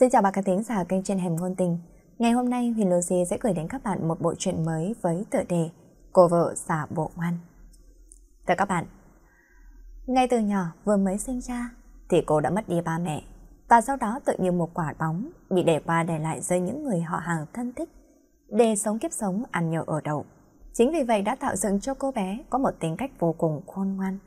Xin chào bà các tiếng giả kênh trên hẻm ngôn tình. Ngày hôm nay Huyền Lucy sẽ gửi đến các bạn một bộ truyện mới với tựa đề Cô vợ giả bộ ngoan. Thưa các bạn, ngay từ nhỏ vừa mới sinh ra thì cô đã mất đi ba mẹ và sau đó tự như một quả bóng bị để qua để lại dưới những người họ hàng thân thích để sống kiếp sống ăn nhờ ở đậu. Chính vì vậy đã tạo dựng cho cô bé có một tính cách vô cùng khôn ngoan.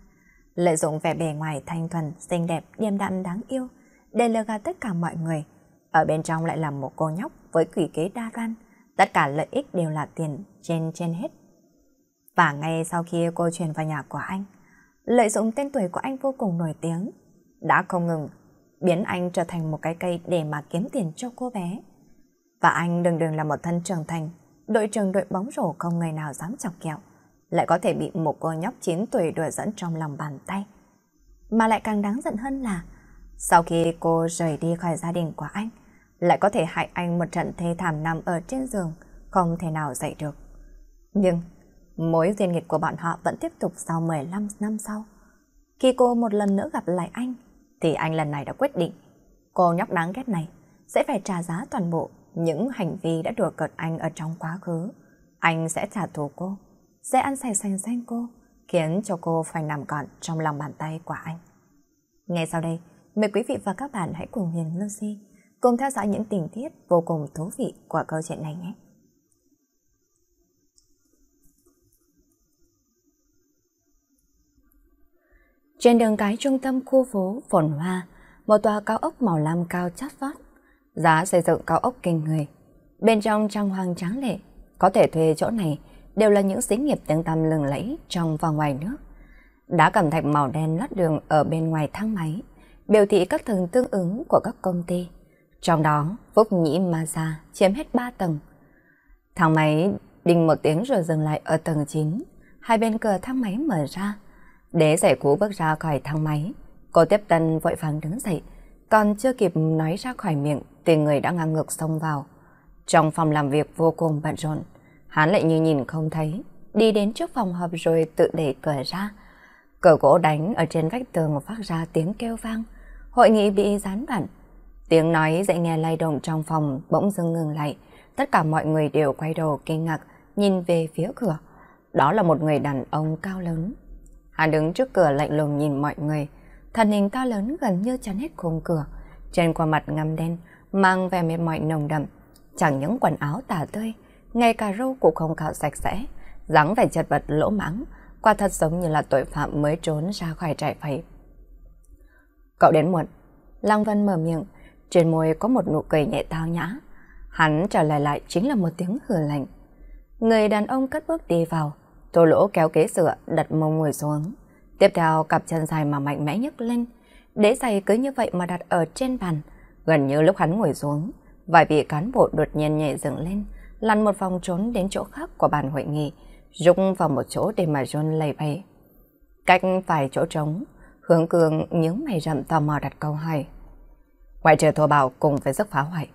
Lợi dụng vẻ bề ngoài thanh thuần, xinh đẹp, điềm đạm đáng yêu để lừa gạt tất cả mọi người – ở bên trong lại là một cô nhóc với quỷ kế đa đoan, tất cả lợi ích đều là tiền trên trên hết. Và ngay sau khi cô chuyển vào nhà của anh, lợi dụng tên tuổi của anh vô cùng nổi tiếng, đã không ngừng biến anh trở thành một cái cây để mà kiếm tiền cho cô bé. Và anh đừng đừng là một thân trưởng thành, đội trưởng đội bóng rổ không ngày nào dám chọc kẹo, lại có thể bị một cô nhóc 9 tuổi đùa dẫn trong lòng bàn tay. Mà lại càng đáng giận hơn là, sau khi cô rời đi khỏi gia đình của anh, lại có thể hại anh một trận thê thảm nằm ở trên giường, không thể nào dậy được. Nhưng, mối duyên nghịch của bọn họ vẫn tiếp tục sau 15 năm sau. Khi cô một lần nữa gặp lại anh, thì anh lần này đã quyết định, cô nhóc đáng ghét này sẽ phải trả giá toàn bộ những hành vi đã đùa cợt anh ở trong quá khứ. Anh sẽ trả thù cô, sẽ ăn sạch xanh xanh cô, khiến cho cô phải nằm gọn trong lòng bàn tay của anh. Ngay sau đây, mời quý vị và các bạn hãy cùng Hiền Lucy cùng theo dõi những tình tiết vô cùng thú vị của câu chuyện này nhé. Trên đường cái trung tâm khu phố phồn hoa, một tòa cao ốc màu lam cao chót vót, giá xây dựng cao ốc kinh người. Bên trong trang hoàng tráng lệ, có thể thuê chỗ này đều là những xí nghiệp tiếng tăm lừng lẫy trong và ngoài nước. Đá cẩm thạch màu đen lát đường ở bên ngoài thang máy, biểu thị các thần tương ứng của các công ty. Trong đó, Phúc Nhĩ Ma Sa chiếm hết 3 tầng. Thang máy đinh một tiếng rồi dừng lại ở tầng 9. Hai bên cửa thang máy mở ra. Đế giải cú bước ra khỏi thang máy. Cô tiếp tân vội vàng đứng dậy. Còn chưa kịp nói ra khỏi miệng thì người đã ngang ngược xông vào. Trong phòng làm việc vô cùng bận rộn. Hắn lại như nhìn không thấy. Đi đến trước phòng họp rồi tự đẩy cửa ra. Cửa gỗ đánh ở trên vách tường phát ra tiếng kêu vang. Hội nghị bị gián đoạn Tiếng nói dậy nghe lay động trong phòng bỗng dưng ngừng lại. Tất cả mọi người đều quay đầu kinh ngạc, nhìn về phía cửa. Đó là một người đàn ông cao lớn. Hắn đứng trước cửa lạnh lùng nhìn mọi người. Thân hình cao lớn gần như chắn hết khung cửa. Trên qua mặt ngăm đen, mang vẻ mệt mỏi nồng đậm. Chẳng những quần áo tả tươi, ngay cả râu cũng không cạo sạch sẽ. dáng vẻ chật vật lỗ mãng, quả thật giống như là tội phạm mới trốn ra khỏi trại phầy. Cậu đến muộn. Lăng Vân mở miệng, trên môi có một nụ cười nhẹ tao nhã. Hắn trả lời lại chính là một tiếng hừ lạnh. Người đàn ông cất bước đi vào, tô lỗ kéo kế sửa, đặt mông ngồi xuống. Tiếp theo cặp chân dài mà mạnh mẽ nhấc lên, đế giày cứ như vậy mà đặt ở trên bàn. Gần như lúc hắn ngồi xuống, vài vị cán bộ đột nhiên nhẹ dựng lên, lăn một vòng trốn đến chỗ khác của bàn hội nghị, rung vào một chỗ để mà John lầy bay Cách vài chỗ trống, hướng cường nhướng mày rậm tò mò đặt câu hỏi. Ngoại trừ thô bạo cùng với sức phá hoại.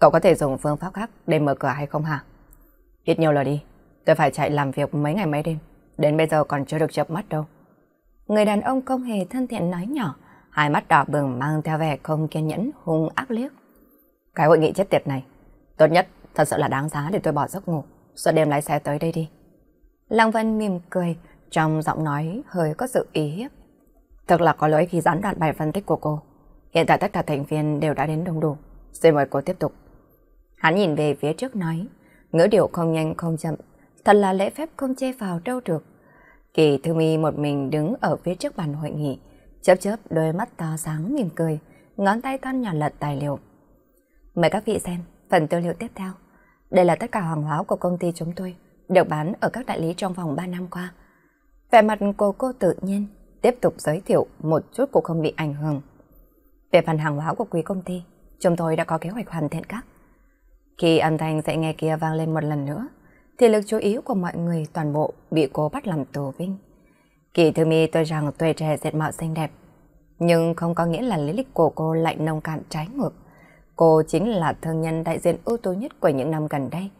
Cậu có thể dùng phương pháp khác để mở cửa hay không hả? Ít nhiều là đi. Tôi phải chạy làm việc mấy ngày mấy đêm. Đến bây giờ còn chưa được chập mắt đâu. Người đàn ông không hề thân thiện nói nhỏ. Hai mắt đỏ bừng mang theo vẻ không kiên nhẫn hung ác liếc. Cái hội nghị chết tiệt này. Tốt nhất thật sự là đáng giá để tôi bỏ giấc ngủ. Suốt đêm lái xe tới đây đi. Lăng Vân mỉm cười, trong giọng nói hơi có sự ý hiếp. Thật là có lỗi khi gián đoạn bài phân tích của cô. Hiện tại tất cả thành viên đều đã đến đông đủ. Rồi mời cô tiếp tục. Hắn nhìn về phía trước nói, ngữ điệu không nhanh không chậm, thật là lễ phép không chê vào đâu được. Kỳ Thư Mi một mình đứng ở phía trước bàn hội nghị, chớp chớp đôi mắt to sáng mỉm cười, ngón tay thon nhỏ lật tài liệu. Mời các vị xem phần tư liệu tiếp theo. Đây là tất cả hàng hóa của công ty chúng tôi, được bán ở các đại lý trong vòng 3 năm qua. Vẻ mặt của cô tự nhiên, tiếp tục giới thiệu một chút cũng không bị ảnh hưởng. Về phần hàng hóa của quý công ty, chúng tôi đã có kế hoạch hoàn thiện các. Khi âm thanh dạy nghe kia vang lên một lần nữa, thì lực chú ý của mọi người toàn bộ bị cô bắt làm tù vinh. Kỳ thư mi tôi rằng tuổi trẻ dệt mạo xinh đẹp, nhưng không có nghĩa là lý lịch của cô lại nông cạn trái ngược. Cô chính là thương nhân đại diện ưu tú nhất của những năm gần đây,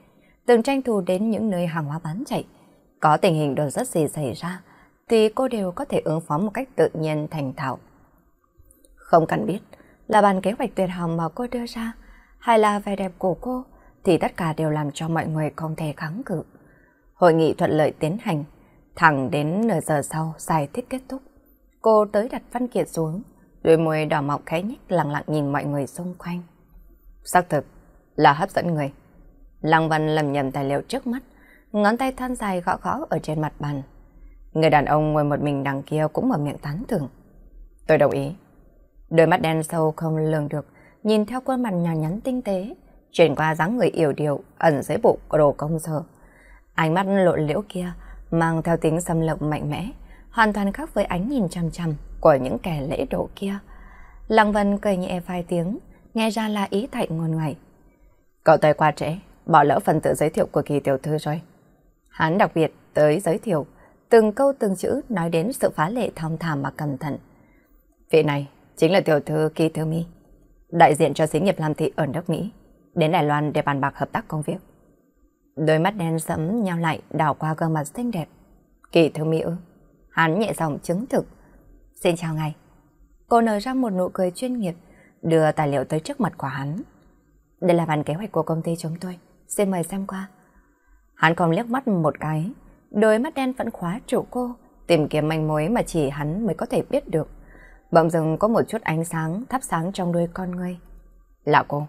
từng tranh thủ đến những nơi hàng hóa bán chạy. Có tình hình đột rất gì xảy ra, thì cô đều có thể ứng phó một cách tự nhiên thành thạo. Không cần biết là bàn kế hoạch tuyệt hỏng mà cô đưa ra hay là vẻ đẹp của cô thì tất cả đều làm cho mọi người không thể kháng cự. Hội nghị thuận lợi tiến hành, thẳng đến nửa giờ sau giải thích kết thúc. Cô tới đặt văn kiện xuống, đôi môi đỏ mọng khẽ nhích lặng lặng nhìn mọi người xung quanh. Xác thực là hấp dẫn người. Lăng Văn lầm nhầm tài liệu trước mắt, ngón tay than dài gõ gõ ở trên mặt bàn. Người đàn ông ngồi một mình đằng kia cũng mở miệng tán thưởng. Tôi đồng ý. Đôi mắt đen sâu không lường được, nhìn theo khuôn mặt nhỏ nhắn tinh tế, chuyển qua dáng người yểu điệu ẩn dưới bộ đồ công sở. Ánh mắt lộ liễu kia mang theo tính xâm lược mạnh mẽ, hoàn toàn khác với ánh nhìn chằm chằm của những kẻ lễ độ kia. Lăng Vân cười nhẹ vài tiếng, nghe ra là ý thạnh ngôn ngoại. Cậu tới qua trễ, bỏ lỡ phần tự giới thiệu của kỳ tiểu thư rồi. Hắn đặc biệt tới giới thiệu, từng câu từng chữ nói đến sự phá lệ thong thả mà cẩn thận. Vị này chính là tiểu thư kỳ thư Kitumi, đại diện cho xí nghiệp làm thị ở nước Mỹ, đến Đài Loan để bàn bạc hợp tác công việc. Đôi mắt đen sẫm nhau lại đảo qua gương mặt xinh đẹp. Kỳ thư mỹ ư? Hắn nhẹ giọng chứng thực. Xin chào ngài. Cô nở ra một nụ cười chuyên nghiệp, đưa tài liệu tới trước mặt của hắn. Đây là bản kế hoạch của công ty chúng tôi, xin mời xem qua. Hắn còn liếc mắt một cái, đôi mắt đen vẫn khóa trụ cô, tìm kiếm manh mối mà chỉ hắn mới có thể biết được bỗng dưng có một chút ánh sáng thắp sáng trong đôi con ngươi. Lão cô,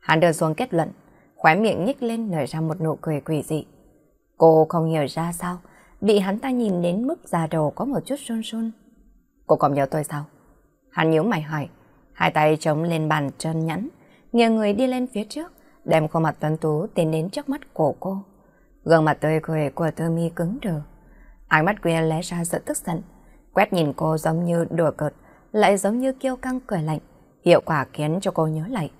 hắn đưa xuống kết luận, khóe miệng nhích lên nở ra một nụ cười quỷ dị. Cô không hiểu ra sao, bị hắn ta nhìn đến mức già đầu có một chút run run. Cô còn nhớ tôi sao? Hắn nhíu mày hỏi, hai tay chống lên bàn chân nhẫn nghiêng người đi lên phía trước, đem khuôn mặt tuấn tú tiến đến trước mắt của cô. Gương mặt tươi cười của Tư Mi cứng đờ. Ánh mắt kia lóe ra sự tức giận, quét nhìn cô giống như đùa cợt, lại giống như kiêu căng cười lạnh, hiệu quả khiến cho cô nhớ lại.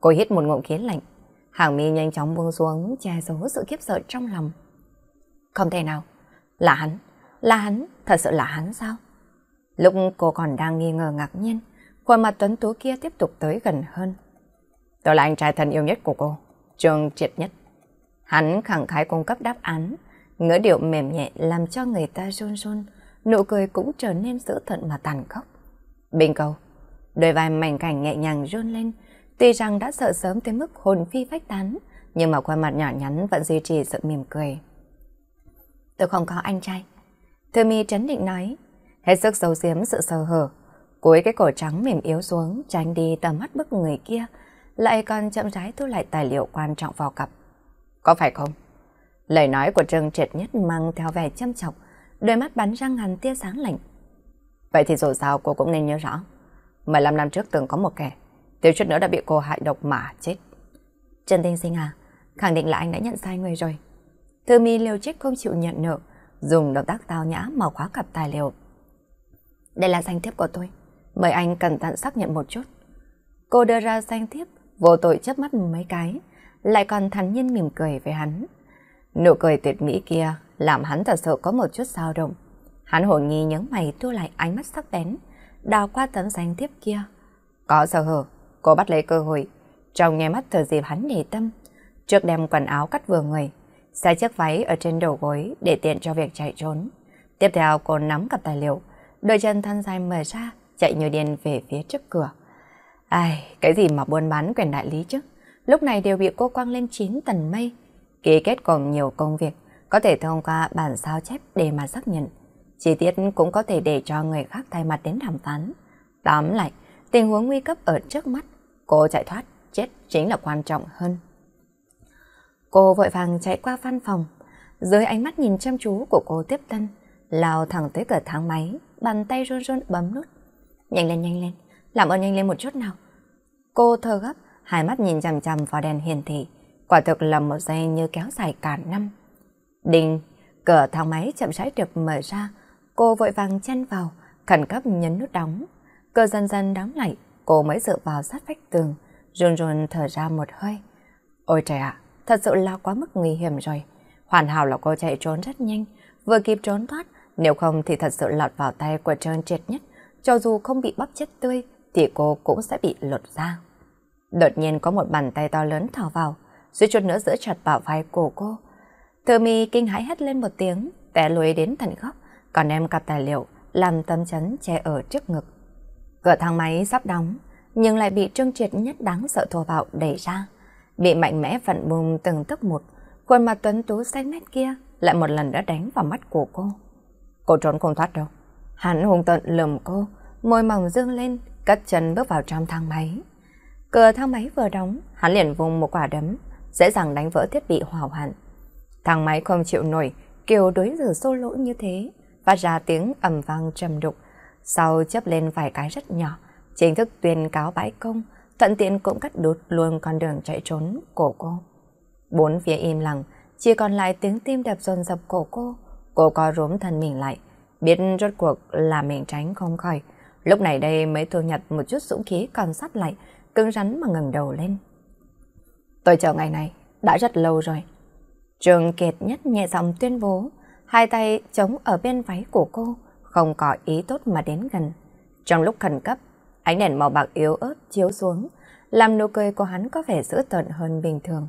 Cô hít một ngụm khí lạnh, hàng mi nhanh chóng buông xuống che giấu sự khiếp sợ trong lòng. Không thể nào, là hắn, là hắn, thật sự là hắn sao? Lúc cô còn đang nghi ngờ ngạc nhiên, khuôn mặt tuấn tú kia tiếp tục tới gần hơn. Tôi là anh trai thân yêu nhất của cô, trường triệt nhất. Hắn khẳng khái cung cấp đáp án, ngữ điệu mềm nhẹ làm cho người ta run run, nụ cười cũng trở nên dữ thận mà tàn khốc. Bình cầu, đôi vai mảnh cảnh nhẹ nhàng run lên, tuy rằng đã sợ sớm tới mức hồn phi phách tán, nhưng mà qua mặt nhỏ nhắn vẫn duy trì sự mỉm cười. Tôi không có anh trai. Thư mi trấn định nói, hết sức giấu giếm sự sờ hở, cúi cái cổ trắng mềm yếu xuống tránh đi tầm mắt bức người kia, lại còn chậm rãi thu lại tài liệu quan trọng vào cặp. Có phải không? Lời nói của Trương Triệt Nhất mang theo vẻ châm chọc, đôi mắt bắn ra ngàn tia sáng lạnh. Vậy thì dù sao cô cũng nên nhớ rõ. 15 năm trước từng có một kẻ, thiếu chút nữa đã bị cô hại độc mà chết. Trần Tinh Sinh à, khẳng định là anh đã nhận sai người rồi. Thư mi liều chết không chịu nhận nợ, dùng động tác tao nhã mà khóa cặp tài liệu. Đây là danh thiếp của tôi, mời anh cẩn thận xác nhận một chút. Cô đưa ra danh thiếp, vô tội chớp mắt mấy cái, lại còn thản nhiên mỉm cười với hắn. Nụ cười tuyệt mỹ kia làm hắn thật sự có một chút sao động. Hắn hồ nghi nhớ mày thu lại ánh mắt sắc bén, đào qua tấm danh tiếp kia. Có sở hở, cô bắt lấy cơ hội. Trong nghe mắt thở dịp hắn để tâm, trước đem quần áo cắt vừa người, xé chiếc váy ở trên đầu gối để tiện cho việc chạy trốn. Tiếp theo cô nắm cặp tài liệu, đôi chân thân dài mở ra, chạy như điên về phía trước cửa. Ai, cái gì mà buôn bán quyền đại lý chứ? Lúc này đều bị cô quăng lên chín tầng mây. Ký kết cùng nhiều công việc, có thể thông qua bản sao chép để mà xác nhận chi tiết cũng có thể để cho người khác thay mặt đến đàm phán. Tóm lại, tình huống nguy cấp ở trước mắt, cô chạy thoát, chết chính là quan trọng hơn. Cô vội vàng chạy qua văn phòng, dưới ánh mắt nhìn chăm chú của cô tiếp tân, lao thẳng tới cửa thang máy, bàn tay run run bấm nút. Nhanh lên nhanh lên, làm ơn nhanh lên một chút nào. Cô thơ gấp, hai mắt nhìn chằm chằm vào đèn hiển thị, quả thực là một giây như kéo dài cả năm. Đình, cửa thang máy chậm rãi được mở ra, Cô vội vàng chen vào, khẩn cấp nhấn nút đóng. Cửa dần dần đóng lại, cô mới dựa vào sát vách tường, run run thở ra một hơi. Ôi trời ạ, thật sự là quá mức nguy hiểm rồi. Hoàn hảo là cô chạy trốn rất nhanh, vừa kịp trốn thoát, nếu không thì thật sự lọt vào tay của trơn triệt nhất. Cho dù không bị bắp chết tươi, thì cô cũng sẽ bị lột ra. Đột nhiên có một bàn tay to lớn thò vào, suýt chút nữa giữa chặt vào vai của cô. Thừa mi kinh hãi hét lên một tiếng, té lùi đến tận góc còn em cặp tài liệu làm tấm chắn che ở trước ngực. Cửa thang máy sắp đóng, nhưng lại bị Trương Triệt nhất đáng sợ thô bạo đẩy ra. Bị mạnh mẽ vặn bùng từng tấc một, khuôn mặt tuấn tú xanh mét kia lại một lần đã đánh vào mắt của cô. Cô trốn không thoát đâu. Hắn hùng tận lườm cô, môi mỏng dương lên, cất chân bước vào trong thang máy. Cửa thang máy vừa đóng, hắn liền vùng một quả đấm, dễ dàng đánh vỡ thiết bị hỏa hoạn. Thang máy không chịu nổi, kiểu đối xử xô lỗi như thế, phát ra tiếng ầm vang trầm đục, sau chớp lên vài cái rất nhỏ, chính thức tuyên cáo bãi công, thuận tiện cũng cắt đứt luôn con đường chạy trốn của cô. Bốn phía im lặng, chỉ còn lại tiếng tim đập dồn dập cổ cô. Cô co rúm thân mình lại, biết rốt cuộc là mình tránh không khỏi. Lúc này đây mới thu nhặt một chút dũng khí còn sắt lại, cứng rắn mà ngẩng đầu lên. Tôi chờ ngày này, đã rất lâu rồi. Trường Kiệt nhất nhẹ giọng tuyên bố, hai tay chống ở bên váy của cô, không có ý tốt mà đến gần. Trong lúc khẩn cấp, ánh đèn màu bạc yếu ớt chiếu xuống, làm nụ cười của hắn có vẻ dữ tợn hơn bình thường.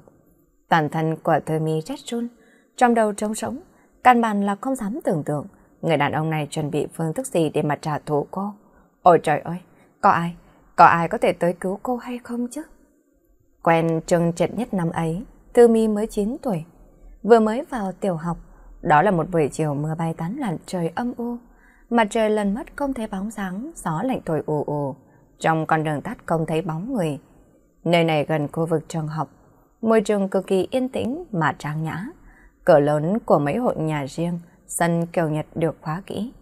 Toàn thân của mi rét run, trong đầu trống sống, căn bản là không dám tưởng tượng người đàn ông này chuẩn bị phương thức gì để mà trả thù cô. Ôi trời ơi, có ai, có ai có thể tới cứu cô hay không chứ? Quen trường trệt nhất năm ấy, thư Mi mới 9 tuổi, vừa mới vào tiểu học, đó là một buổi chiều mưa bay tán lặn trời âm u. Mặt trời lần mất không thấy bóng dáng, gió lạnh thổi ù ù. Trong con đường tắt không thấy bóng người. Nơi này gần khu vực trường học. Môi trường cực kỳ yên tĩnh mà trang nhã. Cửa lớn của mấy hộ nhà riêng, sân kiểu Nhật được khóa kỹ.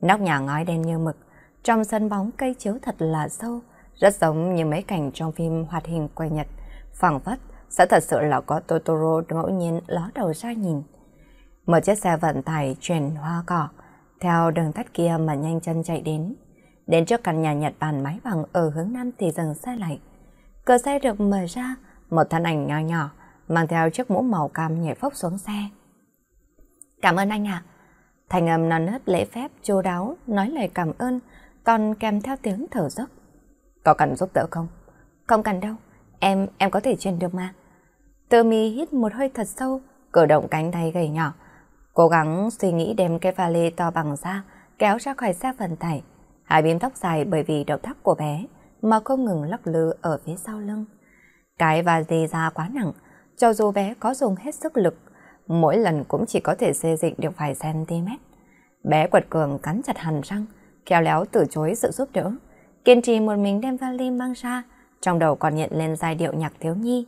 Nóc nhà ngói đen như mực. Trong sân bóng cây chiếu thật là sâu, rất giống như mấy cảnh trong phim hoạt hình quay Nhật. Phẳng phất sẽ thật sự là có Totoro ngẫu nhiên ló đầu ra nhìn một chiếc xe vận tải chuyển hoa cỏ, theo đường tắt kia mà nhanh chân chạy đến. Đến trước căn nhà Nhật Bản mái bằng ở hướng Nam thì dừng xe lại. Cửa xe được mở ra, một thân ảnh nhỏ nhỏ, mang theo chiếc mũ màu cam nhảy phốc xuống xe. Cảm ơn anh ạ. À. Thành âm non nớt lễ phép, chú đáo, nói lời cảm ơn, còn kèm theo tiếng thở dốc. Có cần giúp đỡ không? Không cần đâu, em, em có thể chuyển được mà. Tơ mi hít một hơi thật sâu, cử động cánh tay gầy nhỏ, Cố gắng suy nghĩ đem cái vali to bằng da kéo ra khỏi xe vận tải. Hai bím tóc dài bởi vì đầu tóc của bé mà không ngừng lắc lư ở phía sau lưng. Cái vali da quá nặng, cho dù bé có dùng hết sức lực, mỗi lần cũng chỉ có thể xê dịch được vài cm. Bé quật cường cắn chặt hàm răng, khéo léo từ chối sự giúp đỡ. Kiên trì một mình đem vali mang ra, trong đầu còn nhận lên giai điệu nhạc thiếu nhi,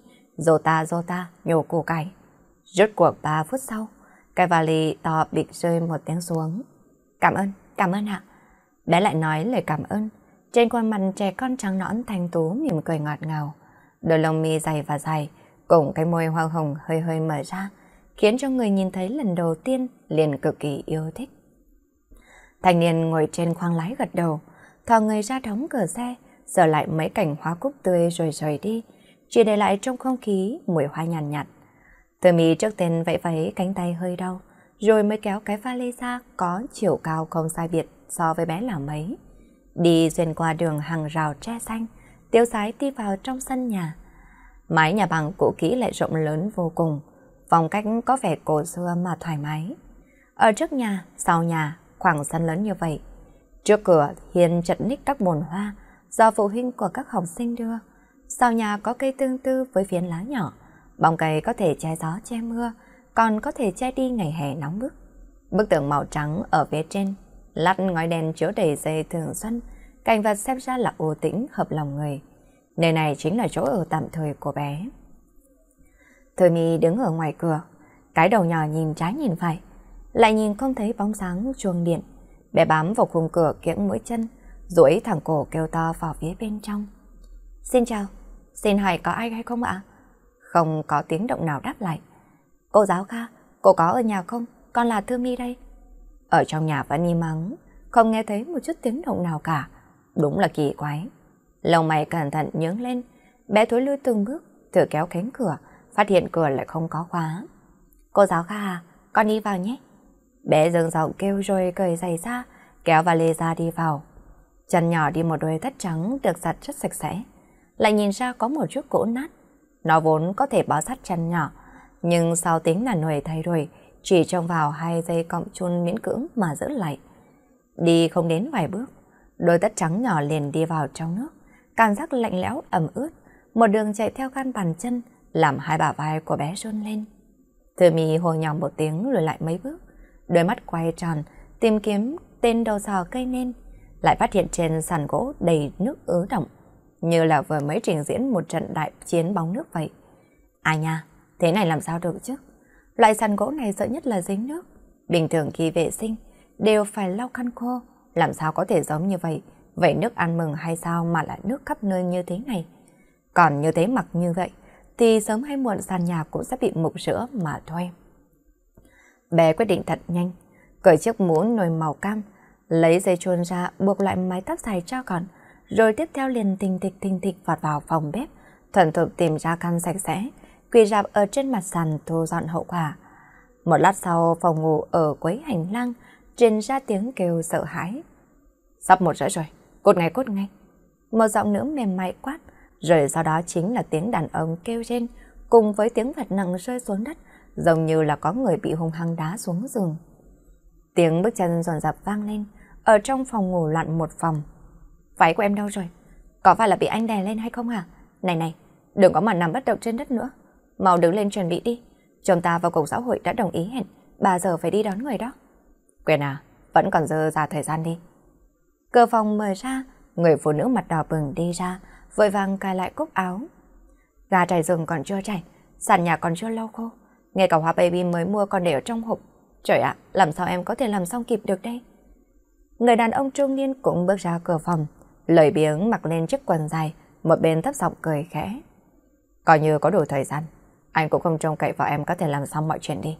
ta Zota ta nhổ cổ cái. Rốt cuộc 3 phút sau, cái vali to bị rơi một tiếng xuống. Cảm ơn, cảm ơn ạ. Bé lại nói lời cảm ơn. Trên khuôn mặt trẻ con trắng nõn thanh tú mỉm cười ngọt ngào. Đôi lông mi dày và dài, cùng cái môi hoa hồng hơi hơi mở ra, khiến cho người nhìn thấy lần đầu tiên liền cực kỳ yêu thích. Thanh niên ngồi trên khoang lái gật đầu, thò người ra đóng cửa xe, sờ lại mấy cảnh hoa cúc tươi rồi rời đi, chỉ để lại trong không khí mùi hoa nhàn nhạt, nhạt Tommy trước tên vẫy vẫy cánh tay hơi đau, rồi mới kéo cái vali ra có chiều cao không sai biệt so với bé là mấy. Đi xuyên qua đường hàng rào tre xanh, tiêu sái đi vào trong sân nhà. Mái nhà bằng cũ kỹ lại rộng lớn vô cùng, phong cách có vẻ cổ xưa mà thoải mái. Ở trước nhà, sau nhà, khoảng sân lớn như vậy. Trước cửa hiên chật ních các bồn hoa do phụ huynh của các học sinh đưa. Sau nhà có cây tương tư với phiến lá nhỏ Bóng cây có thể che gió che mưa, còn có thể che đi ngày hè nóng bức. Bức tường màu trắng ở phía trên, lát ngói đèn chiếu đầy dây thường xuân, cảnh vật xem ra là ô tĩnh hợp lòng người. Nơi này chính là chỗ ở tạm thời của bé. Thôi mi đứng ở ngoài cửa, cái đầu nhỏ nhìn trái nhìn phải, lại nhìn không thấy bóng sáng chuồng điện. Bé bám vào khung cửa kiễng mũi chân, duỗi thẳng cổ kêu to vào phía bên trong. Xin chào, xin hỏi có ai hay không ạ? không có tiếng động nào đáp lại. Cô giáo Kha, cô có ở nhà không? Con là Thư Mi đây. Ở trong nhà vẫn im mắng, không nghe thấy một chút tiếng động nào cả. Đúng là kỳ quái. Lòng mày cẩn thận nhướng lên, bé thối lui từng bước, thử kéo cánh cửa, phát hiện cửa lại không có khóa. Cô giáo Kha à, con đi vào nhé. Bé dừng giọng kêu rồi cởi giày ra, kéo vali ra đi vào. Chân nhỏ đi một đôi tất trắng được giặt rất sạch sẽ, lại nhìn ra có một chút cỗ nát nó vốn có thể bó sát chân nhỏ, nhưng sau tính là nổi thay đổi, chỉ trong vào hai dây cọng chun miễn cưỡng mà giữ lại. Đi không đến vài bước, đôi tất trắng nhỏ liền đi vào trong nước, cảm giác lạnh lẽo ẩm ướt, một đường chạy theo gan bàn chân, làm hai bả vai của bé run lên. Thư mi hồ nhòm một tiếng lùi lại mấy bước, đôi mắt quay tròn, tìm kiếm tên đầu sò cây nên, lại phát hiện trên sàn gỗ đầy nước ứ động như là vừa mới trình diễn một trận đại chiến bóng nước vậy. Ai à nha, thế này làm sao được chứ? Loại sàn gỗ này sợ nhất là dính nước. Bình thường khi vệ sinh, đều phải lau khăn khô. Làm sao có thể giống như vậy? Vậy nước ăn mừng hay sao mà lại nước khắp nơi như thế này? Còn như thế mặc như vậy, thì sớm hay muộn sàn nhà cũng sẽ bị mục rữa mà thôi. Bé quyết định thật nhanh, cởi chiếc mũ nồi màu cam, lấy dây chuôn ra buộc lại mái tóc dài cho còn, rồi tiếp theo liền thình thịch thình thịch vọt vào phòng bếp, thuận thục tìm ra khăn sạch sẽ, quỳ rạp ở trên mặt sàn thu dọn hậu quả. Một lát sau, phòng ngủ ở quấy hành lang truyền ra tiếng kêu sợ hãi. Sắp một rưỡi rồi, cốt ngay cốt ngay. Một giọng nữ mềm mại quát, rồi sau đó chính là tiếng đàn ông kêu trên cùng với tiếng vật nặng rơi xuống đất, giống như là có người bị hung hăng đá xuống giường. Tiếng bước chân dọn dập vang lên, ở trong phòng ngủ loạn một phòng, váy của em đâu rồi? Có phải là bị anh đè lên hay không hả? Này này, đừng có mà nằm bất động trên đất nữa. Mau đứng lên chuẩn bị đi. Chúng ta và cổng xã hội đã đồng ý hẹn, bà giờ phải đi đón người đó. Quyền à, vẫn còn dơ ra thời gian đi. Cửa phòng mở ra, người phụ nữ mặt đỏ bừng đi ra, vội vàng cài lại cúc áo. Gà trải rừng còn chưa chảy, sàn nhà còn chưa lau khô. Ngay cả hoa baby mới mua còn để ở trong hộp. Trời ạ, làm sao em có thể làm xong kịp được đây? Người đàn ông trung niên cũng bước ra cửa phòng, lời biếng mặc lên chiếc quần dài, một bên thấp giọng cười khẽ. Coi như có đủ thời gian, anh cũng không trông cậy vào em có thể làm xong mọi chuyện đi.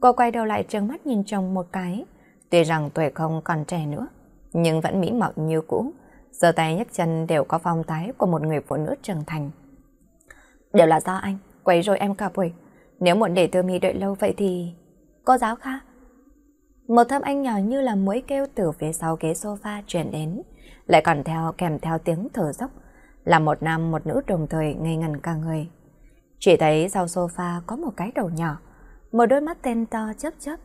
Cô quay đầu lại trừng mắt nhìn chồng một cái, tuy rằng tuổi không còn trẻ nữa, nhưng vẫn mỹ mạo như cũ, giơ tay nhấc chân đều có phong thái của một người phụ nữ trưởng thành. Đều là do anh, quấy rồi em cả buổi. Nếu muốn để Tư Mi đợi lâu vậy thì... Cô giáo Kha... Một thâm anh nhỏ như là mũi kêu từ phía sau ghế sofa chuyển đến lại còn theo kèm theo tiếng thở dốc, là một nam một nữ đồng thời ngây ngần cả người. Chỉ thấy sau sofa có một cái đầu nhỏ, một đôi mắt tên to chớp chớp.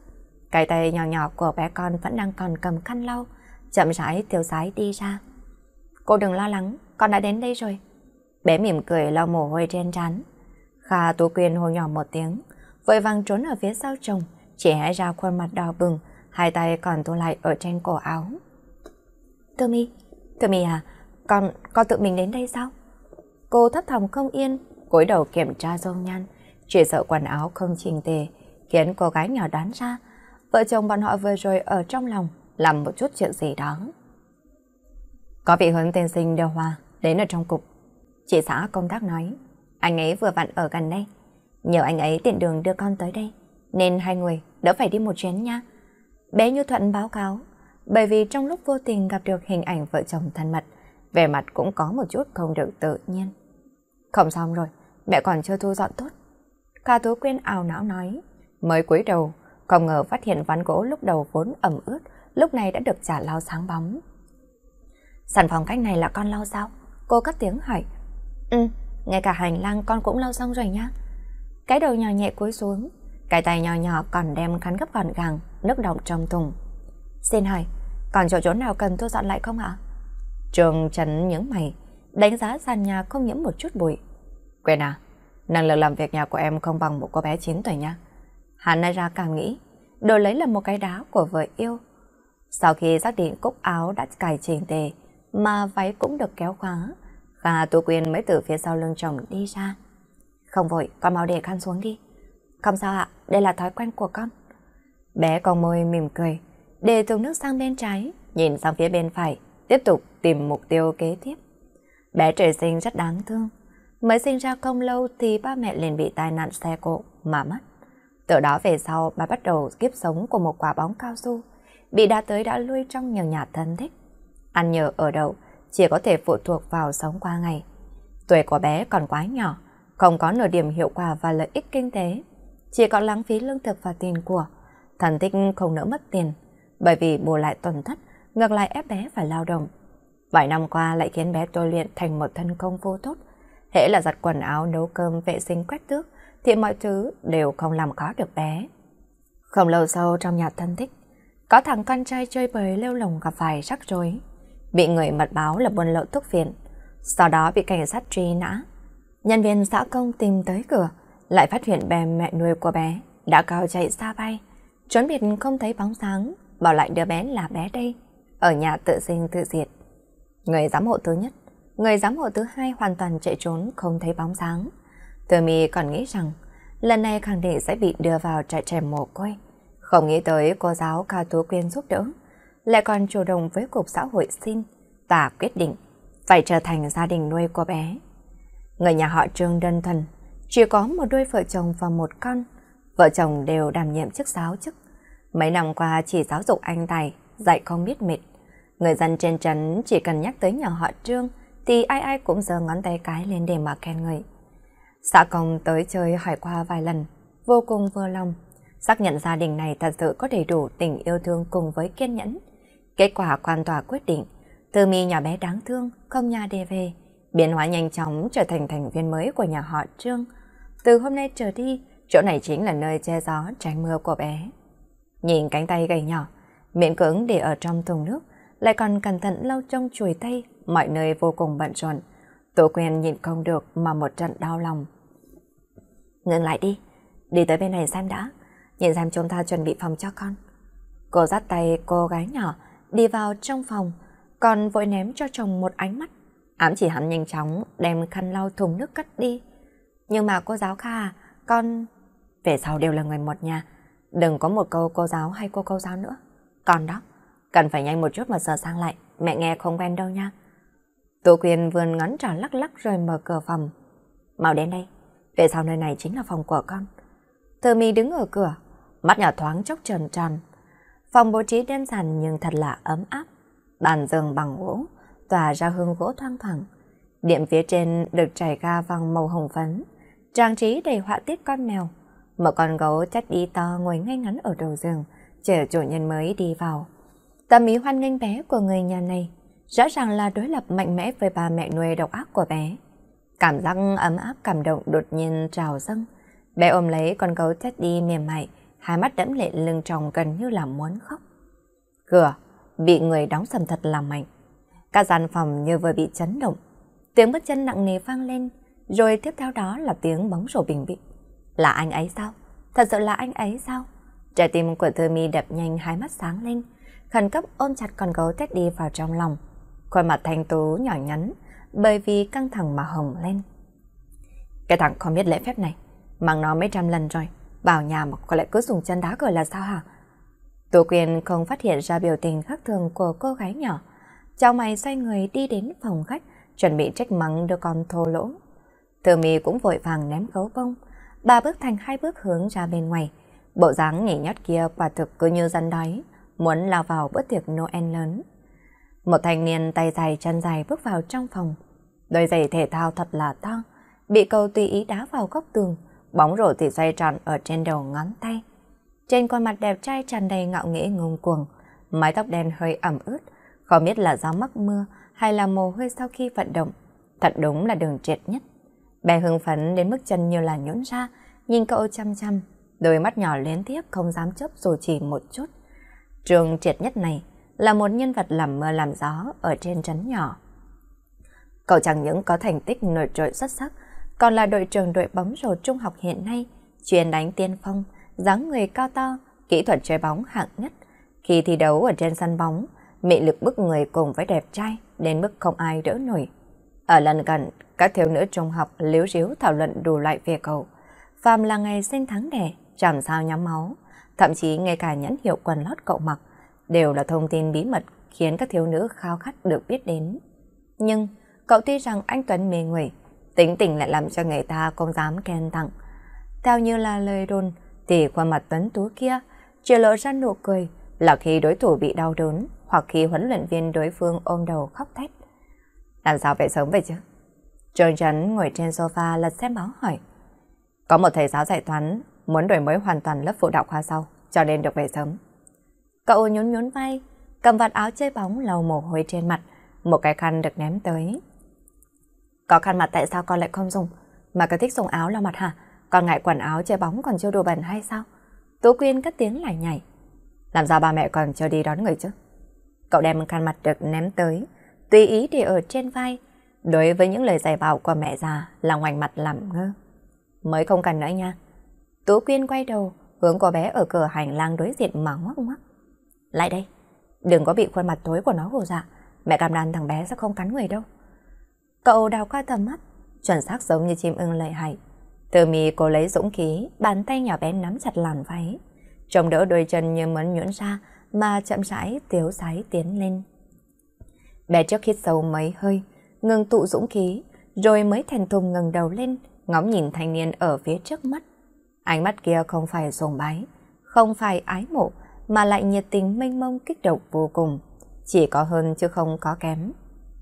Cái tay nhỏ nhỏ của bé con vẫn đang còn cầm khăn lau, chậm rãi tiêu sái đi ra. Cô đừng lo lắng, con đã đến đây rồi. Bé mỉm cười lau mồ hôi trên trán. Kha Tú Quyên hồ nhỏ một tiếng, vội vàng trốn ở phía sau chồng, chỉ hé ra khuôn mặt đỏ bừng, hai tay còn tu lại ở trên cổ áo. Tommy, Thưa Mì à, con, con tự mình đến đây sao? Cô thấp thỏm không yên, cúi đầu kiểm tra dâu nhan, chỉ sợ quần áo không chỉnh tề, khiến cô gái nhỏ đoán ra, vợ chồng bọn họ vừa rồi ở trong lòng làm một chút chuyện gì đó. Có vị hướng tên sinh đều hòa, đến ở trong cục. Chị xã công tác nói, anh ấy vừa vặn ở gần đây. Nhờ anh ấy tiện đường đưa con tới đây, nên hai người đỡ phải đi một chuyến nha. Bé Như Thuận báo cáo bởi vì trong lúc vô tình gặp được hình ảnh vợ chồng thân mật, vẻ mặt cũng có một chút không được tự nhiên. Không xong rồi, mẹ còn chưa thu dọn tốt. Kha Tú Quyên ảo não nói, mới cúi đầu, không ngờ phát hiện ván gỗ lúc đầu vốn ẩm ướt, lúc này đã được trả lau sáng bóng. Sản phòng cách này là con lau sao? Cô cất tiếng hỏi. Ừ, ngay cả hành lang con cũng lau xong rồi nhá. Cái đầu nhỏ nhẹ cúi xuống, cái tay nhỏ nhỏ còn đem khăn gấp gọn gàng, nước động trong thùng. Xin hỏi, còn chỗ chỗ nào cần tôi dọn lại không ạ? Trường Trần nhướng mày, đánh giá sàn nhà không nhiễm một chút bụi. Quên à, năng lực làm việc nhà của em không bằng một cô bé 9 tuổi nha. Hắn nay ra càng nghĩ, đồ lấy là một cái đá của vợ yêu. Sau khi xác định cúc áo đã cài chỉnh tề, mà váy cũng được kéo khóa, Kha Tu Quyên mới từ phía sau lưng chồng đi ra. Không vội, con mau để khăn xuống đi. Không sao ạ, đây là thói quen của con. Bé còn môi mỉm cười, để thùng nước sang bên trái, nhìn sang phía bên phải, tiếp tục tìm mục tiêu kế tiếp. Bé trời sinh rất đáng thương. Mới sinh ra không lâu thì ba mẹ liền bị tai nạn xe cộ mà mất. Từ đó về sau, bà bắt đầu kiếp sống của một quả bóng cao su, bị đá tới đã lui trong nhiều nhà thân thích. Ăn nhờ ở đậu, chỉ có thể phụ thuộc vào sống qua ngày. Tuổi của bé còn quá nhỏ, không có nửa điểm hiệu quả và lợi ích kinh tế, chỉ có lãng phí lương thực và tiền của. Thần thích không nỡ mất tiền, bởi vì bù lại tổn thất, ngược lại ép bé phải lao động. Vài năm qua lại khiến bé tôi luyện thành một thân công vô tốt. Hễ là giặt quần áo, nấu cơm, vệ sinh, quét tước, thì mọi thứ đều không làm khó được bé. Không lâu sau trong nhà thân thích, có thằng con trai chơi bời lêu lồng gặp phải rắc rối, bị người mật báo là buôn lậu thuốc phiện sau đó bị cảnh sát truy nã. Nhân viên xã công tìm tới cửa, lại phát hiện bè mẹ nuôi của bé đã cao chạy xa bay, trốn biệt không thấy bóng sáng, bảo lại đứa bé là bé đây, ở nhà tự sinh tự diệt. Người giám hộ thứ nhất, người giám hộ thứ hai hoàn toàn chạy trốn không thấy bóng dáng. Thừa mi còn nghĩ rằng lần này khẳng định sẽ bị đưa vào trại trẻ mồ côi. Không nghĩ tới cô giáo Cao Tú Quyên giúp đỡ, lại còn chủ động với cục xã hội xin và quyết định phải trở thành gia đình nuôi cô bé. Người nhà họ Trương đơn thuần, chỉ có một đôi vợ chồng và một con, vợ chồng đều đảm nhiệm chức giáo chức, Mấy năm qua chỉ giáo dục anh tài, dạy không biết mệt. Người dân trên trấn chỉ cần nhắc tới nhà họ Trương thì ai ai cũng giơ ngón tay cái lên để mà khen người. Xã công tới chơi hỏi qua vài lần, vô cùng vừa lòng, xác nhận gia đình này thật sự có đầy đủ tình yêu thương cùng với kiên nhẫn. Kết quả quan tòa quyết định, Tư Mi nhỏ bé đáng thương, không nhà đề về, biến hóa nhanh chóng trở thành thành viên mới của nhà họ Trương. Từ hôm nay trở đi, chỗ này chính là nơi che gió tránh mưa của bé. Nhìn cánh tay gầy nhỏ, miệng cứng để ở trong thùng nước, lại còn cẩn thận lau trong chùi tay, mọi nơi vô cùng bận rộn. Tổ quen nhìn không được mà một trận đau lòng. Ngừng lại đi, đi tới bên này xem đã, nhìn xem chúng ta chuẩn bị phòng cho con. Cô dắt tay cô gái nhỏ, đi vào trong phòng, còn vội ném cho chồng một ánh mắt. Ám chỉ hắn nhanh chóng đem khăn lau thùng nước cắt đi. Nhưng mà cô giáo Kha, con... Về sau đều là người một nhà, Đừng có một câu cô giáo hay cô câu giáo nữa. Còn đó, cần phải nhanh một chút mà sửa sang lại, mẹ nghe không quen đâu nha. Tô Quyên vươn ngón trỏ lắc lắc rồi mở cửa phòng. màu đen đây, về sau nơi này chính là phòng của con. Thư Mi đứng ở cửa, mắt nhỏ thoáng chốc trần tròn. Phòng bố trí đơn giản nhưng thật là ấm áp. Bàn giường bằng gỗ, tỏa ra hương gỗ thoang thoảng. Điểm phía trên được trải ga vàng màu hồng phấn, trang trí đầy họa tiết con mèo. Một con gấu chắt đi to ngồi ngay ngắn ở đầu giường, chờ chủ nhân mới đi vào. Tâm ý hoan nghênh bé của người nhà này, rõ ràng là đối lập mạnh mẽ với bà mẹ nuôi độc ác của bé. Cảm giác ấm áp cảm động đột nhiên trào dâng. Bé ôm lấy con gấu chắt đi mềm mại, hai mắt đẫm lệ lưng tròng gần như là muốn khóc. Cửa bị người đóng sầm thật là mạnh. Cả gian phòng như vừa bị chấn động. Tiếng bước chân nặng nề vang lên, rồi tiếp theo đó là tiếng bóng rổ bình bịch. Là anh ấy sao? Thật sự là anh ấy sao? Trái tim của Thư Mi đập nhanh hai mắt sáng lên, khẩn cấp ôm chặt con gấu Teddy vào trong lòng. Khuôn mặt thanh tú nhỏ nhắn, bởi vì căng thẳng mà hồng lên. Cái thằng không biết lễ phép này, mang nó mấy trăm lần rồi, vào nhà mà có lại cứ dùng chân đá cửa là sao hả? Tô Quyên không phát hiện ra biểu tình khác thường của cô gái nhỏ. chào mày xoay người đi đến phòng khách, chuẩn bị trách mắng đứa con thô lỗ. Thư Mi cũng vội vàng ném gấu bông, ba bước thành hai bước hướng ra bên ngoài. Bộ dáng nhảy nhót kia quả thực cứ như rắn đói, muốn lao vào bữa tiệc Noel lớn. Một thanh niên tay dài chân dài bước vào trong phòng. Đôi giày thể thao thật là to, bị cầu tùy ý đá vào góc tường, bóng rổ thì xoay tròn ở trên đầu ngón tay. Trên khuôn mặt đẹp trai tràn đầy ngạo nghễ ngông cuồng, mái tóc đen hơi ẩm ướt, không biết là gió mắc mưa hay là mồ hôi sau khi vận động. Thật đúng là đường triệt nhất. Bèn hưng phấn đến mức chân như là nhũn ra, nhìn cậu chăm chăm, đôi mắt nhỏ liên tiếp không dám chớp dù chỉ một chút. Trường triệt nhất này là một nhân vật làm mưa làm gió ở trên trấn nhỏ. Cậu chẳng những có thành tích nổi trội xuất sắc, còn là đội trưởng đội bóng rổ trung học hiện nay, chuyên đánh tiên phong, dáng người cao to, kỹ thuật chơi bóng hạng nhất. Khi thi đấu ở trên sân bóng, mị lực bức người cùng với đẹp trai đến mức không ai đỡ nổi. Ở lần gần, các thiếu nữ trung học liếu ríu thảo luận đủ loại về cậu. Phàm là ngày sinh tháng đẻ, chảm sao nhắm máu, thậm chí ngay cả nhãn hiệu quần lót cậu mặc, đều là thông tin bí mật khiến các thiếu nữ khao khát được biết đến. Nhưng, cậu tuy rằng anh Tuấn mê người, tính tình lại làm cho người ta không dám khen tặng. Theo như là lời đồn, thì qua mặt Tuấn Tú kia, chỉ lộ ra nụ cười là khi đối thủ bị đau đớn hoặc khi huấn luyện viên đối phương ôm đầu khóc thét. Làm sao về sớm vậy chứ? Trương Trấn ngồi trên sofa lật xem báo hỏi. Có một thầy giáo dạy toán muốn đổi mới hoàn toàn lớp phụ đạo khoa sau, cho nên được về sớm. Cậu nhún nhún vai, cầm vạt áo chơi bóng lầu mồ hôi trên mặt, một cái khăn được ném tới. Có khăn mặt tại sao con lại không dùng, mà cứ thích dùng áo lau mặt hả? Con ngại quần áo chơi bóng còn chưa đồ bẩn hay sao? Tú Quyên cất tiếng lại nhảy. Làm sao ba mẹ còn chưa đi đón người chứ? Cậu đem khăn mặt được ném tới, tùy ý để ở trên vai, đối với những lời giải bảo của mẹ già là ngoảnh mặt làm ngơ. Mới không cần nữa nha. Tú Quyên quay đầu, hướng cô bé ở cửa hành lang đối diện mà ngoắc ngoắc. Lại đây, đừng có bị khuôn mặt tối của nó hồ dạ, mẹ cảm đàn thằng bé sẽ không cắn người đâu. Cậu đào qua tầm mắt, chuẩn xác giống như chim ưng lợi hại. Từ mì cô lấy dũng khí, bàn tay nhỏ bé nắm chặt làn váy, trông đỡ đôi chân như muốn nhũn ra mà chậm rãi tiếu sái tiến lên. Bé trước hít sâu mấy hơi, ngừng tụ dũng khí, rồi mới thành thùng ngẩng đầu lên, ngóng nhìn thanh niên ở phía trước mắt. Ánh mắt kia không phải sùng bái, không phải ái mộ, mà lại nhiệt tình mênh mông kích động vô cùng. Chỉ có hơn chứ không có kém.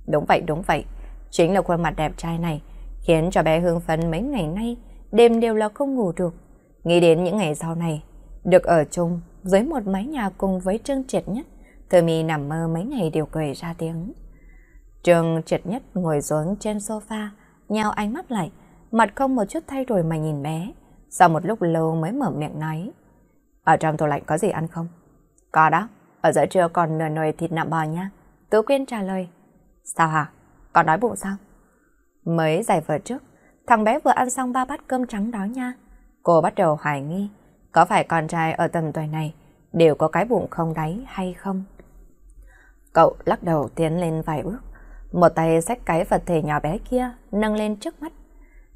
Đúng vậy, đúng vậy. Chính là khuôn mặt đẹp trai này, khiến cho bé hương phấn mấy ngày nay, đêm đều là không ngủ được. Nghĩ đến những ngày sau này, được ở chung dưới một mái nhà cùng với Trương Triệt nhất. Thơmi nằm mơ mấy ngày đều cười ra tiếng. Trường triệt nhất ngồi xuống trên sofa, nhao ánh mắt lại, mặt không một chút thay đổi mà nhìn bé. Sau một lúc lâu mới mở miệng nói. Ở trong tủ lạnh có gì ăn không? Có đó, ở giữa trưa còn nửa nồi thịt nạm bò nha. Tú Quyên trả lời. Sao hả? Còn đói bụng sao? Mới giải vợ trước, thằng bé vừa ăn xong ba bát cơm trắng đó nha. Cô bắt đầu hoài nghi, có phải con trai ở tầm tuổi này đều có cái bụng không đáy hay không? Cậu lắc đầu tiến lên vài bước, một tay xách cái vật thể nhỏ bé kia nâng lên trước mắt.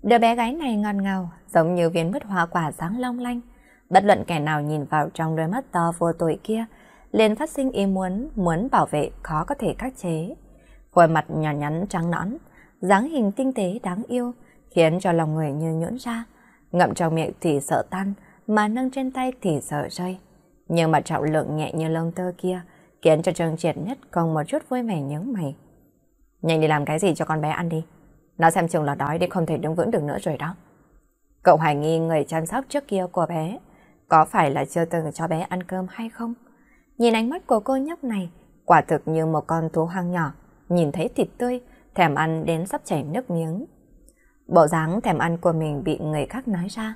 Đứa bé gái này ngon ngào, giống như viên bứt hoa quả sáng long lanh. Bất luận kẻ nào nhìn vào trong đôi mắt to vô tội kia, liền phát sinh ý muốn, muốn bảo vệ khó có thể khắc chế. Khuôn mặt nhỏ nhắn trắng nõn, dáng hình tinh tế đáng yêu, khiến cho lòng người như nhũn ra. Ngậm trong miệng thì sợ tan, mà nâng trên tay thì sợ rơi. Nhưng mà trọng lượng nhẹ như lông tơ kia, khiến cho Trương Triệt nhất không một chút vui vẻ nhớ mày. Nhanh đi làm cái gì cho con bé ăn đi. Nó xem chừng là đói để không thể đứng vững được nữa rồi đó. Cậu hoài nghi người chăm sóc trước kia của bé có phải là chưa từng cho bé ăn cơm hay không? Nhìn ánh mắt của cô nhóc này quả thực như một con thú hoang nhỏ nhìn thấy thịt tươi thèm ăn đến sắp chảy nước miếng. Bộ dáng thèm ăn của mình bị người khác nói ra.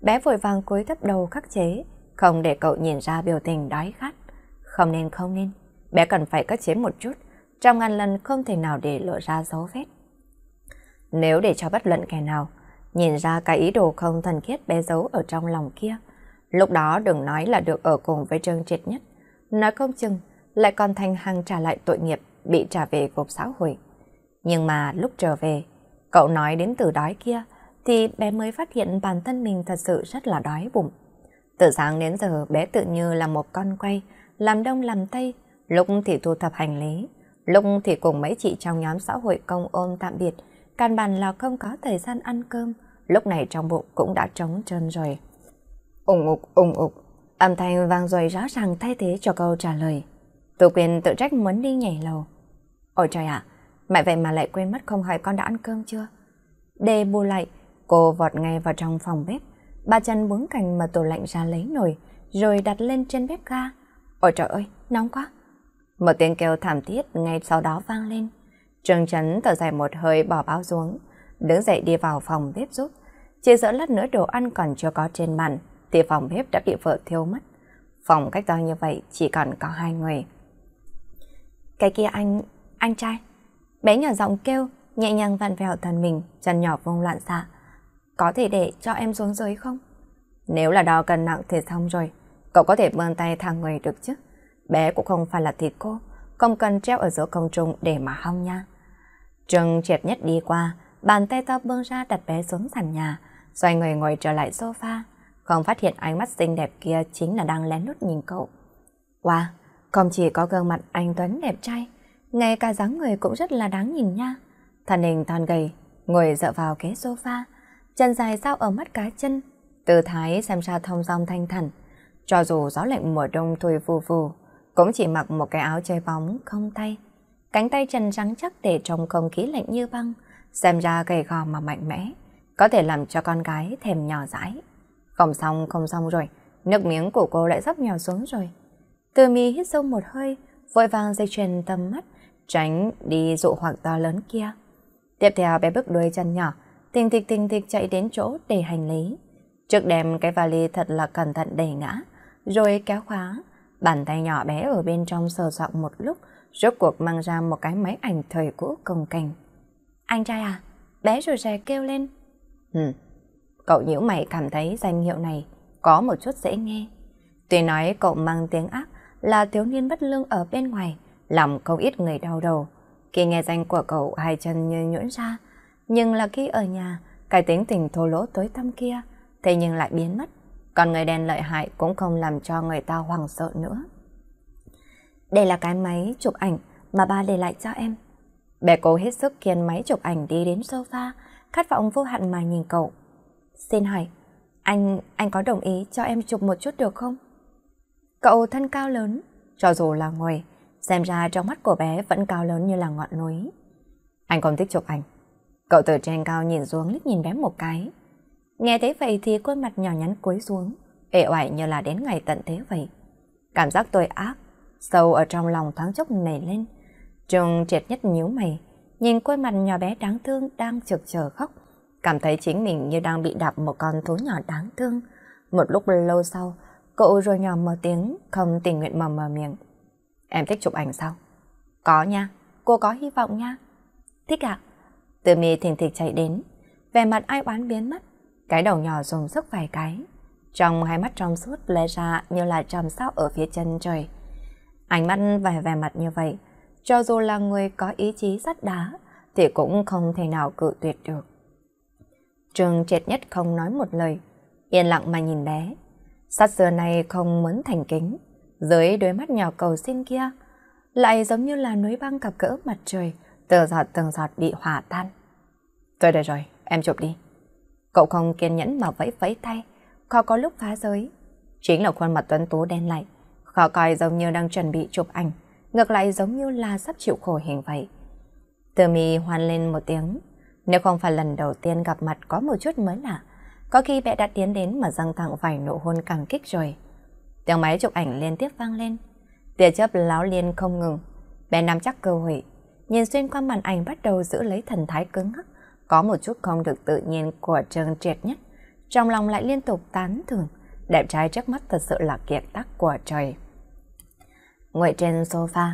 Bé vội vàng cúi thấp đầu khắc chế không để cậu nhìn ra biểu tình đói khát. Không nên không nên, bé cần phải cất chế một chút, trăm ngàn lần không thể nào để lộ ra dấu vết. Nếu để cho bất luận kẻ nào, nhìn ra cái ý đồ không thần khiết bé giấu ở trong lòng kia, lúc đó đừng nói là được ở cùng với Trương Triệt nhất, nói không chừng lại còn thành hàng trả lại tội nghiệp bị trả về gộp xã hội. Nhưng mà lúc trở về, cậu nói đến từ đói kia, thì bé mới phát hiện bản thân mình thật sự rất là đói bụng. Từ sáng đến giờ bé tự như là một con quay, làm đông làm tây, lúc thì thu thập hành lý, lúc thì cùng mấy chị trong nhóm xã hội công ôm tạm biệt, căn bản là không có thời gian ăn cơm, lúc này trong bụng cũng đã trống trơn rồi. Ủng ục, ủng ục, âm thanh vang rồi rõ ràng thay thế cho câu trả lời. Tự quyền tự trách muốn đi nhảy lầu. Ôi trời ạ, à, mẹ vậy mà lại quên mất không hỏi con đã ăn cơm chưa? Đề bù lại, cô vọt ngay vào trong phòng bếp, ba chân bướng cành mà tủ lạnh ra lấy nồi, rồi đặt lên trên bếp ga. Ôi trời ơi, nóng quá. Một tiếng kêu thảm thiết ngay sau đó vang lên. Trương Trấn thở dài một hơi bỏ bao xuống, đứng dậy đi vào phòng bếp giúp. Chỉ dỡ lát nữa đồ ăn còn chưa có trên bàn, thì phòng bếp đã bị vợ thiêu mất. Phòng cách to như vậy chỉ còn có hai người. Cái kia anh, anh trai. Bé nhỏ giọng kêu, nhẹ nhàng vặn vẹo thân mình, chân nhỏ vung loạn xạ. Có thể để cho em xuống dưới không? Nếu là đo cần nặng thì xong rồi, Cậu có thể vươn tay thằng người được chứ? Bé cũng không phải là thịt cô, không cần treo ở giữa công trung để mà hong nha. Trừng triệt nhất đi qua, bàn tay to bưng ra đặt bé xuống sàn nhà, xoay người ngồi trở lại sofa, không phát hiện ánh mắt xinh đẹp kia chính là đang lén lút nhìn cậu. Wow, không chỉ có gương mặt anh Tuấn đẹp trai, ngay cả dáng người cũng rất là đáng nhìn nha. Thân hình thon gầy, ngồi dựa vào ghế sofa, chân dài sao ở mắt cá chân, tư thái xem ra thông dong thanh thản, cho dù gió lạnh mùa đông thổi phù phù cũng chỉ mặc một cái áo chơi bóng không tay. Cánh tay trần trắng chắc để trong không khí lạnh như băng, xem ra gầy gò mà mạnh mẽ, có thể làm cho con gái thèm nhỏ dãi. Không xong, không xong rồi, nước miếng của cô lại sắp nhỏ xuống rồi. Từ mi hít sâu một hơi, vội vàng dây chuyền tầm mắt, tránh đi dụ hoặc to lớn kia. Tiếp theo bé bước đuôi chân nhỏ, tình thịch tình thịch chạy đến chỗ để hành lý. Trước đem cái vali thật là cẩn thận đầy ngã, rồi kéo khóa. Bàn tay nhỏ bé ở bên trong sờ soạn một lúc, rốt cuộc mang ra một cái máy ảnh thời cũ công cành. Anh trai à, bé rồi rè kêu lên. Ừ, cậu nhiễu mày cảm thấy danh hiệu này có một chút dễ nghe. Tuy nói cậu mang tiếng ác là thiếu niên bất lương ở bên ngoài, làm không ít người đau đầu. Khi nghe danh của cậu hai chân như nhũn ra, nhưng là khi ở nhà, cái tính tình thô lỗ tối tăm kia, thế nhưng lại biến mất. Còn người đen lợi hại cũng không làm cho người ta hoảng sợ nữa. Đây là cái máy chụp ảnh mà ba để lại cho em. Bé cố hết sức khiến máy chụp ảnh đi đến sofa, khát vọng vô hạn mà nhìn cậu. Xin hỏi, anh, anh có đồng ý cho em chụp một chút được không? Cậu thân cao lớn, cho dù là ngồi, xem ra trong mắt của bé vẫn cao lớn như là ngọn núi. Anh không thích chụp ảnh. Cậu từ trên cao nhìn xuống liếc nhìn bé một cái. Nghe thấy vậy thì khuôn mặt nhỏ nhắn cúi xuống, ệ oải như là đến ngày tận thế vậy. Cảm giác tội ác, sâu ở trong lòng thoáng chốc nảy lên. Trường triệt nhất nhíu mày, nhìn khuôn mặt nhỏ bé đáng thương đang trực chờ khóc. Cảm thấy chính mình như đang bị đạp một con thú nhỏ đáng thương. Một lúc lâu sau, cậu rồi nhỏ mở tiếng, không tình nguyện mờ mờ miệng. Em thích chụp ảnh sao? Có nha, cô có hy vọng nha. Thích ạ. À? Từ mì thình thịch chạy đến, vẻ mặt ai oán biến mất. Cái đầu nhỏ dùng sức vài cái, trong hai mắt trong suốt lóe ra như là tròm sao ở phía chân trời. Ánh mắt vẻ vẻ mặt như vậy, cho dù là người có ý chí sắt đá, thì cũng không thể nào cự tuyệt được. Trường triệt nhất không nói một lời, yên lặng mà nhìn bé. Sát xưa này không muốn thành kính, dưới đôi mắt nhỏ cầu xin kia, lại giống như là núi băng cặp cỡ mặt trời, từng giọt từng giọt bị hòa tan. Rồi được rồi, em chụp đi. Cậu không kiên nhẫn mà vẫy vẫy tay, khó có lúc phá giới. Chính là khuôn mặt tuấn tú đen lại, khó coi giống như đang chuẩn bị chụp ảnh, ngược lại giống như là sắp chịu khổ hình vậy. Từ mi hoan lên một tiếng, nếu không phải lần đầu tiên gặp mặt có một chút mới lạ, có khi bé đã tiến đến mà răng thẳng vài nụ hôn càng kích rồi. Tiếng máy chụp ảnh liên tiếp vang lên, tia chớp láo liên không ngừng, bé nắm chắc cơ hội, nhìn xuyên qua màn ảnh bắt đầu giữ lấy thần thái cứng ngắc, có một chút không được tự nhiên của Trương Triệt nhất, trong lòng lại liên tục tán thưởng, đẹp trai trước mắt thật sự là kiệt tác của trời. Ngồi trên sofa,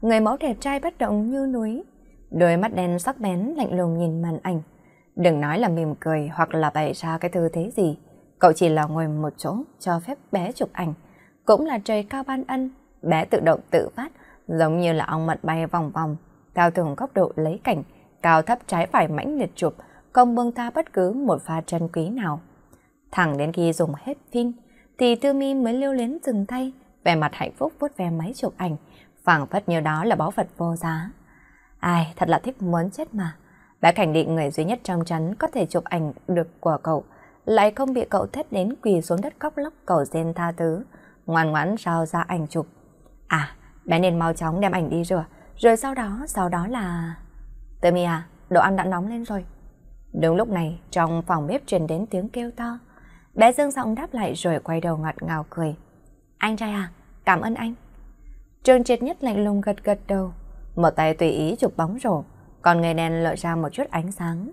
người mẫu đẹp trai bất động như núi, đôi mắt đen sắc bén lạnh lùng nhìn màn ảnh. Đừng nói là mỉm cười hoặc là bày ra cái tư thế gì, cậu chỉ là ngồi một chỗ cho phép bé chụp ảnh, cũng là trời cao ban ân, bé tự động tự phát, giống như là ong mật bay vòng vòng, theo từng góc độ lấy cảnh, cao thấp trái phải mãnh liệt chụp, không bưng tha bất cứ một pha chân quý nào. Thẳng đến khi dùng hết pin, thì Tư Mi mới lưu luyến dừng tay, vẻ mặt hạnh phúc vuốt ve máy chụp ảnh, phảng phất như đó là báu vật vô giá. Ai, thật là thích muốn chết mà. Bé Cảnh Định người duy nhất trong chắn có thể chụp ảnh được của cậu, lại không bị cậu thét đến quỳ xuống đất khóc lóc cầu rên tha thứ, ngoan ngoãn giao ra ảnh chụp. À, bé nên mau chóng đem ảnh đi rửa, rồi sau đó, sau đó là... Tơ à, đồ ăn đã nóng lên rồi. Đúng lúc này, trong phòng bếp truyền đến tiếng kêu to. Bé Dương giọng đáp lại rồi quay đầu ngọt ngào cười. Anh trai à, cảm ơn anh. Trường triệt nhất lạnh lùng gật gật đầu. Một tay tùy ý chụp bóng rổ, còn người đèn lộ ra một chút ánh sáng.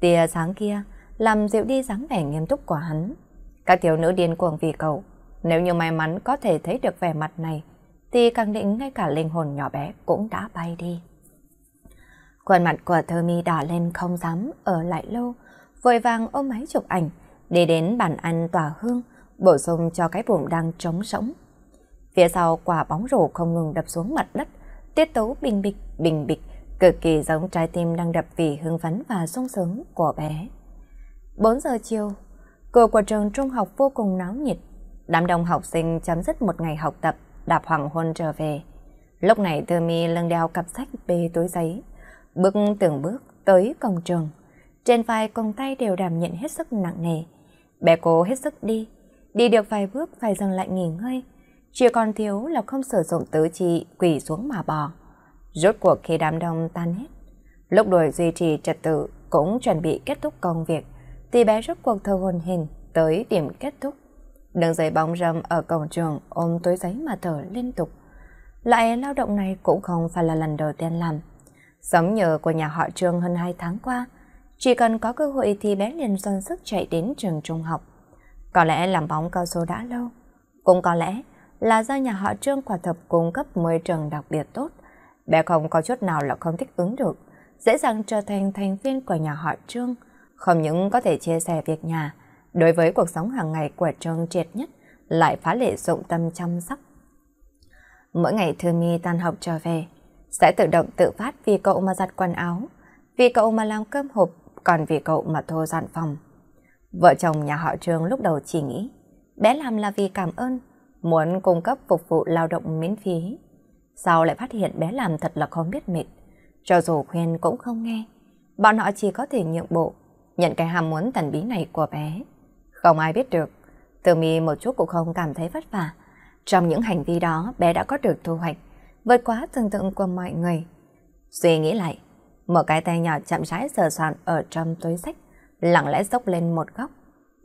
Tia sáng kia làm dịu đi dáng vẻ nghiêm túc của hắn. Các thiếu nữ điên cuồng vì cậu. Nếu như may mắn có thể thấy được vẻ mặt này, thì càng định ngay cả linh hồn nhỏ bé cũng đã bay đi. Khuôn mặt của thơ mi đỏ lên không dám ở lại lâu, vội vàng ôm máy chụp ảnh, đi đến bàn ăn tỏa hương, bổ sung cho cái bụng đang trống sống Phía sau quả bóng rổ không ngừng đập xuống mặt đất, tiết tấu bình bịch, bình bịch, cực kỳ giống trái tim đang đập vì hưng phấn và sung sướng của bé. 4 giờ chiều, cửa của trường trung học vô cùng náo nhiệt. Đám đông học sinh chấm dứt một ngày học tập, đạp hoàng hôn trở về. Lúc này Thư Mi lưng đeo cặp sách bê túi giấy, bước từng bước tới cổng trường. Trên vai cùng tay đều đảm nhận hết sức nặng nề. Bé cố hết sức đi, đi được vài bước phải dừng lại nghỉ ngơi. Chỉ còn thiếu là không sử dụng tứ chi quỳ xuống mà bò. Rốt cuộc khi đám đông tan hết, lúc đội duy trì trật tự cũng chuẩn bị kết thúc công việc, thì bé rốt cuộc thơ hồn hình tới điểm kết thúc. Đường dây bóng râm ở cổng trường ôm túi giấy mà thở liên tục. Loại lao động này cũng không phải là lần đầu tiên làm sống nhờ của nhà họ Trương hơn 2 tháng qua, chỉ cần có cơ hội thì bé liền dồn sức chạy đến trường trung học. Có lẽ làm bóng cao số đã lâu, cũng có lẽ là do nhà họ Trương quả thật cung cấp môi trường đặc biệt tốt. Bé không có chút nào là không thích ứng được, dễ dàng trở thành thành viên của nhà họ Trương, không những có thể chia sẻ việc nhà, đối với cuộc sống hàng ngày của Trương triệt nhất lại phá lệ dụng tâm chăm sóc. Mỗi ngày Thư Mi tan học trở về, sẽ tự động tự phát vì cậu mà giặt quần áo, vì cậu mà làm cơm hộp, còn vì cậu mà thô dọn phòng. Vợ chồng nhà họ Trương lúc đầu chỉ nghĩ, bé làm là vì cảm ơn, muốn cung cấp phục vụ lao động miễn phí. Sau lại phát hiện bé làm thật là không biết mệt, cho dù khuyên cũng không nghe. Bọn họ chỉ có thể nhượng bộ, nhận cái ham muốn thần bí này của bé. Không ai biết được, Từ mi một chút cũng không cảm thấy vất vả. Trong những hành vi đó, bé đã có được thu hoạch vượt quá tưởng tượng của mọi người. Suy nghĩ lại, một cái tay nhỏ chậm rãi sờ soạn ở trong túi sách, lặng lẽ dốc lên một góc.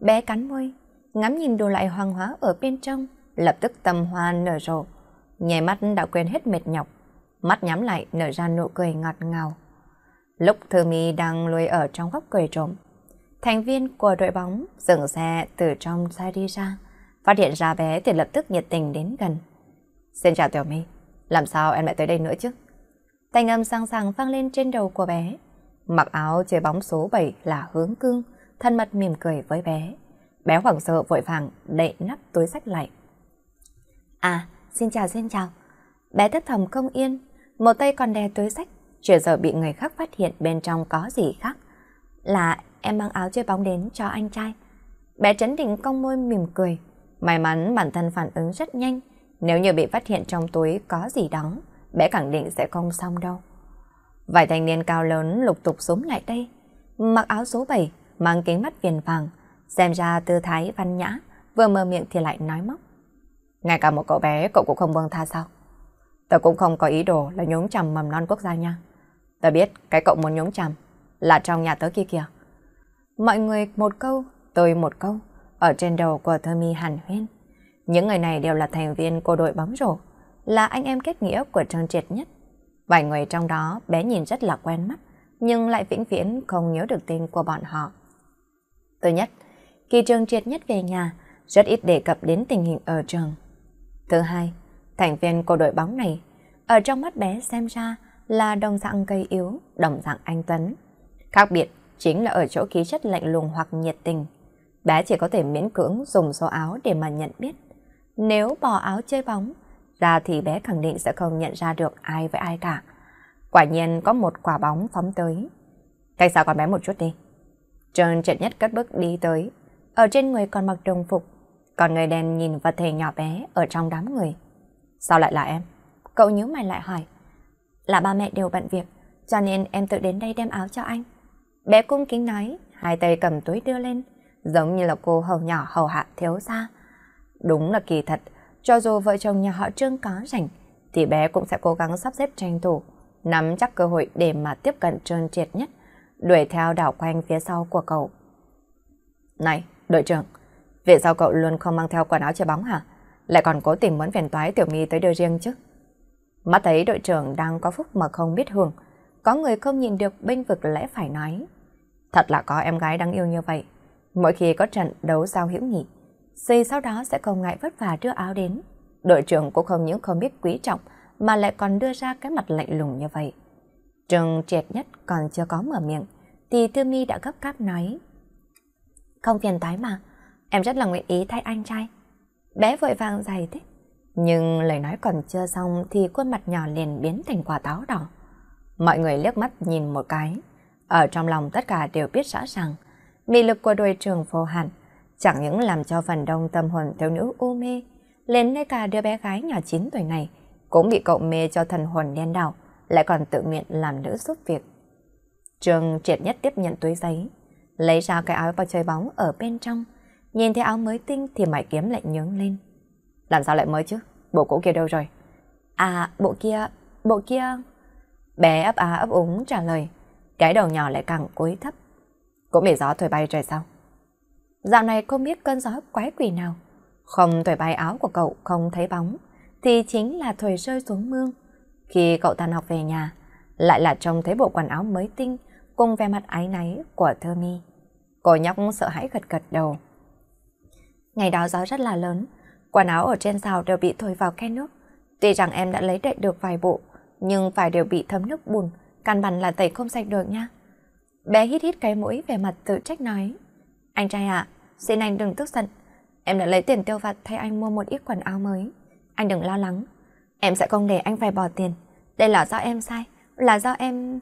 Bé cắn môi, ngắm nhìn đồ lại hoang hóa ở bên trong, lập tức tâm hoa nở rộ. Nhảy mắt đã quên hết mệt nhọc, mắt nhắm lại nở ra nụ cười ngọt ngào. Lúc Thư Mi đang lùi ở trong góc cười trộm, thành viên của đội bóng dừng xe từ trong xe đi ra, phát hiện ra bé thì lập tức nhiệt tình đến gần. Xin chào Tiểu My. Làm sao em lại tới đây nữa chứ? Thanh âm sang sàng vang lên trên đầu của bé. Mặc áo chơi bóng số 7 là hướng cương, thân mật mỉm cười với bé. Bé hoảng sợ vội vàng đậy nắp túi sách lại. À, xin chào xin chào. Bé thất thầm không yên, một tay còn đè túi sách, chưa giờ bị người khác phát hiện bên trong có gì khác. Là em mang áo chơi bóng đến cho anh trai. Bé chấn định cong môi mỉm cười. May mắn bản thân phản ứng rất nhanh, nếu như bị phát hiện trong túi có gì đó, bé khẳng định sẽ không xong đâu. Vài thanh niên cao lớn lục tục xuống lại đây, mặc áo số 7, mang kính mắt viền vàng, xem ra tư thái văn nhã, vừa mở miệng thì lại nói móc. Ngay cả một cậu bé cậu cũng không buông tha sao? Tớ cũng không có ý đồ là nhúng chằm mầm non quốc gia nha. Tớ biết cái cậu muốn nhúng chằm là trong nhà tớ kia kìa. Mọi người một câu, tôi một câu, ở trên đầu của thơ mi hàn huyên. Những người này đều là thành viên của đội bóng rổ, là anh em kết nghĩa của Trương Triệt nhất. Vài người trong đó bé nhìn rất là quen mắt, nhưng lại vĩnh viễn không nhớ được tên của bọn họ. Thứ nhất, khi Trương Triệt nhất về nhà, rất ít đề cập đến tình hình ở trường. Thứ hai, thành viên của đội bóng này, ở trong mắt bé xem ra là đồng dạng cây yếu, đồng dạng anh Tuấn. Khác biệt chính là ở chỗ khí chất lạnh lùng hoặc nhiệt tình. Bé chỉ có thể miễn cưỡng dùng số áo để mà nhận biết. Nếu bỏ áo chơi bóng, ra thì bé khẳng định sẽ không nhận ra được ai với ai cả. Quả nhiên có một quả bóng phóng tới. Cách xa con bé một chút đi. Trơn trệt nhất cất bước đi tới. Ở trên người còn mặc đồng phục. Còn người đen nhìn vật thể nhỏ bé ở trong đám người. Sao lại là em? Cậu nhíu mày lại hỏi. Là ba mẹ đều bận việc, cho nên em tự đến đây đem áo cho anh. Bé cung kính nói, hai tay cầm túi đưa lên, giống như là cô hầu nhỏ hầu hạ thiếu gia. Đúng là kỳ thật, cho dù vợ chồng nhà họ Trương có rảnh, thì bé cũng sẽ cố gắng sắp xếp tranh thủ, nắm chắc cơ hội để mà tiếp cận trơn triệt nhất, đuổi theo đảo quanh phía sau của cậu. Này, đội trưởng, vì sao cậu luôn không mang theo quần áo chơi bóng hả? Lại còn cố tình muốn phiền toái Tiểu My tới đưa riêng chứ? Mắt thấy đội trưởng đang có phúc mà không biết hưởng, có người không nhìn được bên vực lẽ phải nói. Thật là có em gái đáng yêu như vậy, mỗi khi có trận đấu giao hữu nghị Duy sau đó sẽ không ngại vất vả đưa áo đến. Đội trưởng cũng không những không biết quý trọng mà lại còn đưa ra cái mặt lạnh lùng như vậy. trường triệt nhất còn chưa có mở miệng thì Tư Mi đã gấp gáp nói. Không phiền tái mà, em rất là nguyện ý thay anh trai. Bé vội vàng giày thế Nhưng lời nói còn chưa xong thì khuôn mặt nhỏ liền biến thành quả táo đỏ. Mọi người liếc mắt nhìn một cái. Ở trong lòng tất cả đều biết rõ ràng, mị lực của đội trưởng vô hạn chẳng những làm cho phần đông tâm hồn thiếu nữ u mê, lên ngay cả đứa bé gái nhỏ 9 tuổi này cũng bị cậu mê cho thần hồn đen đảo, lại còn tự nguyện làm nữ giúp việc. Trường triệt nhất tiếp nhận túi giấy, lấy ra cái áo bao chơi bóng ở bên trong, nhìn thấy áo mới tinh thì mải kiếm lại nhướng lên. Làm sao lại mới chứ? Bộ cũ kia đâu rồi? À, bộ kia, bộ kia... Bé ấp á ấp úng trả lời, cái đầu nhỏ lại càng cúi thấp. Cũng bị gió thổi bay rồi sao? Dạo này không biết cơn gió quái quỷ nào. Không thổi bay áo của cậu không thấy bóng, thì chính là thổi rơi xuống mương. Khi cậu tan học về nhà, lại là trông thấy bộ quần áo mới tinh cùng vẻ mặt áy náy của thơ mi. Cô nhóc sợ hãi gật gật đầu. Ngày đó gió rất là lớn, quần áo ở trên rào đều bị thổi vào khe nước. Tuy rằng em đã lấy đậy được vài bộ, nhưng phải đều bị thấm nước bùn, căn bản là tẩy không sạch được nha. Bé hít hít cái mũi về mặt tự trách nói. Anh trai ạ, Xin anh đừng tức giận. Em đã lấy tiền tiêu vặt thay anh mua một ít quần áo mới. Anh đừng lo lắng. Em sẽ không để anh phải bỏ tiền. Đây là do em sai. Là do em...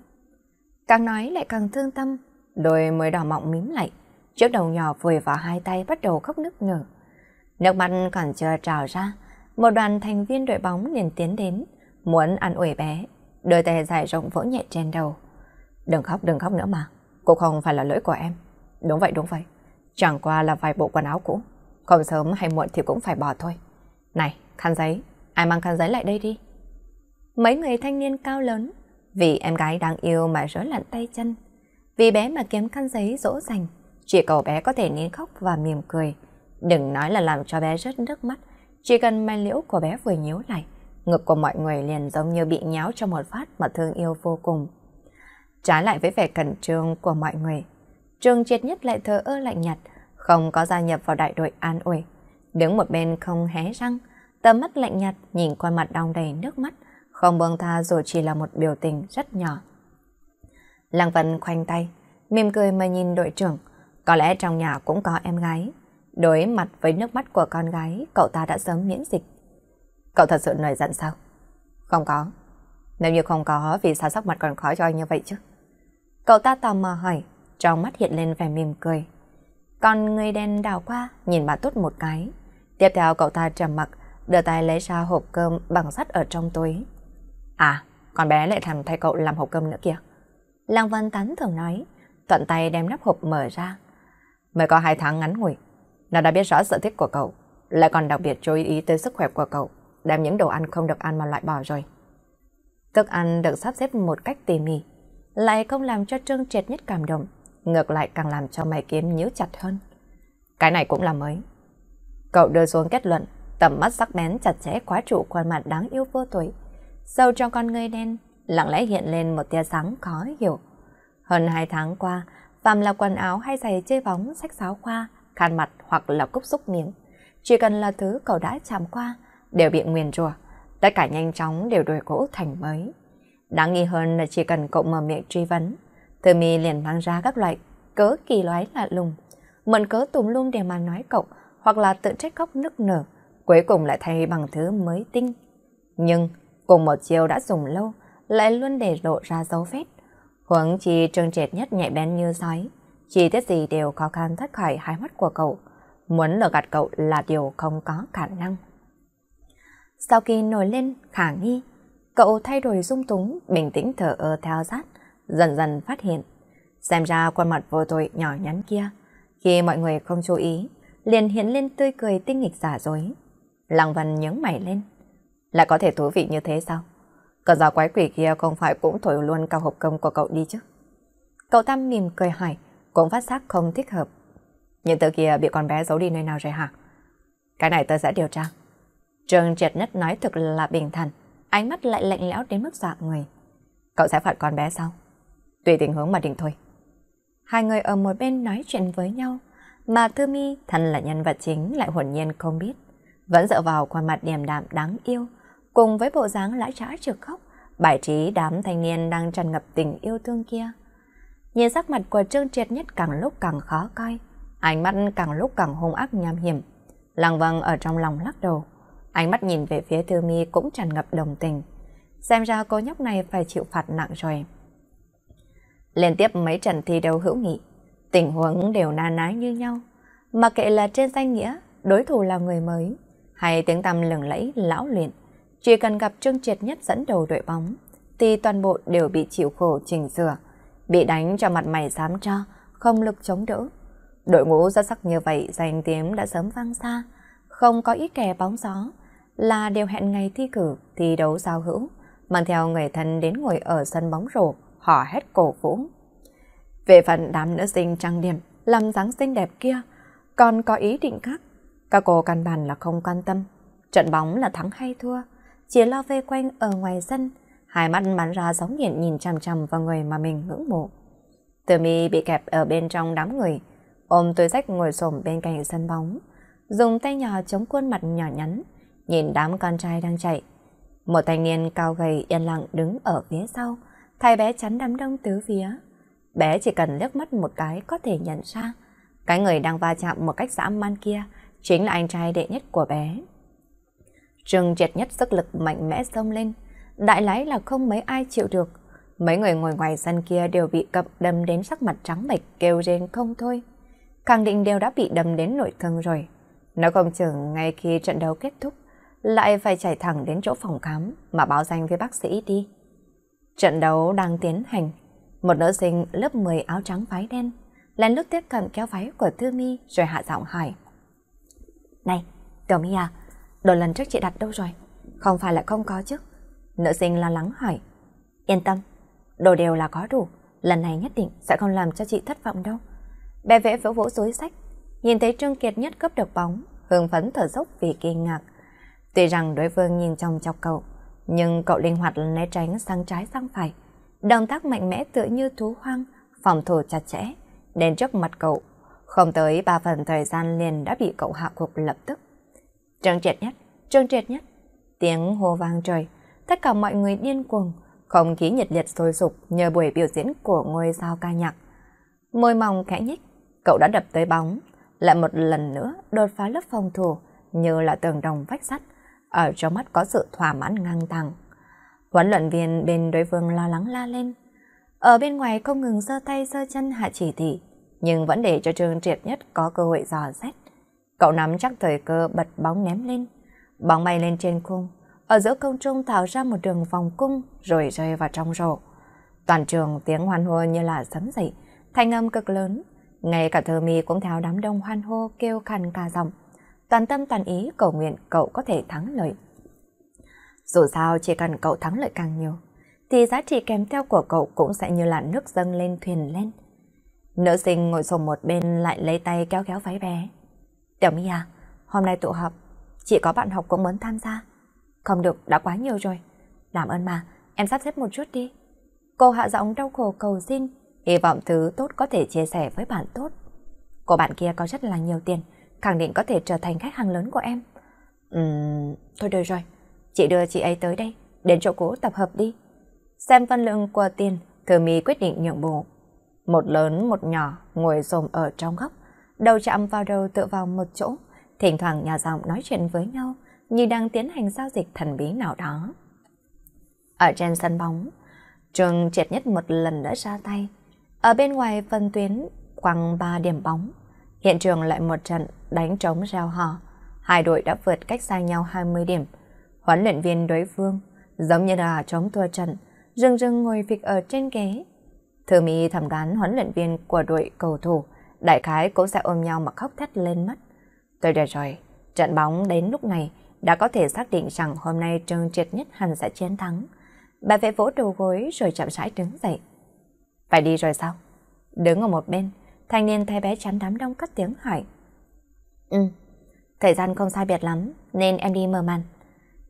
Càng nói lại càng thương tâm. Đôi mới đỏ mọng mím lại. Trước đầu nhỏ vùi vào hai tay bắt đầu khóc nức nở. Nước mắt còn chưa trào ra. Một đoàn thành viên đội bóng liền tiến đến. Muốn ăn ủi bé. Đôi tay dài rộng vỗ nhẹ trên đầu. Đừng khóc, đừng khóc nữa mà. Cũng không phải là lỗi của em. Đúng vậy, đúng vậy. Chẳng qua là vài bộ quần áo cũ Không sớm hay muộn thì cũng phải bỏ thôi Này, khăn giấy Ai mang khăn giấy lại đây đi Mấy người thanh niên cao lớn Vì em gái đang yêu mà rối lặn tay chân Vì bé mà kiếm khăn giấy dỗ dành Chỉ cầu bé có thể nín khóc và mỉm cười Đừng nói là làm cho bé rớt nước mắt Chỉ cần mai liễu của bé vừa nhíu lại Ngực của mọi người liền giống như bị nháo cho một phát mà thương yêu vô cùng Trái lại với vẻ cẩn trương của mọi người Trường triệt nhất lại thờ ơ lạnh nhạt, không có gia nhập vào đại đội an ủi. Đứng một bên không hé răng, tầm mắt lạnh nhạt nhìn qua mặt đong đầy nước mắt, không buông tha rồi chỉ là một biểu tình rất nhỏ. Lăng Vân khoanh tay, mỉm cười mà nhìn đội trưởng, có lẽ trong nhà cũng có em gái. Đối mặt với nước mắt của con gái, cậu ta đã sớm miễn dịch. Cậu thật sự nổi giận sao? Không có. Nếu như không có, vì sao sắc mặt còn khó cho anh như vậy chứ? Cậu ta tò mò hỏi, trong mắt hiện lên vẻ mỉm cười. Còn người đen đảo qua, nhìn bà tốt một cái. Tiếp theo cậu ta trầm mặc, đưa tay lấy ra hộp cơm bằng sắt ở trong túi. À, con bé lại thầm thay cậu làm hộp cơm nữa kìa. Lăng Văn tán thường nói, thuận tay đem nắp hộp mở ra. Mới có hai tháng ngắn ngủi, nó đã biết rõ sở thích của cậu, lại còn đặc biệt chú ý tới sức khỏe của cậu, đem những đồ ăn không được ăn mà loại bỏ rồi. Thức ăn được sắp xếp một cách tỉ mỉ, lại không làm cho Trương Triệt nhất cảm động ngược lại càng làm cho mày kiếm nhíu chặt hơn. Cái này cũng là mới. Cậu đưa xuống kết luận, tầm mắt sắc bén chặt chẽ quá trụ khuôn mặt đáng yêu vô tuổi. Sâu trong con người đen, lặng lẽ hiện lên một tia sáng khó hiểu. Hơn hai tháng qua, phàm là quần áo hay giày chơi bóng, sách giáo khoa, khăn mặt hoặc là cúc xúc miệng. Chỉ cần là thứ cậu đã chạm qua, đều bị nguyền rủa tất cả nhanh chóng đều đổi cũ thành mới. Đáng nghi hơn là chỉ cần cậu mở miệng truy vấn, Thư mi liền mang ra các loại cớ kỳ loái lạ lùng, mượn cớ tùm lum để mà nói cậu, hoặc là tự trách khóc nức nở, cuối cùng lại thay bằng thứ mới tinh. Nhưng cùng một chiều đã dùng lâu, lại luôn để lộ ra dấu vết. Huống chi trơn trệt nhất nhạy bén như sói, chi tiết gì đều khó khăn thoát khỏi hai mắt của cậu. Muốn lừa gạt cậu là điều không có khả năng. Sau khi nổi lên khả nghi, cậu thay đổi dung túng, bình tĩnh thở ơ theo sát, dần dần phát hiện. Xem ra khuôn mặt vô tội nhỏ nhắn kia, khi mọi người không chú ý, liền hiện lên tươi cười tinh nghịch giả dối. Lăng Vân nhướng mày lên. Lại có thể thú vị như thế sao? Cậu gió quái quỷ kia không phải cũng thổi luôn cao hộp công của cậu đi chứ? Cậu tâm mỉm cười hỏi, cũng phát giác không thích hợp. những tờ kia bị con bé giấu đi nơi nào rồi hả? Cái này tôi sẽ điều tra. Trường triệt nhất nói thực là bình thản, ánh mắt lại lạnh lẽo đến mức dọa người. Cậu sẽ phạt con bé sao? tùy tình hướng mà định thôi. Hai người ở một bên nói chuyện với nhau, mà Thư Mi thân là nhân vật chính lại hồn nhiên không biết, vẫn dựa vào khuôn mặt điềm đạm đáng yêu, cùng với bộ dáng lãi trá trực khóc, bài trí đám thanh niên đang tràn ngập tình yêu thương kia. Nhìn sắc mặt của Trương Triệt nhất càng lúc càng khó coi, ánh mắt càng lúc càng hung ác nham hiểm. Lăng Vân ở trong lòng lắc đầu, ánh mắt nhìn về phía Thư Mi cũng tràn ngập đồng tình. Xem ra cô nhóc này phải chịu phạt nặng rồi. Liên tiếp mấy trận thi đấu hữu nghị, tình huống đều na ná như nhau. Mà kệ là trên danh nghĩa, đối thủ là người mới, hay tiếng tăm lừng lẫy lão luyện. Chỉ cần gặp Trương Triệt nhất dẫn đầu đội bóng, thì toàn bộ đều bị chịu khổ chỉnh sửa, bị đánh cho mặt mày dám cho, không lực chống đỡ. Đội ngũ ra sắc như vậy danh tiếng đã sớm vang xa, không có ít kẻ bóng gió, là đều hẹn ngày thi cử, thi đấu giao hữu, mang theo người thân đến ngồi ở sân bóng rổ, họ hết cổ vũ. Về phần đám nữ sinh trang điểm, làm dáng xinh đẹp kia, còn có ý định khác. Các cô căn bản là không quan tâm. Trận bóng là thắng hay thua, chỉ lo vây quanh ở ngoài sân, hai mắt bắn ra sóng nghiện nhìn chằm chằm vào người mà mình ngưỡng mộ. Từ mi bị kẹp ở bên trong đám người, ôm túi sách ngồi xổm bên cạnh sân bóng, dùng tay nhỏ chống khuôn mặt nhỏ nhắn, nhìn đám con trai đang chạy. Một thanh niên cao gầy yên lặng đứng ở phía sau, Hai bé chắn đám đông tứ phía. Bé chỉ cần liếc mắt một cái có thể nhận ra. Cái người đang va chạm một cách dã man kia chính là anh trai đệ nhất của bé. Trương triệt nhất sức lực mạnh mẽ xông lên. Đại lái là không mấy ai chịu được. Mấy người ngồi ngoài sân kia đều bị cập đâm đến sắc mặt trắng bệch kêu rên không thôi. Khẳng định đều đã bị đâm đến nội thương rồi. Nó không chừng ngay khi trận đấu kết thúc, lại phải chạy thẳng đến chỗ phòng khám mà báo danh với bác sĩ đi. Trận đấu đang tiến hành. Một nữ sinh lớp 10 áo trắng váy đen lén lút tiếp cận kéo váy của Thư Mi rồi hạ giọng hỏi. Này, Tiểu Mi à, đồ lần trước chị đặt đâu rồi? Không phải là không có chứ? Nữ sinh lo lắng hỏi. Yên tâm, đồ đều là có đủ, lần này nhất định sẽ không làm cho chị thất vọng đâu. Bé vẽ vỗ vỗ túi sách, nhìn thấy Trương Kiệt nhất cấp được bóng, hưng phấn thở dốc vì kinh ngạc. Tuy rằng đối phương nhìn trong chọc cậu, nhưng cậu linh hoạt né tránh sang trái sang phải. Động tác mạnh mẽ tựa như thú hoang, phòng thủ chặt chẽ, đến trước mặt cậu. Không tới ba phần thời gian liền đã bị cậu hạ gục lập tức. Trương triệt nhất, trương triệt nhất, tiếng hô vang trời, tất cả mọi người điên cuồng, không khí nhiệt liệt sôi sục nhờ buổi biểu diễn của ngôi sao ca nhạc. Môi mỏng khẽ nhích, cậu đã đập tới bóng, lại một lần nữa đột phá lớp phòng thủ như là tường đồng vách sắt, ở trong mắt có sự thỏa mãn ngang tàng. Huấn luận viên bên đối phương lo lắng la lên. Ở bên ngoài không ngừng giơ tay giơ chân hạ chỉ thị, nhưng vẫn để cho trường Triệt Nhất có cơ hội dò xét. Cậu nắm chắc thời cơ bật bóng ném lên. Bóng bay lên trên khung, ở giữa không trung tạo ra một đường vòng cung rồi rơi vào trong rổ. Toàn trường tiếng hoan hô như là sấm dậy, thanh âm cực lớn. Ngay cả thơ mi cũng theo đám đông hoan hô kêu khàn cả giọng toàn tâm toàn ý cầu nguyện cậu có thể thắng lợi. Dù sao chỉ cần cậu thắng lợi càng nhiều, thì giá trị kèm theo của cậu cũng sẽ như là nước dâng lên thuyền lên. Nữ sinh ngồi sồn một bên lại lấy tay kéo kéo váy bé. Tiểu My à, hôm nay tụ họp, chỉ có bạn học cũng muốn tham gia. Không được, đã quá nhiều rồi. Làm ơn mà, em sắp xếp một chút đi. Cô hạ giọng đau khổ cầu xin, hy vọng thứ tốt có thể chia sẻ với bạn tốt. Cô bạn kia có rất là nhiều tiền, khẳng định có thể trở thành khách hàng lớn của em. Ừm, thôi được rồi, chị đưa chị ấy tới đây, đến chỗ cũ tập hợp đi. Xem phân lượng của tiền, Thừa Mi quyết định nhượng bộ. Một lớn một nhỏ ngồi xồm ở trong góc, đầu chạm vào đầu tựa vào một chỗ, thỉnh thoảng nhà giọng nói chuyện với nhau như đang tiến hành giao dịch thần bí nào đó. Ở trên sân bóng, Trường triệt nhất một lần đã ra tay. Ở bên ngoài phân tuyến quăng ba điểm bóng. Hiện trường lại một trận đánh trống reo hò. Hai đội đã vượt cách xa nhau 20 điểm. Huấn luyện viên đối phương giống như là chống thua trận, rưng rưng ngồi phịch ở trên ghế. Thư Mỹ thẩm đoán huấn luyện viên của đội cầu thủ, đại khái cũng sẽ ôm nhau mà khóc thét lên mất. Tôi đã rồi, trận bóng đến lúc này đã có thể xác định rằng hôm nay trường Triệt Nhất Hẳn sẽ chiến thắng. Bà vệ vỗ đầu gối rồi chậm rãi đứng dậy. Phải đi rồi sao? Đứng ở một bên, Thanh niên thấy bé chắn đám đông cất tiếng hỏi. Ừ, thời gian không sai biệt lắm nên em đi mở màn.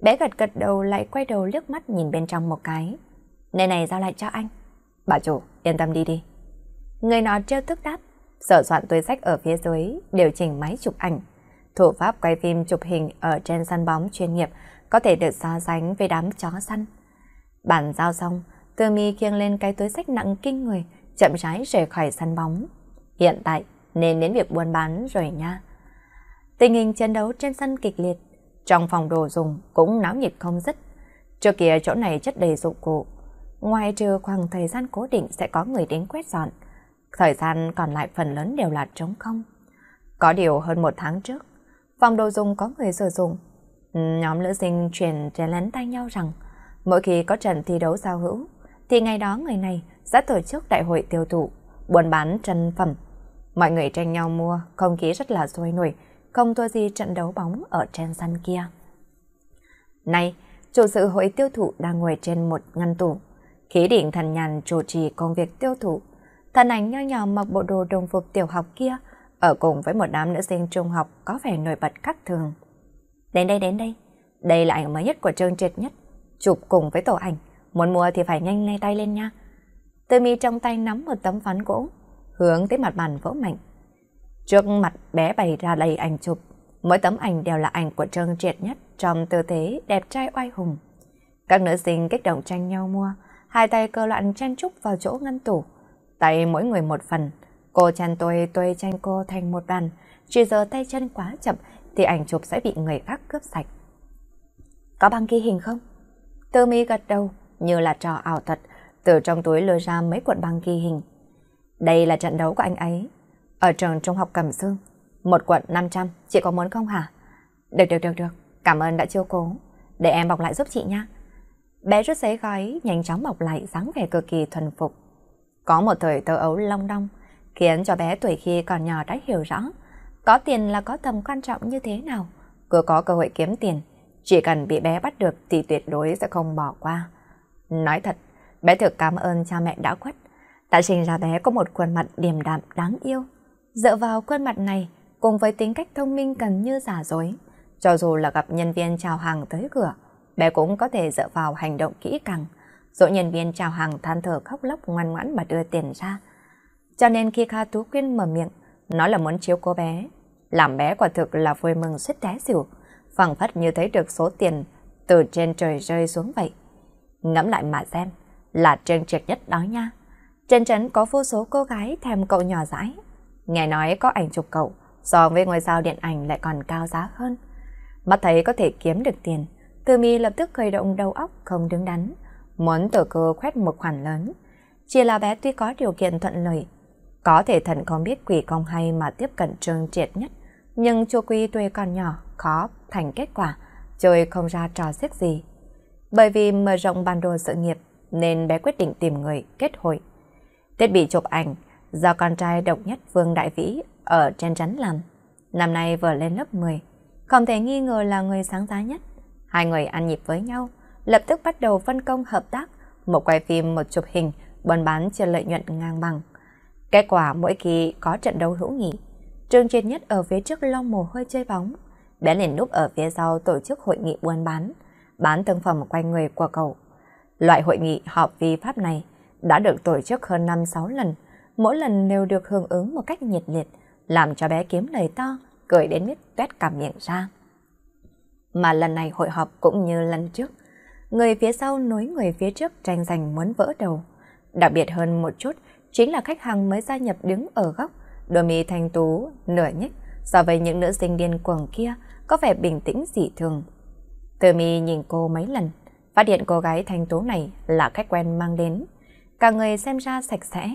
Bé gật gật đầu lại quay đầu liếc mắt nhìn bên trong một cái. Nơi này giao lại cho anh. Bà chủ, yên tâm đi đi. Người nó trêu thức đáp, sở soạn túi sách ở phía dưới, điều chỉnh máy chụp ảnh. Thủ pháp quay phim chụp hình ở trên sân bóng chuyên nghiệp có thể được so sánh với đám chó săn. Bản giao xong, Tư Mi khiêng lên cái túi sách nặng kinh người, chậm rãi rời khỏi sân bóng. Hiện tại nên đến việc buôn bán rồi nha. Tình hình chiến đấu trên sân kịch liệt, trong phòng đồ dùng cũng náo nhiệt không dứt. Trước kia chỗ này chất đầy dụng cụ, ngoài trừ khoảng thời gian cố định sẽ có người đến quét dọn, thời gian còn lại phần lớn đều là trống không. Có điều hơn một tháng trước, phòng đồ dùng có người sử dụng. Nhóm nữ sinh truyền trẻ lén tay nhau rằng mỗi khi có trận thi đấu giao hữu, thì ngày đó người này sẽ tổ chức đại hội tiêu thụ, buôn bán trần phẩm Mọi người tranh nhau mua, không khí rất là sôi nổi, không thua gì trận đấu bóng ở trên sân kia. này chủ sự hội tiêu thụ đang ngồi trên một ngăn tủ. Khí định thần nhàn chủ trì công việc tiêu thụ. Thần ảnh nho nhỏ mặc bộ đồ đồng phục tiểu học kia, ở cùng với một đám nữ sinh trung học có vẻ nổi bật khác thường. Đến đây, đến đây. Đây là ảnh mới nhất của Trương Triệt nhất. Chụp cùng với tổ ảnh. Muốn mua thì phải nhanh ngay tay lên nha. Tư mi trong tay nắm một tấm ván gỗ, hướng tới mặt bàn vỗ mạnh. Trước mặt bé bày ra đầy ảnh chụp, mỗi tấm ảnh đều là ảnh của Trương Triệt nhất trong tư thế đẹp trai oai hùng. Các nữ sinh kích động tranh nhau mua, hai tay cơ loạn chen trúc vào chỗ ngăn tủ. Tay mỗi người một phần, cô chăn tôi tôi tranh cô thành một đoàn, chỉ giờ tay chân quá chậm thì ảnh chụp sẽ bị người khác cướp sạch. Có băng ghi hình không? Tư mi gật đầu, như là trò ảo thuật, từ trong túi lôi ra mấy cuộn băng ghi hình. Đây là trận đấu của anh ấy. Ở trường trung học Cẩm Dương. Một quận 500, chị có muốn không hả? Được, được, được, được. Cảm ơn đã chiêu cố. Để em bọc lại giúp chị nha. Bé rút giấy gói, nhanh chóng bọc lại, dáng vẻ cực kỳ thuần phục. Có một thời tơ ấu long đong, khiến cho bé tuổi khi còn nhỏ đã hiểu rõ. Có tiền là có tầm quan trọng như thế nào. Cứ có cơ hội kiếm tiền, chỉ cần bị bé bắt được thì tuyệt đối sẽ không bỏ qua. Nói thật, bé thực cảm ơn cha mẹ đã quất đã sinh ra bé có một khuôn mặt điềm đạm đáng yêu. Dựa vào khuôn mặt này, cùng với tính cách thông minh gần như giả dối, cho dù là gặp nhân viên chào hàng tới cửa, bé cũng có thể dựa vào hành động kỹ càng, dỗ nhân viên chào hàng than thở khóc lóc ngoan ngoãn mà đưa tiền ra. Cho nên khi Kha Tú Quyên mở miệng, nói là muốn chiếu cô bé, làm bé quả thực là vui mừng suýt té xỉu, phẳng phất như thấy được số tiền từ trên trời rơi xuống vậy. Ngẫm lại mà xem, là trơn trượt nhất đó nha. Trên trấn có vô số cô gái thèm cậu nhỏ dãi. Nghe nói có ảnh chụp cậu, so với ngôi sao điện ảnh lại còn cao giá hơn. Mắt thấy có thể kiếm được tiền, Từ Mi lập tức khởi động đầu óc không đứng đắn, muốn tổ cơ khoét một khoản lớn. Chỉ là bé tuy có điều kiện thuận lợi, có thể thần không biết quỷ công hay mà tiếp cận trương triệt nhất, nhưng chua quy tuy còn nhỏ, khó thành kết quả, chơi không ra trò xích gì. Bởi vì mở rộng bản đồ sự nghiệp, nên bé quyết định tìm người kết hội Thiết bị chụp ảnh do con trai độc nhất Vương Đại Vĩ ở trên chắn làm. Năm nay vừa lên lớp 10, không thể nghi ngờ là người sáng giá nhất. Hai người ăn nhịp với nhau, lập tức bắt đầu phân công hợp tác, một quay phim, một chụp hình, buôn bán chia lợi nhuận ngang bằng. Kết quả mỗi kỳ có trận đấu hữu nghị, Trương Triệt Nhất ở phía trước long mồ hơi chơi bóng, bé liền núp ở phía sau tổ chức hội nghị buôn bán, bán thương phẩm quanh người của cậu. Loại hội nghị họp vi pháp này đã được tổ chức hơn 5-6 lần, mỗi lần đều được hưởng ứng một cách nhiệt liệt, làm cho bé kiếm lời to, cười đến mức tuét cả miệng ra. Mà lần này hội họp cũng như lần trước, người phía sau nối người phía trước tranh giành muốn vỡ đầu. Đặc biệt hơn một chút chính là khách hàng mới gia nhập đứng ở góc, đôi mi thanh tú, nửa nhích so với những nữ sinh điên cuồng kia có vẻ bình tĩnh dị thường. Từ mi nhìn cô mấy lần, phát hiện cô gái thanh tú này là khách quen mang đến cả người xem ra sạch sẽ,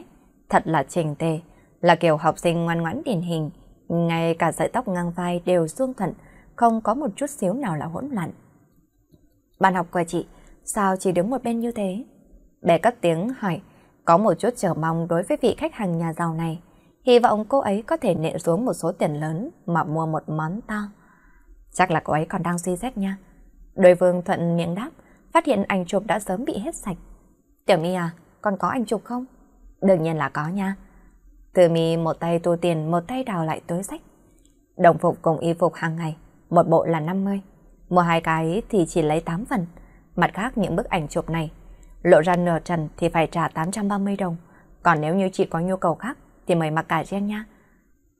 thật là chỉnh tề, là kiểu học sinh ngoan ngoãn điển hình, ngay cả sợi tóc ngang vai đều xuông thuận, không có một chút xíu nào là hỗn loạn. Bạn học của chị, sao chỉ đứng một bên như thế? Bé cất tiếng hỏi, có một chút chờ mong đối với vị khách hàng nhà giàu này. Hy vọng cô ấy có thể nệ xuống một số tiền lớn mà mua một món to. Chắc là cô ấy còn đang suy xét nha. Đối vương thuận miệng đáp, phát hiện ảnh chụp đã sớm bị hết sạch. Tiểu My à, còn có ảnh chụp không? Đương nhiên là có nha. Từ mi một tay tu tiền, một tay đào lại túi sách. Đồng phục cùng y phục hàng ngày, một bộ là 50. Mua hai cái thì chỉ lấy 8 phần. Mặt khác những bức ảnh chụp này, lộ ra nửa trần thì phải trả 830 đồng. Còn nếu như chị có nhu cầu khác thì mời mặc cả riêng nha.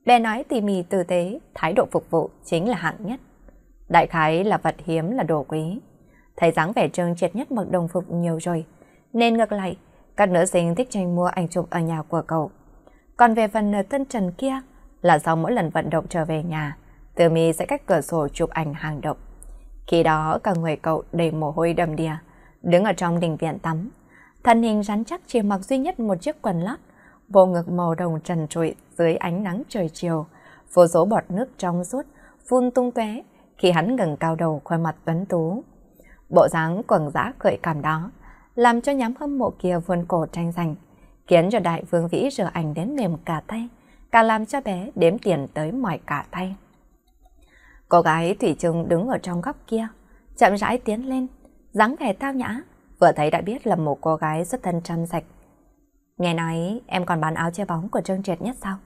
Bé nói tỉ mì tử tế, thái độ phục vụ chính là hạng nhất. Đại khái là vật hiếm là đồ quý. Thấy dáng vẻ trơn triệt nhất mặc đồng phục nhiều rồi, nên ngược lại, các nữ sinh thích tranh mua ảnh chụp ở nhà của cậu. Còn về phần thân trần kia, là sau mỗi lần vận động trở về nhà, Từ Mi sẽ cách cửa sổ chụp ảnh hàng động. Khi đó cả người cậu đầy mồ hôi đầm đìa, đứng ở trong đình viện tắm. Thân hình rắn chắc chỉ mặc duy nhất một chiếc quần lót, bộ ngực màu đồng trần trụi dưới ánh nắng trời chiều, vô số bọt nước trong suốt phun tung tóe khi hắn ngẩng cao đầu khuôn mặt tuấn tú. Bộ dáng quần dã gợi cảm đó làm cho nhám hâm mộ kia vươn cổ tranh giành, khiến cho đại vương vĩ rửa ảnh đến mềm cả tay, cả làm cho bé đếm tiền tới mỏi cả tay. Cô gái Thủy Trừng đứng ở trong góc kia, chậm rãi tiến lên, dáng vẻ tao nhã, vừa thấy đã biết là một cô gái rất thân trăm sạch. Nghe nói em còn bán áo che bóng của Trương Triệt nhất sao?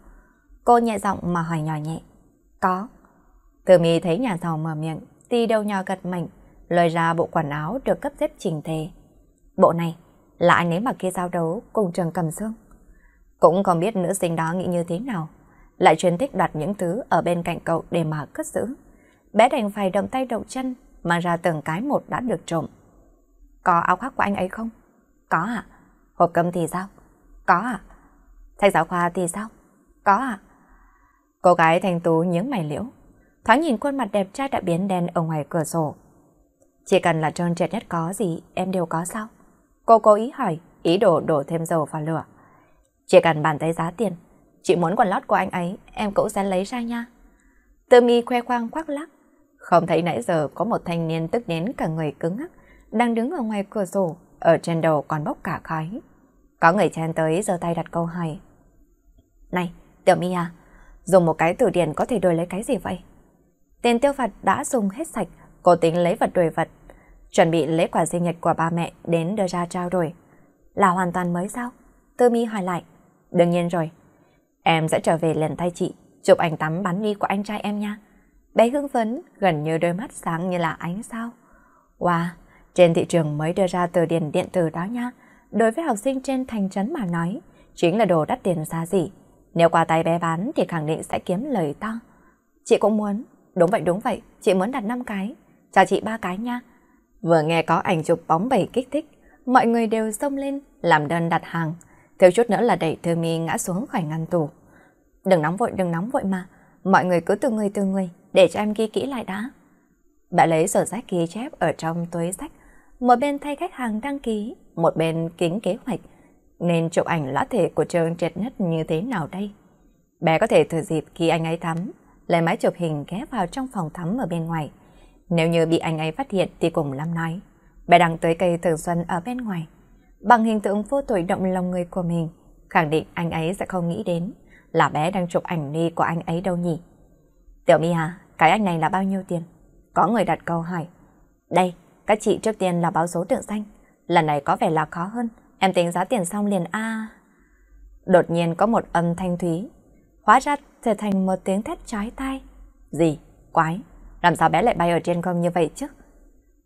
Cô nhẹ giọng mà hỏi nhỏ nhẹ. Có. Từ mi thấy nhà giàu mở miệng, thì đầu nhỏ gật mạnh, lời ra bộ quần áo được cấp xếp chỉnh tề. Bộ này là anh ấy mà kia giao đấu cùng trường cầm xương. Cũng không biết nữ sinh đó nghĩ như thế nào, lại chuyên thích đoạt những thứ ở bên cạnh cậu để mà cất giữ. Bé đành phải động tay động chân, mà ra từng cái một đã được trộm. Có áo khoác của anh ấy không? Có ạ. À? Hộp cơm thì sao? Có ạ. À? Sách giáo khoa thì sao? Có ạ. À? Cô gái thanh tú nhướng mày liễu, thoáng nhìn khuôn mặt đẹp trai đã biến đen ở ngoài cửa sổ. Chỉ cần là trơn trệt nhất có gì, em đều có sao? Cô cố ý hỏi, ý đồ đổ thêm dầu vào lửa. Chỉ cần bàn tới giá tiền, chị muốn quần lót của anh ấy, em cũng sẽ lấy ra nha. Tư mi khoe khoang khoác lắc. Không thấy nãy giờ có một thanh niên tức đến cả người cứng ngắc, đang đứng ở ngoài cửa sổ, ở trên đầu còn bốc cả khói. Có người chen tới giơ tay đặt câu hỏi. Này, Tiểu Mi à, dùng một cái từ điển có thể đổi lấy cái gì vậy? Tiền tiêu vặt đã dùng hết sạch, cố tính lấy vật đổi vật Chuẩn bị lễ quả sinh nhật của ba mẹ đến đưa ra trao rồi Là hoàn toàn mới sao? Tư Mi hỏi lại. Đương nhiên rồi. Em sẽ trở về lần tay chị, chụp ảnh tắm bắn đi của anh trai em nha. Bé hưng phấn, gần như đôi mắt sáng như là ánh sao. Wow, trên thị trường mới đưa ra từ điển điện tử đó nha. Đối với học sinh trên thành trấn mà nói, chính là đồ đắt tiền xa gì. Nếu qua tay bé bán thì khẳng định sẽ kiếm lời to. Chị cũng muốn. Đúng vậy, đúng vậy. Chị muốn đặt 5 cái. Chào chị ba cái nha. Vừa nghe có ảnh chụp bóng bẩy kích thích, mọi người đều xông lên làm đơn đặt hàng, thiếu chút nữa là đẩy Thư Mi ngã xuống khỏi ngăn tủ. Đừng nóng vội, đừng nóng vội mà, mọi người cứ từ người từ người, để cho em ghi kỹ lại đã. Bà lấy sổ sách ghi chép ở trong túi sách, một bên thay khách hàng đăng ký, một bên kính kế hoạch, nên chụp ảnh lá thể của trường trệt nhất như thế nào đây? Bé có thể thừa dịp khi anh ấy tắm, lấy máy chụp hình ghé vào trong phòng tắm ở bên ngoài. Nếu như bị anh ấy phát hiện thì cùng lắm nói. Bé đang tới cây thường xuân ở bên ngoài. Bằng hình tượng vô tội động lòng người của mình, khẳng định anh ấy sẽ không nghĩ đến là bé đang chụp ảnh đi của anh ấy đâu nhỉ. Tiểu My à, cái anh này là bao nhiêu tiền? Có người đặt câu hỏi. Đây, các chị trước tiên là báo số tượng xanh. Lần này có vẻ là khó hơn. Em tính giá tiền xong liền a. Đột nhiên có một âm thanh thúy. Hóa ra trở thành một tiếng thét trái tay. Gì? Quái! làm sao bé lại bay ở trên không như vậy chứ?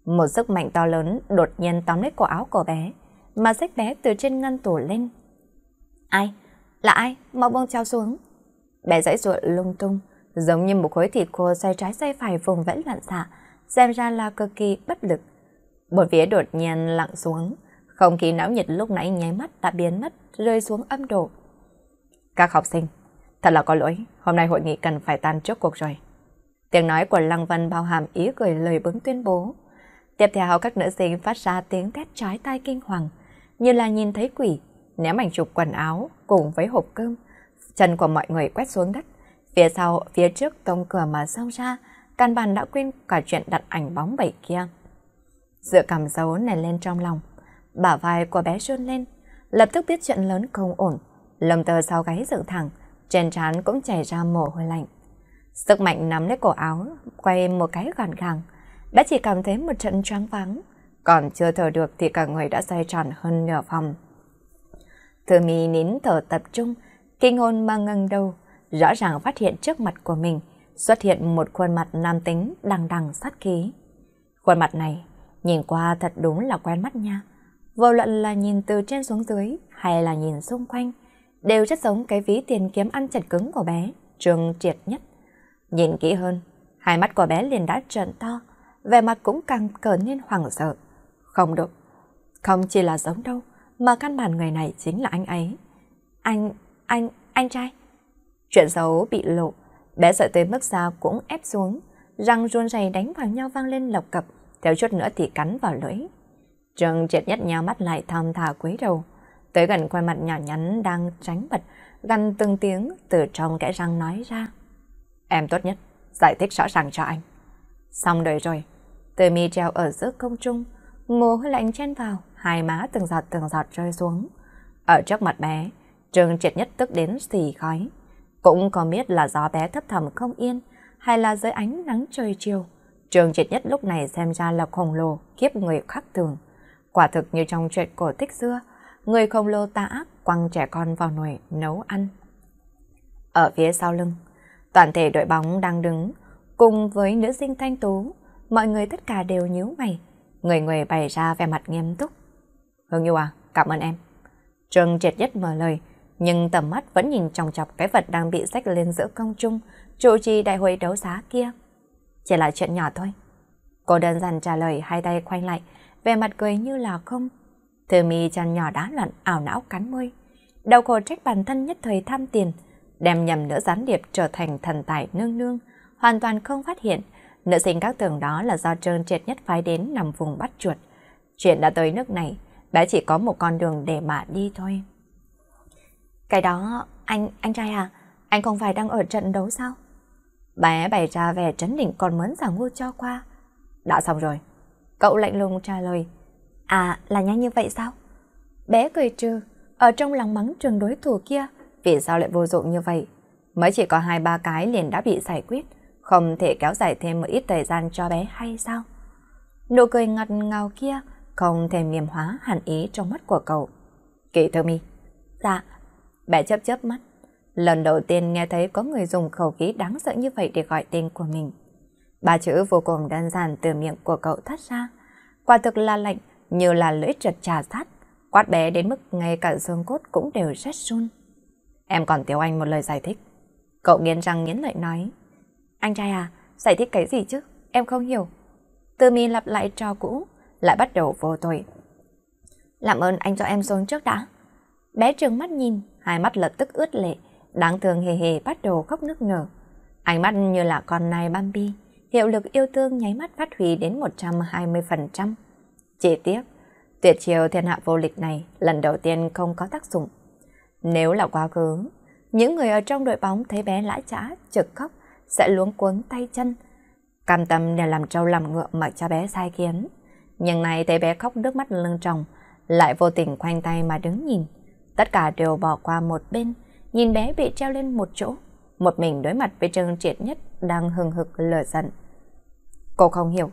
Một sức mạnh to lớn đột nhiên tóm lấy cổ áo của bé, mà xách bé từ trên ngăn tủ lên. Ai? Là ai? Mau buông trao xuống. Bé dãy ruột lung tung, giống như một khối thịt khô xoay trái xoay phải vùng vẫy loạn xạ, xem ra là cực kỳ bất lực. Bốn vía đột nhiên lặng xuống, không khí náo nhiệt lúc nãy nháy mắt đã biến mất, rơi xuống âm độ. Các học sinh, thật là có lỗi, hôm nay hội nghị cần phải tan trước cuộc rồi. Tiếng nói của Lăng Vân bao hàm ý cười lời bướng tuyên bố. Tiếp theo các nữ sinh phát ra tiếng thét trái tai kinh hoàng, như là nhìn thấy quỷ, ném ảnh chụp quần áo cùng với hộp cơm. Chân của mọi người quét xuống đất, phía sau, phía trước tông cửa mà xông ra, căn bàn đã quên cả chuyện đặt ảnh bóng bẩy kia. Dựa cảm dấu này lên trong lòng, bả vai của bé run lên, lập tức biết chuyện lớn không ổn, lầm tờ sau gáy dựng thẳng, trên trán cũng chảy ra mồ hôi lạnh. Sức mạnh nắm lấy cổ áo, quay một cái gọn gàng, đã chỉ cảm thấy một trận choáng váng, còn chưa thở được thì cả người đã xoay tròn hơn nửa phòng. Thư mi nín thở tập trung, kinh hồn mà ngẩng đầu, rõ ràng phát hiện trước mặt của mình xuất hiện một khuôn mặt nam tính đằng đằng sát khí. Khuôn mặt này nhìn qua thật đúng là quen mắt nha. Vô luận là nhìn từ trên xuống dưới hay là nhìn xung quanh, đều rất giống cái ví tiền kiếm ăn chặt cứng của bé, trường triệt nhất. Nhìn kỹ hơn, hai mắt của bé liền đã trợn to, vẻ mặt cũng càng trở nên hoảng sợ. Không được, không chỉ là giống đâu, mà căn bản người này chính là anh ấy. Anh, anh, anh trai. Chuyện xấu bị lộ, bé sợ tới mức da cũng ép xuống, răng run rẩy đánh vào nhau vang lên lộc cập, theo chút nữa thì cắn vào lưỡi. Trương triệt nhất nhau mắt lại thầm thả quấy đầu, tới gần quay mặt nhỏ nhắn đang tránh bật, gằn từng tiếng từ trong kẽ răng nói ra. Em tốt nhất, giải thích rõ ràng cho anh. Xong đời rồi, từ mi treo ở giữa công trung, mồ hôi lạnh chen vào, hai má từng giọt từng giọt rơi xuống. Ở trước mặt bé, trường triệt nhất tức đến xì khói. Cũng có biết là gió bé thấp thầm không yên, hay là dưới ánh nắng trời chiều. trường triệt nhất lúc này xem ra là khổng lồ, kiếp người khắc thường. Quả thực như trong chuyện cổ tích xưa, người khổng lồ tà ác quăng trẻ con vào nồi nấu ăn. Ở phía sau lưng, Toàn thể đội bóng đang đứng, cùng với nữ sinh thanh tú, mọi người tất cả đều nhíu mày, người người bày ra vẻ mặt nghiêm túc. Hương Nhu à, cảm ơn em. Trương triệt nhất mở lời, nhưng tầm mắt vẫn nhìn chòng chọc cái vật đang bị sách lên giữa công trung, trụ trì đại hội đấu giá kia. Chỉ là chuyện nhỏ thôi. Cô đơn giản trả lời hai tay khoanh lại, vẻ mặt cười như là không. Thư mi chân nhỏ đá luận ảo não cắn môi. Đau khổ trách bản thân nhất thời tham tiền, đem nhầm nữ gián điệp trở thành thần tài nương nương, hoàn toàn không phát hiện nữ sinh các tường đó là do trơn triệt nhất phái đến nằm vùng bắt chuột. Chuyện đã tới nước này, bé chỉ có một con đường để mà đi thôi. Cái đó, anh, anh trai à, anh không phải đang ở trận đấu sao? Bé bày ra vẻ trấn định còn muốn giả ngu cho qua. Đã xong rồi. Cậu lạnh lùng trả lời. À, là nhanh như vậy sao? Bé cười trừ, ở trong lòng mắng trường đối thủ kia, vì sao lại vô dụng như vậy? Mới chỉ có hai ba cái liền đã bị giải quyết, không thể kéo dài thêm một ít thời gian cho bé hay sao? Nụ cười ngặt ngào kia không thèm niềm hóa hẳn ý trong mắt của cậu. Kỳ thơ mi. Dạ. Bé chớp chớp mắt. Lần đầu tiên nghe thấy có người dùng khẩu khí đáng sợ như vậy để gọi tên của mình. Ba chữ vô cùng đơn giản từ miệng của cậu thoát ra. Quả thực là lạnh, như là lưỡi trật trà sát. Quát bé đến mức ngay cả xương cốt cũng đều rét run. Em còn thiếu anh một lời giải thích. Cậu nghiến răng nghiến lợi nói. Anh trai à, giải thích cái gì chứ? Em không hiểu. Tư mi lặp lại trò cũ, lại bắt đầu vô tội. Làm ơn anh cho em xuống trước đã. Bé trừng mắt nhìn, hai mắt lập tức ướt lệ, đáng thương hề hề bắt đầu khóc nức nở. Ánh mắt như là con nai Bambi, hiệu lực yêu thương nháy mắt phát huy đến 120%. Chỉ tiếc, tuyệt chiều thiên hạ vô lịch này lần đầu tiên không có tác dụng. Nếu là quá khứ, những người ở trong đội bóng thấy bé lã trả, trực khóc, sẽ luống cuống tay chân. Cam tâm để làm trâu làm ngựa mà cho bé sai khiến. Nhưng này thấy bé khóc nước mắt lưng tròng, lại vô tình khoanh tay mà đứng nhìn. Tất cả đều bỏ qua một bên, nhìn bé bị treo lên một chỗ, một mình đối mặt với trường Triệt Nhất đang hừng hực lửa giận. Cô không hiểu,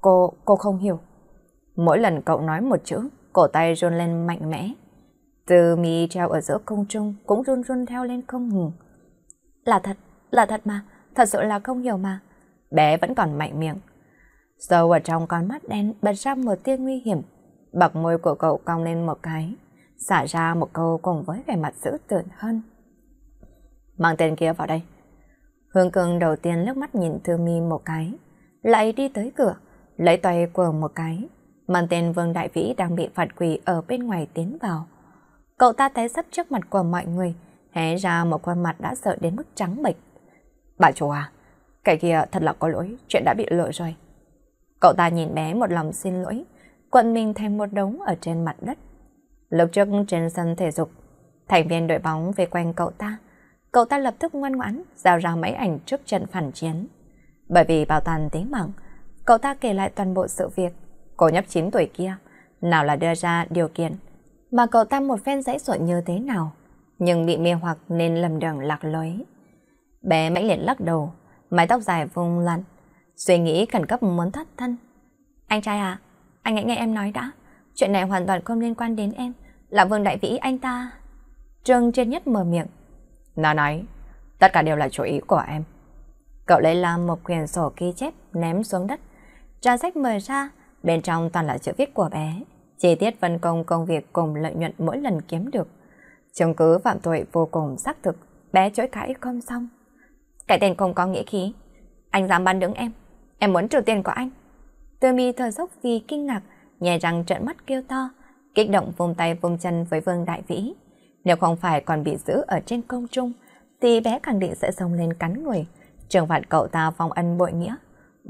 cô, cô không hiểu. Mỗi lần cậu nói một chữ, cổ tay run lên mạnh mẽ. Từ mi treo ở giữa không trung cũng run run theo lên không ngừng. Là thật, là thật mà, thật sự là không hiểu mà. Bé vẫn còn mạnh miệng. Sâu ở trong con mắt đen bật ra một tia nguy hiểm. Bậc môi của cậu cong lên một cái, xả ra một câu cùng với vẻ mặt dữ tợn hơn. Mang tên kia vào đây. Hương Cường đầu tiên lướt mắt nhìn Thư Mi một cái, lại đi tới cửa, lấy tay quờ một cái. Mang tên Vương Đại Vĩ đang bị phạt quỳ ở bên ngoài tiến vào. Cậu ta té sấp trước mặt của mọi người, hé ra một khuôn mặt đã sợ đến mức trắng bệch. Bà chủ à, cái kia thật là có lỗi, chuyện đã bị lộ rồi. Cậu ta nhìn bé một lòng xin lỗi, quận mình thành một đống ở trên mặt đất. Lúc trước trên sân thể dục, thành viên đội bóng về quanh cậu ta. Cậu ta lập tức ngoan ngoãn giao ra mấy ảnh trước trận phản chiến. Bởi vì bảo toàn tế mạng, cậu ta kể lại toàn bộ sự việc. Cô nhóc 9 tuổi kia, nào là đưa ra điều kiện, mà cậu ta một phen dãy dội như thế nào, nhưng bị mê hoặc nên lầm đường lạc lối. Bé mãnh liệt lắc đầu, mái tóc dài vùng lăn, suy nghĩ khẩn cấp muốn thoát thân. Anh trai à, anh hãy nghe em nói đã, chuyện này hoàn toàn không liên quan đến em, là Vương Đại Vĩ anh ta. Trương trên nhất mở miệng. Nó nói, tất cả đều là chủ ý của em. Cậu lấy làm một quyển sổ ghi chép ném xuống đất, tra sách mở ra, bên trong toàn là chữ viết của bé chi tiết phân công công việc cùng lợi nhuận mỗi lần kiếm được. Chứng cứ phạm tội vô cùng xác thực, bé chối cãi không xong. Cái tên không có nghĩa khí, anh dám bán đứng em, em muốn trừ tiền của anh. Tư mi thờ dốc vì kinh ngạc, nhè răng trợn mắt kêu to, kích động vùng tay vùng chân với vương đại vĩ. Nếu không phải còn bị giữ ở trên công trung, thì bé khẳng định sẽ xông lên cắn người. Trường phạt cậu ta phong ân bội nghĩa,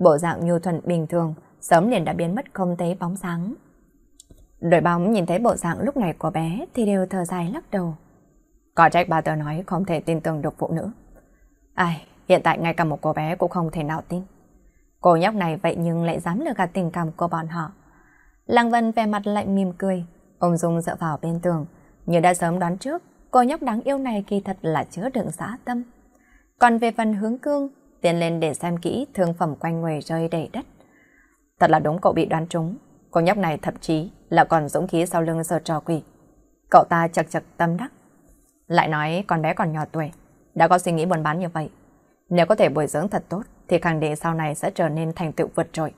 bộ dạng nhu thuận bình thường, sớm liền đã biến mất không thấy bóng sáng. Đội bóng nhìn thấy bộ dạng lúc này của bé thì đều thở dài lắc đầu. Có trách bà tớ nói không thể tin tưởng được phụ nữ. Ai, hiện tại ngay cả một cô bé cũng không thể nào tin. Cô nhóc này vậy nhưng lại dám lừa gạt tình cảm của bọn họ. Lăng Vân về mặt lạnh mỉm cười, ông Dung dựa vào bên tường. Như đã sớm đoán trước, cô nhóc đáng yêu này kỳ thật là chứa đựng xã tâm. Còn về phần hướng cương, tiến lên để xem kỹ thương phẩm quanh người rơi đầy đất. Thật là đúng cậu bị đoán trúng, cô nhóc này thậm chí là còn dũng khí sau lưng sờ trò quỷ. Cậu ta chật chật tâm đắc. Lại nói con bé còn nhỏ tuổi, đã có suy nghĩ buồn bán như vậy. Nếu có thể bồi dưỡng thật tốt thì khẳng định sau này sẽ trở nên thành tựu vượt trội.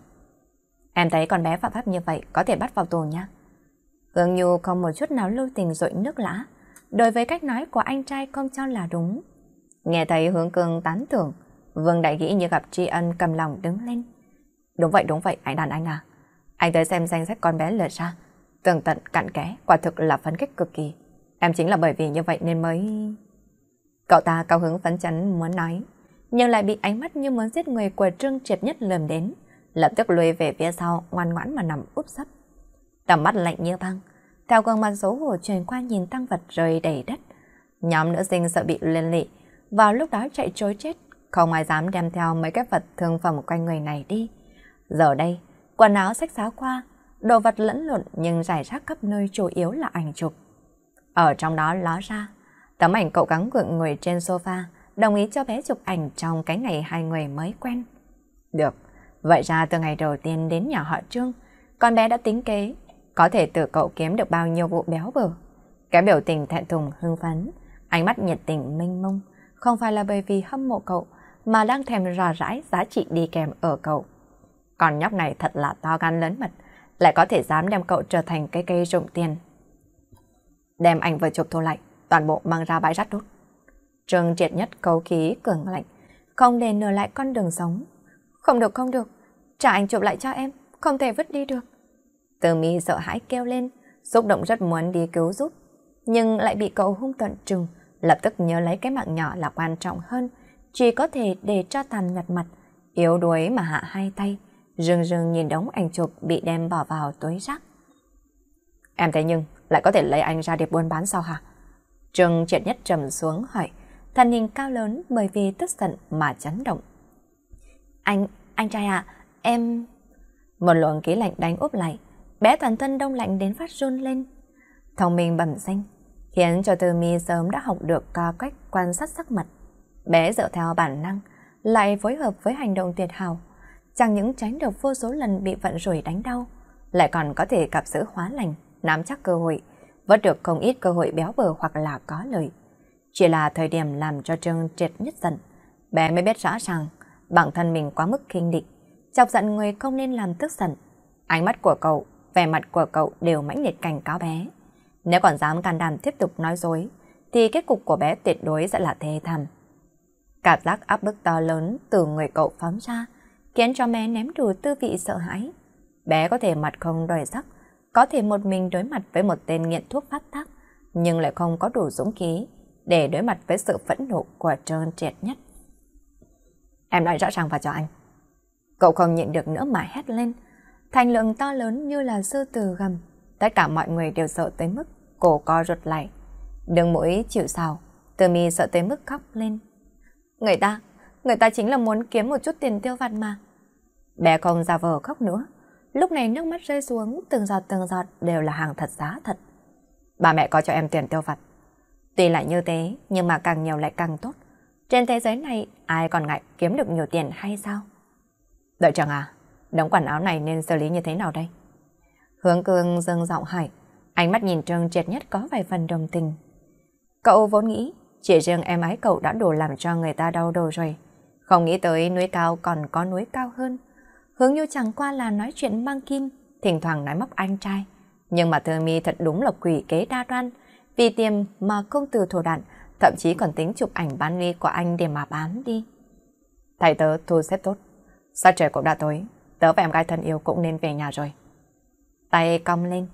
Em thấy con bé phạm pháp như vậy có thể bắt vào tù nha. Hương Nhu không một chút nào lưu tình rội nước lã, đối với cách nói của anh trai không cho là đúng. Nghe thấy hướng cường tán thưởng, Vương Đại Nghĩ như gặp tri ân cầm lòng đứng lên. Đúng vậy, đúng vậy, anh đàn anh à. Anh tới xem danh sách con bé lượt ra. Tường tận cặn kẽ, quả thực là phấn khích cực kỳ. Em chính là bởi vì như vậy nên mới... Cậu ta cao hứng phấn chấn muốn nói, nhưng lại bị ánh mắt như muốn giết người của Trương Triệt Nhất lườm đến, lập tức lùi về phía sau, ngoan ngoãn mà nằm úp sấp. Tầm mắt lạnh như băng, theo gương mặt xấu hổ truyền qua nhìn tăng vật rơi đầy đất. Nhóm nữ sinh sợ bị liên lị, vào lúc đó chạy trối chết, không ai dám đem theo mấy cái vật thương phẩm quanh người này đi. Giờ đây, quần áo sách giáo khoa, đồ vật lẫn lộn nhưng rải rác khắp nơi chủ yếu là ảnh chụp. Ở trong đó ló ra, tấm ảnh cậu gắng gượng người trên sofa, đồng ý cho bé chụp ảnh trong cái ngày hai người mới quen. Được, vậy ra từ ngày đầu tiên đến nhà họ Trương, con bé đã tính kế, có thể từ cậu kiếm được bao nhiêu vụ béo bở. Cái biểu tình thẹn thùng hưng phấn, ánh mắt nhiệt tình mênh mông, không phải là bởi vì hâm mộ cậu, mà đang thèm rò rãi giá trị đi kèm ở cậu. Còn nhóc này thật là to gan lớn mật, lại có thể dám đem cậu trở thành cây cây rụng tiền. Đem ảnh vừa chụp thu lại toàn bộ mang ra bãi rác đốt. trường triệt nhất cấu khí cường lạnh, không để nửa lại con đường sống. Không được không được, trả anh chụp lại cho em, không thể vứt đi được. Từ mi sợ hãi kêu lên, xúc động rất muốn đi cứu giúp, nhưng lại bị cậu hung tận trừng, lập tức nhớ lấy cái mạng nhỏ là quan trọng hơn, chỉ có thể để cho tàn nhặt mặt, yếu đuối mà hạ hai tay rưng rưng nhìn đống ảnh chụp bị đem bỏ vào túi rác. Em thế nhưng lại có thể lấy anh ra để buôn bán sao hả? trường triệt nhất trầm xuống hỏi, thân hình cao lớn bởi vì tức giận mà chấn động. Anh, anh trai ạ, em... Một luồng khí lạnh đánh úp lại, bé toàn thân đông lạnh đến phát run lên. Thông minh bẩm sinh, khiến cho Tư Mi sớm đã học được co cách quan sát sắc mặt. Bé dựa theo bản năng, lại phối hợp với hành động tuyệt hảo chẳng những tránh được vô số lần bị vận rủi đánh đau, lại còn có thể gặp sự hóa lành, nắm chắc cơ hội, vớt được không ít cơ hội béo bở hoặc là có lời. Chỉ là thời điểm làm cho Trương triệt nhất giận, bé mới biết rõ ràng bản thân mình quá mức khinh địch, chọc giận người không nên làm tức giận. Ánh mắt của cậu, vẻ mặt của cậu đều mãnh liệt cảnh cáo bé. Nếu còn dám can đảm tiếp tục nói dối, thì kết cục của bé tuyệt đối sẽ là thê thảm. Cảm giác áp bức to lớn từ người cậu phóng ra, khiến cho bé ném đủ tư vị sợ hãi. Bé có thể mặt không đòi sắc, có thể một mình đối mặt với một tên nghiện thuốc phát tác, nhưng lại không có đủ dũng khí để đối mặt với sự phẫn nộ của trơn triệt nhất. Em nói rõ ràng vào cho anh. Cậu không nhịn được nữa mà hét lên. Thành lượng to lớn như là sư từ gầm. Tất cả mọi người đều sợ tới mức cổ co rụt lại. Đường mũi chịu sào, từ mi sợ tới mức khóc lên. Người ta người ta chính là muốn kiếm một chút tiền tiêu vặt mà. Bé không giả vờ khóc nữa, lúc này nước mắt rơi xuống, từng giọt từng giọt đều là hàng thật giá thật. Bà mẹ có cho em tiền tiêu vặt. Tuy lại như thế, nhưng mà càng nhiều lại càng tốt. Trên thế giới này, ai còn ngại kiếm được nhiều tiền hay sao? Đợi chẳng à, đống quần áo này nên xử lý như thế nào đây? Hướng cương dâng giọng hỏi, ánh mắt nhìn Trương triệt nhất có vài phần đồng tình. Cậu vốn nghĩ, chỉ riêng em ái cậu đã đủ làm cho người ta đau đầu rồi. Không nghĩ tới núi cao còn có núi cao hơn. Hướng như chẳng qua là nói chuyện mang kim, thỉnh thoảng nói móc anh trai. Nhưng mà thơ mi thật đúng là quỷ kế đa đoan, vì tiền mà không từ thổ đạn, thậm chí còn tính chụp ảnh bán ly của anh để mà bán đi. Thầy tớ thu xếp tốt, sao trời cũng đã tối, tớ và em gái thân yêu cũng nên về nhà rồi. Tay cong lên,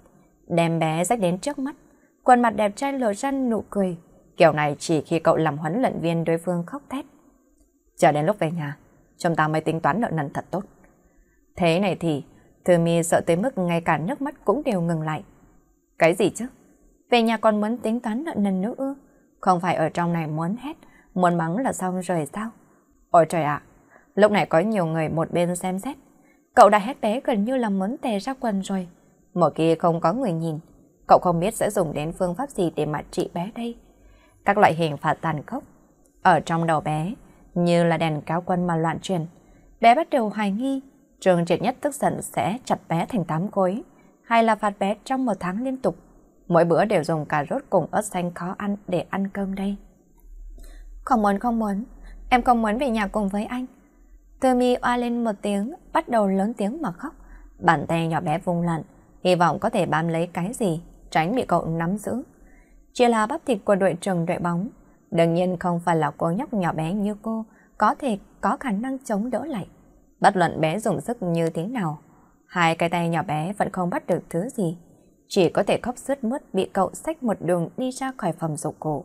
đem bé rách đến trước mắt, quần mặt đẹp trai lộ ra nụ cười. Kiểu này chỉ khi cậu làm huấn luyện viên đối phương khóc thét. Chờ đến lúc về nhà, chúng ta mới tính toán nợ nần thật tốt. Thế này thì, Thư Mi sợ tới mức ngay cả nước mắt cũng đều ngừng lại. Cái gì chứ? Về nhà còn muốn tính toán nợ nần nữa ư? Không phải ở trong này muốn hết, muốn mắng là xong rồi sao? Ôi trời ạ, lúc này có nhiều người một bên xem xét. Cậu đã hét bé gần như là muốn tè ra quần rồi. Một kia không có người nhìn, cậu không biết sẽ dùng đến phương pháp gì để mà trị bé đây. Các loại hình phạt tàn khốc. Ở trong đầu bé, như là đèn cáo quân mà loạn truyền Bé bắt đầu hoài nghi, trường triệt nhất tức giận sẽ chặt bé thành tám khối, hay là phạt bé trong một tháng liên tục. Mỗi bữa đều dùng cà rốt cùng ớt xanh khó ăn để ăn cơm đây. Không muốn không muốn, em không muốn về nhà cùng với anh. thư mi oa lên một tiếng, bắt đầu lớn tiếng mà khóc. Bàn tay nhỏ bé vùng lặn, hy vọng có thể bám lấy cái gì, tránh bị cậu nắm giữ. Chỉ là bắp thịt của đội trưởng đội bóng, Đương nhiên không phải là cô nhóc nhỏ bé như cô có thể có khả năng chống đỡ lại. Bất luận bé dùng sức như thế nào, hai cái tay nhỏ bé vẫn không bắt được thứ gì. Chỉ có thể khóc sướt mướt bị cậu xách một đường đi ra khỏi phòng dục cổ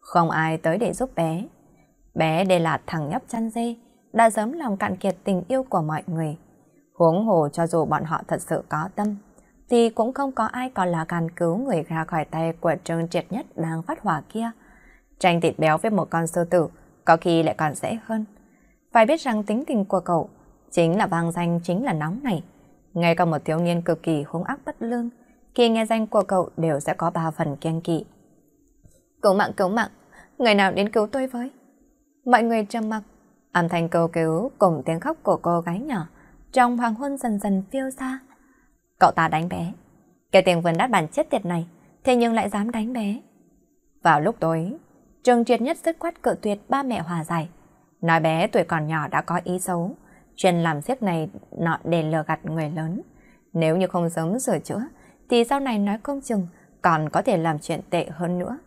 Không ai tới để giúp bé. Bé đây là thằng nhóc chăn dê, đã dám lòng cạn kiệt tình yêu của mọi người. Huống hồ cho dù bọn họ thật sự có tâm, thì cũng không có ai còn là can cứu người ra khỏi tay của trường Triệt Nhất đang phát hỏa kia. Tranh thịt béo với một con sư tử, có khi lại còn dễ hơn. Phải biết rằng tính tình của cậu chính là vang danh chính là nóng này. Ngay cả một thiếu niên cực kỳ hung ác bất lương, khi nghe danh của cậu đều sẽ có ba phần kiên kỵ. Cứu mạng cứu mạng, người nào đến cứu tôi với? Mọi người trầm mặc, âm thanh cầu cứu cùng tiếng khóc của cô gái nhỏ trong hoàng hôn dần dần phiêu xa. Cậu ta đánh bé, cái tiếng vườn đắt bản chết tiệt này, thế nhưng lại dám đánh bé. Vào lúc tối, Trương Triệt Nhất dứt khoát cự tuyệt ba mẹ hòa giải. Nói bé tuổi còn nhỏ đã có ý xấu, chuyện làm giết này nọ để lừa gạt người lớn. Nếu như không sớm sửa chữa, thì sau này nói không chừng còn có thể làm chuyện tệ hơn nữa.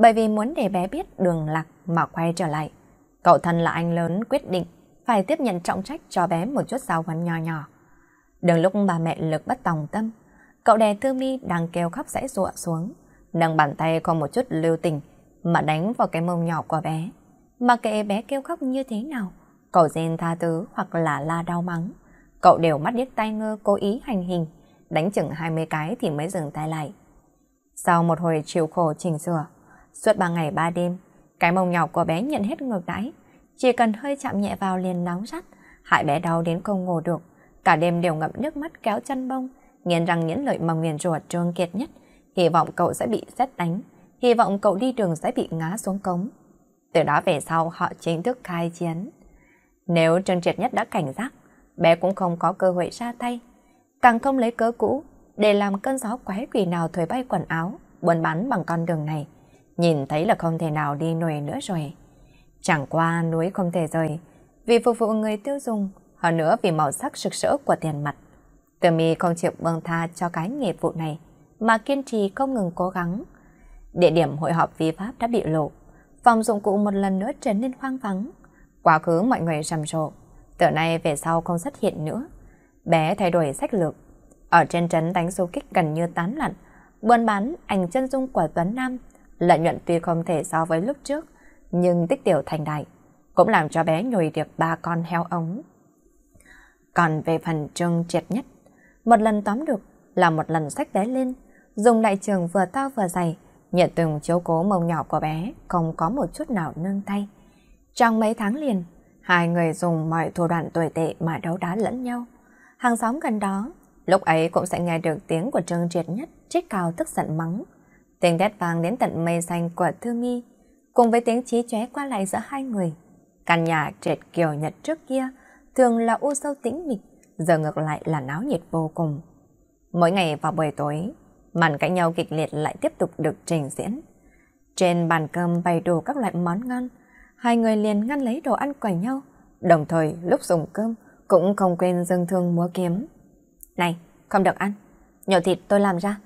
Bởi vì muốn để bé biết đường lạc mà quay trở lại, cậu thân là anh lớn quyết định phải tiếp nhận trọng trách cho bé một chút giáo huấn nho nhỏ. Đừng lúc bà mẹ lực bất tòng tâm, cậu đè Thư Mi đang kêu khóc rẽ rụa xuống, nâng bàn tay còn một chút lưu tình mà đánh vào cái mông nhỏ của bé. Mà kệ bé kêu khóc như thế nào, cậu rên tha thứ hoặc là la đau mắng. Cậu đều mắt điếc tay ngơ cố ý hành hình, đánh chừng 20 cái thì mới dừng tay lại. Sau một hồi chịu khổ chỉnh sửa, suốt 3 ngày 3 đêm, cái mông nhỏ của bé nhận hết ngược đáy, chỉ cần hơi chạm nhẹ vào liền nóng rắt, hại bé đau đến không ngủ được. Cả đêm đều ngậm nước mắt kéo chân bông, nghiến răng nghiến lợi mà nguyền rủa trương kiệt nhất, hy vọng cậu sẽ bị xét đánh hy vọng cậu đi đường sẽ bị ngã xuống cống. Từ đó về sau họ chính thức khai chiến. Nếu Trần Triệt Nhất đã cảnh giác, bé cũng không có cơ hội ra tay. Càng không lấy cớ cũ để làm cơn gió quái quỷ nào thổi bay quần áo, buồn bán bằng con đường này. Nhìn thấy là không thể nào đi nổi nữa rồi. Chẳng qua núi không thể rời, vì phục vụ người tiêu dùng, hơn nữa vì màu sắc sực sỡ của tiền mặt. Từ mi không chịu buông tha cho cái nghiệp vụ này, mà kiên trì không ngừng cố gắng Địa điểm hội họp vi pháp đã bị lộ. Phòng dụng cụ một lần nữa trở nên hoang vắng. Quá khứ mọi người rầm rộ. Từ nay về sau không xuất hiện nữa. Bé thay đổi sách lược. Ở trên trấn đánh số kích gần như tán lặn. Buôn bán ảnh chân dung của Tuấn Nam. Lợi nhuận tuy không thể so với lúc trước, nhưng tích tiểu thành đại. Cũng làm cho bé nhồi được ba con heo ống. Còn về phần trương triệt nhất, một lần tóm được là một lần sách bé lên, dùng đại trường vừa to vừa dày, nhận từng chiếu cố mông nhỏ của bé, không có một chút nào nương tay. Trong mấy tháng liền, hai người dùng mọi thủ đoạn tồi tệ mà đấu đá lẫn nhau. Hàng xóm gần đó, lúc ấy cũng sẽ nghe được tiếng của Trương Triệt nhất trích cao tức giận mắng. Tiếng đét vang đến tận mây xanh của Thư Nghi, cùng với tiếng chí chóe qua lại giữa hai người. Căn nhà trệt Kiều Nhật trước kia thường là u sâu tĩnh mịch, giờ ngược lại là náo nhiệt vô cùng. Mỗi ngày vào buổi tối, màn cãi nhau kịch liệt lại tiếp tục được trình diễn. Trên bàn cơm bày đồ các loại món ngon, hai người liền ngăn lấy đồ ăn quẩy nhau, đồng thời lúc dùng cơm cũng không quên dâng thương múa kiếm. Này, không được ăn, nhổ thịt tôi làm ra.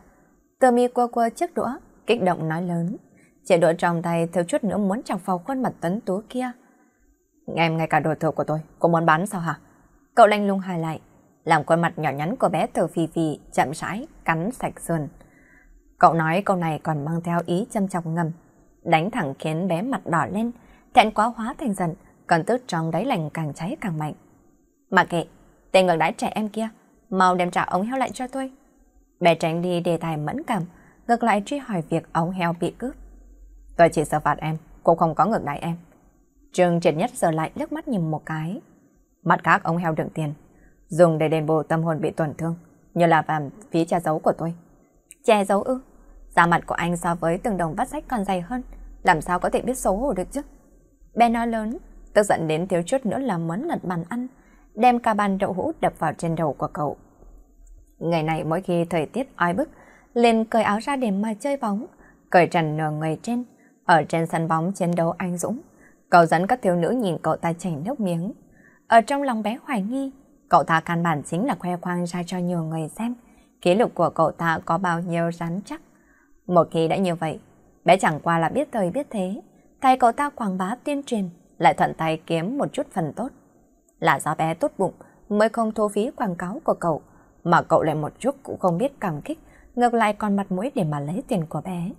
Tơ mi quơ quơ chiếc đũa, kích động nói lớn. Chiếc đũa trong tay thiếu chút nữa muốn chọc vào khuôn mặt tuấn tú kia. Em ngay cả đồ thừa của tôi cũng muốn bán sao hả? Cậu lanh lung hài lại, làm khuôn mặt nhỏ nhắn của bé thở phì phì, chậm rãi, cắn sạch sườn. Cậu nói câu này còn mang theo ý châm chọc ngầm, đánh thẳng khiến bé mặt đỏ lên, thẹn quá hóa thành giận, còn tức trong đáy lành càng cháy càng mạnh. Mà kệ, tên ngược đãi trẻ em kia, mau đem trả ống heo lại cho tôi. Bé tránh đi đề tài mẫn cảm, ngược lại truy hỏi việc ống heo bị cướp. Tôi chỉ sợ phạt em, cũng không có ngược đãi em. Trương triệt nhất giờ lại nước mắt nhìn một cái. Mặt các ông heo đựng tiền, dùng để đền bù tâm hồn bị tổn thương, như là làm phí che giấu của tôi. Che giấu ư? Da mặt của anh so với từng đồng vắt sách còn dày hơn, làm sao có thể biết xấu hổ được chứ? Bé nói lớn, tức giận đến thiếu chút nữa là muốn lật bàn ăn, đem cả bàn đậu hũ đập vào trên đầu của cậu. Ngày này mỗi khi thời tiết oi bức, lên cởi áo ra để mà chơi bóng, cởi trần nửa người trên, ở trên sân bóng chiến đấu anh dũng. Cậu dẫn các thiếu nữ nhìn cậu ta chảy nước miếng. Ở trong lòng bé hoài nghi, Cậu ta căn bản chính là khoe khoang ra cho nhiều người xem, kỷ lục của cậu ta có bao nhiêu rắn chắc. Một khi đã như vậy, bé chẳng qua là biết thời biết thế, thay cậu ta quảng bá tuyên truyền, lại thuận tay kiếm một chút phần tốt. Là do bé tốt bụng mới không thu phí quảng cáo của cậu, mà cậu lại một chút cũng không biết cảm kích, ngược lại còn mặt mũi để mà lấy tiền của bé.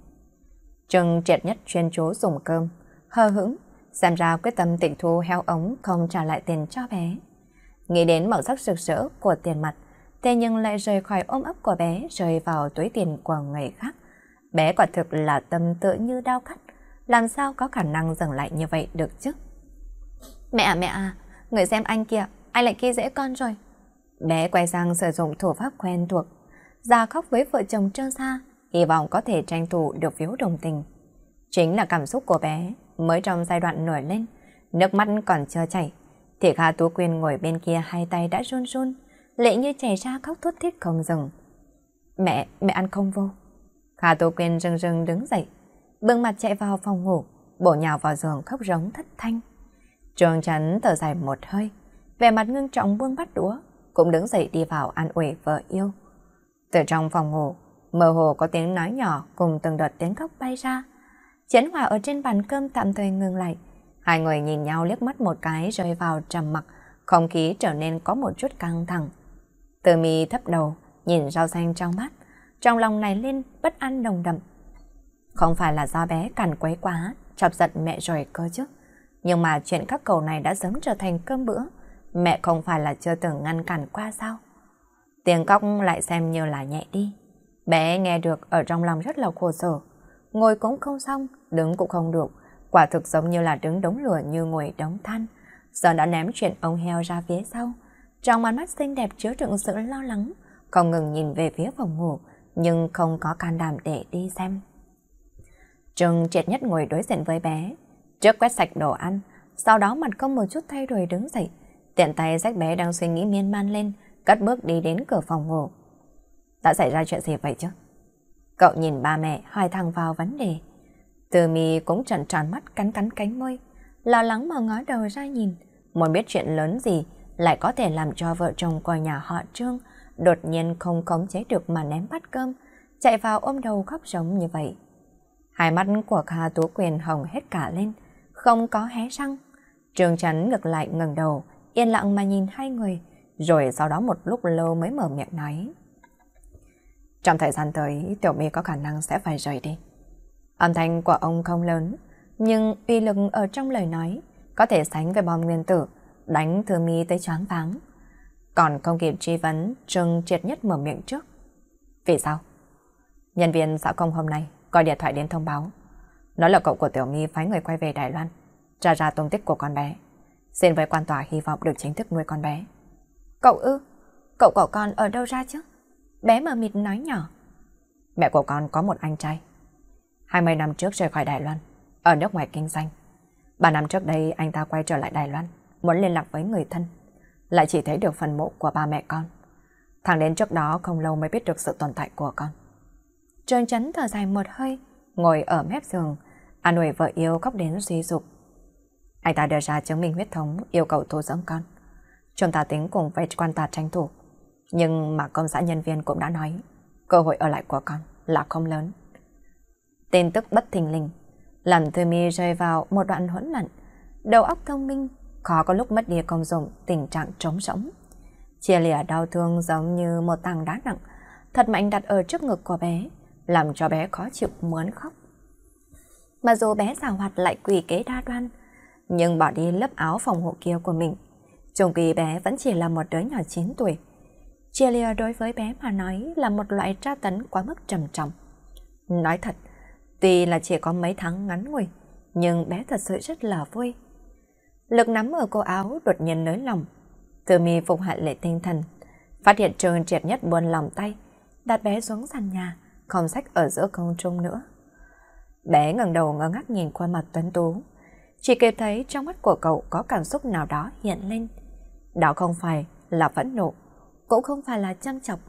Trừng triệt nhất chuyên chú dùng cơm, hờ hững, xem ra quyết tâm tịch thu heo ống không trả lại tiền cho bé. Nghĩ đến màu sắc rực rỡ của tiền mặt, thế nhưng lại rời khỏi ôm ấp của bé rơi vào túi tiền của người khác. Bé quả thực là tâm tự như đau cắt, làm sao có khả năng dừng lại như vậy được chứ? Mẹ à mẹ à, người xem anh kìa, anh lại kia dễ con rồi. Bé quay sang sử dụng thủ pháp quen thuộc, ra khóc với vợ chồng trơ xa, hy vọng có thể tranh thủ được phiếu đồng tình. Chính là cảm xúc của bé mới trong giai đoạn nổi lên, nước mắt còn chưa chảy, thì Kha Tú Quyên ngồi bên kia hai tay đã run run, lệ như chảy ra khóc thút thít không dừng. Mẹ, mẹ ăn không vô. Kha Tú Quyên rưng rưng đứng dậy, bưng mặt chạy vào phòng ngủ, bổ nhào vào giường khóc rống thất thanh. Trường chắn thở dài một hơi, vẻ mặt ngưng trọng buông bắt đũa, cũng đứng dậy đi vào an ủi vợ yêu. Từ trong phòng ngủ, mơ hồ có tiếng nói nhỏ cùng từng đợt tiếng khóc bay ra. Chén hòa ở trên bàn cơm tạm thời ngừng lại, Hai người nhìn nhau liếc mắt một cái rơi vào trầm mặc, không khí trở nên có một chút căng thẳng. Từ mi thấp đầu, nhìn rau xanh trong mắt, trong lòng này lên bất an đồng đậm. Không phải là do bé cằn quấy quá, chọc giận mẹ rồi cơ chứ. Nhưng mà chuyện các cầu này đã sớm trở thành cơm bữa, mẹ không phải là chưa từng ngăn cản qua sao? Tiếng cóc lại xem như là nhẹ đi. Bé nghe được ở trong lòng rất là khổ sở, ngồi cũng không xong, đứng cũng không được Quả thực giống như là đứng đống lửa như ngồi đống than. Giờ đã ném chuyện ông heo ra phía sau. Trong ánh mắt xinh đẹp chứa đựng sự lo lắng, không ngừng nhìn về phía phòng ngủ, nhưng không có can đảm để đi xem. Trừng triệt nhất ngồi đối diện với bé, trước quét sạch đồ ăn, sau đó mặt không một chút thay đổi đứng dậy. Tiện tay rách bé đang suy nghĩ miên man lên, cất bước đi đến cửa phòng ngủ. Đã xảy ra chuyện gì vậy chứ? Cậu nhìn ba mẹ hỏi thẳng vào vấn đề. Từ mi cũng trần tròn mắt cắn cắn cánh môi, lo lắng mà ngó đầu ra nhìn, muốn biết chuyện lớn gì lại có thể làm cho vợ chồng của nhà họ Trương đột nhiên không khống chế được mà ném bát cơm, chạy vào ôm đầu khóc giống như vậy. Hai mắt của Kha Tú Quyền hồng hết cả lên, không có hé răng. Trương Chắn ngược lại ngẩng đầu, yên lặng mà nhìn hai người, rồi sau đó một lúc lâu mới mở miệng nói. Trong thời gian tới, Tiểu My có khả năng sẽ phải rời đi. Âm thanh của ông không lớn, nhưng uy lực ở trong lời nói có thể sánh với bom nguyên tử, đánh thừa mi tới choáng váng. Còn không kịp truy vấn, Trương triệt nhất mở miệng trước. Vì sao? Nhân viên xã công hôm nay gọi điện thoại đến thông báo. Nó là cậu của Tiểu My phái người quay về Đài Loan, tra ra tung tích của con bé. Xin với quan tòa hy vọng được chính thức nuôi con bé. Cậu ư? Cậu của con ở đâu ra chứ? Bé mờ mịt nói nhỏ. Mẹ của con có một anh trai, 20 năm trước rời khỏi Đài Loan, ở nước ngoài kinh doanh. 3 năm trước đây anh ta quay trở lại Đài Loan, muốn liên lạc với người thân, lại chỉ thấy được phần mộ của ba mẹ con. Thằng đến trước đó không lâu mới biết được sự tồn tại của con. Trương Chấn thở dài một hơi, ngồi ở mép giường, an ủi vợ yêu khóc đến suy sụp. Anh ta đưa ra chứng minh huyết thống yêu cầu thu dưỡng con. Chúng ta tính cùng với quan tà tranh thủ. Nhưng mà công xã nhân viên cũng đã nói, cơ hội ở lại của con là không lớn. Tin tức bất thình lình, làm Thư Mi rơi vào một đoạn hỗn lặn. Đầu óc thông minh, khó có lúc mất đi công dụng, tình trạng trống rỗng. Chia lìa đau thương giống như một tảng đá nặng, thật mạnh đặt ở trước ngực của bé, làm cho bé khó chịu muốn khóc. Mà dù bé xào hoạt lại quỷ kế đa đoan, nhưng bỏ đi lớp áo phòng hộ kia của mình, trông kỳ bé vẫn chỉ là một đứa nhỏ 9 tuổi. Chia lìa đối với bé mà nói là một loại tra tấn quá mức trầm trọng. Nói thật, Tuy là chỉ có mấy tháng ngắn ngủi, nhưng bé thật sự rất là vui. Lực nắm ở cô áo đột nhiên nới lòng. Từ mi phục hạ lệ tinh thần, phát hiện trường triệt nhất buồn lòng tay, đặt bé xuống sàn nhà, không sách ở giữa không trung nữa. Bé ngẩng đầu ngơ ngác nhìn qua mặt tuấn tú, chỉ kịp thấy trong mắt của cậu có cảm xúc nào đó hiện lên. Đó không phải là phẫn nộ, cũng không phải là chăm chọc,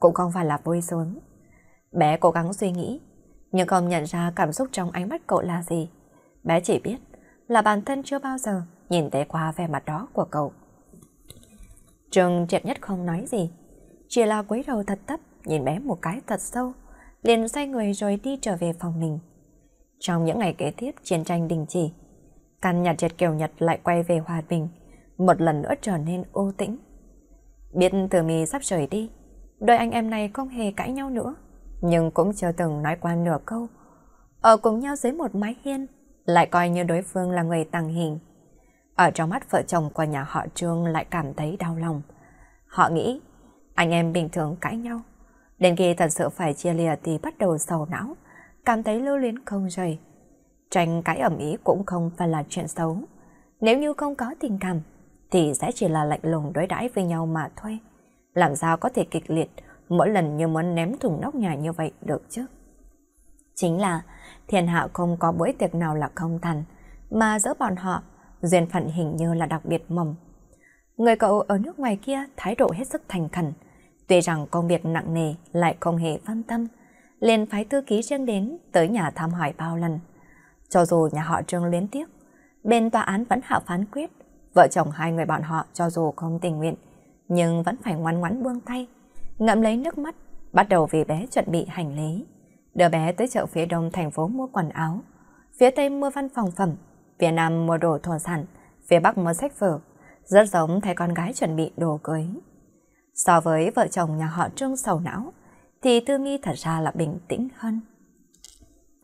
cũng không phải là vui sướng. Bé cố gắng suy nghĩ nhưng không nhận ra cảm xúc trong ánh mắt cậu là gì. Bé chỉ biết là bản thân chưa bao giờ nhìn thấy qua vẻ mặt đó của cậu. trường triệt nhất không nói gì, chỉ là quấy đầu thật thấp nhìn bé một cái thật sâu, liền xoay người rồi đi trở về phòng mình. Trong những ngày kế tiếp chiến tranh đình chỉ, căn nhà triệt kiều Nhật lại quay về hòa bình, một lần nữa trở nên ô tĩnh. Biết Từ mì sắp rời đi, đôi anh em này không hề cãi nhau nữa nhưng cũng chưa từng nói qua nửa câu. Ở cùng nhau dưới một mái hiên, lại coi như đối phương là người tàng hình. Ở trong mắt vợ chồng của nhà họ Trương lại cảm thấy đau lòng. Họ nghĩ, anh em bình thường cãi nhau. Đến khi thật sự phải chia lìa thì bắt đầu sầu não, cảm thấy lưu luyến không rời. Tranh cãi ẩm ý cũng không phải là chuyện xấu. Nếu như không có tình cảm, thì sẽ chỉ là lạnh lùng đối đãi với nhau mà thôi. Làm sao có thể kịch liệt mỗi lần như muốn ném thùng nóc nhà như vậy được chứ. Chính là thiên hạ không có bữa tiệc nào là không thành, mà giữa bọn họ, duyên phận hình như là đặc biệt mầm. Người cậu ở nước ngoài kia thái độ hết sức thành khẩn, tuy rằng công việc nặng nề lại không hề phân tâm, liền phái thư ký riêng đến tới nhà thăm hỏi bao lần. Cho dù nhà họ trương luyến tiếc, bên tòa án vẫn hạ phán quyết, vợ chồng hai người bọn họ cho dù không tình nguyện, nhưng vẫn phải ngoan ngoãn buông tay, ngậm lấy nước mắt, bắt đầu vì bé chuẩn bị hành lý. Đưa bé tới chợ phía đông thành phố mua quần áo, phía tây mua văn phòng phẩm, phía nam mua đồ thổ sản, phía bắc mua sách vở, rất giống thấy con gái chuẩn bị đồ cưới. So với vợ chồng nhà họ Trương sầu não, thì Tư mi thật ra là bình tĩnh hơn.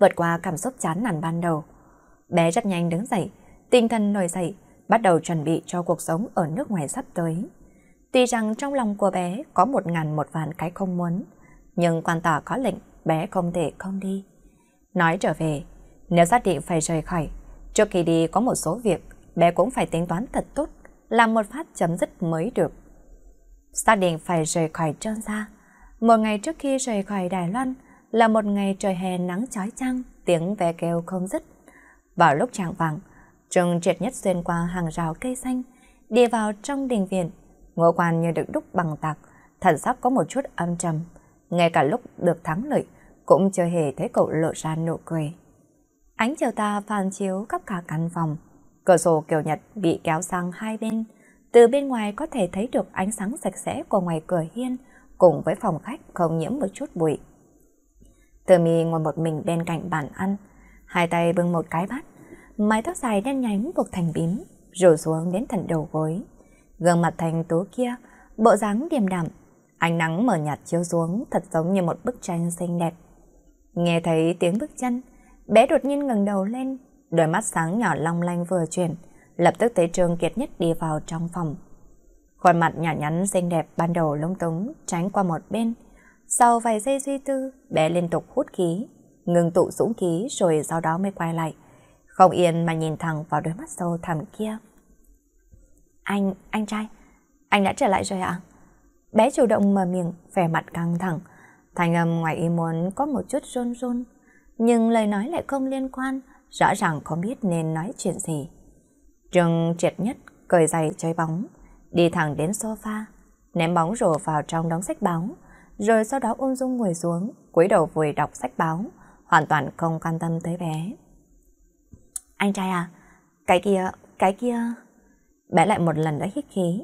Vượt qua cảm xúc chán nản ban đầu, bé rất nhanh đứng dậy, tinh thần nổi dậy, bắt đầu chuẩn bị cho cuộc sống ở nước ngoài sắp tới. Tuy rằng trong lòng của bé có một ngàn một vạn cái không muốn, nhưng quan tòa có lệnh bé không thể không đi. Nói trở về, nếu xác định phải rời khỏi, trước khi đi có một số việc bé cũng phải tính toán thật tốt, làm một phát chấm dứt mới được. Xác định phải rời khỏi trơn ra. Một ngày trước khi rời khỏi Đài Loan là một ngày trời hè nắng chói chang, tiếng ve kêu không dứt. Vào lúc trạng vàng, trường triệt nhất xuyên qua hàng rào cây xanh, đi vào trong đình viện Ngô quan như được đúc bằng tạc, thần sắc có một chút âm trầm. Ngay cả lúc được thắng lợi, cũng chưa hề thấy cậu lộ ra nụ cười. Ánh chiều ta phản chiếu khắp cả căn phòng. Cửa sổ kiểu nhật bị kéo sang hai bên. Từ bên ngoài có thể thấy được ánh sáng sạch sẽ của ngoài cửa hiên cùng với phòng khách không nhiễm một chút bụi. Từ mi ngồi một mình bên cạnh bàn ăn, hai tay bưng một cái bát, mái tóc dài đen nhánh buộc thành bím, rủ xuống đến tận đầu gối gương mặt thành tố kia, bộ dáng điềm đạm, ánh nắng mờ nhạt chiếu xuống thật giống như một bức tranh xinh đẹp. Nghe thấy tiếng bước chân, bé đột nhiên ngẩng đầu lên, đôi mắt sáng nhỏ long lanh vừa chuyển, lập tức thấy trường Kiệt Nhất đi vào trong phòng. Khuôn mặt nhỏ nhắn xinh đẹp ban đầu lông túng tránh qua một bên. Sau vài giây suy tư, bé liên tục hút khí, ngừng tụ dũng khí rồi sau đó mới quay lại. Không yên mà nhìn thẳng vào đôi mắt sâu thẳm kia. Anh, anh trai, anh đã trở lại rồi ạ? Bé chủ động mở miệng, vẻ mặt căng thẳng. Thành âm ngoài ý muốn có một chút run run, nhưng lời nói lại không liên quan, rõ ràng không biết nên nói chuyện gì. trường triệt nhất, cởi giày chơi bóng, đi thẳng đến sofa, ném bóng rổ vào trong đống sách báo, rồi sau đó ung dung ngồi xuống, cúi đầu vùi đọc sách báo, hoàn toàn không quan tâm tới bé. Anh trai à, cái kia, cái kia bé lại một lần đã hít khí.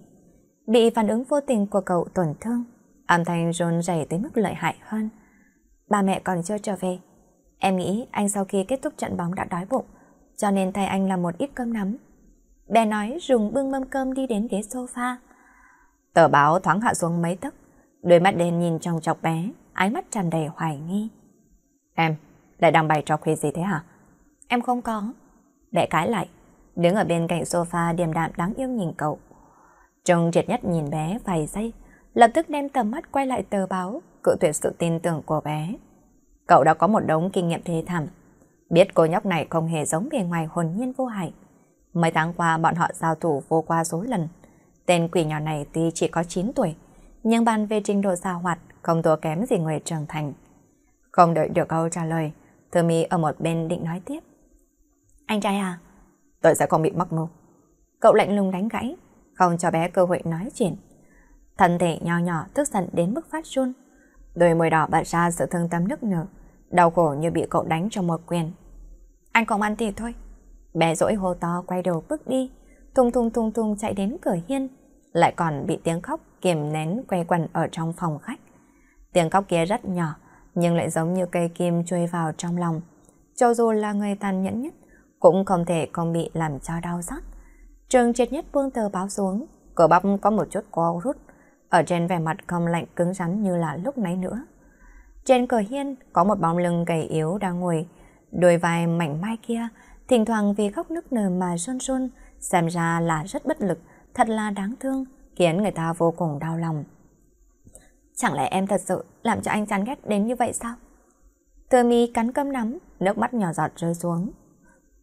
Bị phản ứng vô tình của cậu tổn thương, âm thanh rôn rẩy tới mức lợi hại hơn. Ba mẹ còn chưa trở về. Em nghĩ anh sau khi kết thúc trận bóng đã đói bụng, cho nên thay anh làm một ít cơm nắm. Bé nói dùng bưng mâm cơm đi đến ghế sofa. Tờ báo thoáng hạ xuống mấy tấc, đôi mắt đen nhìn trong chọc bé, ánh mắt tràn đầy hoài nghi. Em, lại đang bày trò khuya gì thế hả? Em không có. Bé cãi lại, đứng ở bên cạnh sofa điềm đạm đáng yêu nhìn cậu. Trông triệt nhất nhìn bé vài giây, lập tức đem tầm mắt quay lại tờ báo, cự tuyệt sự tin tưởng của bé. Cậu đã có một đống kinh nghiệm thê thảm, biết cô nhóc này không hề giống bề ngoài hồn nhiên vô hại. Mấy tháng qua bọn họ giao thủ vô qua số lần. Tên quỷ nhỏ này tuy chỉ có 9 tuổi, nhưng bàn về trình độ xa hoạt không thua kém gì người trưởng thành. Không đợi được câu trả lời, Thư Mi ở một bên định nói tiếp. Anh trai à, tôi sẽ không bị mắc mưu. Cậu lạnh lùng đánh gãy, không cho bé cơ hội nói chuyện. Thân thể nhỏ nhỏ tức giận đến mức phát run. Đôi môi đỏ bật ra sự thương tâm nức nở, đau khổ như bị cậu đánh trong một quyền. Anh không ăn thì thôi. Bé dỗi hô to quay đầu bước đi, tung tung tung tung chạy đến cửa hiên, lại còn bị tiếng khóc kiềm nén quay quần ở trong phòng khách. Tiếng khóc kia rất nhỏ, nhưng lại giống như cây kim chui vào trong lòng. Cho dù là người tàn nhẫn nhất, cũng không thể không bị làm cho đau rát. Trường triệt nhất buông tờ báo xuống, cổ bắp có một chút co rút, ở trên vẻ mặt không lạnh cứng rắn như là lúc nãy nữa. Trên cửa hiên có một bóng lưng gầy yếu đang ngồi, đôi vai mảnh mai kia, thỉnh thoảng vì khóc nức nở mà run run, xem ra là rất bất lực, thật là đáng thương, khiến người ta vô cùng đau lòng. Chẳng lẽ em thật sự làm cho anh chán ghét đến như vậy sao? Từ mi cắn cơm nắm, nước mắt nhỏ giọt rơi xuống.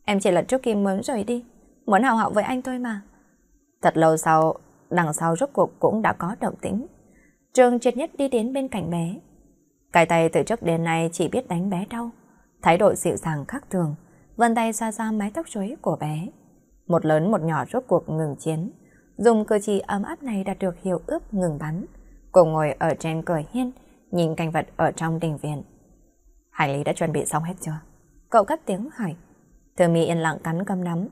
Em chỉ lần trước kia muốn rồi đi, muốn hào hậu với anh thôi mà. Thật lâu sau, đằng sau rốt cuộc cũng đã có động tĩnh. trường triệt nhất đi đến bên cạnh bé. Cái tay từ trước đến nay chỉ biết đánh bé đau. Thái độ dịu dàng khác thường, vân tay xoa xoa mái tóc rối của bé. Một lớn một nhỏ rốt cuộc ngừng chiến. Dùng cơ chỉ ấm áp này đạt được hiệu ước ngừng bắn. Cùng ngồi ở trên cửa hiên, nhìn cảnh vật ở trong đình viện. Hải lý đã chuẩn bị xong hết chưa? Cậu cắt tiếng hỏi. Thư Mi yên lặng cắn cơm nắm.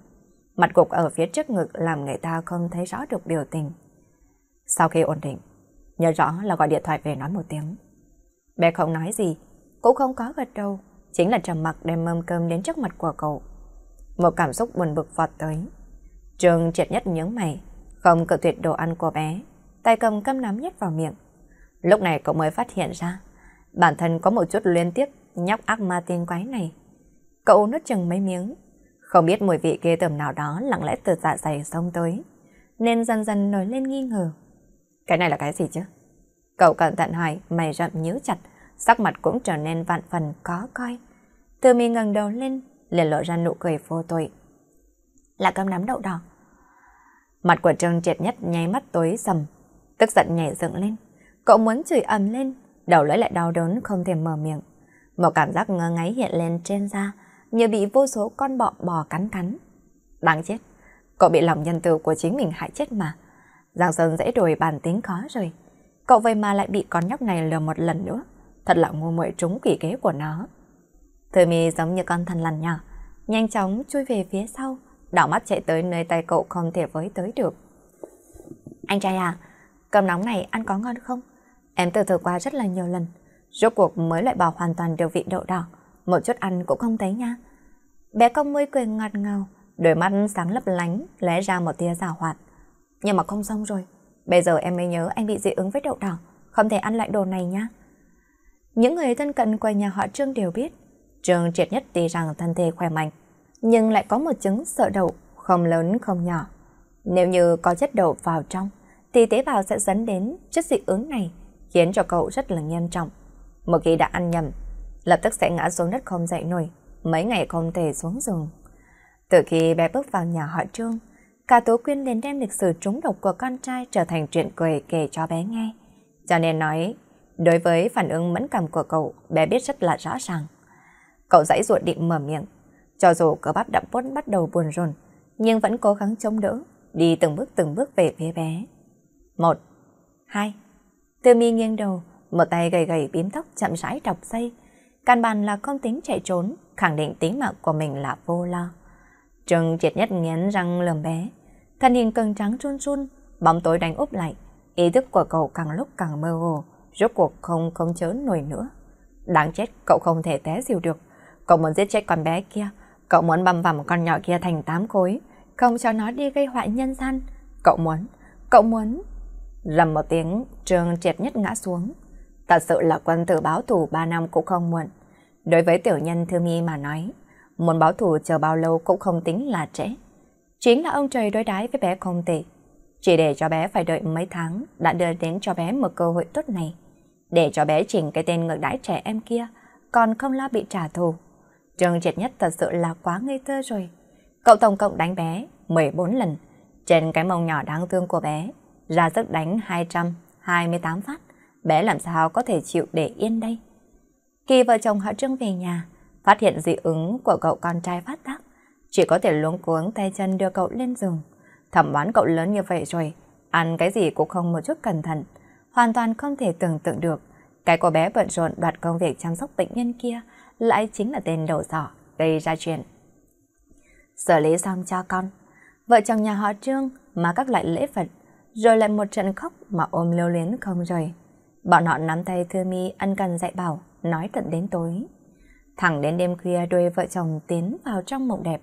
Mặt gục ở phía trước ngực làm người ta không thấy rõ được biểu tình. Sau khi ổn định, nhớ rõ là gọi điện thoại về nói một tiếng. Bé không nói gì, cũng không có gật đầu, chính là trầm mặc đem mâm cơm đến trước mặt của cậu. Một cảm xúc buồn bực vọt tới. Trường triệt nhất nhớ mày, không cự tuyệt đồ ăn của bé, tay cầm cơm nắm nhất vào miệng. Lúc này cậu mới phát hiện ra, bản thân có một chút liên tiếp nhóc ác ma tiên quái này Cậu nuốt chừng mấy miếng, không biết mùi vị ghê tầm nào đó lặng lẽ từ dạ dày xông tới, nên dần dần nổi lên nghi ngờ. Cái này là cái gì chứ? Cậu cẩn thận hỏi, mày rậm nhíu chặt, sắc mặt cũng trở nên vạn phần có coi. Từ mi ngẩng đầu lên, liền lộ ra nụ cười vô tội. Là cơm nắm đậu đỏ. Mặt của Trương triệt nhất nháy mắt tối sầm, tức giận nhảy dựng lên. Cậu muốn chửi ầm lên, đầu lưỡi lại đau đớn không thể mở miệng. Một cảm giác ngơ ngáy hiện lên trên da, như bị vô số con bọ bò cắn cắn. Đáng chết, cậu bị lòng nhân từ của chính mình hại chết mà. Giang Sơn dễ đổi bản tính khó rồi. Cậu vậy mà lại bị con nhóc này lừa một lần nữa. Thật là ngu muội trúng quỷ kế của nó. Thư mi giống như con thần lằn nhỏ, nhanh chóng chui về phía sau, đảo mắt chạy tới nơi tay cậu không thể với tới được. Anh trai à, cơm nóng này ăn có ngon không? Em từ thử qua rất là nhiều lần, rốt cuộc mới loại bỏ hoàn toàn được vị đậu đỏ một chút ăn cũng không thấy nha. Bé công môi cười ngọt ngào, đôi mắt sáng lấp lánh, lóe ra một tia giả hoạt. Nhưng mà không xong rồi, bây giờ em mới nhớ anh bị dị ứng với đậu đỏ, không thể ăn lại đồ này nha. Những người thân cận của nhà họ Trương đều biết, Trương triệt nhất tuy rằng thân thể khỏe mạnh, nhưng lại có một chứng sợ đậu, không lớn không nhỏ. Nếu như có chất đậu vào trong, thì tế bào sẽ dẫn đến chất dị ứng này, khiến cho cậu rất là nghiêm trọng. Một khi đã ăn nhầm, lập tức sẽ ngã xuống đất không dậy nổi, mấy ngày không thể xuống giường. Từ khi bé bước vào nhà họ Trương, cả Tố Quyên liền đem lịch sử trúng độc của con trai trở thành chuyện cười kể cho bé nghe. Cho nên nói, đối với phản ứng mẫn cảm của cậu, bé biết rất là rõ ràng. Cậu dãy ruột định mở miệng, cho dù cơ bắp đã bốn bắt đầu buồn rồn, nhưng vẫn cố gắng chống đỡ, đi từng bước từng bước về phía bé. Một, hai, Tư mi nghiêng đầu, một tay gầy gầy bím tóc chậm rãi đọc dây, căn bản là không tính chạy trốn, khẳng định tính mạng của mình là vô lo. Trừng triệt nhất nghiến răng lườm bé, thân hình căng trắng chun chun, bóng tối đánh úp lại, ý thức của cậu càng lúc càng mơ hồ, rốt cuộc không không chớ nổi nữa. Đáng chết, cậu không thể té dìu được, cậu muốn giết chết con bé kia, cậu muốn băm vào một con nhỏ kia thành tám khối, không cho nó đi gây hoại nhân gian, cậu muốn, cậu muốn. Rầm một tiếng, Trương triệt nhất ngã xuống, Thật sự là quân tử báo thủ 3 năm cũng không muộn. Đối với tiểu nhân thư mi mà nói, muốn báo thủ chờ bao lâu cũng không tính là trễ. Chính là ông trời đối đái với bé không tệ. Chỉ để cho bé phải đợi mấy tháng đã đưa đến cho bé một cơ hội tốt này. Để cho bé chỉnh cái tên ngược đãi trẻ em kia, còn không lo bị trả thù. trường Triệt Nhất thật sự là quá ngây thơ rồi. Cậu tổng cộng đánh bé 14 lần. Trên cái mông nhỏ đáng thương của bé, ra sức đánh 228 phát bé làm sao có thể chịu để yên đây. Khi vợ chồng họ Trương về nhà, phát hiện dị ứng của cậu con trai phát tác, chỉ có thể luống cuống tay chân đưa cậu lên giường. Thẩm đoán cậu lớn như vậy rồi, ăn cái gì cũng không một chút cẩn thận, hoàn toàn không thể tưởng tượng được. Cái cô bé bận rộn đoạt công việc chăm sóc bệnh nhân kia lại chính là tên đầu sỏ gây ra chuyện. Xử lý xong cho con, vợ chồng nhà họ Trương mà các loại lễ vật, rồi lại một trận khóc mà ôm lưu luyến không rời. Bọn họ nắm tay Thư Mi ân cần dạy bảo, nói tận đến tối. Thẳng đến đêm khuya đôi vợ chồng tiến vào trong mộng đẹp.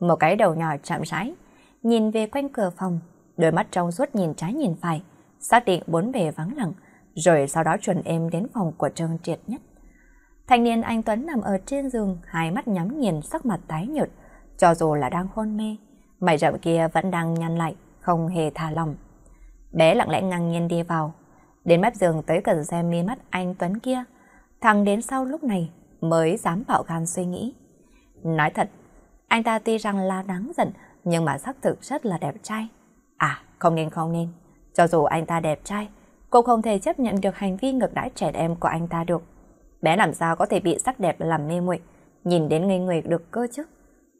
Một cái đầu nhỏ chạm rãi, nhìn về quanh cửa phòng, đôi mắt trong suốt nhìn trái nhìn phải, xác định bốn bề vắng lặng, rồi sau đó chuẩn êm đến phòng của Trương Triệt nhất. Thanh niên anh Tuấn nằm ở trên giường, hai mắt nhắm nghiền sắc mặt tái nhợt, cho dù là đang hôn mê, mày rậm kia vẫn đang nhăn lại, không hề thả lòng. Bé lặng lẽ ngang nhiên đi vào, Đến mép giường tới cần xem mi mắt anh Tuấn kia, thằng đến sau lúc này mới dám bạo gan suy nghĩ. Nói thật, anh ta tuy rằng là đáng giận, nhưng mà xác thực rất là đẹp trai. À, không nên không nên, cho dù anh ta đẹp trai, cô không thể chấp nhận được hành vi ngược đãi trẻ em của anh ta được. Bé làm sao có thể bị sắc đẹp làm mê muội, nhìn đến ngây người được cơ chứ.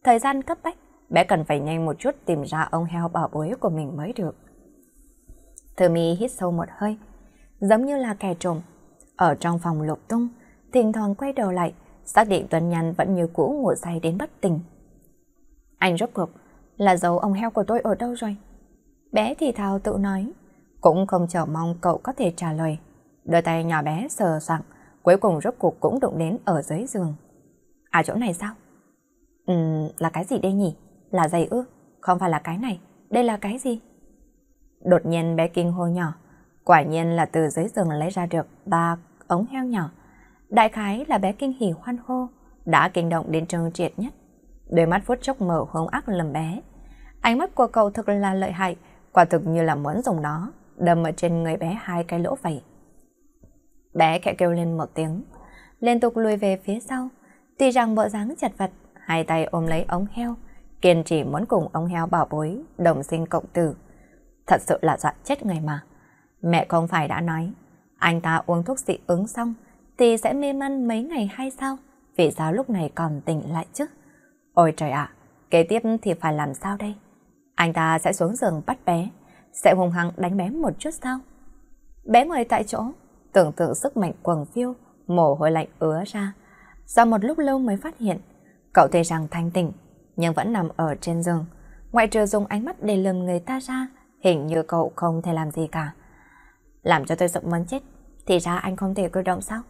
Thời gian cấp bách, bé cần phải nhanh một chút tìm ra ông heo bảo bối của mình mới được. thư mi hít sâu một hơi, giống như là kẻ trộm. Ở trong phòng lục tung, thỉnh thoảng quay đầu lại, xác định Tuấn Nhàn vẫn như cũ ngủ say đến bất tỉnh. Anh rốt cuộc là dấu ông heo của tôi ở đâu rồi? Bé thì thào tự nói, cũng không chờ mong cậu có thể trả lời. Đôi tay nhỏ bé sờ soạng, cuối cùng rốt cuộc cũng đụng đến ở dưới giường. À chỗ này sao? Ừm, là cái gì đây nhỉ? Là giày ư? Không phải là cái này, đây là cái gì? Đột nhiên bé kinh hô nhỏ. Quả nhiên là từ dưới giường lấy ra được ba ống heo nhỏ. Đại khái là bé kinh hỉ hoan hô, đã kinh động đến trường triệt nhất. Đôi mắt phút chốc mở hông ác lầm bé. Ánh mắt của cậu thực là lợi hại, quả thực như là muốn dùng nó, đâm ở trên người bé hai cái lỗ vậy. Bé khẽ kêu lên một tiếng, liên tục lùi về phía sau. Tuy rằng bộ dáng chật vật, hai tay ôm lấy ống heo, kiên trì muốn cùng ống heo bảo bối, đồng sinh cộng tử. Thật sự là dọa chết người mà. Mẹ không phải đã nói, anh ta uống thuốc dị ứng xong thì sẽ mê man mấy ngày hay sao? Vì sao lúc này còn tỉnh lại chứ? Ôi trời ạ, kế tiếp thì phải làm sao đây? Anh ta sẽ xuống giường bắt bé, sẽ hùng hăng đánh bé một chút sao? Bé ngồi tại chỗ, tưởng tượng sức mạnh quần phiêu, mồ hôi lạnh ứa ra. Sau một lúc lâu mới phát hiện, cậu thấy rằng thanh tỉnh, nhưng vẫn nằm ở trên giường. Ngoại trừ dùng ánh mắt để lườm người ta ra, hình như cậu không thể làm gì cả làm cho tôi giận muốn chết. Thì ra anh không thể cử động sao?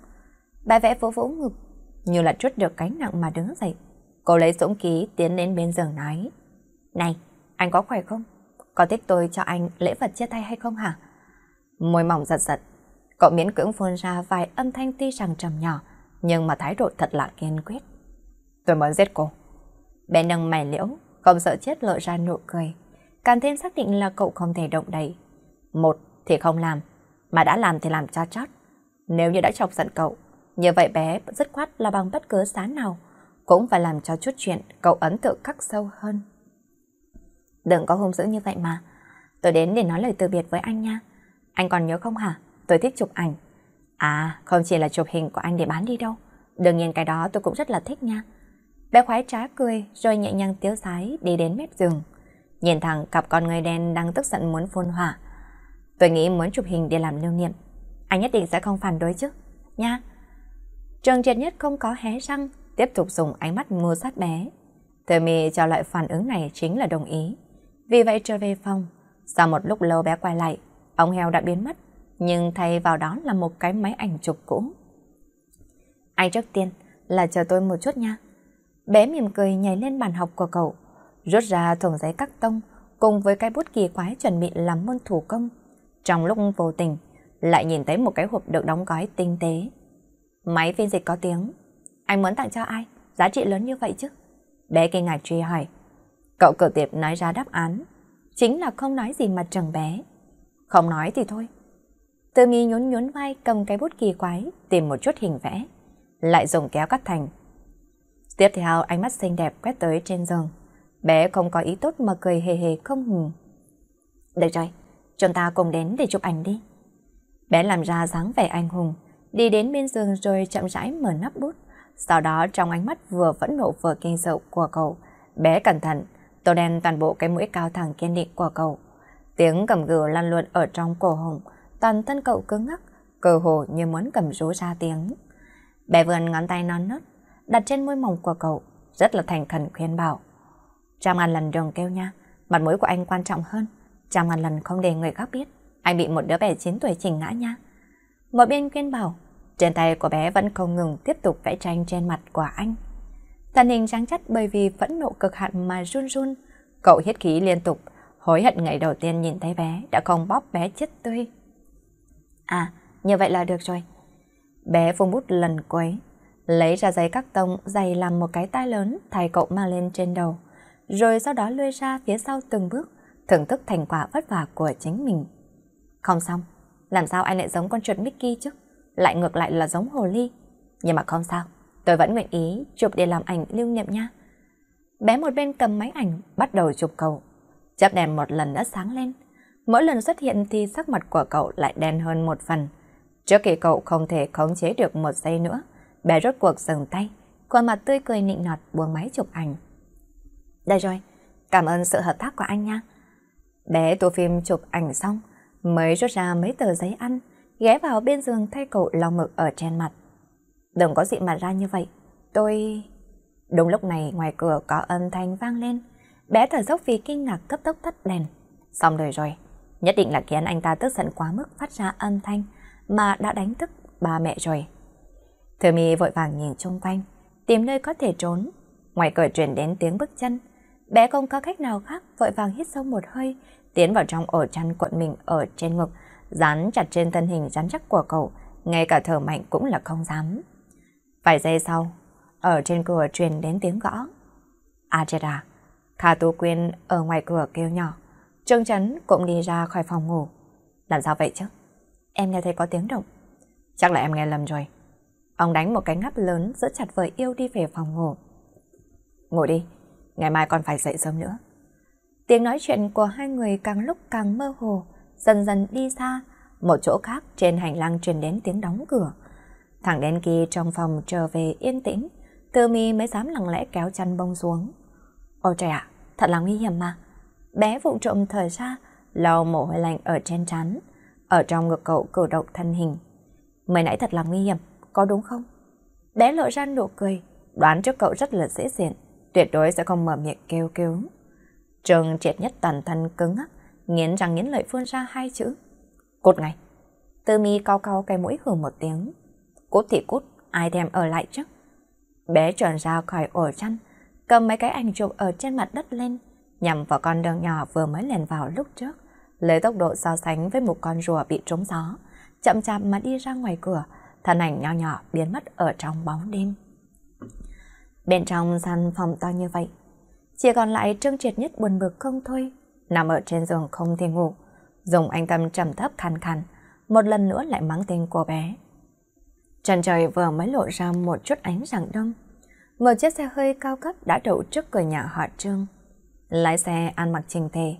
Bà vẽ vỗ vỗ ngực, như là trút được cánh nặng mà đứng dậy. Cô lấy dũng khí tiến đến bên giường nói. Này, anh có khỏe không? Có thích tôi cho anh lễ vật chia tay hay không hả? Môi mỏng giật giật, cậu miễn cưỡng phun ra vài âm thanh tuy rằng trầm nhỏ, nhưng mà thái độ thật là kiên quyết. Tôi muốn giết cô. Bé nâng mày liễu, không sợ chết lộ ra nụ cười. Càng thêm xác định là cậu không thể động đậy. Một thì không làm, mà đã làm thì làm cho chót. Nếu như đã chọc giận cậu, như vậy bé rất khoát là bằng bất cứ sáng nào, cũng phải làm cho chút chuyện cậu ấn tượng khắc sâu hơn. Đừng có hung dữ như vậy mà. Tôi đến để nói lời từ biệt với anh nha. Anh còn nhớ không hả? Tôi thích chụp ảnh. À, không chỉ là chụp hình của anh để bán đi đâu. Đương nhiên cái đó tôi cũng rất là thích nha. Bé khoái trá cười rồi nhẹ nhàng tiếu sái đi đến mép giường. Nhìn thẳng cặp con người đen đang tức giận muốn phun hỏa. Tôi nghĩ muốn chụp hình để làm lưu niệm. Anh nhất định sẽ không phản đối chứ, nha. Trường triệt nhất không có hé răng, tiếp tục dùng ánh mắt mua sát bé. Thời mì cho loại phản ứng này chính là đồng ý. Vì vậy trở về phòng, sau một lúc lâu bé quay lại, ông heo đã biến mất, nhưng thay vào đó là một cái máy ảnh chụp cũ. Anh trước tiên là chờ tôi một chút nha. Bé mỉm cười nhảy lên bàn học của cậu, rút ra thùng giấy cắt tông cùng với cái bút kỳ quái chuẩn bị làm môn thủ công trong lúc vô tình, lại nhìn thấy một cái hộp được đóng gói tinh tế. Máy phiên dịch có tiếng. Anh muốn tặng cho ai? Giá trị lớn như vậy chứ? Bé kinh ngạc truy hỏi. Cậu cửa tiệp nói ra đáp án. Chính là không nói gì mà trần bé. Không nói thì thôi. Tư mi nhún nhún vai cầm cái bút kỳ quái, tìm một chút hình vẽ. Lại dùng kéo cắt thành. Tiếp theo ánh mắt xinh đẹp quét tới trên giường. Bé không có ý tốt mà cười hề hề không ngừng. Được rồi, Chúng ta cùng đến để chụp ảnh đi. Bé làm ra dáng vẻ anh hùng, đi đến bên giường rồi chậm rãi mở nắp bút. Sau đó trong ánh mắt vừa phẫn nộ vừa kinh sợ của cậu, bé cẩn thận, tô đen toàn bộ cái mũi cao thẳng kiên định của cậu. Tiếng cầm gừ lan luôn ở trong cổ họng, toàn thân cậu cứng ngắc, cơ hồ như muốn cầm rú ra tiếng. Bé vườn ngón tay non nớt, đặt trên môi mỏng của cậu, rất là thành khẩn khuyên bảo. Trang ăn lần đường kêu nha, mặt mũi của anh quan trọng hơn trăm ngàn lần không để người khác biết, anh bị một đứa bé 9 tuổi chỉnh ngã nha. Một bên khuyên bảo, trên tay của bé vẫn không ngừng tiếp tục vẽ tranh trên mặt của anh. Tàn hình trắng chất bởi vì phẫn nộ cực hạn mà run run, cậu hết khí liên tục, hối hận ngày đầu tiên nhìn thấy bé đã không bóp bé chết tươi. À, như vậy là được rồi. Bé vung bút lần cuối, lấy ra giấy các tông dày làm một cái tai lớn thay cậu mang lên trên đầu, rồi sau đó lôi ra phía sau từng bước thưởng thức thành quả vất vả của chính mình. Không xong, làm sao anh lại giống con chuột Mickey chứ? Lại ngược lại là giống hồ ly. Nhưng mà không sao, tôi vẫn nguyện ý chụp để làm ảnh lưu niệm nha. Bé một bên cầm máy ảnh, bắt đầu chụp cậu. Chấp đèn một lần đã sáng lên. Mỗi lần xuất hiện thì sắc mặt của cậu lại đen hơn một phần. Trước khi cậu không thể khống chế được một giây nữa, bé rốt cuộc dừng tay, khuôn mặt tươi cười nịnh nọt buông máy chụp ảnh. Đây rồi, cảm ơn sự hợp tác của anh nha. Bé tô phim chụp ảnh xong, mới rút ra mấy tờ giấy ăn, ghé vào bên giường thay cậu lau mực ở trên mặt. Đừng có dị mặt ra như vậy, tôi... Đúng lúc này ngoài cửa có âm thanh vang lên, bé thở dốc vì kinh ngạc cấp tốc tắt đèn. Xong đời rồi, nhất định là khiến anh ta tức giận quá mức phát ra âm thanh mà đã đánh thức ba mẹ rồi. Thư Mi vội vàng nhìn chung quanh, tìm nơi có thể trốn. Ngoài cửa truyền đến tiếng bước chân, Bé không có cách nào khác vội vàng hít sâu một hơi, tiến vào trong ổ chăn cuộn mình ở trên ngực, dán chặt trên thân hình rắn chắc của cậu, ngay cả thở mạnh cũng là không dám. Vài giây sau, ở trên cửa truyền đến tiếng gõ. Ajera, à, à, Kha Tú Quyên ở ngoài cửa kêu nhỏ. Trương Trấn cũng đi ra khỏi phòng ngủ. Làm sao vậy chứ? Em nghe thấy có tiếng động. Chắc là em nghe lầm rồi. Ông đánh một cái ngáp lớn giữ chặt vợ yêu đi về phòng ngủ. Ngủ đi, ngày mai còn phải dậy sớm nữa. Tiếng nói chuyện của hai người càng lúc càng mơ hồ, dần dần đi xa, một chỗ khác trên hành lang truyền đến tiếng đóng cửa. Thẳng đến kia trong phòng trở về yên tĩnh, Tư Mi mới dám lặng lẽ kéo chăn bông xuống. Ôi trời ạ, thật là nguy hiểm mà. Bé vụng trộm thở ra, lau mồ hôi lạnh ở trên trán, ở trong ngực cậu cử động thân hình. Mới nãy thật là nguy hiểm, có đúng không? Bé lộ ra nụ cười, đoán cho cậu rất là dễ diện tuyệt đối sẽ không mở miệng kêu cứu. Trường triệt nhất toàn thân cứng ngắc, nghiến răng nghiến lợi phun ra hai chữ. Cút ngay. Tư mi cao cao cái mũi hừ một tiếng. Cút thì cút, ai thèm ở lại chứ? Bé tròn ra khỏi ổ chăn, cầm mấy cái ảnh chụp ở trên mặt đất lên, nhằm vào con đường nhỏ vừa mới lèn vào lúc trước, lấy tốc độ so sánh với một con rùa bị trúng gió, chậm chạp mà đi ra ngoài cửa, thân ảnh nhỏ nhỏ biến mất ở trong bóng đêm. Bên trong gian phòng to như vậy, chỉ còn lại Trương Triệt nhất buồn bực không thôi, nằm ở trên giường không thể ngủ, dùng anh tâm trầm thấp khàn khàn, một lần nữa lại mắng tên cô bé. Trần trời vừa mới lộ ra một chút ánh sáng đông, một chiếc xe hơi cao cấp đã đậu trước cửa nhà họ Trương. Lái xe ăn mặc trình tề,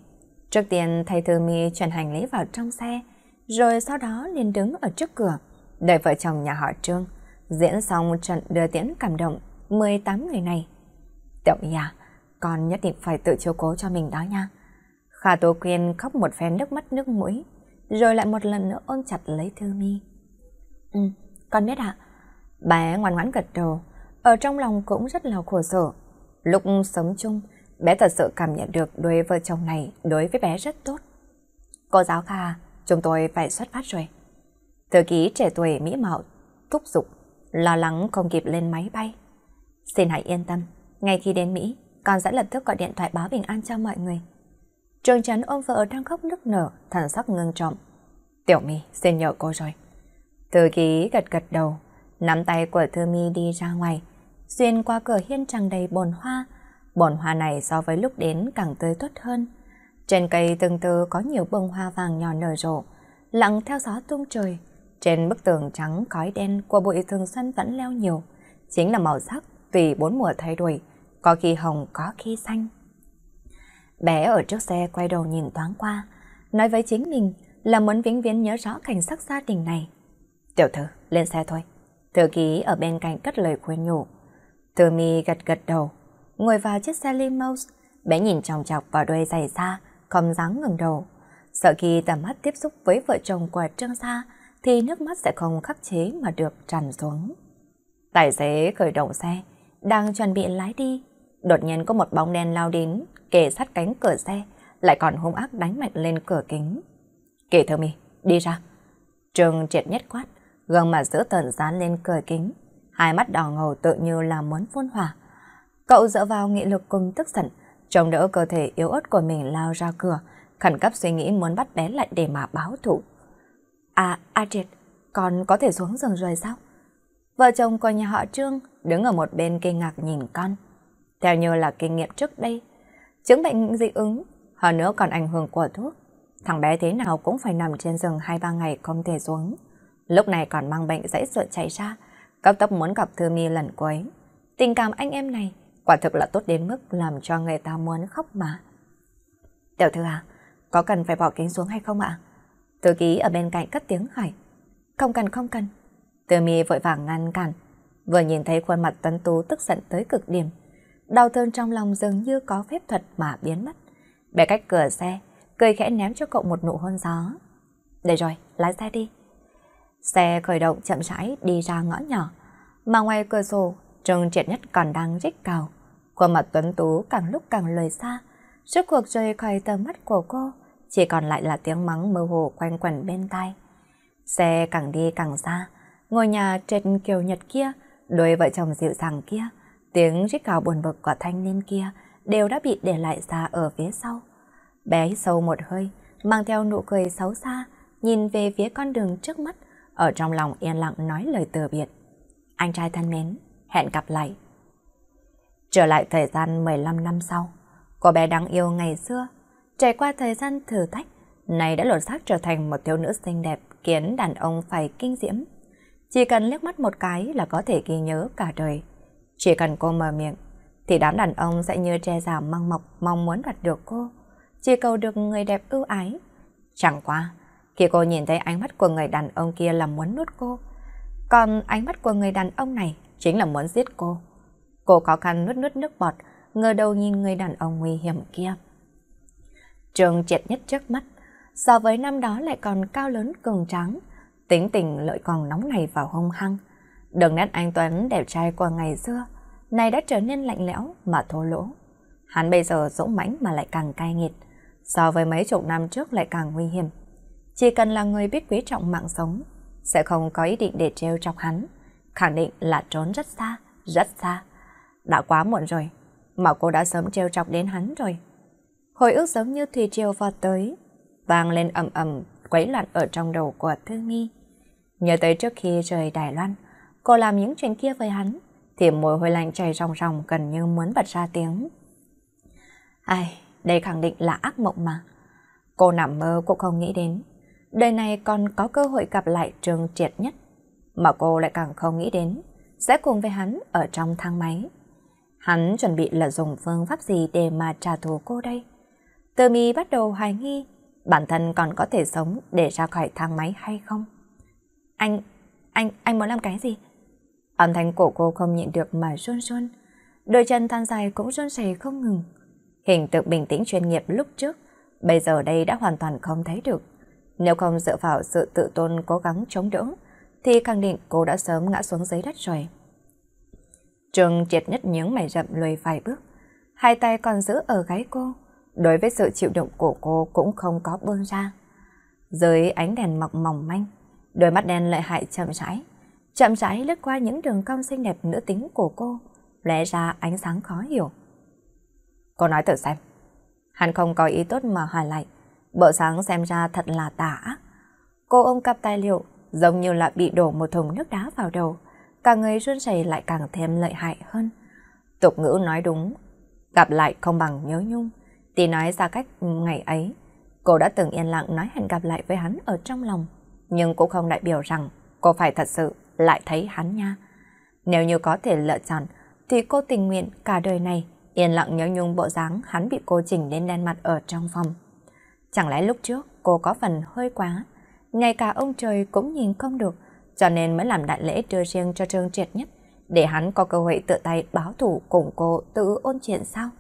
trước tiên thầy Thư Mi chuyển hành lý vào trong xe, rồi sau đó liền đứng ở trước cửa, đợi vợ chồng nhà họ Trương diễn xong trận đưa tiễn cảm động 18 người này. Tiểu nhà, con nhất định phải tự chiếu cố cho mình đó nha. Khả Tô Quyên khóc một phen nước mắt nước mũi, rồi lại một lần nữa ôm chặt lấy Thư Mi. Ừ, con biết ạ. Bé ngoan ngoãn gật đầu, ở trong lòng cũng rất là khổ sở. Lúc sống chung, bé thật sự cảm nhận được đôi vợ chồng này đối với bé rất tốt. Cô giáo Kha, chúng tôi phải xuất phát rồi. Thư ký trẻ tuổi mỹ mạo, thúc giục, lo lắng không kịp lên máy bay. Xin hãy yên tâm, ngay khi đến Mỹ, con sẽ lập tức gọi điện thoại báo bình an cho mọi người. Trường Trấn ôm vợ đang khóc nức nở, thần sắc ngưng trọng. Tiểu My, xin nhờ cô rồi. Thư ký gật gật đầu, nắm tay của Thư Mi đi ra ngoài, xuyên qua cửa hiên tràn đầy bồn hoa. Bồn hoa này so với lúc đến càng tươi tốt hơn. Trên cây từng từ có nhiều bông hoa vàng nhỏ nở rộ, lặng theo gió tung trời. Trên bức tường trắng khói đen của bụi thường xuân vẫn leo nhiều, chính là màu sắc vì bốn mùa thay đổi, có khi hồng có khi xanh. Bé ở trước xe quay đầu nhìn thoáng qua, nói với chính mình là muốn vĩnh viễn nhớ rõ cảnh sắc gia đình này. Tiểu thư, lên xe thôi. Thư ký ở bên cạnh cất lời khuyên nhủ. Thư mi gật gật đầu, ngồi vào chiếc xe limousine, bé nhìn chòng chọc vào đôi giày da, không dám ngừng đầu. Sợ khi tầm mắt tiếp xúc với vợ chồng của Trương Sa thì nước mắt sẽ không khắc chế mà được tràn xuống. Tài xế khởi động xe, đang chuẩn bị lái đi. Đột nhiên có một bóng đen lao đến, kề sát cánh cửa xe, lại còn hung ác đánh mạnh lên cửa kính. Kể thơ mi, đi ra. Trường triệt nhất quát, gương mặt giữa tận dán lên cửa kính. Hai mắt đỏ ngầu tự như là muốn phun hỏa. Cậu dựa vào nghị lực cùng tức giận, chống đỡ cơ thể yếu ớt của mình lao ra cửa, khẩn cấp suy nghĩ muốn bắt bé lại để mà báo thủ. À, A à Triệt, con có thể xuống giường rồi sao? Vợ chồng của nhà họ Trương đứng ở một bên kinh ngạc nhìn con. Theo như là kinh nghiệm trước đây, chứng bệnh dị ứng, hơn nữa còn ảnh hưởng của thuốc. Thằng bé thế nào cũng phải nằm trên giường 2-3 ngày không thể xuống. Lúc này còn mang bệnh dễ ruột chạy ra, cấp tốc muốn gặp Thư Mi lần cuối. Tình cảm anh em này quả thực là tốt đến mức làm cho người ta muốn khóc mà. Tiểu thư à, có cần phải bỏ kính xuống hay không ạ? À? Thư ký ở bên cạnh cất tiếng hỏi. Không cần, không cần. Thư mi vội vàng ngăn cản. Vừa nhìn thấy khuôn mặt Tuấn Tú tức giận tới cực điểm, đau thương trong lòng dường như có phép thuật mà biến mất. Bẻ cách cửa xe, cười khẽ ném cho cậu một nụ hôn gió. Để rồi, lái xe đi. Xe khởi động chậm rãi đi ra ngõ nhỏ, mà ngoài cửa sổ, trường Triệt Nhất còn đang rít cào. Khuôn mặt Tuấn Tú càng lúc càng lười xa, suốt cuộc rơi khỏi tầm mắt của cô, chỉ còn lại là tiếng mắng mơ hồ quanh quẩn bên tai. Xe càng đi càng xa, ngôi nhà trên kiều nhật kia Đôi vợ chồng dịu dàng kia, tiếng rít cào buồn bực của thanh niên kia đều đã bị để lại xa ở phía sau. Bé sâu một hơi, mang theo nụ cười xấu xa, nhìn về phía con đường trước mắt, ở trong lòng yên lặng nói lời từ biệt. Anh trai thân mến, hẹn gặp lại. Trở lại thời gian 15 năm sau, cô bé đáng yêu ngày xưa, trải qua thời gian thử thách, này đã lột xác trở thành một thiếu nữ xinh đẹp khiến đàn ông phải kinh diễm. Chỉ cần liếc mắt một cái là có thể ghi nhớ cả đời. Chỉ cần cô mở miệng, thì đám đàn ông sẽ như tre giả măng mọc mong muốn gặp được cô. Chỉ cầu được người đẹp ưu ái. Chẳng qua, khi cô nhìn thấy ánh mắt của người đàn ông kia là muốn nuốt cô. Còn ánh mắt của người đàn ông này chính là muốn giết cô. Cô khó khăn nuốt nuốt nước bọt, ngờ đầu nhìn người đàn ông nguy hiểm kia. Trường triệt nhất trước mắt, so với năm đó lại còn cao lớn cường tráng, Tính tình lợi còn nóng này vào hung hăng. Đường nét anh Tuấn đẹp trai qua ngày xưa, nay đã trở nên lạnh lẽo mà thô lỗ. Hắn bây giờ dũng mãnh mà lại càng cay nghiệt, so với mấy chục năm trước lại càng nguy hiểm. Chỉ cần là người biết quý trọng mạng sống, sẽ không có ý định để treo chọc hắn, khẳng định là trốn rất xa, rất xa. Đã quá muộn rồi, mà cô đã sớm treo chọc đến hắn rồi. Hồi ức giống như thủy triều vọt tới, vang lên ầm ầm, quấy loạn ở trong đầu của Thư Nghi. Nhớ tới trước khi rời Đài Loan, cô làm những chuyện kia với hắn, thì mùi hôi lạnh chảy ròng ròng gần như muốn bật ra tiếng. Ai, đây khẳng định là ác mộng mà. Cô nằm mơ cũng không nghĩ đến. Đời này còn có cơ hội gặp lại trường triệt nhất. Mà cô lại càng không nghĩ đến. Sẽ cùng với hắn ở trong thang máy. Hắn chuẩn bị là dùng phương pháp gì để mà trả thù cô đây? Từ mi bắt đầu hoài nghi bản thân còn có thể sống để ra khỏi thang máy hay không? Anh, anh, anh muốn làm cái gì? Âm thanh của cô không nhịn được mà run run. Đôi chân thon dài cũng run rẩy không ngừng. Hình tượng bình tĩnh chuyên nghiệp lúc trước, bây giờ đây đã hoàn toàn không thấy được. Nếu không dựa vào sự tự tôn cố gắng chống đỡ, thì khẳng định cô đã sớm ngã xuống giấy đất rồi. Trường triệt nhất nhướng mày rậm lùi vài bước, hai tay còn giữ ở gáy cô, đối với sự chịu đựng của cô cũng không có buông ra. Dưới ánh đèn mọc mỏng manh, Đôi mắt đen lợi hại chậm rãi, chậm rãi lướt qua những đường cong xinh đẹp nữ tính của cô, lóe ra ánh sáng khó hiểu. Cô nói thử xem. Hắn không có ý tốt mà hỏi lại, bộ sáng xem ra thật là tả. Cô ôm cặp tài liệu, giống như là bị đổ một thùng nước đá vào đầu, Càng người run rẩy lại càng thêm lợi hại hơn. Tục ngữ nói đúng, gặp lại không bằng nhớ nhung. Tì nói ra cách ngày ấy, cô đã từng yên lặng nói hẹn gặp lại với hắn ở trong lòng nhưng cũng không đại biểu rằng cô phải thật sự lại thấy hắn nha. Nếu như có thể lựa chọn, thì cô tình nguyện cả đời này yên lặng nhớ nhung bộ dáng hắn bị cô chỉnh lên đen mặt ở trong phòng. Chẳng lẽ lúc trước cô có phần hơi quá, ngay cả ông trời cũng nhìn không được, cho nên mới làm đại lễ đưa riêng cho Trương Triệt nhất, để hắn có cơ hội tự tay báo thủ cùng cô tự ôn chuyện sao?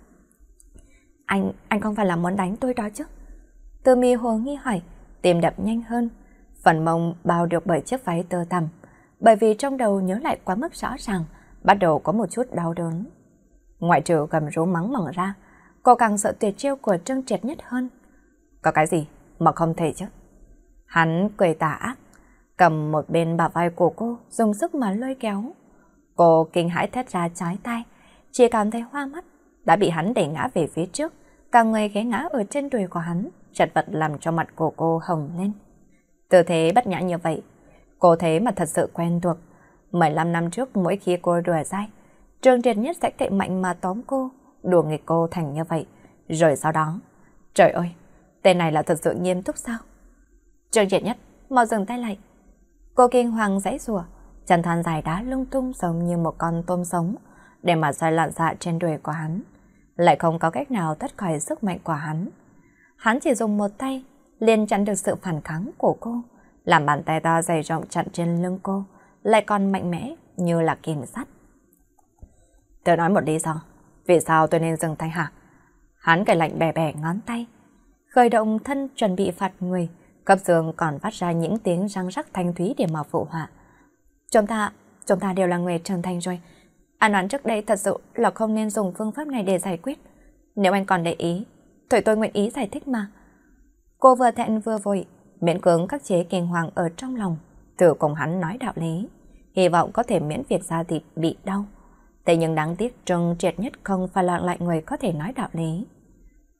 Anh, anh không phải là muốn đánh tôi đó chứ? Từ mi hồ nghi hỏi, tìm đập nhanh hơn. Phần mông bao được bởi chiếc váy tơ tằm, bởi vì trong đầu nhớ lại quá mức rõ ràng, bắt đầu có một chút đau đớn. Ngoại trừ gầm rú mắng mỏng ra, cô càng sợ tuyệt chiêu của Trương Triệt nhất hơn. Có cái gì mà không thể chứ? Hắn cười tà ác, cầm một bên bả vai của cô dùng sức mà lôi kéo. Cô kinh hãi thét ra trái tay, chỉ cảm thấy hoa mắt, đã bị hắn đẩy ngã về phía trước, cả người ghé ngã ở trên đùi của hắn, chật vật làm cho mặt của cô hồng lên. Tư thế bất nhã như vậy, cô thế mà thật sự quen thuộc. 15 năm trước mỗi khi cô đùa dai, trường Triệt Nhất sẽ tệ mạnh mà tóm cô, đùa nghịch cô thành như vậy. Rồi sau đó, trời ơi, tên này là thật sự nghiêm túc sao? Trường Triệt Nhất, mau dừng tay lại. Cô kinh hoàng dãy rùa, chân than dài đá lung tung giống như một con tôm sống, để mà xoay lạn dạ trên đùi của hắn. Lại không có cách nào thoát khỏi sức mạnh của hắn. Hắn chỉ dùng một tay liền chặn được sự phản kháng của cô, làm bàn tay ta dày rộng chặn trên lưng cô, lại còn mạnh mẽ như là kìm sắt. Tớ nói một lý do, vì sao tôi nên dừng tay hả? Hắn cởi lạnh bè bè ngón tay, khởi động thân chuẩn bị phạt người, cấp giường còn phát ra những tiếng răng rắc thanh thúy để mà phụ họa. Chúng ta, chúng ta đều là người trưởng thành rồi. Anh đoán trước đây thật sự là không nên dùng phương pháp này để giải quyết. Nếu anh còn để ý, Thôi tôi nguyện ý giải thích mà. Cô vừa thẹn vừa vội, miễn cưỡng các chế kinh hoàng ở trong lòng, tự cùng hắn nói đạo lý, hy vọng có thể miễn việc da thịt bị đau. Thế nhưng đáng tiếc trông Triệt nhất không phải là lại người có thể nói đạo lý.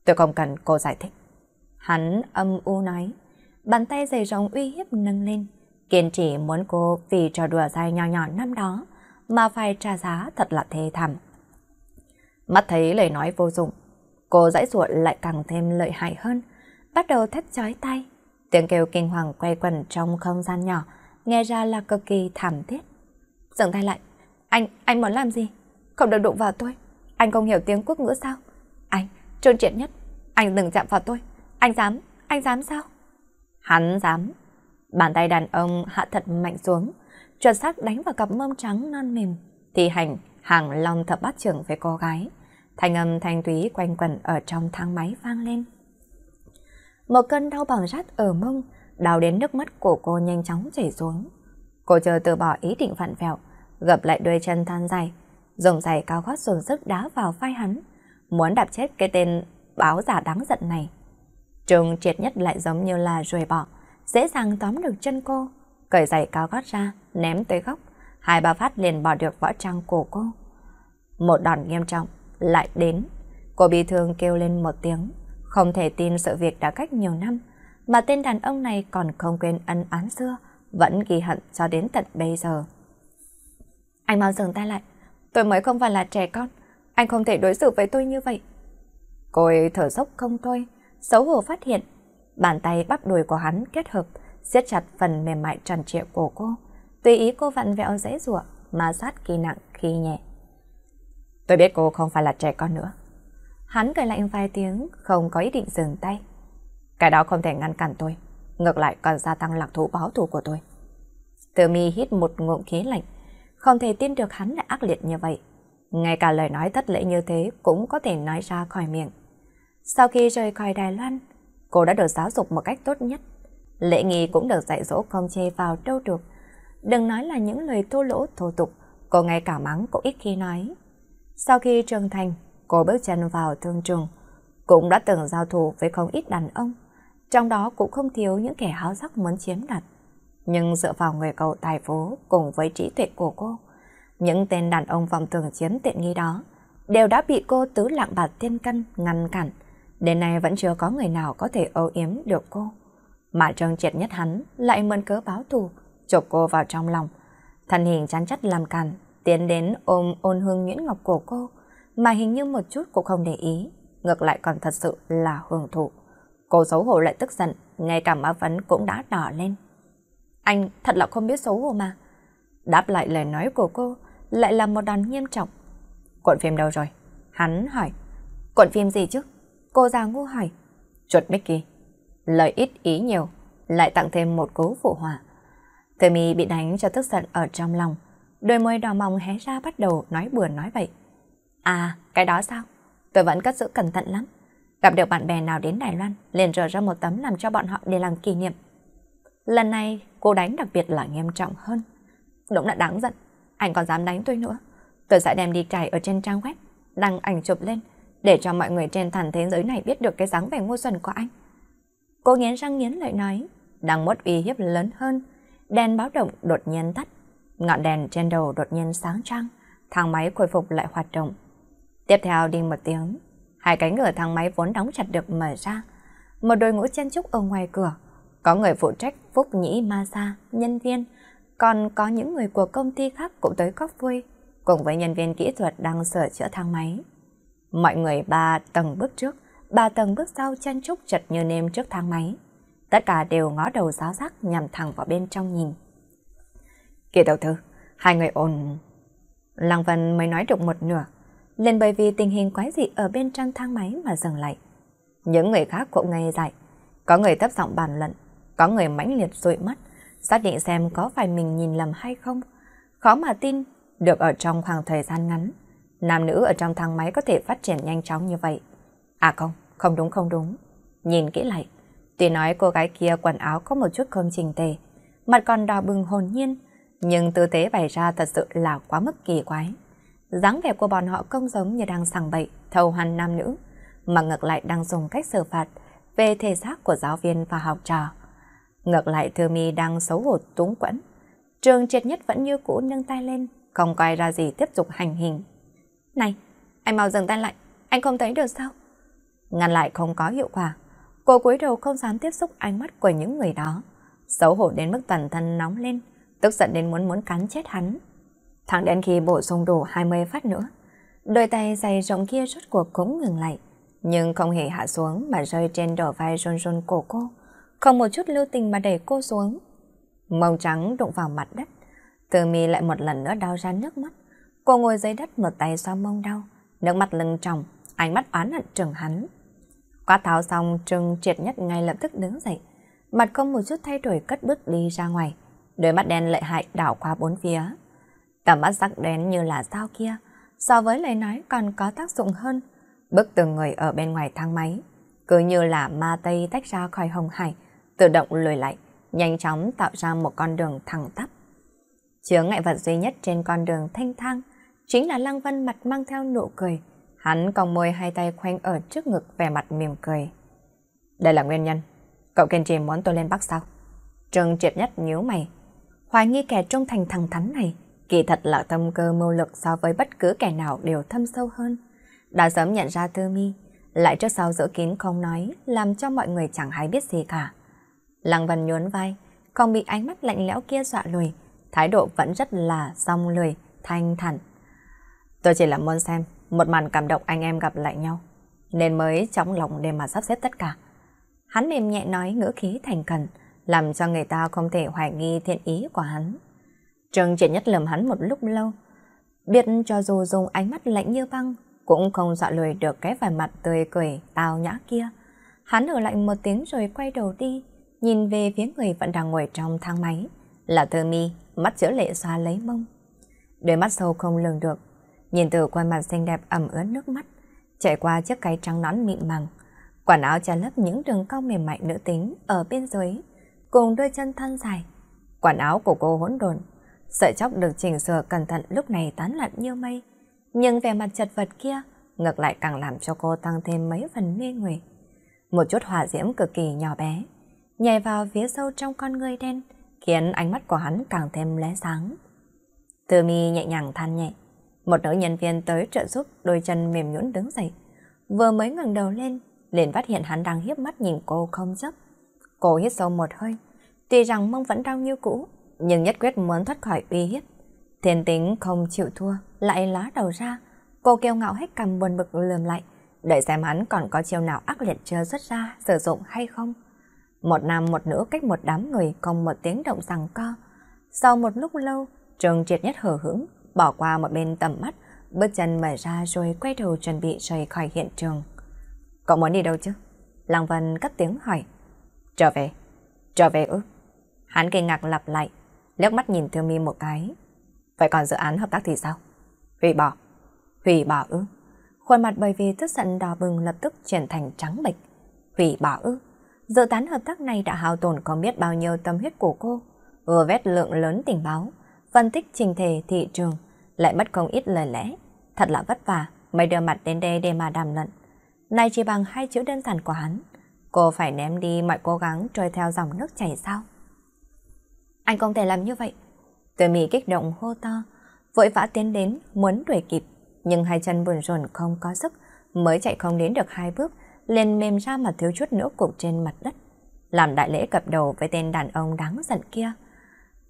Tôi không cần cô giải thích. Hắn âm u nói, bàn tay dày rộng uy hiếp nâng lên, kiên trì muốn cô vì trò đùa dai nhỏ nhỏ năm đó mà phải trả giá thật là thê thảm. Mắt thấy lời nói vô dụng, cô dãy ruột lại càng thêm lợi hại hơn, bắt đầu thét chói tay. Tiếng kêu kinh hoàng quay quẩn trong không gian nhỏ, nghe ra là cực kỳ thảm thiết. Dừng tay lại, anh, anh muốn làm gì? Không được đụng vào tôi, anh không hiểu tiếng quốc ngữ sao? Anh, trôn triệt nhất, anh đừng chạm vào tôi, anh dám, anh dám sao? Hắn dám. Bàn tay đàn ông hạ thật mạnh xuống, chuột xác đánh vào cặp mông trắng non mềm, thì hành hàng long thập bát trưởng về cô gái. Thanh âm thanh túy quanh quẩn ở trong thang máy vang lên một cơn đau bằng rát ở mông, đau đến nước mắt của cô nhanh chóng chảy xuống. Cô chờ từ bỏ ý định phản vẹo, gập lại đôi chân than dài, dùng giày cao gót dồn sức đá vào vai hắn, muốn đạp chết cái tên báo giả đáng giận này. Trường triệt nhất lại giống như là ruồi bọ, dễ dàng tóm được chân cô, cởi giày cao gót ra, ném tới góc, hai ba phát liền bỏ được võ trang của cô. Một đòn nghiêm trọng lại đến, cô bị thương kêu lên một tiếng, không thể tin sự việc đã cách nhiều năm, mà tên đàn ông này còn không quên ân án xưa, vẫn ghi hận cho đến tận bây giờ. Anh mau dừng tay lại, tôi mới không phải là trẻ con, anh không thể đối xử với tôi như vậy. Cô ấy thở dốc không thôi, xấu hổ phát hiện, bàn tay bắp đùi của hắn kết hợp, siết chặt phần mềm mại trần trịa của cô. Tùy ý cô vặn vẹo dễ dụa, mà sát kỳ nặng khi nhẹ. Tôi biết cô không phải là trẻ con nữa. Hắn cười lạnh vài tiếng, không có ý định dừng tay. Cái đó không thể ngăn cản tôi, ngược lại còn gia tăng lạc thú báo thù của tôi. Tử mi hít một ngụm khí lạnh, không thể tin được hắn lại ác liệt như vậy. Ngay cả lời nói thất lễ như thế cũng có thể nói ra khỏi miệng. Sau khi rời khỏi Đài Loan, cô đã được giáo dục một cách tốt nhất. Lễ nghi cũng được dạy dỗ không chê vào đâu được. Đừng nói là những lời thô lỗ thô tục, cô ngay cả mắng cũng ít khi nói. Sau khi trưởng thành, cô bước chân vào thương trường, cũng đã từng giao thủ với không ít đàn ông, trong đó cũng không thiếu những kẻ háo sắc muốn chiếm đoạt. Nhưng dựa vào người cầu tài phú cùng với trí tuệ của cô, những tên đàn ông vòng tường chiếm tiện nghi đó đều đã bị cô tứ lạng bạc thiên cân ngăn cản. Đến nay vẫn chưa có người nào có thể âu yếm được cô. Mà trơn triệt nhất hắn lại mượn cớ báo thù, chụp cô vào trong lòng. Thân hình chán chất làm cằn tiến đến ôm ôn hương nguyễn ngọc của cô, mà hình như một chút cũng không để ý, ngược lại còn thật sự là hưởng thụ. Cô xấu hổ lại tức giận, ngay cả má phấn cũng đã đỏ lên. Anh thật là không biết xấu hổ mà. Đáp lại lời nói của cô lại là một đòn nghiêm trọng. Cuộn phim đâu rồi? Hắn hỏi. Cuộn phim gì chứ? Cô già ngu hỏi. Chuột Mickey. Lời ít ý nhiều, lại tặng thêm một cú phụ họa. Cơ mi bị đánh cho tức giận ở trong lòng. Đôi môi đỏ mỏng hé ra bắt đầu nói bừa nói vậy. À, cái đó sao? Tôi vẫn cất giữ cẩn thận lắm. Gặp được bạn bè nào đến Đài Loan, liền rờ ra một tấm làm cho bọn họ để làm kỷ niệm. Lần này, cô đánh đặc biệt là nghiêm trọng hơn. Đúng là đáng giận, anh còn dám đánh tôi nữa. Tôi sẽ đem đi trải ở trên trang web, đăng ảnh chụp lên, để cho mọi người trên toàn thế giới này biết được cái dáng vẻ ngu xuẩn của anh. Cô nghiến răng nghiến lợi nói, đang mất uy hiếp lớn hơn, đèn báo động đột nhiên tắt, ngọn đèn trên đầu đột nhiên sáng trăng, thang máy khôi phục lại hoạt động. Tiếp theo đi một tiếng, hai cánh cửa thang máy vốn đóng chặt được mở ra. Một đội ngũ chen trúc ở ngoài cửa, có người phụ trách phúc nhĩ ma sa, nhân viên, còn có những người của công ty khác cũng tới góp vui, cùng với nhân viên kỹ thuật đang sửa chữa thang máy. Mọi người ba tầng bước trước, ba tầng bước sau chen trúc chật như nêm trước thang máy. Tất cả đều ngó đầu giáo giác nhằm thẳng vào bên trong nhìn. Kỳ đầu thư, hai người ồn... Lăng Vân mới nói được một nửa, liền bởi vì tình hình quái dị ở bên trong thang máy mà dừng lại. Những người khác cũng ngây dại, có người thấp giọng bàn luận, có người mãnh liệt dụi mắt, xác định xem có phải mình nhìn lầm hay không. Khó mà tin, được ở trong khoảng thời gian ngắn, nam nữ ở trong thang máy có thể phát triển nhanh chóng như vậy. À không, không đúng không đúng. Nhìn kỹ lại, tuy nói cô gái kia quần áo có một chút không chỉnh tề, mặt còn đỏ bừng hồn nhiên, nhưng tư thế bày ra thật sự là quá mức kỳ quái dáng vẻ của bọn họ không giống như đang sảng bậy, thầu hoàn nam nữ, mà ngược lại đang dùng cách xử phạt về thể xác của giáo viên và học trò. Ngược lại Thư Mi đang xấu hổ túng quẫn. Trường triệt nhất vẫn như cũ nâng tay lên, không coi ra gì tiếp tục hành hình. Này, anh mau dừng tay lại, anh không thấy được sao? Ngăn lại không có hiệu quả, cô cúi đầu không dám tiếp xúc ánh mắt của những người đó. Xấu hổ đến mức toàn thân nóng lên, tức giận đến muốn muốn cắn chết hắn. Thẳng đến khi bổ sung đủ 20 phát nữa, đôi tay dày rộng kia rốt cuộc cũng ngừng lại, nhưng không hề hạ xuống mà rơi trên đổ vai rôn rôn cổ cô, không một chút lưu tình mà đẩy cô xuống. Mông trắng đụng vào mặt đất, từ mi lại một lần nữa đau ra nước mắt. Cô ngồi dưới đất một tay xoa mông đau, nước mắt lưng tròng, ánh mắt oán hận trừng hắn. Quá tháo xong trừng triệt nhất ngay lập tức đứng dậy, mặt không một chút thay đổi cất bước đi ra ngoài, đôi mắt đen lợi hại đảo qua bốn phía. Tầm mắt sắc đen như là sao kia, so với lời nói còn có tác dụng hơn. Bức từng người ở bên ngoài thang máy, cứ như là ma tây tách ra khỏi hồng hải, tự động lùi lại, nhanh chóng tạo ra một con đường thẳng tắp. chứa ngại vật duy nhất trên con đường thanh thang chính là Lăng Vân mặt mang theo nụ cười. Hắn còn môi hai tay khoanh ở trước ngực vẻ mặt mỉm cười. Đây là nguyên nhân. Cậu kiên trì muốn tôi lên Bắc sao? Trương triệt nhất nhíu mày. Hoài nghi kẻ trung thành thẳng thắn này Kỳ thật là tâm cơ mưu lực so với bất cứ kẻ nào đều thâm sâu hơn. Đã sớm nhận ra Tư Mi, lại trước sau giữ kín không nói, làm cho mọi người chẳng hay biết gì cả. Lăng Vân nhún vai, không bị ánh mắt lạnh lẽo kia dọa lùi, thái độ vẫn rất là song lười, thanh thản. Tôi chỉ là muốn xem một màn cảm động anh em gặp lại nhau, nên mới trong lòng để mà sắp xếp tất cả. Hắn mềm nhẹ nói ngữ khí thành cần, làm cho người ta không thể hoài nghi thiện ý của hắn. Trần Triển Nhất lầm hắn một lúc lâu. Biết cho dù dùng ánh mắt lạnh như băng, cũng không dọa lùi được cái vẻ mặt tươi cười, tào nhã kia. Hắn ở lạnh một tiếng rồi quay đầu đi, nhìn về phía người vẫn đang ngồi trong thang máy. Là thơ mi, mắt chữa lệ xoa lấy mông. Đôi mắt sâu không lường được, nhìn từ quay mặt xinh đẹp ẩm ướt nước mắt, chạy qua chiếc cái trắng nón mịn màng. Quần áo che lấp những đường cong mềm mại nữ tính ở bên dưới, cùng đôi chân thon dài. Quần áo của cô hỗn độn, Sợi chóc được chỉnh sửa cẩn thận lúc này tán loạn như mây. Nhưng vẻ mặt chật vật kia ngược lại càng làm cho cô tăng thêm mấy phần mê người. Một chút hỏa diễm cực kỳ nhỏ bé, nhảy vào phía sâu trong con người đen, khiến ánh mắt của hắn càng thêm lóe sáng. Từ mi nhẹ nhàng than nhẹ, một nữ nhân viên tới trợ giúp đôi chân mềm nhũn đứng dậy. Vừa mới ngẩng đầu lên, liền phát hiện hắn đang hiếp mắt nhìn cô không chấp. Cô hít sâu một hơi, tuy rằng mông vẫn đau như cũ, nhưng nhất quyết muốn thoát khỏi uy hiếp. Thiên tính không chịu thua, lại lá đầu ra. Cô kêu ngạo hết cầm buồn bực lườm lại, đợi xem hắn còn có chiêu nào ác liệt chưa xuất ra, sử dụng hay không. Một nam một nữ cách một đám người không một tiếng động rằng co. Sau một lúc lâu, trường triệt nhất hở hững, bỏ qua một bên tầm mắt, bước chân mở ra rồi quay đầu chuẩn bị rời khỏi hiện trường. Cậu muốn đi đâu chứ? Lăng Vân cất tiếng hỏi. Trở về. Trở về ư? Hắn kinh ngạc lặp lại, liếc mắt nhìn thương Mi một cái. Vậy còn dự án hợp tác thì sao? Hủy bỏ. Hủy bỏ ư? Khuôn mặt bởi vì tức giận đỏ bừng lập tức chuyển thành trắng bệch. Hủy bỏ ư? Dự tán hợp tác này đã hao tổn không biết bao nhiêu tâm huyết của cô, vừa vét lượng lớn tình báo, phân tích trình thể thị trường, lại mất không ít lời lẽ. Thật là vất vả, mới đưa mặt đến đây để mà đàm luận. Này chỉ bằng hai chữ đơn giản của hắn, cô phải ném đi mọi cố gắng trôi theo dòng nước chảy sao? Anh không thể làm như vậy. Từ mì kích động hô to, vội vã tiến đến, muốn đuổi kịp. Nhưng hai chân buồn rồn không có sức, mới chạy không đến được hai bước, liền mềm ra mà thiếu chút nữa cục trên mặt đất. Làm đại lễ cập đầu với tên đàn ông đáng giận kia.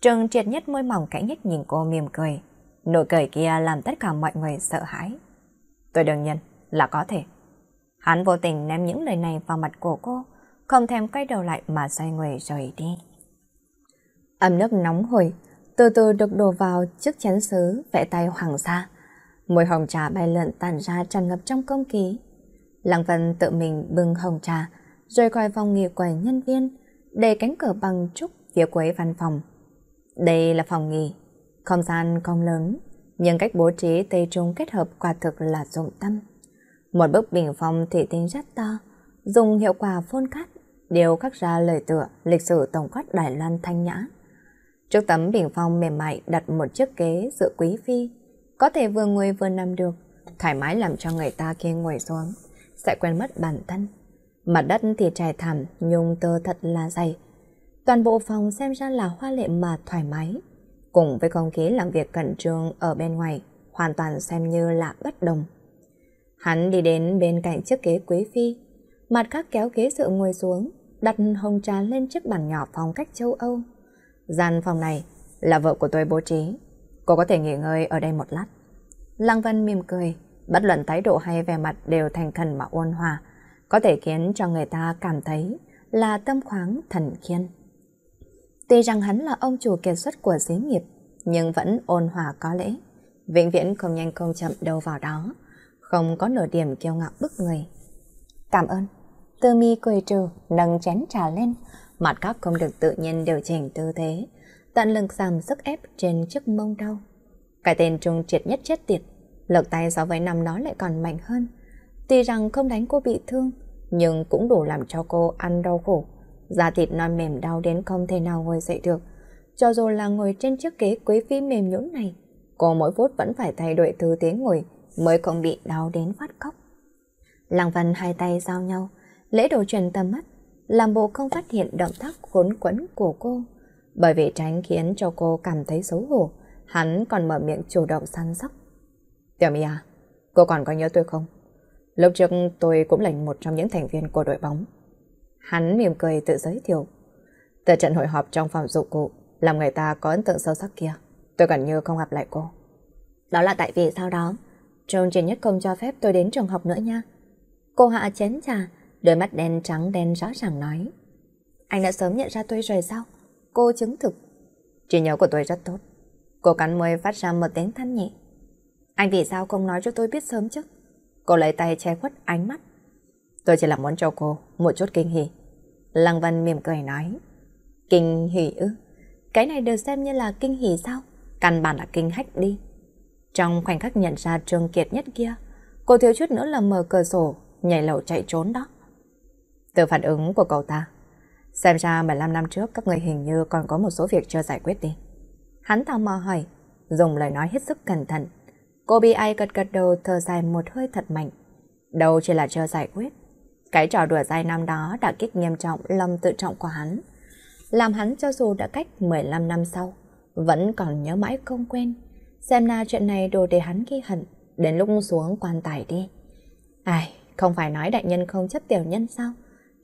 Trường triệt nhất môi mỏng cãi nhất nhìn cô mỉm cười. Nụ cười kia làm tất cả mọi người sợ hãi. Tôi đương nhiên là có thể. Hắn vô tình ném những lời này vào mặt của cô, không thèm quay đầu lại mà xoay người rời đi. Ấm nước nóng hổi, từ từ được đổ vào chiếc chén sứ vẽ tay hoàng gia. Mùi hồng trà bay lượn tản ra tràn ngập trong không khí. Lăng Vân tự mình bưng hồng trà, rồi gọi vòng nghỉ của nhân viên, để cánh cửa bằng trúc phía cuối văn phòng. Đây là phòng nghỉ, không gian không lớn, nhưng cách bố trí Tây Trung kết hợp quả thực là rộng tâm. Một bức bình phong thủy tinh rất to, dùng hiệu quả phôn cát đều khắc ra lời tựa lịch sử tổng quát Đài Loan thanh nhã. Trước tấm bình phong mềm mại đặt một chiếc ghế giữa quý phi, có thể vừa ngồi vừa nằm được, thoải mái làm cho người ta khi ngồi xuống, sẽ quên mất bản thân. Mặt đất thì trải thảm, nhung tơ thật là dày. Toàn bộ phòng xem ra là hoa lệ mà thoải mái, cùng với không khí làm việc cẩn trương ở bên ngoài, hoàn toàn xem như là bất đồng. Hắn đi đến bên cạnh chiếc ghế quý phi, mặt khác kéo ghế dựa ngồi xuống, đặt hồng trà lên chiếc bàn nhỏ phong cách châu Âu. Gian phòng này là vợ của tôi bố trí. Cô có thể nghỉ ngơi ở đây một lát. Lăng Vân mỉm cười, bất luận thái độ hay vẻ mặt đều thành khẩn mà ôn hòa, có thể khiến cho người ta cảm thấy là tâm khoáng thần khiên. Tuy rằng hắn là ông chủ kiệt xuất của xí nghiệp, nhưng vẫn ôn hòa có lễ, vĩnh viễn không nhanh không chậm đâu vào đó, không có nửa điểm kiêu ngạo bức người. Cảm ơn. Tư mi cười trừ, nâng chén trà lên, mặt các không được tự nhiên điều chỉnh tư thế, tận lực giảm sức ép trên chiếc mông đau. Cái tên trung triệt nhất chết tiệt, lực tay so với năm đó lại còn mạnh hơn. Tuy rằng không đánh cô bị thương, nhưng cũng đủ làm cho cô ăn đau khổ. Da thịt non mềm đau đến không thể nào ngồi dậy được. Cho dù là ngồi trên chiếc ghế quý phi mềm nhũn này, cô mỗi phút vẫn phải thay đổi tư thế ngồi mới không bị đau đến phát khóc. Lăng Vân hai tay giao nhau, lễ đồ truyền tầm mắt, làm bộ không phát hiện động tác khốn quẫn của cô. Bởi vì tránh khiến cho cô cảm thấy xấu hổ, hắn còn mở miệng chủ động săn sóc. Tiểu My à, cô còn có nhớ tôi không? Lúc trước tôi cũng là một trong những thành viên của đội bóng. Hắn mỉm cười tự giới thiệu. Từ trận hội họp trong phòng dụng cụ, làm người ta có ấn tượng sâu sắc kia, tôi gần như không gặp lại cô. Đó là tại vì sau đó, John chỉ nhất không cho phép tôi đến trường học nữa nha. Cô hạ chén trà, Đôi mắt đen trắng đen rõ ràng nói. Anh đã sớm nhận ra tôi rồi sao? Cô chứng thực. Trí nhớ của tôi rất tốt. Cô cắn môi phát ra một tiếng than nhẹ. Anh vì sao không nói cho tôi biết sớm chứ? Cô lấy tay che khuất ánh mắt. Tôi chỉ là muốn cho cô một chút kinh hỉ. Lăng Văn mỉm cười nói. Kinh hỉ ư? Cái này được xem như là kinh hỉ sao? Căn bản là kinh hách đi. Trong khoảnh khắc nhận ra trường Kiệt nhất kia, cô thiếu chút nữa là mở cửa sổ, nhảy lầu chạy trốn đó. Từ phản ứng của cậu ta, xem ra 15 năm trước các người hình như còn có một số việc chưa giải quyết đi. Hắn tò mò hỏi, dùng lời nói hết sức cẩn thận. Cô bi ai gật gật đầu thở dài một hơi thật mạnh. Đâu chỉ là chưa giải quyết. Cái trò đùa dài năm đó đã kích nghiêm trọng lòng tự trọng của hắn. Làm hắn cho dù đã cách 15 năm sau, vẫn còn nhớ mãi không quên. Xem ra chuyện này đồ để hắn ghi hận, đến lúc xuống quan tài đi. Ai, không phải nói đại nhân không chấp tiểu nhân sao?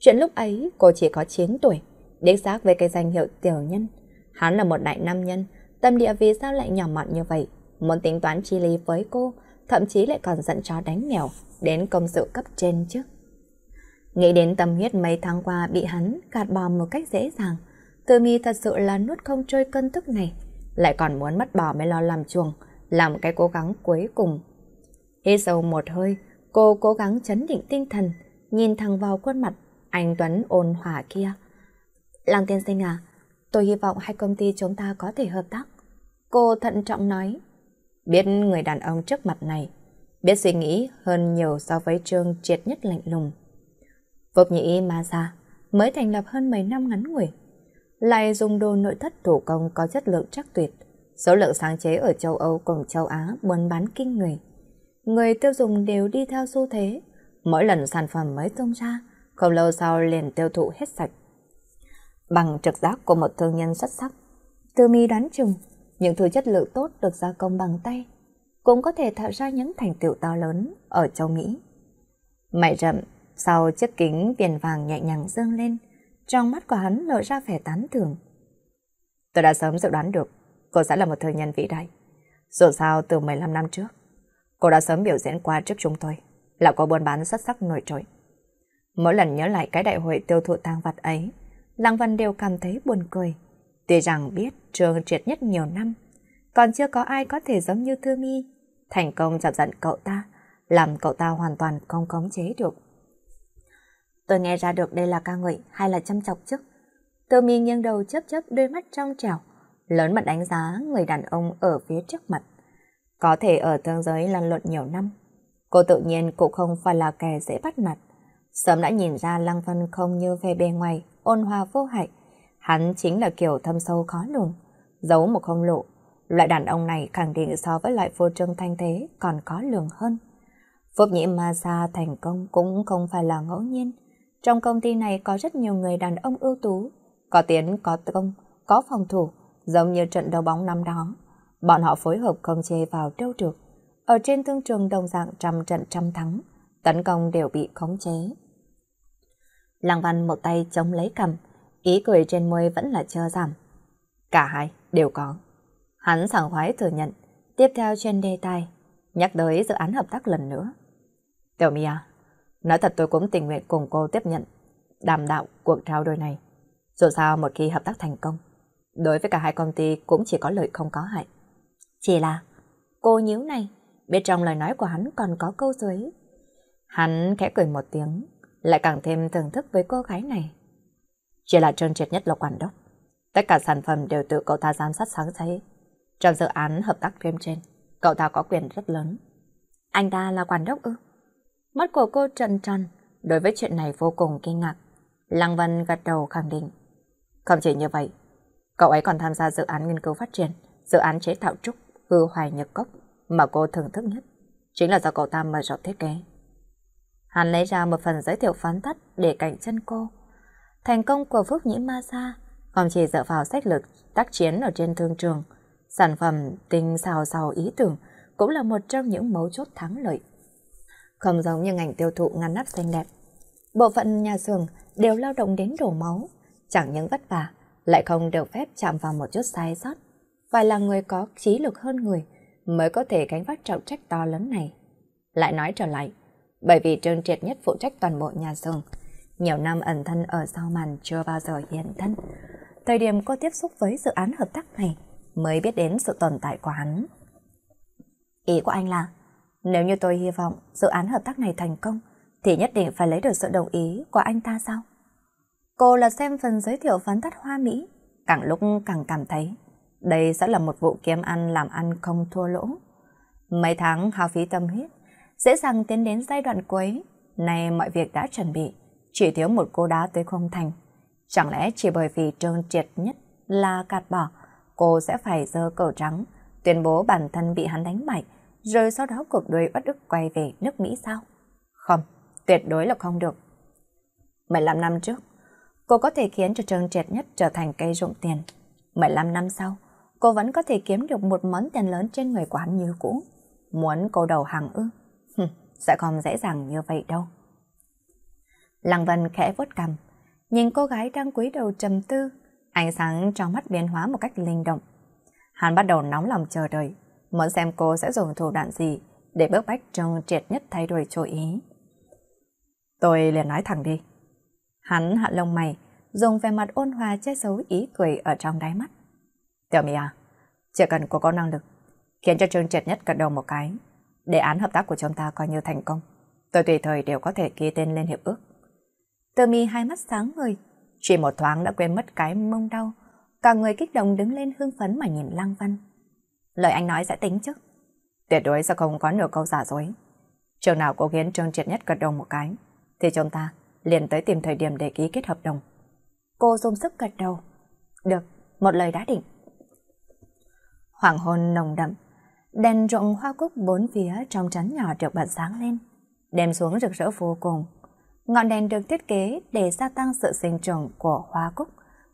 Chuyện lúc ấy cô chỉ có 9 tuổi, đích xác về cái danh hiệu tiểu nhân. Hắn là một đại nam nhân, tâm địa vì sao lại nhỏ mọn như vậy, muốn tính toán chi lý với cô, thậm chí lại còn giận chó đánh mèo, đến công sự cấp trên chứ. Nghĩ đến tâm huyết mấy tháng qua bị hắn gạt bỏ một cách dễ dàng, Tư Mi thật sự là nuốt không trôi cơn tức này, lại còn muốn mất bỏ mới lo làm chuồng, làm cái cố gắng cuối cùng. Hít sâu một hơi, cô cố gắng chấn định tinh thần, nhìn thẳng vào khuôn mặt anh Tuấn ôn hòa kia. Lăng tiên sinh à, tôi hy vọng hai công ty chúng ta có thể hợp tác. Cô thận trọng nói. Biết người đàn ông trước mặt này, biết suy nghĩ hơn nhiều so với Trương triệt nhất lạnh lùng. Vộp nhĩ ma ra, mới thành lập hơn mấy năm ngắn ngủi. Lại dùng đồ nội thất thủ công có chất lượng chắc tuyệt, số lượng sáng chế ở châu Âu cùng châu Á buôn bán kinh người. Người tiêu dùng đều đi theo xu thế, mỗi lần sản phẩm mới tung ra không lâu sau liền tiêu thụ hết sạch. Bằng trực giác của một thương nhân xuất sắc, Tư Mi đoán chừng những thứ chất lượng tốt được gia công bằng tay cũng có thể tạo ra những thành tựu to lớn ở châu Mỹ. Mày rậm, sau chiếc kính viền vàng nhẹ nhàng dâng lên, trong mắt của hắn lộ ra vẻ tán thưởng. Tôi đã sớm dự đoán được, cô sẽ là một thương nhân vĩ đại. Dù sao từ 15 năm trước, cô đã sớm biểu diễn qua trước chúng tôi, là cô buôn bán xuất sắc nổi trội. Mỗi lần nhớ lại cái đại hội tiêu thụ tang vật ấy, Lăng Vân đều cảm thấy buồn cười. Tuy rằng biết trường triệt nhất nhiều năm, còn chưa có ai có thể giống như Thư Mi, thành công chọc giận cậu ta, làm cậu ta hoàn toàn không khống chế được. Tôi nghe ra được đây là ca ngợi hay là chăm chọc chứ. Thư Mi nghiêng đầu chớp chớp đôi mắt trong trẻo, lớn mặt đánh giá người đàn ông ở phía trước mặt. Có thể ở thương giới lăn lộn nhiều năm, cô tự nhiên cũng không phải là kẻ dễ bắt nạt. Sớm đã nhìn ra Lăng Vân không như về bề ngoài, ôn hòa vô hại. Hắn chính là kiểu thâm sâu khó lường, giấu một không lộ. Loại đàn ông này khẳng định so với loại vô trương thanh thế còn khó lường hơn. Phúc nhĩ ma xa thành công cũng không phải là ngẫu nhiên. Trong công ty này có rất nhiều người đàn ông ưu tú, có tiến, có công, có phòng thủ, giống như trận đấu bóng năm đó. Bọn họ phối hợp không chê vào trêu trược. Ở trên thương trường đồng dạng trăm trận trăm thắng, tấn công đều bị khống chế. Lăng Văn một tay chống lấy cầm, ý cười trên môi vẫn là chưa giảm. Cả hai đều có. Hắn sảng khoái thừa nhận, tiếp theo trên đề tài, nhắc tới dự án hợp tác lần nữa. Tiểu Mia, nói thật tôi cũng tình nguyện cùng cô tiếp nhận, đàm đạo cuộc trao đổi này. Dù sao một khi hợp tác thành công, đối với cả hai công ty cũng chỉ có lợi không có hại. Chỉ là, cô nhíu này, biết trong lời nói của hắn còn có câu dưới. Hắn khẽ cười một tiếng, lại càng thêm thưởng thức với cô gái này. Chỉ là trơn trượt nhất là quản đốc. Tất cả sản phẩm đều tự cậu ta giám sát sáng chế. Trong dự án hợp tác phim trên, cậu ta có quyền rất lớn. Anh ta là quản đốc ư? Mắt của cô trần tròn, đối với chuyện này vô cùng kinh ngạc. Lăng Vân gật đầu khẳng định. Không chỉ như vậy, cậu ấy còn tham gia dự án nghiên cứu phát triển, dự án chế tạo trúc, hư hoài nhật cốc mà cô thưởng thức nhất. Chính là do cậu ta mở rộng thiết kế. Hắn lấy ra một phần giới thiệu phán tắt để cạnh chân cô. Thành công của Phúc Nhĩ Ma Sa không chỉ dựa vào sách lực tác chiến ở trên thương trường, sản phẩm tinh xào xào ý tưởng cũng là một trong những mấu chốt thắng lợi. Không giống như ngành tiêu thụ ngăn nắp xanh đẹp. Bộ phận nhà xưởng đều lao động đến đổ máu, chẳng những vất vả, lại không được phép chạm vào một chút sai sót. Phải là người có trí lực hơn người mới có thể gánh vác trọng trách to lớn này. Lại nói trở lại, bởi vì Trương Triệt nhất phụ trách toàn bộ nhà rừng. Nhiều năm ẩn thân ở sau màn chưa bao giờ hiện thân. Thời điểm cô tiếp xúc với dự án hợp tác này mới biết đến sự tồn tại của hắn. Ý của anh là, nếu như tôi hy vọng dự án hợp tác này thành công, thì nhất định phải lấy được sự đồng ý của anh ta sao? Cô là xem phần giới thiệu phán tắt hoa Mỹ, càng lúc càng cảm thấy đây sẽ là một vụ kiếm ăn làm ăn không thua lỗ. Mấy tháng hao phí tâm huyết, dễ dàng tiến đến giai đoạn cuối. Nay mọi việc đã chuẩn bị, chỉ thiếu một cô đá tới không thành. Chẳng lẽ chỉ bởi vì Trương Triệt nhất là cạt bỏ, cô sẽ phải dơ cầu trắng, tuyên bố bản thân bị hắn đánh bại, rồi sau đó cuộc đuôi bất ức quay về nước Mỹ sao? Không, tuyệt đối là không được. 15 năm trước, cô có thể khiến cho Trương Triệt nhất trở thành cây rụng tiền. 15 năm sau, cô vẫn có thể kiếm được một món tiền lớn trên người của như cũ. Muốn cô đầu hàng ư? sẽ dạ không dễ dàng như vậy đâu. Lăng Vân khẽ vuốt cằm, nhìn cô gái đang cúi đầu trầm tư, ánh sáng trong mắt biến hóa một cách linh động. Hắn bắt đầu nóng lòng chờ đợi, muốn xem cô sẽ dùng thủ đoạn gì để bước bách trông triệt nhất thay đổi chủ ý. Tôi liền nói thẳng đi. Hắn hạ lông mày, dùng vẻ mặt ôn hòa che giấu ý cười ở trong đáy mắt. Tiểu Mỹ à, chỉ cần cô có năng lực, khiến cho Trương Triệt Nhất cật đầu một cái, đề án hợp tác của chúng ta coi như thành công. Tôi tùy thời đều có thể ký tên lên hiệp ước. Tơ mi hai mắt sáng ngời, chỉ một thoáng đã quên mất cái mông đau. Cả người kích động đứng lên hưng phấn mà nhìn Lăng Văn. Lời anh nói sẽ tính chứ. Tuyệt đối sẽ không có nửa câu giả dối. Trường nào cô khiến Trương Triệt Nhất gật đầu một cái, thì chúng ta liền tới tìm thời điểm để ký kết hợp đồng. Cô dùng sức gật đầu. Được, một lời đã định. Hoàng hôn nồng đậm, Đèn rộng hoa cúc bốn phía trong trán nhỏ được bật sáng lên, đem xuống rực rỡ vô cùng. Ngọn đèn được thiết kế để gia tăng sự sinh trưởng của hoa cúc,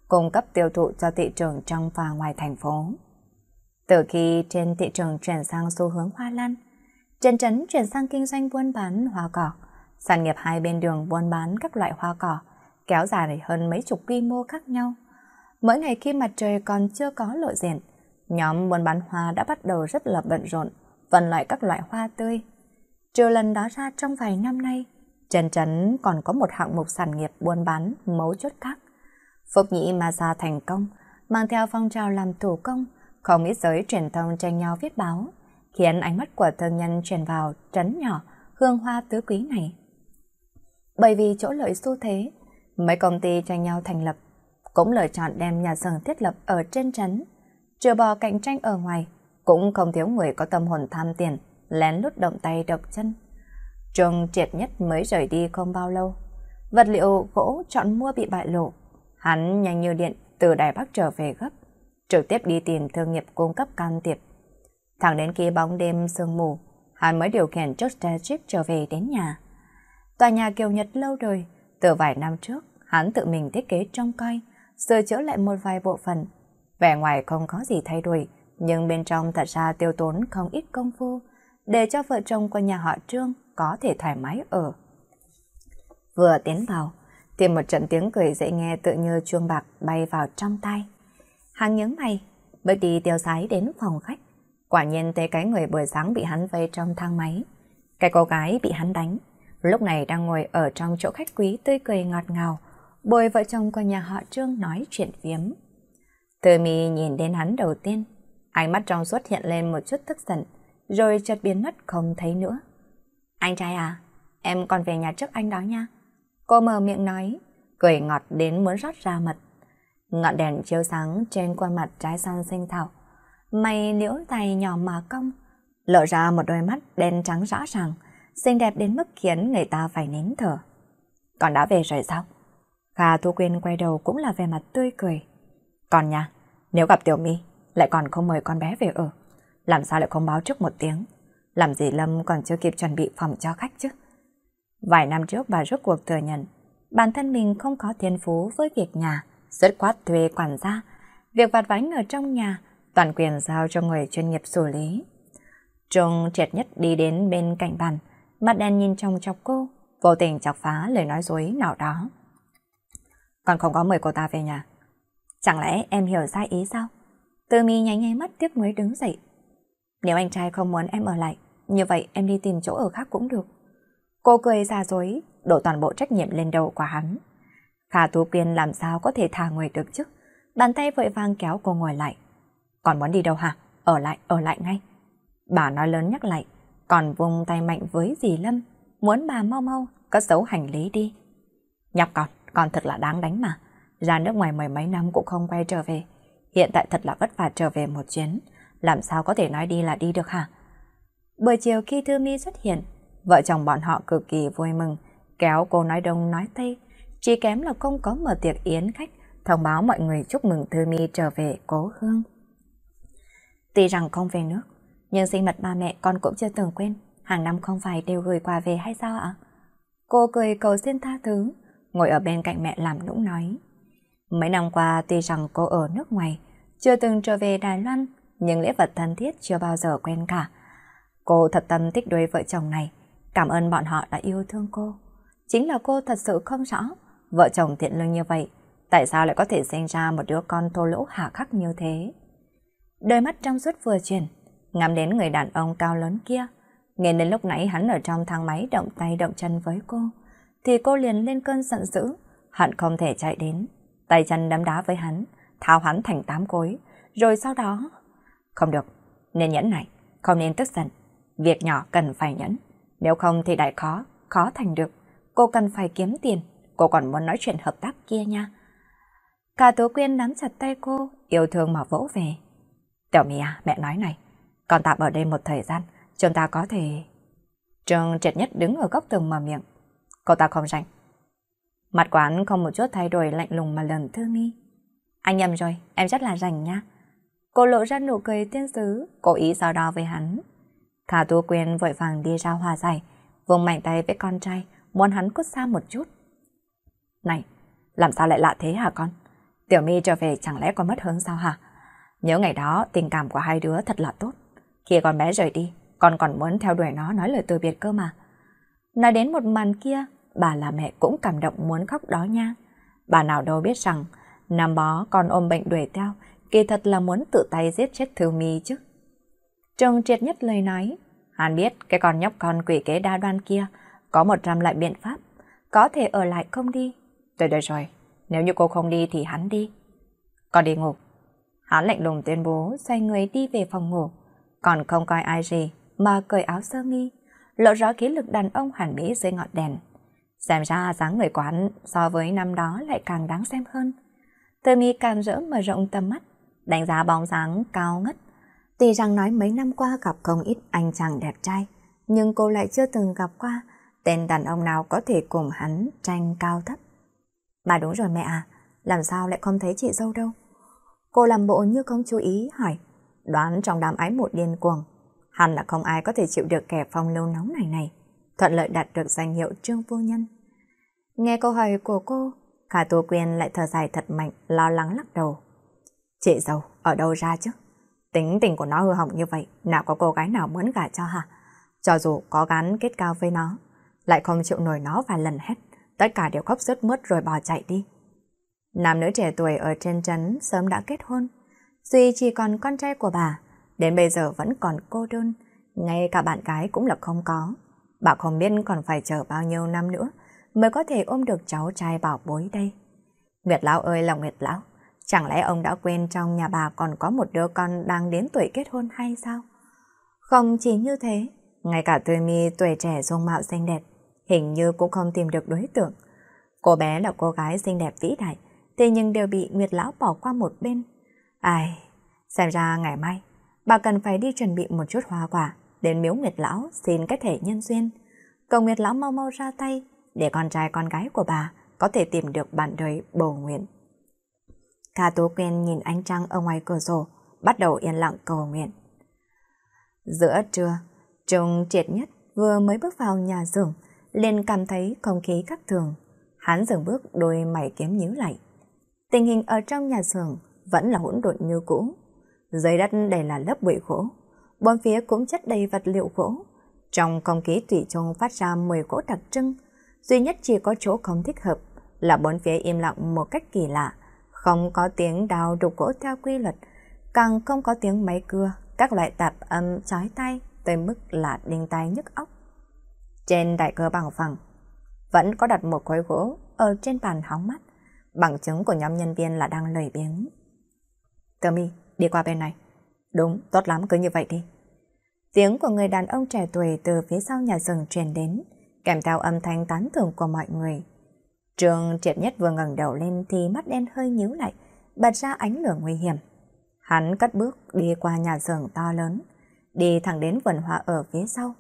cung cấp tiêu thụ cho thị trường trong và ngoài thành phố. Từ khi trên thị trường chuyển sang xu hướng hoa lan, Trần Trấn chuyển sang kinh doanh buôn bán hoa cỏ, sản nghiệp hai bên đường buôn bán các loại hoa cỏ, kéo dài hơn mấy chục quy mô khác nhau. Mỗi ngày khi mặt trời còn chưa có lộ diện, Nhóm buôn bán hoa đã bắt đầu rất là bận rộn, phân loại các loại hoa tươi. Trừ lần đó ra trong vài năm nay, Trần Trấn còn có một hạng mục sản nghiệp buôn bán mấu chốt khác. Phục nhị mà ra thành công, mang theo phong trào làm thủ công, không ít giới truyền thông tranh nhau viết báo, khiến ánh mắt của thương nhân truyền vào trấn nhỏ hương hoa tứ quý này. Bởi vì chỗ lợi xu thế, mấy công ty tranh nhau thành lập cũng lựa chọn đem nhà xưởng thiết lập ở trên trấn trừ bò cạnh tranh ở ngoài, cũng không thiếu người có tâm hồn tham tiền, lén lút động tay động chân. Trường triệt nhất mới rời đi không bao lâu, vật liệu gỗ chọn mua bị bại lộ. Hắn nhanh như điện từ Đài Bắc trở về gấp, trực tiếp đi tìm thương nghiệp cung cấp can thiệp. Thẳng đến khi bóng đêm sương mù, hắn mới điều khiển chiếc xe jeep trở về đến nhà. Tòa nhà kiều Nhật lâu đời, từ vài năm trước, hắn tự mình thiết kế trông coi, sửa chữa lại một vài bộ phận, Vẻ ngoài không có gì thay đổi, nhưng bên trong thật ra tiêu tốn không ít công phu để cho vợ chồng của nhà họ Trương có thể thoải mái ở. Vừa tiến vào, thì một trận tiếng cười dễ nghe tự như chuông bạc bay vào trong tay. Hàng nhướng mày, bước đi tiêu sái đến phòng khách. Quả nhiên thấy cái người buổi sáng bị hắn vây trong thang máy. Cái cô gái bị hắn đánh, lúc này đang ngồi ở trong chỗ khách quý tươi cười ngọt ngào, bồi vợ chồng của nhà họ Trương nói chuyện phiếm. Tư mi nhìn đến hắn đầu tiên, ánh mắt trong suốt hiện lên một chút tức giận, rồi chợt biến mất không thấy nữa. Anh trai à, em còn về nhà trước anh đó nha. Cô mở miệng nói, cười ngọt đến muốn rót ra mật. Ngọn đèn chiếu sáng trên khuôn mặt trái xoan xinh thảo, mày liễu tay nhỏ mà cong, lộ ra một đôi mắt đen trắng rõ ràng, xinh đẹp đến mức khiến người ta phải nín thở. Còn đã về rồi sao? Khà Thu Quyên quay đầu cũng là về mặt tươi cười. Còn nha, nếu gặp Tiểu My lại còn không mời con bé về ở, làm sao lại không báo trước một tiếng? Làm gì Lâm còn chưa kịp chuẩn bị phòng cho khách chứ? Vài năm trước bà rốt cuộc thừa nhận, bản thân mình không có thiên phú với việc nhà, rất quát thuê quản gia, việc vặt vánh ở trong nhà, toàn quyền giao cho người chuyên nghiệp xử lý. Trung triệt nhất đi đến bên cạnh bàn, mắt đen nhìn trong chọc cô, vô tình chọc phá lời nói dối nào đó. Còn không có mời cô ta về nhà, Chẳng lẽ em hiểu sai ý sao? Tư mi nháy nháy mắt tiếp mới đứng dậy. Nếu anh trai không muốn em ở lại, như vậy em đi tìm chỗ ở khác cũng được. Cô cười ra dối, đổ toàn bộ trách nhiệm lên đầu của hắn. Khả Tú Quyên làm sao có thể thả người được chứ? Bàn tay vội vang kéo cô ngồi lại. Còn muốn đi đâu hả? Ở lại, ở lại ngay. Bà nói lớn nhắc lại, còn vùng tay mạnh với dì Lâm, muốn bà mau mau cất giấu hành lý đi. Nhóc con, con thật là đáng đánh mà ra nước ngoài mười mấy năm cũng không quay trở về. Hiện tại thật là vất vả trở về một chuyến, làm sao có thể nói đi là đi được hả? Buổi chiều khi Thư Mi xuất hiện, vợ chồng bọn họ cực kỳ vui mừng, kéo cô nói đông nói tây, chỉ kém là không có mở tiệc yến khách, thông báo mọi người chúc mừng Thư Mi trở về cố hương. Tuy rằng không về nước, nhưng sinh mật ba mẹ con cũng chưa từng quên, hàng năm không phải đều gửi quà về hay sao ạ? Cô cười cầu xin tha thứ, ngồi ở bên cạnh mẹ làm nũng nói. Mấy năm qua tuy rằng cô ở nước ngoài, chưa từng trở về Đài Loan, nhưng lễ vật thân thiết chưa bao giờ quen cả. Cô thật tâm thích đôi vợ chồng này, cảm ơn bọn họ đã yêu thương cô. Chính là cô thật sự không rõ, vợ chồng thiện lương như vậy, tại sao lại có thể sinh ra một đứa con thô lỗ hạ khắc như thế? Đôi mắt trong suốt vừa chuyển, ngắm đến người đàn ông cao lớn kia. Nghe đến lúc nãy hắn ở trong thang máy động tay động chân với cô, thì cô liền lên cơn giận dữ, hận không thể chạy đến, tay chân đấm đá với hắn, tháo hắn thành tám cối, rồi sau đó... Không được, nên nhẫn này, không nên tức giận. Việc nhỏ cần phải nhẫn, nếu không thì đại khó, khó thành được. Cô cần phải kiếm tiền, cô còn muốn nói chuyện hợp tác kia nha. Cả Tố Quyên nắm chặt tay cô, yêu thương mà vỗ về. Tiểu Mì à, mẹ nói này, còn tạm ở đây một thời gian, chúng ta có thể... Trường triệt nhất đứng ở góc tường mở miệng. Cô ta không rảnh, Mặt quán không một chút thay đổi lạnh lùng mà lần thư mi. Anh nhầm rồi, em rất là rảnh nhá Cô lộ ra nụ cười tiên sứ, cố ý sao đo với hắn. Khả Tu quyền vội vàng đi ra hòa giải, vùng mạnh tay với con trai, muốn hắn cút xa một chút. Này, làm sao lại lạ thế hả con? Tiểu mi trở về chẳng lẽ có mất hứng sao hả? Nhớ ngày đó tình cảm của hai đứa thật là tốt. Khi con bé rời đi, con còn muốn theo đuổi nó nói lời từ biệt cơ mà. Nói đến một màn kia, bà là mẹ cũng cảm động muốn khóc đó nha. Bà nào đâu biết rằng, năm bó con ôm bệnh đuổi theo, kỳ thật là muốn tự tay giết chết Thư Mi chứ. trường triệt nhất lời nói, hắn biết cái con nhóc con quỷ kế đa đoan kia có một trăm loại biện pháp, có thể ở lại không đi. Rồi rồi rồi, nếu như cô không đi thì hắn đi. Con đi ngủ. Hắn lạnh lùng tuyên bố xoay người đi về phòng ngủ, còn không coi ai gì mà cởi áo sơ mi, lộ rõ khí lực đàn ông hàn mỹ dưới ngọn đèn. Xem ra dáng người quán so với năm đó lại càng đáng xem hơn. Tư mi càng rỡ mở rộng tầm mắt, đánh giá bóng dáng cao ngất. Tuy rằng nói mấy năm qua gặp không ít anh chàng đẹp trai, nhưng cô lại chưa từng gặp qua tên đàn ông nào có thể cùng hắn tranh cao thấp. Mà đúng rồi mẹ à, làm sao lại không thấy chị dâu đâu? Cô làm bộ như không chú ý hỏi, đoán trong đám ái một điên cuồng. Hẳn là không ai có thể chịu được kẻ phong lưu nóng này này thuận lợi đạt được danh hiệu trương phu nhân. Nghe câu hỏi của cô, Khả Tô Quyên lại thở dài thật mạnh, lo lắng lắc đầu. Chị giàu, ở đâu ra chứ? Tính tình của nó hư hỏng như vậy, nào có cô gái nào muốn gả cho hả? Cho dù có gắn kết cao với nó, lại không chịu nổi nó vài lần hết, tất cả đều khóc rớt mướt rồi bỏ chạy đi. Nam nữ trẻ tuổi ở trên trấn sớm đã kết hôn, duy chỉ còn con trai của bà, đến bây giờ vẫn còn cô đơn, ngay cả bạn gái cũng là không có. Bà không biết còn phải chờ bao nhiêu năm nữa mới có thể ôm được cháu trai bảo bối đây. Nguyệt Lão ơi là Nguyệt Lão, chẳng lẽ ông đã quên trong nhà bà còn có một đứa con đang đến tuổi kết hôn hay sao? Không chỉ như thế, ngay cả Tư Mi tuổi trẻ dung mạo xinh đẹp, hình như cũng không tìm được đối tượng. Cô bé là cô gái xinh đẹp vĩ đại, thế nhưng đều bị Nguyệt Lão bỏ qua một bên. Ai, xem ra ngày mai, bà cần phải đi chuẩn bị một chút hoa quả đến miếu Nguyệt Lão xin cái thể nhân duyên. Cầu Nguyệt Lão mau mau ra tay để con trai con gái của bà có thể tìm được bạn đời bầu nguyện. Ca Tố Quyên nhìn ánh trăng ở ngoài cửa sổ, bắt đầu yên lặng cầu nguyện. Giữa trưa, Trung Triệt Nhất vừa mới bước vào nhà giường, liền cảm thấy không khí khác thường. Hắn dừng bước đôi mày kiếm nhíu lại. Tình hình ở trong nhà giường vẫn là hỗn độn như cũ. Dưới đất đầy là lớp bụi gỗ, bốn phía cũng chất đầy vật liệu gỗ. Trong không khí tùy chung phát ra mùi gỗ đặc trưng, duy nhất chỉ có chỗ không thích hợp là bốn phía im lặng một cách kỳ lạ, không có tiếng đào đục gỗ theo quy luật, càng không có tiếng máy cưa, các loại tạp âm chói tay tới mức là đinh tai nhức óc. Trên đại cơ bằng phẳng, vẫn có đặt một khối gỗ ở trên bàn hóng mắt, bằng chứng của nhóm nhân viên là đang lười biếng. Tommy, đi qua bên này. Đúng, tốt lắm cứ như vậy đi. Tiếng của người đàn ông trẻ tuổi từ phía sau nhà rừng truyền đến, kèm theo âm thanh tán thưởng của mọi người. Trường triệt nhất vừa ngẩng đầu lên thì mắt đen hơi nhíu lại, bật ra ánh lửa nguy hiểm. Hắn cất bước đi qua nhà rừng to lớn, đi thẳng đến vườn hoa ở phía sau.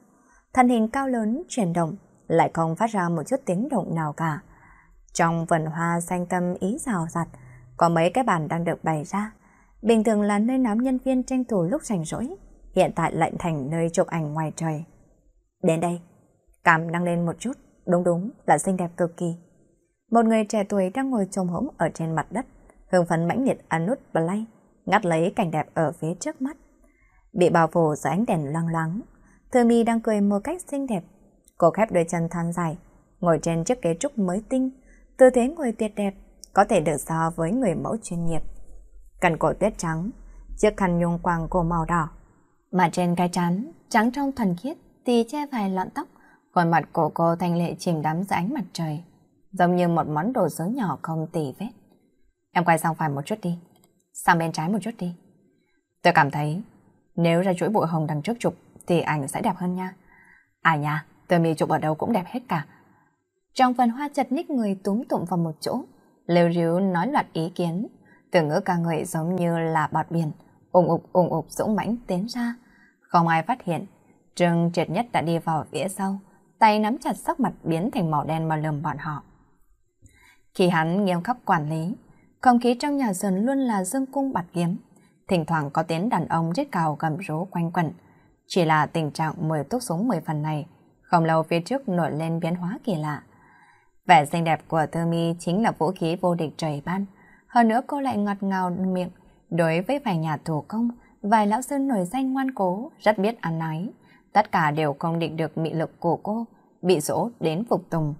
Thân hình cao lớn chuyển động, lại không phát ra một chút tiếng động nào cả. Trong vườn hoa xanh tâm ý rào rặt có mấy cái bàn đang được bày ra. Bình thường là nơi nắm nhân viên tranh thủ lúc rảnh rỗi, hiện tại lạnh thành nơi chụp ảnh ngoài trời. Đến đây, cảm đang lên một chút, đúng đúng là xinh đẹp cực kỳ. Một người trẻ tuổi đang ngồi trồng hỗn ở trên mặt đất, hương phấn mãnh liệt ăn nút play, ngắt lấy cảnh đẹp ở phía trước mắt. Bị bao phủ dưới ánh đèn loang loáng, Thư Mi đang cười một cách xinh đẹp. Cô khép đôi chân than dài, ngồi trên chiếc ghế trúc mới tinh, tư thế ngồi tuyệt đẹp, có thể được so với người mẫu chuyên nghiệp cần cổ tuyết trắng, chiếc khăn nhung quàng cổ màu đỏ. Mà trên cái trán, trắng trong thuần khiết, tì che vài lọn tóc, khuôn mặt của cô thanh lệ chìm đắm dưới ánh mặt trời, giống như một món đồ sứ nhỏ không tỉ vết. Em quay sang phải một chút đi, sang bên trái một chút đi. Tôi cảm thấy, nếu ra chuỗi bụi hồng đằng trước chụp, thì ảnh sẽ đẹp hơn nha. À nha, tôi mi chụp ở đâu cũng đẹp hết cả. Trong phần hoa chật ních người túm tụm vào một chỗ, lều ríu nói loạt ý kiến, từ ngữ ca ngợi giống như là bọt biển, ủng ục ủng ục dũng mãnh tiến ra. Không ai phát hiện, Trương triệt nhất đã đi vào phía sau, tay nắm chặt sắc mặt biến thành màu đen mà lườm bọn họ. Khi hắn nghiêm khắc quản lý, không khí trong nhà dần luôn là dương cung bạt kiếm. Thỉnh thoảng có tiếng đàn ông rít cào gầm rú quanh quẩn. Chỉ là tình trạng mười túc súng mười phần này, không lâu phía trước nổi lên biến hóa kỳ lạ. Vẻ xinh đẹp của Thư Mi chính là vũ khí vô địch trời ban, hơn nữa cô lại ngọt ngào miệng. Đối với vài nhà thủ công, vài lão sư nổi danh ngoan cố, rất biết ăn nói. Tất cả đều không định được mị lực của cô, bị dỗ đến phục tùng.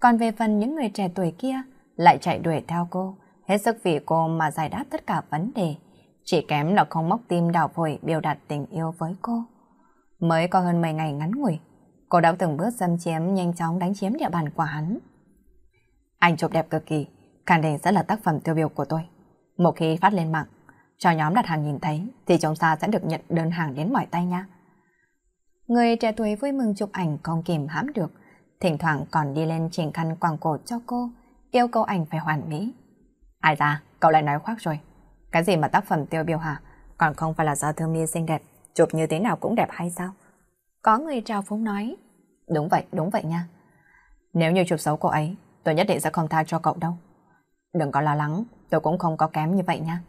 Còn về phần những người trẻ tuổi kia, lại chạy đuổi theo cô, hết sức vì cô mà giải đáp tất cả vấn đề. Chỉ kém là không móc tim đào phổi biểu đạt tình yêu với cô. Mới có hơn 10 ngày ngắn ngủi, cô đã từng bước xâm chiếm nhanh chóng đánh chiếm địa bàn của hắn. Anh chụp đẹp cực kỳ, khẳng định sẽ là tác phẩm tiêu biểu của tôi. Một khi phát lên mạng, cho nhóm đặt hàng nhìn thấy thì chúng ta sẽ được nhận đơn hàng đến mỏi tay nha. Người trẻ tuổi vui mừng chụp ảnh không kìm hãm được, thỉnh thoảng còn đi lên trình khăn quàng cổ cho cô, yêu cầu ảnh phải hoàn mỹ. Ai ra, cậu lại nói khoác rồi. Cái gì mà tác phẩm tiêu biểu hả? Còn không phải là do thương mi xinh đẹp, chụp như thế nào cũng đẹp hay sao? Có người trào phúng nói. Đúng vậy, đúng vậy nha. Nếu như chụp xấu cô ấy, tôi nhất định sẽ không tha cho cậu đâu. Đừng có lo lắng, tôi cũng không có kém như vậy nha.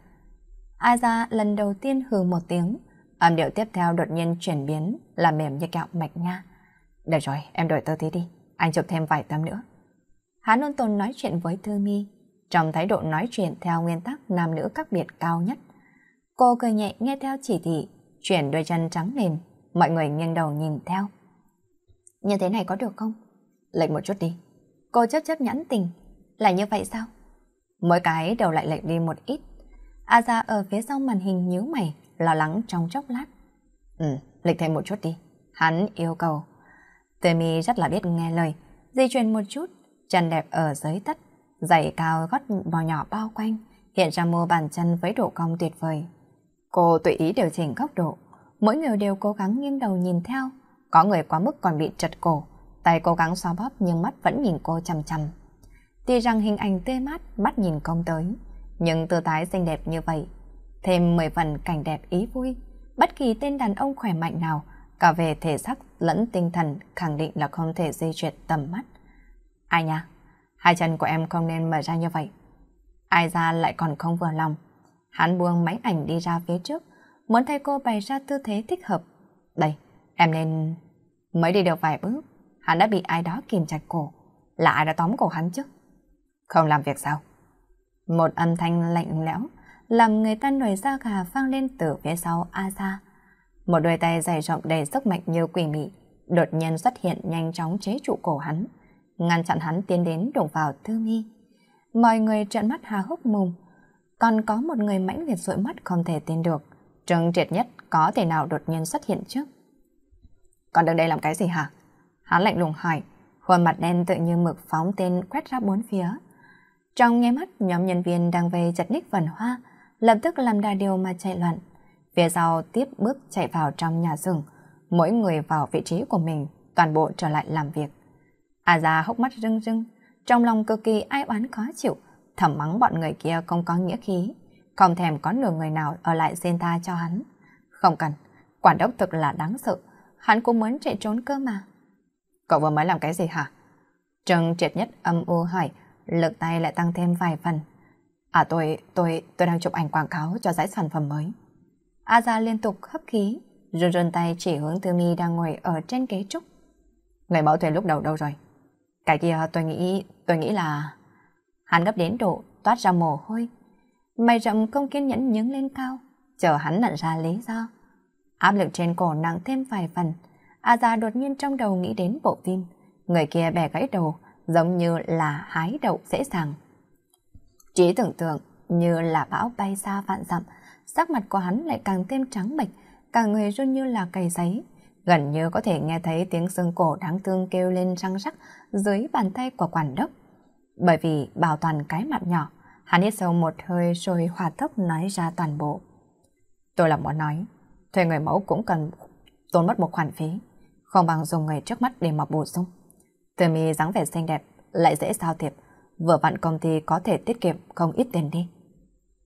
A ra lần đầu tiên hừ một tiếng, âm điệu tiếp theo đột nhiên chuyển biến là mềm như kẹo mạch nha. Được rồi, em đổi tơ thế đi, anh chụp thêm vài tấm nữa. Hắn ôn tồn nói chuyện với Thư Mi, trong thái độ nói chuyện theo nguyên tắc nam nữ các biệt cao nhất. Cô cười nhẹ nghe theo chỉ thị, chuyển đôi chân trắng mềm, mọi người nghiêng đầu nhìn theo. Như thế này có được không? Lệnh một chút đi. Cô chấp chấp nhãn tình. Là như vậy sao? Mỗi cái đều lại lệch đi một ít. A ra ở phía sau màn hình nhíu mày, lo lắng trong chốc lát. Ừ, lệch thêm một chút đi. Hắn yêu cầu. mi rất là biết nghe lời, di chuyển một chút, chân đẹp ở dưới tất, giày cao gót bò nhỏ bao quanh, hiện ra mô bàn chân với độ cong tuyệt vời. Cô tùy ý điều chỉnh góc độ, mỗi người đều cố gắng nghiêng đầu nhìn theo, có người quá mức còn bị trật cổ, tay cố gắng xoa bóp nhưng mắt vẫn nhìn cô chằm chằm. Tuy rằng hình ảnh tươi mát bắt nhìn công tới, nhưng tư tái xinh đẹp như vậy, thêm mười phần cảnh đẹp ý vui. Bất kỳ tên đàn ông khỏe mạnh nào, cả về thể xác lẫn tinh thần khẳng định là không thể di chuyển tầm mắt. Ai nha, hai chân của em không nên mở ra như vậy. Ai ra lại còn không vừa lòng. Hắn buông máy ảnh đi ra phía trước, muốn thay cô bày ra tư thế thích hợp. Đây, em nên... Mới đi được vài bước, hắn đã bị ai đó kìm chặt cổ. Là ai đã tóm cổ hắn chứ? Không làm việc sao? Một âm thanh lạnh lẽo làm người ta nổi da gà vang lên từ phía sau A Một đôi tay dày rộng đầy sức mạnh như quỷ mị, đột nhiên xuất hiện nhanh chóng chế trụ cổ hắn, ngăn chặn hắn tiến đến đụng vào Thư Mi. Mọi người trợn mắt há hốc mồm, còn có một người mãnh liệt dội mắt không thể tin được. Trừng triệt nhất có thể nào đột nhiên xuất hiện trước. Còn đứng đây làm cái gì hả? Hắn lạnh lùng hỏi, khuôn mặt đen tự như mực phóng tên quét ra bốn phía. Trong nghe mắt, nhóm nhân viên đang về chặt ních vần hoa, lập tức làm đa điều mà chạy loạn. Phía sau tiếp bước chạy vào trong nhà rừng, mỗi người vào vị trí của mình, toàn bộ trở lại làm việc. A già hốc mắt rưng rưng, trong lòng cực kỳ ai oán khó chịu, thầm mắng bọn người kia không có nghĩa khí, không thèm có nửa người nào ở lại dên ta cho hắn. Không cần, quản đốc thực là đáng sợ, hắn cũng muốn chạy trốn cơ mà. Cậu vừa mới làm cái gì hả? Trần triệt nhất âm u hỏi, lực tay lại tăng thêm vài phần. À tôi, tôi, tôi đang chụp ảnh quảng cáo cho giải sản phẩm mới. Aza liên tục hấp khí, run run tay chỉ hướng Tư Mi đang ngồi ở trên ghế trúc. Người bảo thuê lúc đầu đâu rồi? Cái kia tôi nghĩ, tôi nghĩ là... Hắn gấp đến độ, toát ra mồ hôi. Mày rậm không kiên nhẫn nhướng lên cao, chờ hắn nặn ra lý do. Áp lực trên cổ nặng thêm vài phần. Aza đột nhiên trong đầu nghĩ đến bộ phim. Người kia bẻ gãy đầu, giống như là hái đậu dễ dàng. Trí tưởng tượng như là bão bay xa vạn dặm, sắc mặt của hắn lại càng thêm trắng bệch, cả người run như là cầy giấy, gần như có thể nghe thấy tiếng xương cổ đáng thương kêu lên răng rắc dưới bàn tay của quản đốc. Bởi vì bảo toàn cái mặt nhỏ, hắn hít sâu một hơi rồi hòa thấp nói ra toàn bộ. Tôi là muốn nói, thuê người mẫu cũng cần tốn mất một khoản phí, không bằng dùng người trước mắt để mà bổ sung. Femi dáng vẻ xinh đẹp, lại dễ giao thiệp, vừa vặn công ty có thể tiết kiệm không ít tiền đi.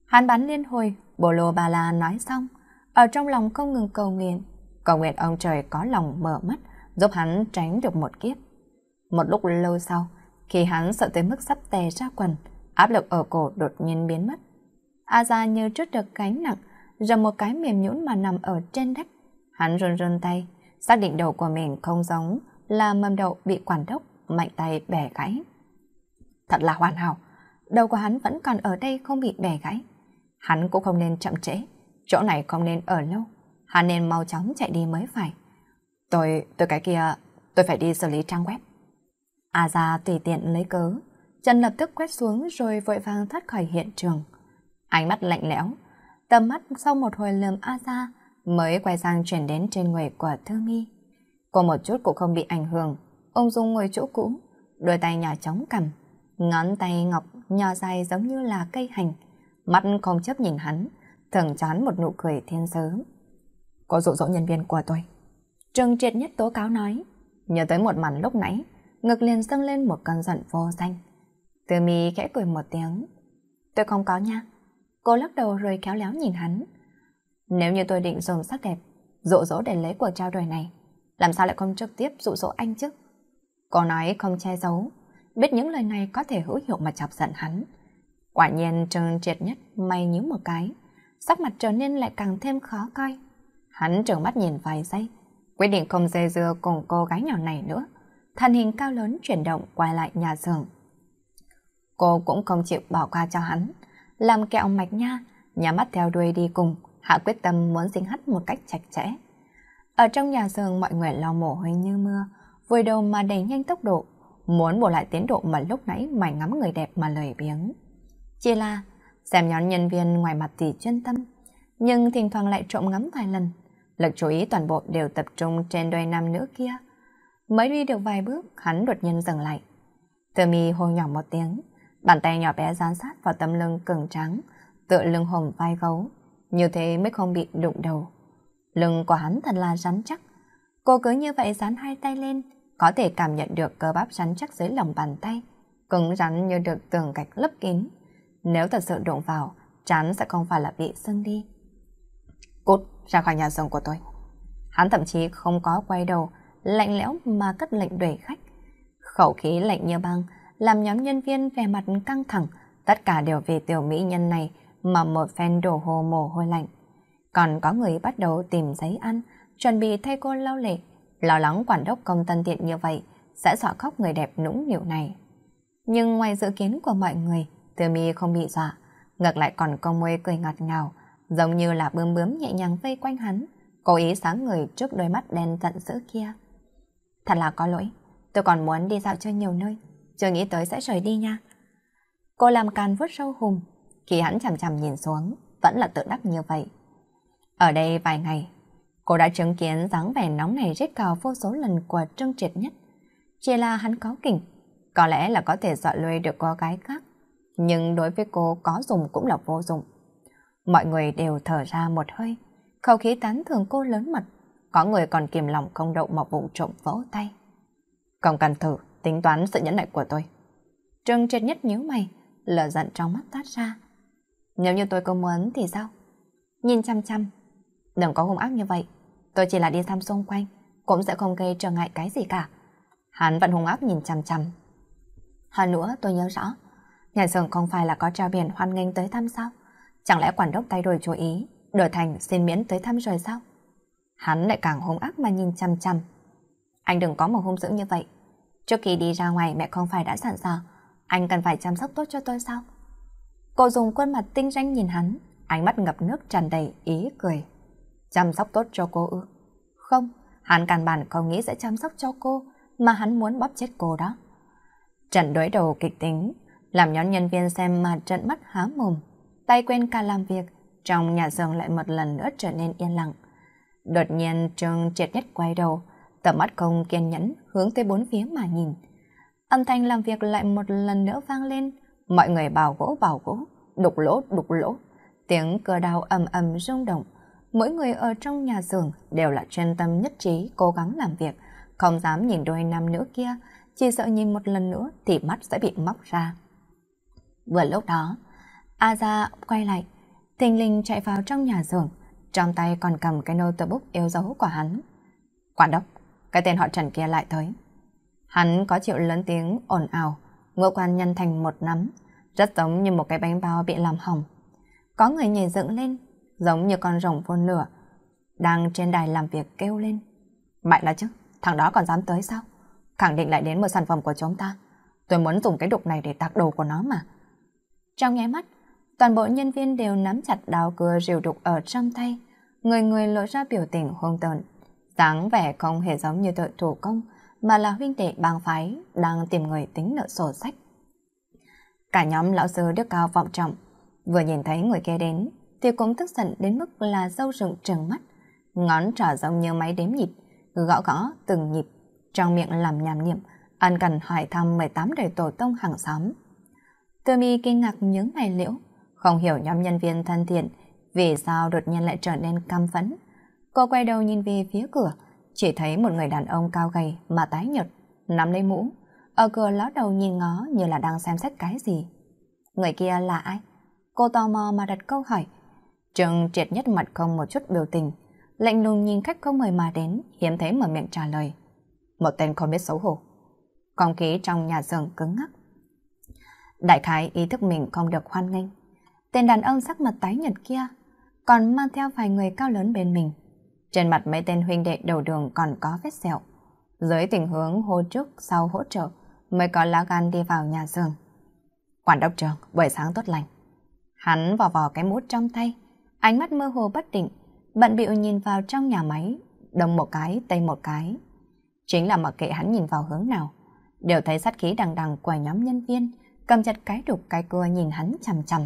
Hắn bán liên hồi, Bolo Ba La nói xong, ở trong lòng không ngừng cầu nguyện, cầu nguyện ông trời có lòng mở mắt, giúp hắn tránh được một kiếp. Một lúc lâu sau, khi hắn sợ tới mức sắp tè ra quần, áp lực ở cổ đột nhiên biến mất. aza như trút được gánh nặng, rồi một cái mềm nhũn mà nằm ở trên đất. Hắn run run tay, xác định đầu của mình không giống là mầm đậu bị quản đốc mạnh tay bẻ gãy. Thật là hoàn hảo, đầu của hắn vẫn còn ở đây không bị bẻ gãy. Hắn cũng không nên chậm trễ, chỗ này không nên ở lâu, hắn nên mau chóng chạy đi mới phải. Tôi, tôi cái kia, tôi phải đi xử lý trang web. A ra tùy tiện lấy cớ, chân lập tức quét xuống rồi vội vàng thoát khỏi hiện trường. Ánh mắt lạnh lẽo, tầm mắt sau một hồi lườm A ra mới quay sang chuyển đến trên người của Thư Mi. Cô một chút cũng không bị ảnh hưởng, ông dung ngồi chỗ cũ, đôi tay nhỏ chóng cầm, ngón tay ngọc nhỏ dài giống như là cây hành, mắt không chấp nhìn hắn, thường chán một nụ cười thiên sớ. Có dụ dỗ nhân viên của tôi. Trương triệt nhất tố cáo nói, nhớ tới một màn lúc nãy, ngực liền dâng lên một cơn giận vô danh. Từ mi khẽ cười một tiếng. Tôi không có nha. Cô lắc đầu rồi kéo léo nhìn hắn. Nếu như tôi định dùng sắc đẹp, dụ dỗ để lấy cuộc trao đổi này, làm sao lại không trực tiếp dụ dỗ anh chứ? Cô nói không che giấu, biết những lời này có thể hữu hiệu mà chọc giận hắn. Quả nhiên Trương Triệt nhất may nhíu một cái, sắc mặt trở nên lại càng thêm khó coi. Hắn trợn mắt nhìn vài giây, quyết định không dây dưa cùng cô gái nhỏ này nữa. Thân hình cao lớn chuyển động quay lại nhà giường. Cô cũng không chịu bỏ qua cho hắn, làm kẹo mạch nha, nhà mắt theo đuôi đi cùng, hạ quyết tâm muốn dính hắt một cách chặt chẽ. Ở trong nhà giường mọi người lo mồ hôi như mưa, vùi đầu mà đẩy nhanh tốc độ, muốn bổ lại tiến độ mà lúc nãy mày ngắm người đẹp mà lời biếng. Chỉ là xem nhóm nhân viên ngoài mặt thì chuyên tâm, nhưng thỉnh thoảng lại trộm ngắm vài lần. Lực chú ý toàn bộ đều tập trung trên đôi nam nữ kia. Mới đi được vài bước, hắn đột nhiên dừng lại. Từ mi hô nhỏ một tiếng, bàn tay nhỏ bé dán sát vào tấm lưng cường trắng, tựa lưng hồng vai gấu. Như thế mới không bị đụng đầu. Lưng của hắn thật là rắn chắc. Cô cứ như vậy dán hai tay lên, có thể cảm nhận được cơ bắp rắn chắc dưới lòng bàn tay, cứng rắn như được tường gạch lấp kín. Nếu thật sự đụng vào, chán sẽ không phải là bị sưng đi. Cút ra khỏi nhà rồng của tôi. Hắn thậm chí không có quay đầu, lạnh lẽo mà cất lệnh đuổi khách. Khẩu khí lạnh như băng, làm nhóm nhân viên vẻ mặt căng thẳng, tất cả đều vì tiểu mỹ nhân này mà một phen đổ hồ mồ hôi lạnh còn có người bắt đầu tìm giấy ăn, chuẩn bị thay cô lau lệ, lo lắng quản đốc công tân tiện như vậy sẽ dọa khóc người đẹp nũng nịu này. Nhưng ngoài dự kiến của mọi người, Tư Mi không bị dọa, ngược lại còn cong môi cười ngọt ngào, giống như là bướm bướm nhẹ nhàng vây quanh hắn, cố ý sáng người trước đôi mắt đen giận dữ kia. Thật là có lỗi, tôi còn muốn đi dạo chơi nhiều nơi, chưa nghĩ tới sẽ rời đi nha. Cô làm càn vuốt sâu hùng, khi hắn chằm chằm nhìn xuống, vẫn là tự đắc như vậy. Ở đây vài ngày, cô đã chứng kiến dáng vẻ nóng này rít cào vô số lần của Trương Triệt nhất. Chỉ là hắn có kỉnh, có lẽ là có thể dọa lui được cô gái khác, nhưng đối với cô có dùng cũng là vô dụng. Mọi người đều thở ra một hơi, khẩu khí tán thường cô lớn mật, có người còn kìm lòng không đậu mà bụng trộm vỗ tay. Không cần thử, tính toán sự nhẫn nại của tôi. Trương Triệt nhất nhíu mày, lửa giận trong mắt toát ra. Nếu như tôi có muốn thì sao? Nhìn chăm chăm, Đừng có hung ác như vậy, tôi chỉ là đi thăm xung quanh, cũng sẽ không gây trở ngại cái gì cả. Hắn vẫn hung ác nhìn chằm chằm. Hơn nữa tôi nhớ rõ, nhà xưởng không phải là có treo biển hoan nghênh tới thăm sao? Chẳng lẽ quản đốc thay đổi chú ý, đổi thành xin miễn tới thăm rồi sao? Hắn lại càng hung ác mà nhìn chằm chằm. Anh đừng có một hung dữ như vậy. Trước khi đi ra ngoài mẹ không phải đã sẵn sàng, anh cần phải chăm sóc tốt cho tôi sao? Cô dùng khuôn mặt tinh ranh nhìn hắn, ánh mắt ngập nước tràn đầy ý cười chăm sóc tốt cho cô ư? Không, hắn căn bản không nghĩ sẽ chăm sóc cho cô, mà hắn muốn bóp chết cô đó. Trận đối đầu kịch tính, làm nhóm nhân viên xem mà trận mắt há mồm, tay quên cả làm việc, trong nhà giường lại một lần nữa trở nên yên lặng. Đột nhiên Trương triệt nhất quay đầu, tầm mắt không kiên nhẫn hướng tới bốn phía mà nhìn. Âm thanh làm việc lại một lần nữa vang lên, mọi người bảo gỗ bảo gỗ, đục lỗ đục lỗ, tiếng cờ đào ầm ầm rung động mỗi người ở trong nhà xưởng đều là chuyên tâm nhất trí cố gắng làm việc, không dám nhìn đôi nam nữ kia, chỉ sợ nhìn một lần nữa thì mắt sẽ bị móc ra. Vừa lúc đó, Aza quay lại, thình lình chạy vào trong nhà xưởng, trong tay còn cầm cái notebook yêu dấu của hắn. Quản đốc, cái tên họ Trần kia lại tới. Hắn có chịu lớn tiếng ồn ào, ngựa quan nhân thành một nắm, rất giống như một cái bánh bao bị làm hỏng. Có người nhảy dựng lên, giống như con rồng vô lửa, đang trên đài làm việc kêu lên. Mẹ là chứ, thằng đó còn dám tới sao? Khẳng định lại đến một sản phẩm của chúng ta. Tôi muốn dùng cái đục này để tạc đồ của nó mà. Trong nháy mắt, toàn bộ nhân viên đều nắm chặt đào cưa rìu đục ở trong tay. Người người lộ ra biểu tình hung tợn. dáng vẻ không hề giống như tội thủ công, mà là huynh đệ bang phái đang tìm người tính nợ sổ sách. Cả nhóm lão sư đức cao vọng trọng, vừa nhìn thấy người kia đến thì cũng tức giận đến mức là dâu rừng trừng mắt, ngón trỏ rộng như máy đếm nhịp, gõ gõ từng nhịp, trong miệng làm nhảm nhịm, ăn cần hỏi thăm 18 đời tổ tông hàng xóm. Tư mi kinh ngạc nhớ mày liễu, không hiểu nhóm nhân viên thân thiện vì sao đột nhiên lại trở nên cam phẫn. Cô quay đầu nhìn về phía cửa, chỉ thấy một người đàn ông cao gầy mà tái nhợt, nắm lấy mũ, ở cửa ló đầu nhìn ngó như là đang xem xét cái gì. Người kia là ai? Cô tò mò mà đặt câu hỏi, trần triệt nhất mặt không một chút biểu tình, lạnh lùng nhìn khách không mời mà đến, hiếm thấy mở miệng trả lời. Một tên không biết xấu hổ. Không khí trong nhà giường cứng ngắc. Đại khái ý thức mình không được hoan nghênh. Tên đàn ông sắc mặt tái nhật kia còn mang theo vài người cao lớn bên mình. Trên mặt mấy tên huynh đệ đầu đường còn có vết sẹo. Dưới tình hướng hô trước sau hỗ trợ mới có lá gan đi vào nhà giường. Quản đốc trường, buổi sáng tốt lành. Hắn vò vò cái mút trong tay, ánh mắt mơ hồ bất định, bận bịu nhìn vào trong nhà máy, đông một cái, tây một cái. Chính là mặc kệ hắn nhìn vào hướng nào, đều thấy sát khí đằng đằng của nhóm nhân viên, cầm chặt cái đục cái cưa nhìn hắn chằm chằm.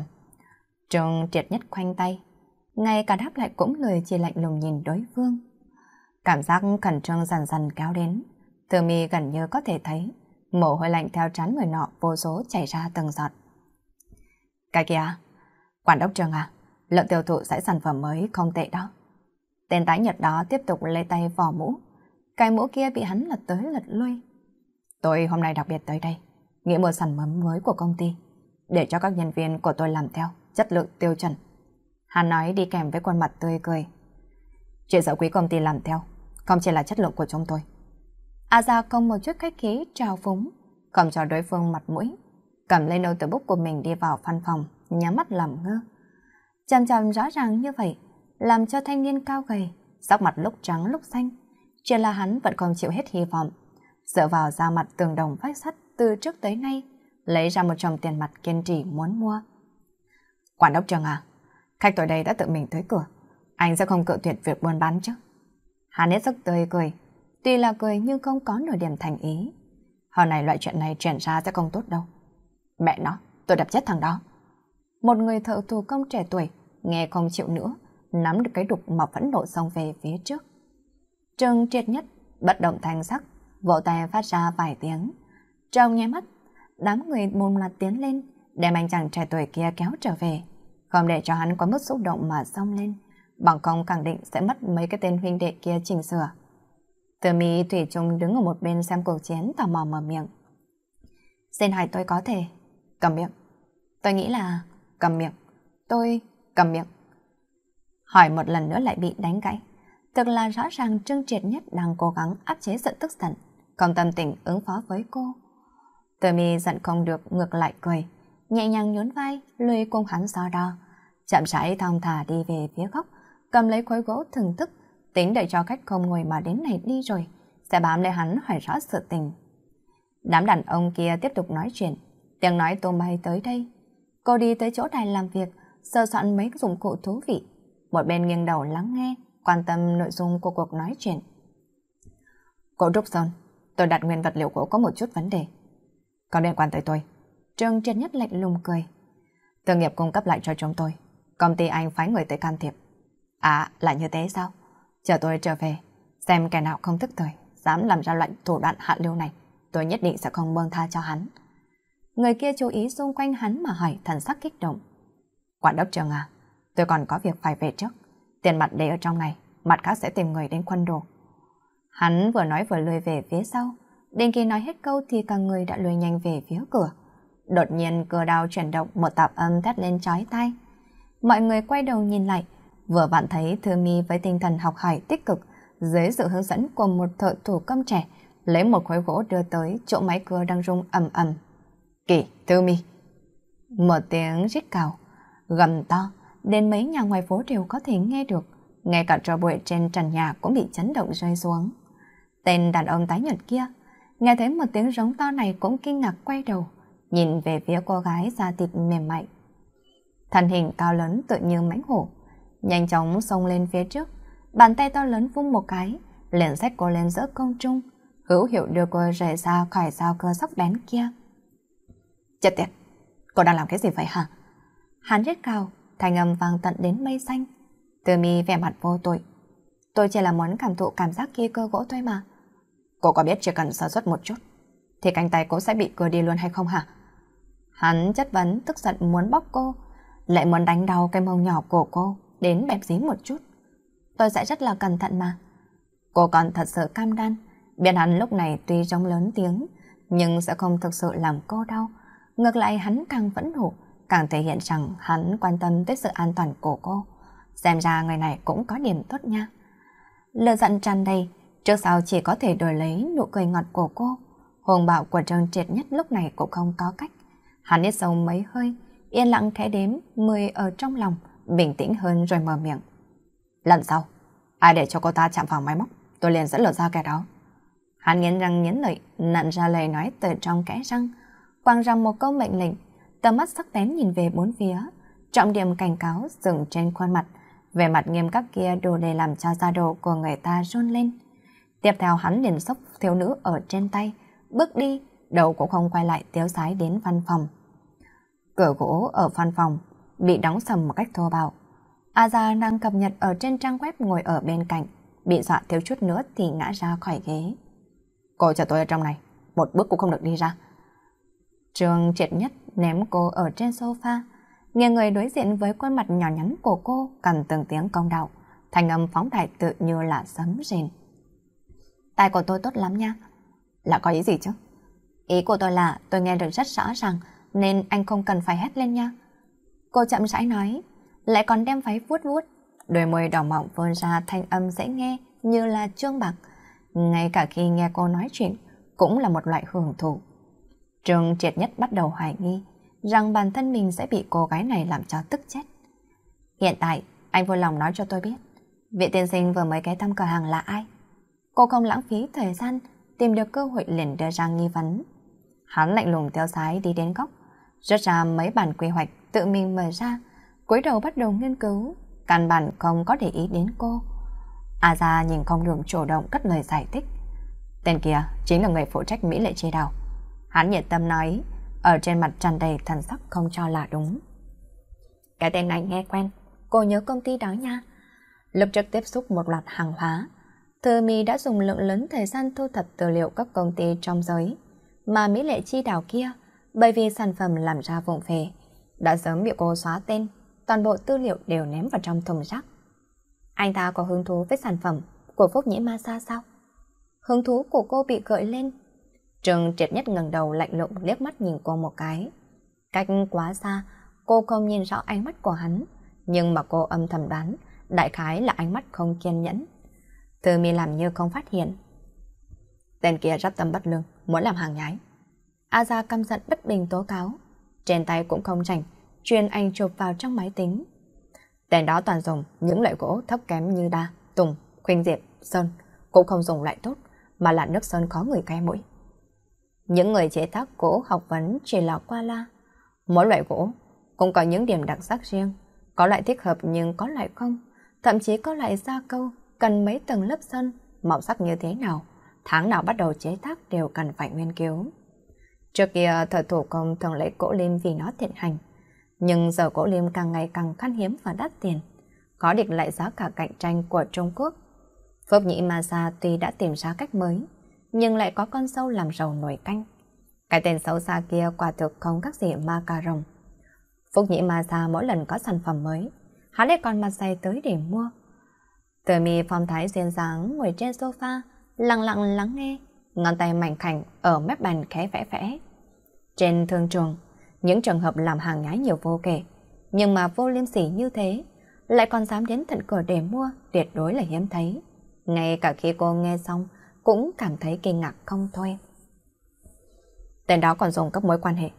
Trương triệt nhất khoanh tay, ngay cả đáp lại cũng lười chỉ lạnh lùng nhìn đối phương. Cảm giác khẩn trương dần dần kéo đến, từ mi gần như có thể thấy, mồ hôi lạnh theo trán người nọ vô số chảy ra từng giọt. Cái kia, quản đốc trường à? lượng tiêu thụ giải sản phẩm mới không tệ đó. Tên tái nhật đó tiếp tục lấy tay vò mũ. Cái mũ kia bị hắn lật tới lật lui. Tôi hôm nay đặc biệt tới đây, nghĩ mua sản phẩm mới của công ty, để cho các nhân viên của tôi làm theo, chất lượng tiêu chuẩn. Hắn nói đi kèm với khuôn mặt tươi cười. Chuyện dạo quý công ty làm theo, không chỉ là chất lượng của chúng tôi. A Gia công một chút khách khí trao phúng, cầm cho đối phương mặt mũi, cầm lấy nâu từ bút của mình đi vào văn phòng, nhắm mắt làm ngơ. Chằm chằm rõ ràng như vậy, làm cho thanh niên cao gầy, sắc mặt lúc trắng lúc xanh. Chỉ là hắn vẫn còn chịu hết hy vọng. Dựa vào da mặt tường đồng vách sắt từ trước tới nay, lấy ra một chồng tiền mặt kiên trì muốn mua. Quản đốc trường à, khách tối đây đã tự mình tới cửa. Anh sẽ không cự tuyệt việc buôn bán chứ. Hắn hết sức tươi cười. Tuy là cười nhưng không có nửa điểm thành ý. Hồi này loại chuyện này chuyển ra sẽ không tốt đâu. Mẹ nó, tôi đập chết thằng đó. Một người thợ thủ công trẻ tuổi nghe không chịu nữa, nắm được cái đục mà phẫn nộ xong về phía trước. Trương triệt nhất, bất động thanh sắc, vỗ tay phát ra vài tiếng. Trong nháy mắt, đám người mồm lạt tiến lên, đem anh chàng trẻ tuổi kia kéo trở về. Không để cho hắn có mức xúc động mà xông lên, bằng công khẳng định sẽ mất mấy cái tên huynh đệ kia chỉnh sửa. Từ mi Thủy Trung đứng ở một bên xem cuộc chiến tò mò mở miệng. Xin hại tôi có thể. Cầm miệng. Tôi nghĩ là... Cầm miệng. Tôi cầm miệng. Hỏi một lần nữa lại bị đánh gãy. Thực là rõ ràng Trương Triệt Nhất đang cố gắng áp chế sự tức giận, còn tâm tình ứng phó với cô. Từ mi giận không được ngược lại cười, nhẹ nhàng nhún vai, lùi cùng hắn so đo. Chậm rãi thong thả đi về phía góc, cầm lấy khối gỗ thưởng thức, tính để cho khách không ngồi mà đến này đi rồi, sẽ bám lấy hắn hỏi rõ sự tình. Đám đàn ông kia tiếp tục nói chuyện, tiếng nói tô bay tới đây. Cô đi tới chỗ đài làm việc, sơ soạn mấy dụng cụ thú vị. Một bên nghiêng đầu lắng nghe, quan tâm nội dung của cuộc nói chuyện. Cô Brookson, tôi đặt nguyên vật liệu gỗ có một chút vấn đề. Có liên quan tới tôi. Trương Triệt Nhất lạnh lùng cười. Thương nghiệp cung cấp lại cho chúng tôi. Công ty anh phái người tới can thiệp. À, lại như thế sao? Chờ tôi trở về, xem kẻ nào không thức thời, dám làm ra loại thủ đoạn hạ lưu này. Tôi nhất định sẽ không buông tha cho hắn. Người kia chú ý xung quanh hắn mà hỏi thần sắc kích động. Quản đốc trường à, tôi còn có việc phải về trước. Tiền mặt để ở trong này, mặt khác sẽ tìm người đến quân đồ. Hắn vừa nói vừa lùi về phía sau. Đến khi nói hết câu thì cả người đã lùi nhanh về phía cửa. Đột nhiên cửa đào chuyển động một tạp âm thét lên chói tay. Mọi người quay đầu nhìn lại, vừa bạn thấy Thư Mi với tinh thần học hỏi tích cực, dưới sự hướng dẫn của một thợ thủ công trẻ, lấy một khối gỗ đưa tới chỗ máy cưa đang rung ầm ầm. Kỳ, Thư Mi. mở tiếng rít cào, gầm to, đến mấy nhà ngoài phố đều có thể nghe được, ngay cả trò bụi trên trần nhà cũng bị chấn động rơi xuống. Tên đàn ông tái nhật kia, nghe thấy một tiếng rống to này cũng kinh ngạc quay đầu, nhìn về phía cô gái da thịt mềm mại. Thân hình cao lớn tự như mãnh hổ, nhanh chóng xông lên phía trước, bàn tay to lớn vung một cái, liền xách cô lên giữa công trung, hữu hiệu đưa cô rời ra khỏi sao cơ sóc bén kia. Chết tiệt, cô đang làm cái gì vậy hả? Hắn rít cao, thanh âm vang tận đến mây xanh. Từ mi vẻ mặt vô tội. Tôi chỉ là muốn cảm thụ cảm giác kia cơ gỗ thôi mà. Cô có biết chỉ cần sơ xuất một chút, thì cánh tay cô sẽ bị cưa đi luôn hay không hả? Hắn chất vấn, tức giận muốn bóc cô, lại muốn đánh đau cái mông nhỏ của cô, đến bẹp dí một chút. Tôi sẽ rất là cẩn thận mà. Cô còn thật sự cam đan, biết hắn lúc này tuy rống lớn tiếng, nhưng sẽ không thực sự làm cô đau. Ngược lại hắn càng vẫn hụt càng thể hiện rằng hắn quan tâm tới sự an toàn của cô. Xem ra người này cũng có điểm tốt nha. Lừa giận tràn đầy, trước sau chỉ có thể đổi lấy nụ cười ngọt của cô. Hồn bạo của trần Triệt nhất lúc này cũng không có cách. Hắn hít sâu mấy hơi, yên lặng khẽ đếm mười ở trong lòng, bình tĩnh hơn rồi mở miệng. Lần sau, ai để cho cô ta chạm vào máy móc, tôi liền dẫn lửa ra kẻ đó. Hắn nghiến răng nghiến lợi, nặn ra lời nói từ trong kẽ răng, quăng ra một câu mệnh lệnh tầm mắt sắc bén nhìn về bốn phía, trọng điểm cảnh cáo dừng trên khuôn mặt, vẻ mặt nghiêm khắc kia đồ để làm cho da đồ của người ta run lên. Tiếp theo hắn liền sốc thiếu nữ ở trên tay, bước đi, đầu cũng không quay lại tiếu sái đến văn phòng. Cửa gỗ ở văn phòng bị đóng sầm một cách thô bạo. A Gia đang cập nhật ở trên trang web ngồi ở bên cạnh, bị dọa thiếu chút nữa thì ngã ra khỏi ghế. Cô chờ tôi ở trong này, một bước cũng không được đi ra. Trường triệt nhất ném cô ở trên sofa, nghe người đối diện với khuôn mặt nhỏ nhắn của cô cần từng tiếng công đạo, thành âm phóng đại tự như là sấm rền. Tài của tôi tốt lắm nha. Là có ý gì chứ? Ý của tôi là tôi nghe được rất rõ ràng nên anh không cần phải hét lên nha. Cô chậm rãi nói, lại còn đem váy vuốt vuốt. Đôi môi đỏ mọng vươn ra thanh âm dễ nghe như là chuông bạc. Ngay cả khi nghe cô nói chuyện cũng là một loại hưởng thụ trường triệt nhất bắt đầu hoài nghi rằng bản thân mình sẽ bị cô gái này làm cho tức chết. Hiện tại, anh vui lòng nói cho tôi biết, vị tiên sinh vừa mới cái thăm cửa hàng là ai? Cô không lãng phí thời gian, tìm được cơ hội liền đưa ra nghi vấn. Hắn lạnh lùng tiêu sái đi đến góc, rút ra mấy bản quy hoạch tự mình mở ra, cúi đầu bắt đầu nghiên cứu, căn bản không có để ý đến cô. A à ra nhìn không đường chủ động cất lời giải thích. Tên kia chính là người phụ trách Mỹ lệ chế đào. Hắn nhiệt tâm nói, ở trên mặt tràn đầy thần sắc không cho là đúng. Cái tên này nghe quen, cô nhớ công ty đó nha. lập trước tiếp xúc một loạt hàng hóa, Thư Mi đã dùng lượng lớn thời gian thu thập tư liệu các công ty trong giới, mà Mỹ Lệ Chi đảo kia, bởi vì sản phẩm làm ra vụng về, đã sớm bị cô xóa tên, toàn bộ tư liệu đều ném vào trong thùng rác. Anh ta có hứng thú với sản phẩm của Phúc Nhĩ Ma Sa sao? Hứng thú của cô bị gợi lên Trương Triệt Nhất ngẩng đầu lạnh lùng liếc mắt nhìn cô một cái. Cách quá xa, cô không nhìn rõ ánh mắt của hắn, nhưng mà cô âm thầm đoán, đại khái là ánh mắt không kiên nhẫn. Từ mi làm như không phát hiện. Tên kia rất tâm bất lương, muốn làm hàng nhái. A Gia căm giận bất bình tố cáo, trên tay cũng không rảnh, chuyên anh chụp vào trong máy tính. Tên đó toàn dùng những loại gỗ thấp kém như đa, tùng, khuynh diệp, sơn, cũng không dùng loại tốt, mà là nước sơn khó người cay mũi. Những người chế tác gỗ học vấn chỉ là qua la. Mỗi loại gỗ cũng có những điểm đặc sắc riêng, có loại thích hợp nhưng có loại không. Thậm chí có loại gia câu cần mấy tầng lớp sơn, màu sắc như thế nào, tháng nào bắt đầu chế tác đều cần phải nghiên cứu. Trước kia thợ thủ công thường lấy gỗ lim vì nó thiện hành, nhưng giờ gỗ lim càng ngày càng khan hiếm và đắt tiền, có địch lại giá cả cạnh tranh của Trung Quốc. Phước Nhĩ Ma Sa tuy đã tìm ra cách mới, nhưng lại có con sâu làm rầu nổi canh. Cái tên xấu xa kia quả thực không khác gì ma cà rồng. Phúc Nhĩ Ma Sa mỗi lần có sản phẩm mới, hắn lại còn mặt dày tới để mua. Từ mi phong thái duyên dáng ngồi trên sofa, lặng lặng lắng nghe, ngón tay mảnh khảnh ở mép bàn khẽ vẽ vẽ. Trên thương trường, những trường hợp làm hàng nhái nhiều vô kể, nhưng mà vô liêm sỉ như thế, lại còn dám đến tận cửa để mua, tuyệt đối là hiếm thấy. Ngay cả khi cô nghe xong, cũng cảm thấy kinh ngạc không thôi. Tên đó còn dùng các mối quan hệ.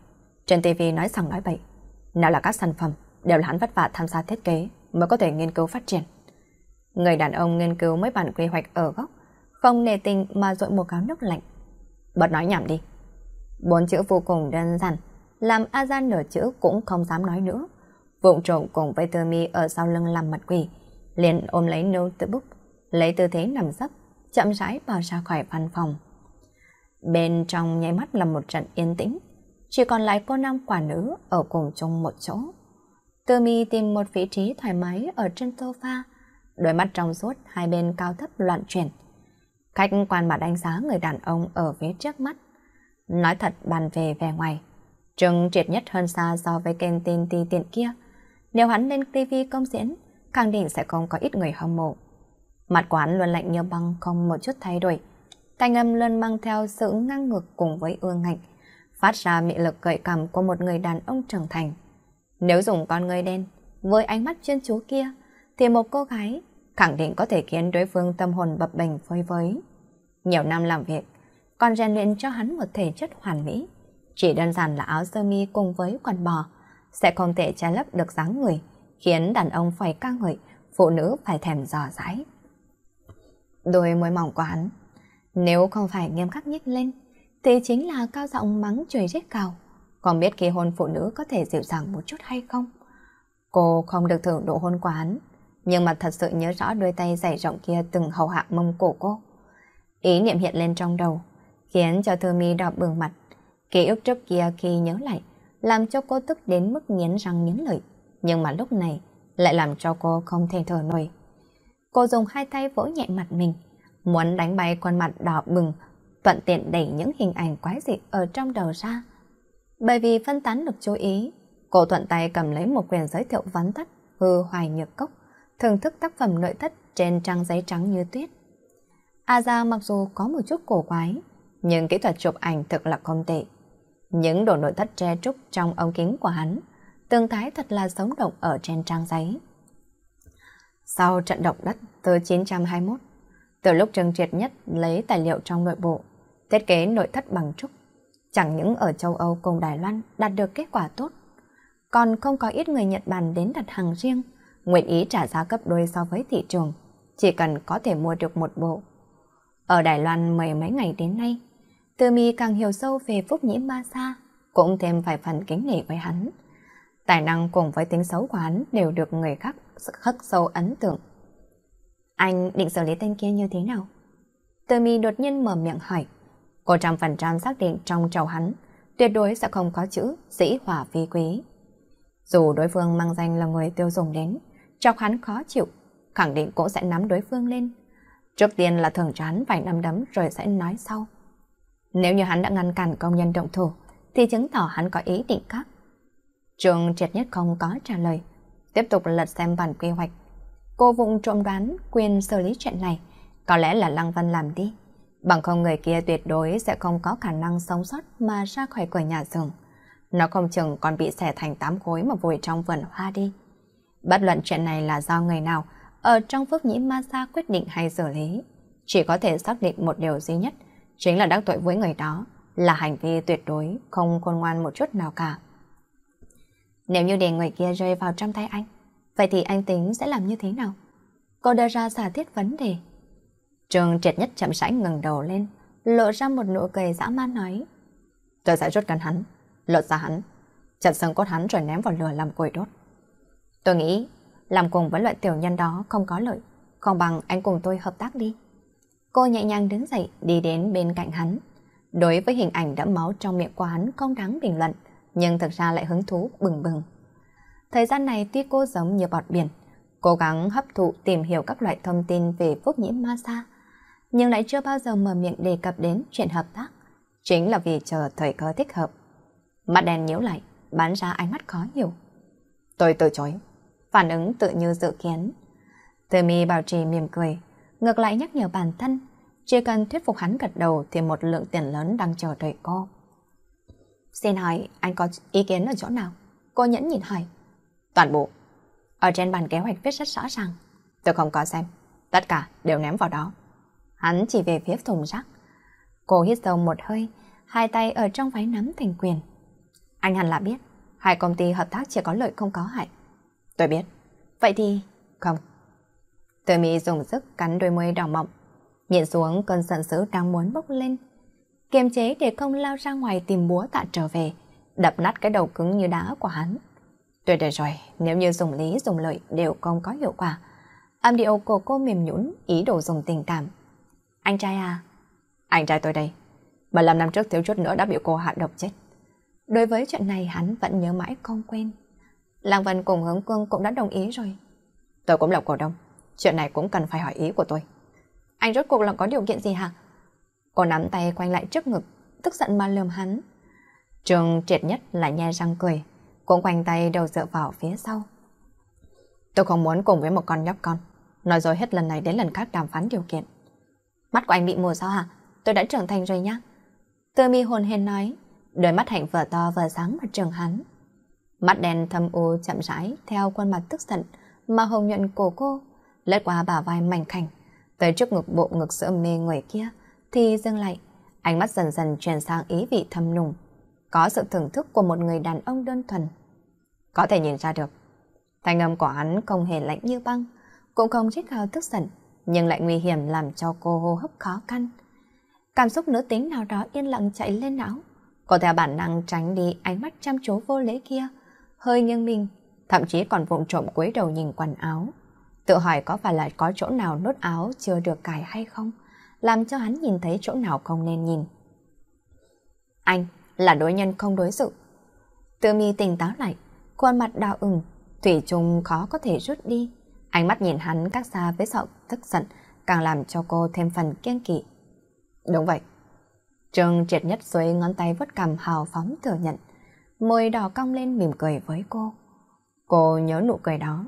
Trên TV nói rằng nói bậy. Nào là các sản phẩm đều là hắn vất vả tham gia thiết kế mới có thể nghiên cứu phát triển. Người đàn ông nghiên cứu mấy bản quy hoạch ở góc, không nề tình mà dội một cáo nước lạnh. bật nói nhảm đi. Bốn chữ vô cùng đơn giản, làm A Gian nửa chữ cũng không dám nói nữa. Vụng trộn cùng Peter Mi ở sau lưng làm mặt quỷ, liền ôm lấy notebook, lấy tư thế nằm sấp, chậm rãi bỏ ra khỏi văn phòng. Bên trong nháy mắt là một trận yên tĩnh, chỉ còn lại cô nam quả nữ ở cùng chung một chỗ. Tư mi tìm một vị trí thoải mái ở trên sofa, đôi mắt trong suốt hai bên cao thấp loạn chuyển. khách quan mà đánh giá người đàn ông ở phía trước mắt. Nói thật bàn về vẻ ngoài, Trừng triệt nhất hơn xa so với kênh tin ti tiện kia. Nếu hắn lên TV công diễn, khẳng định sẽ không có ít người hâm mộ. Mặt quán luôn lạnh như băng không một chút thay đổi. Thanh âm luôn mang theo sự ngang ngược cùng với ương ngạnh, phát ra mị lực gợi cảm của một người đàn ông trưởng thành. Nếu dùng con người đen, với ánh mắt chuyên chú kia, thì một cô gái khẳng định có thể khiến đối phương tâm hồn bập bềnh phơi với. Nhiều năm làm việc, còn rèn luyện cho hắn một thể chất hoàn mỹ. Chỉ đơn giản là áo sơ mi cùng với quần bò, sẽ không thể che lấp được dáng người, khiến đàn ông phải ca ngợi, phụ nữ phải thèm dò dãi đôi môi mỏng của hắn. Nếu không phải nghiêm khắc nhích lên, thì chính là cao giọng mắng chửi rất cao. Còn biết kỳ hôn phụ nữ có thể dịu dàng một chút hay không? Cô không được thưởng độ hôn của hắn, nhưng mà thật sự nhớ rõ đôi tay dày rộng kia từng hầu hạ mông cổ cô. Ý niệm hiện lên trong đầu, khiến cho thư mi đỏ bừng mặt. Ký ức trước kia khi nhớ lại, làm cho cô tức đến mức nghiến răng nghiến lợi. Nhưng mà lúc này lại làm cho cô không thể thở nổi. Cô dùng hai tay vỗ nhẹ mặt mình, muốn đánh bay khuôn mặt đỏ bừng, thuận tiện đẩy những hình ảnh quái dị ở trong đầu ra. Bởi vì phân tán được chú ý, cô thuận tay cầm lấy một quyển giới thiệu vắn tắt hư hoài nhược cốc, thưởng thức tác phẩm nội thất trên trang giấy trắng như tuyết. A Gia mặc dù có một chút cổ quái, nhưng kỹ thuật chụp ảnh thực là không tệ. Những đồ nội thất tre trúc trong ống kính của hắn, tương thái thật là sống động ở trên trang giấy. Sau trận động đất từ 921, từ lúc Trương Triệt Nhất lấy tài liệu trong nội bộ, thiết kế nội thất bằng trúc, chẳng những ở châu Âu cùng Đài Loan đạt được kết quả tốt, còn không có ít người Nhật Bản đến đặt hàng riêng, nguyện ý trả giá gấp đôi so với thị trường, chỉ cần có thể mua được một bộ. Ở Đài Loan mấy mấy ngày đến nay, từ Mi càng hiểu sâu về Phúc Nhĩ Ma Sa, cũng thêm vài phần kính nể với hắn, Tài năng cùng với tính xấu của hắn đều được người khác khắc sâu ấn tượng. Anh định xử lý tên kia như thế nào? Từ mi đột nhiên mở miệng hỏi. Cô trăm phần trăm xác định trong trầu hắn, tuyệt đối sẽ không có chữ dĩ hỏa vi quý. Dù đối phương mang danh là người tiêu dùng đến, chọc hắn khó chịu, khẳng định cũng sẽ nắm đối phương lên. Trước tiên là thưởng cho hắn vài năm đấm rồi sẽ nói sau. Nếu như hắn đã ngăn cản công nhân động thủ, thì chứng tỏ hắn có ý định khác. Trường triệt nhất không có trả lời. Tiếp tục lật xem bản quy hoạch. Cô vụng trộm đoán quyền xử lý chuyện này. Có lẽ là Lăng Vân làm đi. Bằng không người kia tuyệt đối sẽ không có khả năng sống sót mà ra khỏi cửa nhà rừng Nó không chừng còn bị xẻ thành tám khối mà vùi trong vườn hoa đi. Bất luận chuyện này là do người nào ở trong phước nhĩ ma sa quyết định hay xử lý. Chỉ có thể xác định một điều duy nhất, chính là đắc tội với người đó là hành vi tuyệt đối không khôn ngoan một chút nào cả. Nếu như để người kia rơi vào trong tay anh, vậy thì anh tính sẽ làm như thế nào? Cô đưa ra giả thiết vấn đề. Trường triệt nhất chậm rãi ngừng đầu lên, lộ ra một nụ cười dã man nói. Tôi sẽ rút gần hắn, lột ra hắn, chặt xương cốt hắn rồi ném vào lửa làm củi đốt. Tôi nghĩ, làm cùng với loại tiểu nhân đó không có lợi, không bằng anh cùng tôi hợp tác đi. Cô nhẹ nhàng đứng dậy đi đến bên cạnh hắn. Đối với hình ảnh đẫm máu trong miệng của hắn không đáng bình luận, nhưng thực ra lại hứng thú bừng bừng. Thời gian này tuy cô giống như bọt biển, cố gắng hấp thụ tìm hiểu các loại thông tin về phúc nhiễm ma xa nhưng lại chưa bao giờ mở miệng đề cập đến chuyện hợp tác, chính là vì chờ thời cơ thích hợp. Mắt đèn nhíu lại, bán ra ánh mắt khó hiểu. Tôi từ chối, phản ứng tự như dự kiến. Từ mi bảo trì mỉm cười, ngược lại nhắc nhở bản thân, chỉ cần thuyết phục hắn gật đầu thì một lượng tiền lớn đang chờ đợi cô. Xin hỏi anh có ý kiến ở chỗ nào? Cô nhẫn nhìn hỏi. Toàn bộ. Ở trên bàn kế hoạch viết rất rõ ràng. Tôi không có xem. Tất cả đều ném vào đó. Hắn chỉ về phía thùng rác. Cô hít sâu một hơi, hai tay ở trong váy nắm thành quyền. Anh hẳn là biết, hai công ty hợp tác chỉ có lợi không có hại. Tôi biết. Vậy thì... Không. Từ Mi dùng sức cắn đôi môi đỏ mọng, nhìn xuống cơn giận dữ đang muốn bốc lên kiềm chế để không lao ra ngoài tìm búa tạ trở về, đập nát cái đầu cứng như đá của hắn. Tuyệt đời rồi, nếu như dùng lý dùng lợi đều không có hiệu quả. Âm điệu của cô mềm nhũn, ý đồ dùng tình cảm. Anh trai à? Anh trai tôi đây. 15 năm trước thiếu chút nữa đã bị cô hạ độc chết. Đối với chuyện này hắn vẫn nhớ mãi không quên. Làng Vân cùng hướng cương cũng đã đồng ý rồi. Tôi cũng là cổ đông. Chuyện này cũng cần phải hỏi ý của tôi. Anh rốt cuộc là có điều kiện gì hả? Cô nắm tay quanh lại trước ngực, tức giận mà lườm hắn. Trường triệt nhất là nhe răng cười, cũng quanh tay đầu dựa vào phía sau. Tôi không muốn cùng với một con nhóc con, nói rồi hết lần này đến lần khác đàm phán điều kiện. Mắt của anh bị mù sao hả? Tôi đã trưởng thành rồi nhá. Tư mi hồn hên nói, đôi mắt hạnh vừa to vừa sáng mặt trường hắn. Mắt đen thâm u chậm rãi theo khuôn mặt tức giận mà hồng nhuận cổ cô lướt qua bả vai mảnh khảnh tới trước ngực bộ ngực sữa mê người kia thì dừng lại, ánh mắt dần dần chuyển sang ý vị thâm nùng, có sự thưởng thức của một người đàn ông đơn thuần. Có thể nhìn ra được, thanh âm của hắn không hề lạnh như băng, cũng không rít gào tức giận, nhưng lại nguy hiểm làm cho cô hô hấp khó khăn. Cảm xúc nữ tính nào đó yên lặng chạy lên não, cô theo bản năng tránh đi ánh mắt chăm chú vô lễ kia, hơi nghiêng mình, thậm chí còn vụng trộm cúi đầu nhìn quần áo, tự hỏi có phải là có chỗ nào nốt áo chưa được cài hay không làm cho hắn nhìn thấy chỗ nào không nên nhìn. Anh là đối nhân không đối sự. Tự mi tỉnh táo lại, khuôn mặt đỏ ửng, thủy chung khó có thể rút đi. Ánh mắt nhìn hắn các xa với sợ tức giận, càng làm cho cô thêm phần kiên kỵ. Đúng vậy. Trương triệt nhất xuôi ngón tay vứt cầm hào phóng thừa nhận, môi đỏ cong lên mỉm cười với cô. Cô nhớ nụ cười đó.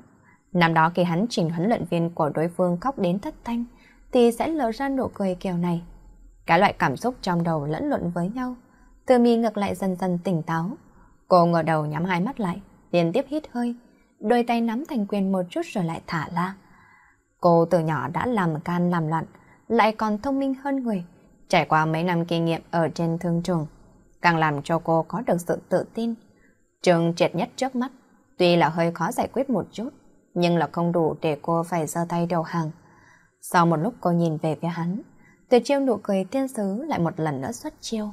Năm đó khi hắn trình huấn luyện viên của đối phương khóc đến thất thanh, thì sẽ lỡ ra nụ cười kiểu này. Cái loại cảm xúc trong đầu lẫn lộn với nhau, từ mi ngược lại dần dần tỉnh táo. Cô ngờ đầu nhắm hai mắt lại, liên tiếp hít hơi, đôi tay nắm thành quyền một chút rồi lại thả la. Cô từ nhỏ đã làm can làm loạn, lại còn thông minh hơn người, trải qua mấy năm kinh nghiệm ở trên thương trường, càng làm cho cô có được sự tự tin. Trường triệt nhất trước mắt, tuy là hơi khó giải quyết một chút, nhưng là không đủ để cô phải giơ tay đầu hàng. Sau một lúc cô nhìn về phía hắn, tuyệt chiêu nụ cười tiên sứ lại một lần nữa xuất chiêu.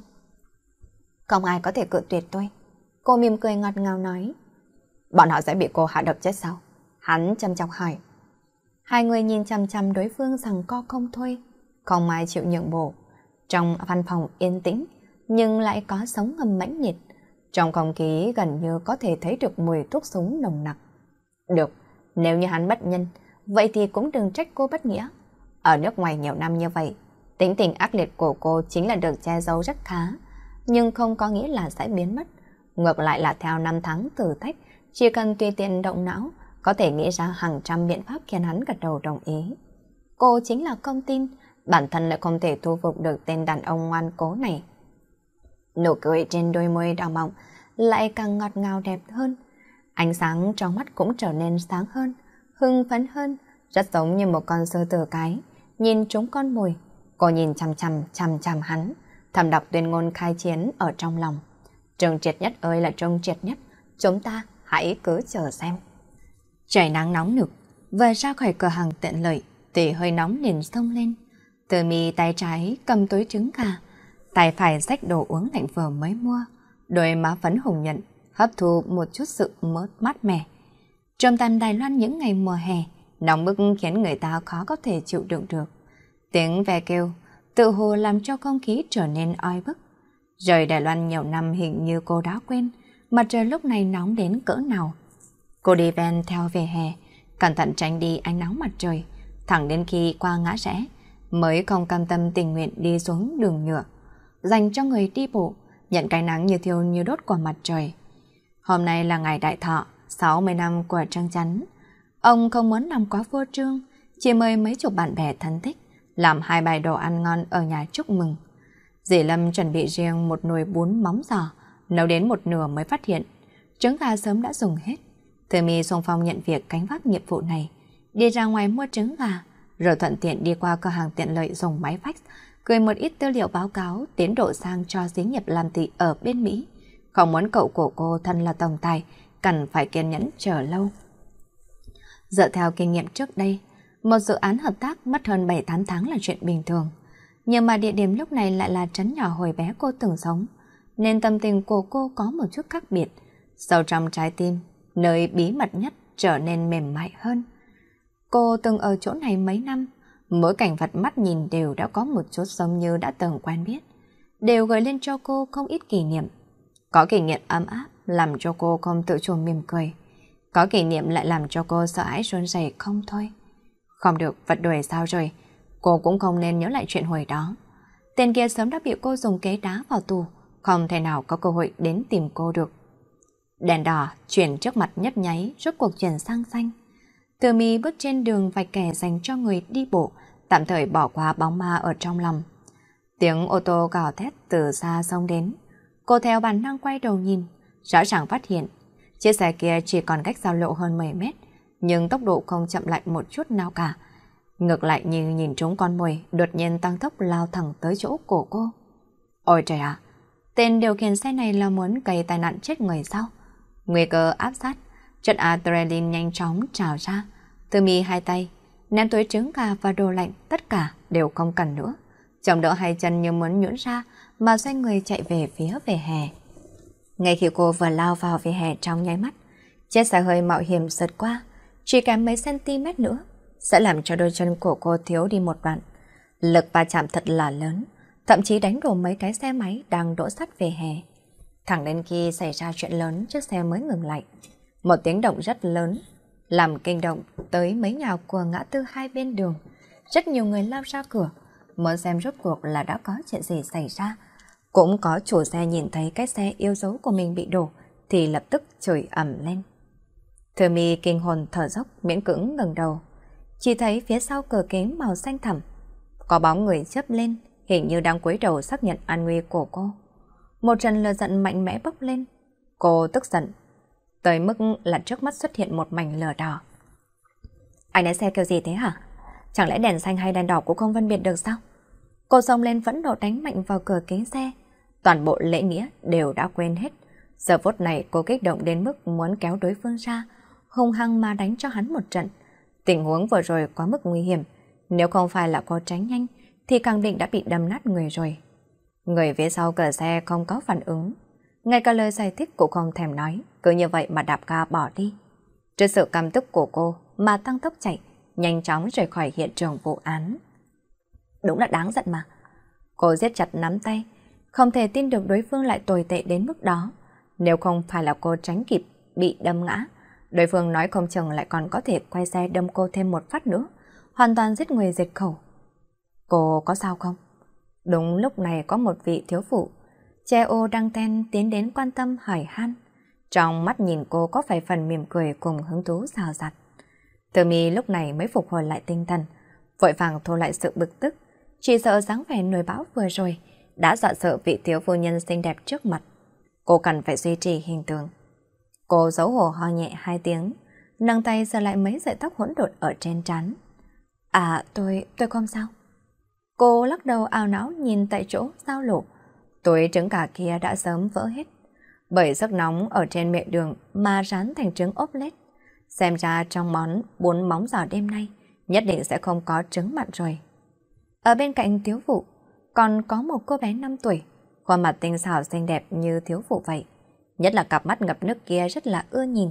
Không ai có thể cự tuyệt tôi. Cô mỉm cười ngọt ngào nói. Bọn họ sẽ bị cô hạ độc chết sao? Hắn chăm chọc hỏi. Hai người nhìn chăm chăm đối phương rằng co không thôi. Không ai chịu nhượng bộ. Trong văn phòng yên tĩnh, nhưng lại có sóng ngầm mãnh nhiệt. Trong không khí gần như có thể thấy được mùi thuốc súng nồng nặc. Được, nếu như hắn bất nhân, vậy thì cũng đừng trách cô bất nghĩa. Ở nước ngoài nhiều năm như vậy, tính tình ác liệt của cô chính là được che giấu rất khá, nhưng không có nghĩa là sẽ biến mất. Ngược lại là theo năm tháng thử thách, chỉ cần tùy tiện động não, có thể nghĩ ra hàng trăm biện pháp khiến hắn gật đầu đồng ý. Cô chính là công tin, bản thân lại không thể thu phục được tên đàn ông ngoan cố này. Nụ cười trên đôi môi đỏ mọng lại càng ngọt ngào đẹp hơn. Ánh sáng trong mắt cũng trở nên sáng hơn, hưng phấn hơn, rất giống như một con sơ tử cái nhìn chúng con mồi. Cô nhìn chằm chằm chằm chằm hắn, thầm đọc tuyên ngôn khai chiến ở trong lòng. Trường triệt nhất ơi là trường triệt nhất, chúng ta hãy cứ chờ xem. Trời nắng nóng nực, vừa ra khỏi cửa hàng tiện lợi, tỉ hơi nóng liền sông lên. Từ mi tay trái cầm túi trứng gà, tay phải xách đồ uống lạnh vừa mới mua, đôi má phấn hồng nhận, hấp thu một chút sự mớt mát mẻ. Trong tam Đài Loan những ngày mùa hè, nóng bức khiến người ta khó có thể chịu đựng được. Tiếng ve kêu, tự hồ làm cho không khí trở nên oi bức. Rời Đài Loan nhiều năm hình như cô đã quên, mặt trời lúc này nóng đến cỡ nào. Cô đi ven theo về hè, cẩn thận tránh đi ánh nắng mặt trời, thẳng đến khi qua ngã rẽ, mới không cam tâm tình nguyện đi xuống đường nhựa, dành cho người đi bộ, nhận cái nắng như thiêu như đốt của mặt trời. Hôm nay là ngày đại thọ, 60 năm của Trăng Chắn, Ông không muốn làm quá vô trương, chỉ mời mấy chục bạn bè thân thích, làm hai bài đồ ăn ngon ở nhà chúc mừng. Dì Lâm chuẩn bị riêng một nồi bún móng giò, nấu đến một nửa mới phát hiện, trứng gà sớm đã dùng hết. Thư Mi Xuân Phong nhận việc cánh vác nhiệm vụ này, đi ra ngoài mua trứng gà, rồi thuận tiện đi qua cửa hàng tiện lợi dùng máy fax, gửi một ít tư liệu báo cáo tiến độ sang cho xí nghiệp làm tỷ ở bên Mỹ. Không muốn cậu của cô thân là tổng tài, cần phải kiên nhẫn chờ lâu. Dựa theo kinh nghiệm trước đây, một dự án hợp tác mất hơn 7-8 tháng là chuyện bình thường. Nhưng mà địa điểm lúc này lại là trấn nhỏ hồi bé cô từng sống, nên tâm tình của cô có một chút khác biệt. Sâu trong trái tim, nơi bí mật nhất trở nên mềm mại hơn. Cô từng ở chỗ này mấy năm, mỗi cảnh vật mắt nhìn đều đã có một chút giống như đã từng quen biết, đều gợi lên cho cô không ít kỷ niệm. Có kỷ niệm ấm áp làm cho cô không tự chủ mỉm cười. Có kỷ niệm lại làm cho cô sợ hãi run rẩy không thôi. Không được, vật đuổi sao rồi. Cô cũng không nên nhớ lại chuyện hồi đó. Tên kia sớm đã bị cô dùng kế đá vào tù, không thể nào có cơ hội đến tìm cô được. Đèn đỏ chuyển trước mặt nhấp nháy, rốt cuộc chuyển sang xanh. Từ mi bước trên đường vạch kẻ dành cho người đi bộ, tạm thời bỏ qua bóng ma ở trong lòng. Tiếng ô tô gào thét từ xa xong đến. Cô theo bản năng quay đầu nhìn, rõ ràng phát hiện Chiếc xe kia chỉ còn cách giao lộ hơn 10 mét, nhưng tốc độ không chậm lại một chút nào cả. Ngược lại như nhìn trúng con mồi, đột nhiên tăng tốc lao thẳng tới chỗ cổ cô. Ôi trời ạ, tên điều khiển xe này là muốn gây tai nạn chết người sao? Nguy cơ áp sát, chất adrenaline nhanh chóng trào ra. Từ mi hai tay, ném túi trứng gà và đồ lạnh tất cả đều không cần nữa. Chồng đỡ hai chân như muốn nhũn ra mà xoay người chạy về phía về hè. Ngay khi cô vừa lao vào về hè trong nháy mắt, chiếc xe hơi mạo hiểm sượt qua, chỉ kém mấy cm nữa, sẽ làm cho đôi chân của cô thiếu đi một đoạn. Lực va chạm thật là lớn, thậm chí đánh đổ mấy cái xe máy đang đổ sắt về hè. Thẳng đến khi xảy ra chuyện lớn, chiếc xe mới ngừng lại. Một tiếng động rất lớn, làm kinh động tới mấy nhà của ngã tư hai bên đường. Rất nhiều người lao ra cửa, muốn xem rốt cuộc là đã có chuyện gì xảy ra cũng có chủ xe nhìn thấy cái xe yêu dấu của mình bị đổ thì lập tức chửi ẩm lên. Thư mi kinh hồn thở dốc miễn cưỡng ngẩng đầu. Chỉ thấy phía sau cửa kính màu xanh thẳm. Có bóng người chớp lên hình như đang cúi đầu xác nhận an nguy của cô. Một trận lừa giận mạnh mẽ bốc lên. Cô tức giận. Tới mức là trước mắt xuất hiện một mảnh lửa đỏ. Anh lái xe kêu gì thế hả? Chẳng lẽ đèn xanh hay đèn đỏ cũng không phân biệt được sao? Cô xông lên vẫn độ đánh mạnh vào cửa kính xe toàn bộ lễ nghĩa đều đã quên hết. Giờ phút này cô kích động đến mức muốn kéo đối phương ra, hung hăng mà đánh cho hắn một trận. Tình huống vừa rồi quá mức nguy hiểm, nếu không phải là cô tránh nhanh thì khẳng định đã bị đâm nát người rồi. Người phía sau cửa xe không có phản ứng, ngay cả lời giải thích cũng không thèm nói, cứ như vậy mà đạp ga bỏ đi. Trước sự cảm tức của cô mà tăng tốc chạy, nhanh chóng rời khỏi hiện trường vụ án. Đúng là đáng giận mà. Cô siết chặt nắm tay, không thể tin được đối phương lại tồi tệ đến mức đó. Nếu không phải là cô tránh kịp, bị đâm ngã, đối phương nói không chừng lại còn có thể quay xe đâm cô thêm một phát nữa, hoàn toàn giết người diệt khẩu. Cô có sao không? Đúng lúc này có một vị thiếu phụ, che ô đang ten tiến đến quan tâm hỏi han. Trong mắt nhìn cô có phải phần mỉm cười cùng hứng thú rào rạt. Từ mi lúc này mới phục hồi lại tinh thần, vội vàng thu lại sự bực tức, chỉ sợ dáng vẻ nổi bão vừa rồi đã dọa sợ vị thiếu phu nhân xinh đẹp trước mặt. Cô cần phải duy trì hình tượng. Cô giấu hổ ho nhẹ hai tiếng, nâng tay giơ lại mấy sợi tóc hỗn độn ở trên trán. À, tôi, tôi không sao. Cô lắc đầu ao não nhìn tại chỗ sao lộ. tuổi trứng cả kia đã sớm vỡ hết. Bởi sức nóng ở trên miệng đường mà rán thành trứng ốp lết. Xem ra trong món bún móng giò đêm nay, nhất định sẽ không có trứng mặn rồi. Ở bên cạnh tiếu vụ, còn có một cô bé 5 tuổi, khuôn mặt tinh xảo xinh đẹp như thiếu phụ vậy. Nhất là cặp mắt ngập nước kia rất là ưa nhìn.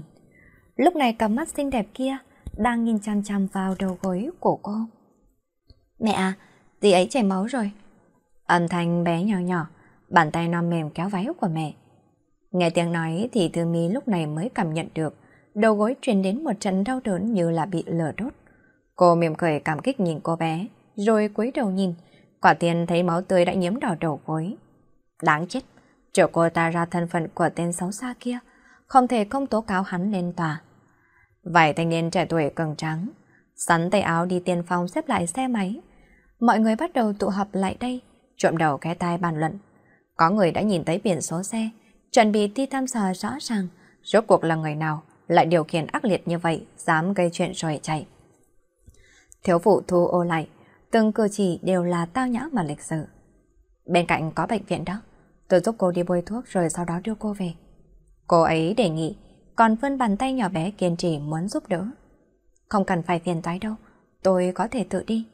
Lúc này cặp mắt xinh đẹp kia đang nhìn chằm chằm vào đầu gối của cô. Mẹ à, tí ấy chảy máu rồi. Âm thanh bé nhỏ nhỏ, bàn tay non mềm kéo váy của mẹ. Nghe tiếng nói thì Thư Mi lúc này mới cảm nhận được đầu gối truyền đến một trận đau đớn như là bị lửa đốt. Cô mềm cười cảm kích nhìn cô bé, rồi cúi đầu nhìn, Quả tiên thấy máu tươi đã nhiễm đỏ đầu gối. Đáng chết, chỗ cô ta ra thân phận của tên xấu xa kia, không thể không tố cáo hắn lên tòa. Vài thanh niên trẻ tuổi cường trắng, sắn tay áo đi tiên phong xếp lại xe máy. Mọi người bắt đầu tụ họp lại đây, trộm đầu cái tai bàn luận. Có người đã nhìn thấy biển số xe, chuẩn bị đi thăm dò rõ ràng, rốt cuộc là người nào lại điều khiển ác liệt như vậy, dám gây chuyện rồi chạy. Thiếu phụ thu ô lại, từng cử chỉ đều là tao nhã mà lịch sự. Bên cạnh có bệnh viện đó, tôi giúp cô đi bôi thuốc rồi sau đó đưa cô về. Cô ấy đề nghị, còn vươn bàn tay nhỏ bé kiên trì muốn giúp đỡ. Không cần phải phiền toái đâu, tôi có thể tự đi.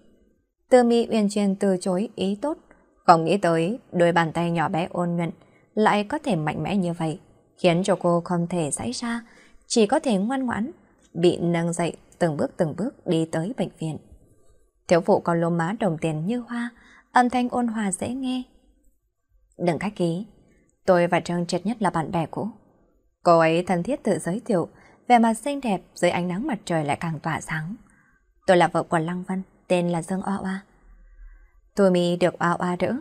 Tư mi uyên truyền từ chối ý tốt, không nghĩ tới đôi bàn tay nhỏ bé ôn nhuận lại có thể mạnh mẽ như vậy, khiến cho cô không thể giãy ra, chỉ có thể ngoan ngoãn, bị nâng dậy từng bước từng bước đi tới bệnh viện. Thiếu phụ còn lô má đồng tiền như hoa, âm thanh ôn hòa dễ nghe. Đừng khách ký, tôi và Trương Triệt nhất là bạn bè cũ. Cô ấy thân thiết tự giới thiệu, vẻ mặt xinh đẹp dưới ánh nắng mặt trời lại càng tỏa sáng. Tôi là vợ của Lăng Văn, tên là Dương Oa Oa. Tôi mi được Oa Oa đỡ,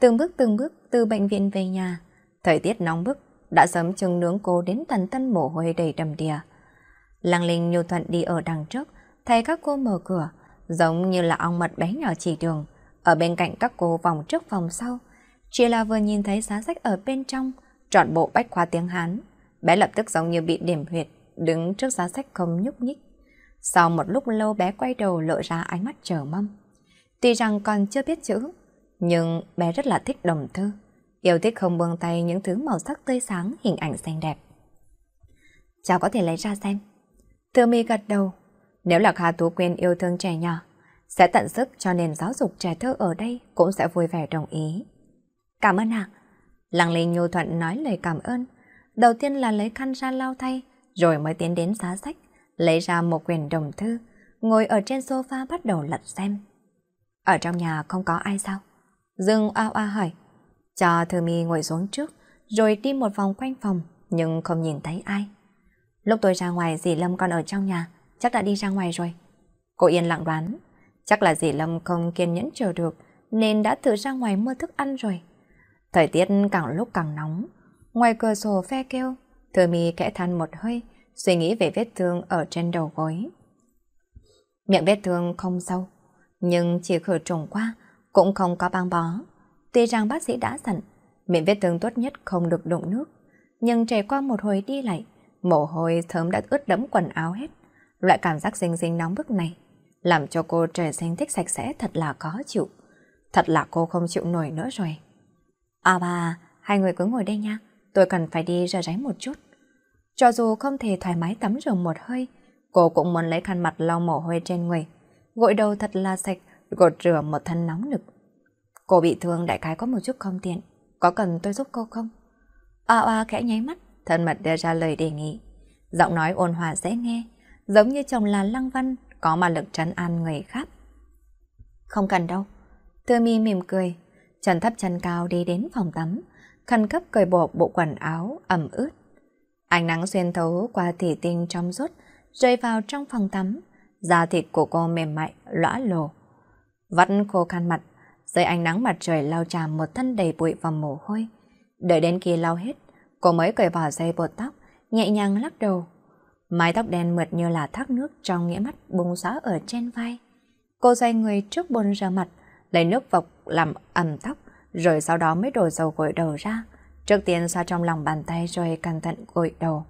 từng bước từng bước từ bệnh viện về nhà. Thời tiết nóng bức đã sớm chừng nướng cô đến thần tân mồ hôi đầy đầm đìa. Lăng Linh nhu thuận đi ở đằng trước, thấy các cô mở cửa, giống như là ong mật bé nhỏ chỉ đường, ở bên cạnh các cô vòng trước vòng sau. Chỉ là vừa nhìn thấy giá sách ở bên trong, trọn bộ bách khoa tiếng Hán, bé lập tức giống như bị điểm huyệt, đứng trước giá sách không nhúc nhích. Sau một lúc lâu bé quay đầu lộ ra ánh mắt chờ mâm Tuy rằng còn chưa biết chữ, nhưng bé rất là thích đồng thơ, yêu thích không buông tay những thứ màu sắc tươi sáng, hình ảnh xanh đẹp. Cháu có thể lấy ra xem. Thư mi gật đầu, nếu là Kha Tú Quyên yêu thương trẻ nhỏ, sẽ tận sức cho nền giáo dục trẻ thơ ở đây cũng sẽ vui vẻ đồng ý. Cảm ơn ạ. Lăng lê nhu thuận nói lời cảm ơn. Đầu tiên là lấy khăn ra lau thay, rồi mới tiến đến giá sách, lấy ra một quyển đồng thư, ngồi ở trên sofa bắt đầu lật xem. Ở trong nhà không có ai sao? Dương ao a hỏi. Cho Thư Mi ngồi xuống trước, rồi đi một vòng quanh phòng, nhưng không nhìn thấy ai. Lúc tôi ra ngoài dì Lâm còn ở trong nhà, chắc đã đi ra ngoài rồi. Cô yên lặng đoán, chắc là dì Lâm không kiên nhẫn chờ được nên đã thử ra ngoài mua thức ăn rồi. Thời tiết càng lúc càng nóng, ngoài cửa sổ phe kêu, Thừa Mi kẽ than một hơi, suy nghĩ về vết thương ở trên đầu gối. Miệng vết thương không sâu, nhưng chỉ khử trùng qua cũng không có băng bó. Tuy rằng bác sĩ đã dặn, miệng vết thương tốt nhất không được đụng nước, nhưng trải qua một hồi đi lại, mồ hôi thơm đã ướt đẫm quần áo hết, Loại cảm giác dính dính nóng bức này làm cho cô trời sinh thích sạch sẽ thật là khó chịu. Thật là cô không chịu nổi nữa rồi. À bà, hai người cứ ngồi đây nha, tôi cần phải đi rửa ráy một chút. Cho dù không thể thoải mái tắm rửa một hơi, cô cũng muốn lấy khăn mặt lau mồ hôi trên người. Gội đầu thật là sạch, gột rửa một thân nóng nực. Cô bị thương đại khái có một chút không tiện, có cần tôi giúp cô không? Oa à, oa khẽ nháy mắt, thân mật đưa ra lời đề nghị. Giọng nói ôn hòa dễ nghe, giống như chồng là lăng văn, có mà lực trấn an người khác. Không cần đâu. Thư mi mỉm cười, trần thấp chân cao đi đến phòng tắm, khẩn cấp cởi bộ bộ quần áo ẩm ướt. Ánh nắng xuyên thấu qua thủy tinh trong suốt, rơi vào trong phòng tắm, da thịt của cô mềm mại, lõa lồ. Vắt khô khăn mặt, dưới ánh nắng mặt trời lau tràm một thân đầy bụi và mồ hôi. Đợi đến khi lau hết, cô mới cởi bỏ dây bột tóc, nhẹ nhàng lắc đầu. Mái tóc đen mượt như là thác nước trong nghĩa mắt bung xóa ở trên vai. Cô xoay người trước bồn rửa mặt, lấy nước vọc làm ẩm tóc, rồi sau đó mới đổ dầu gội đầu ra. Trước tiên xoa trong lòng bàn tay rồi cẩn thận gội đầu.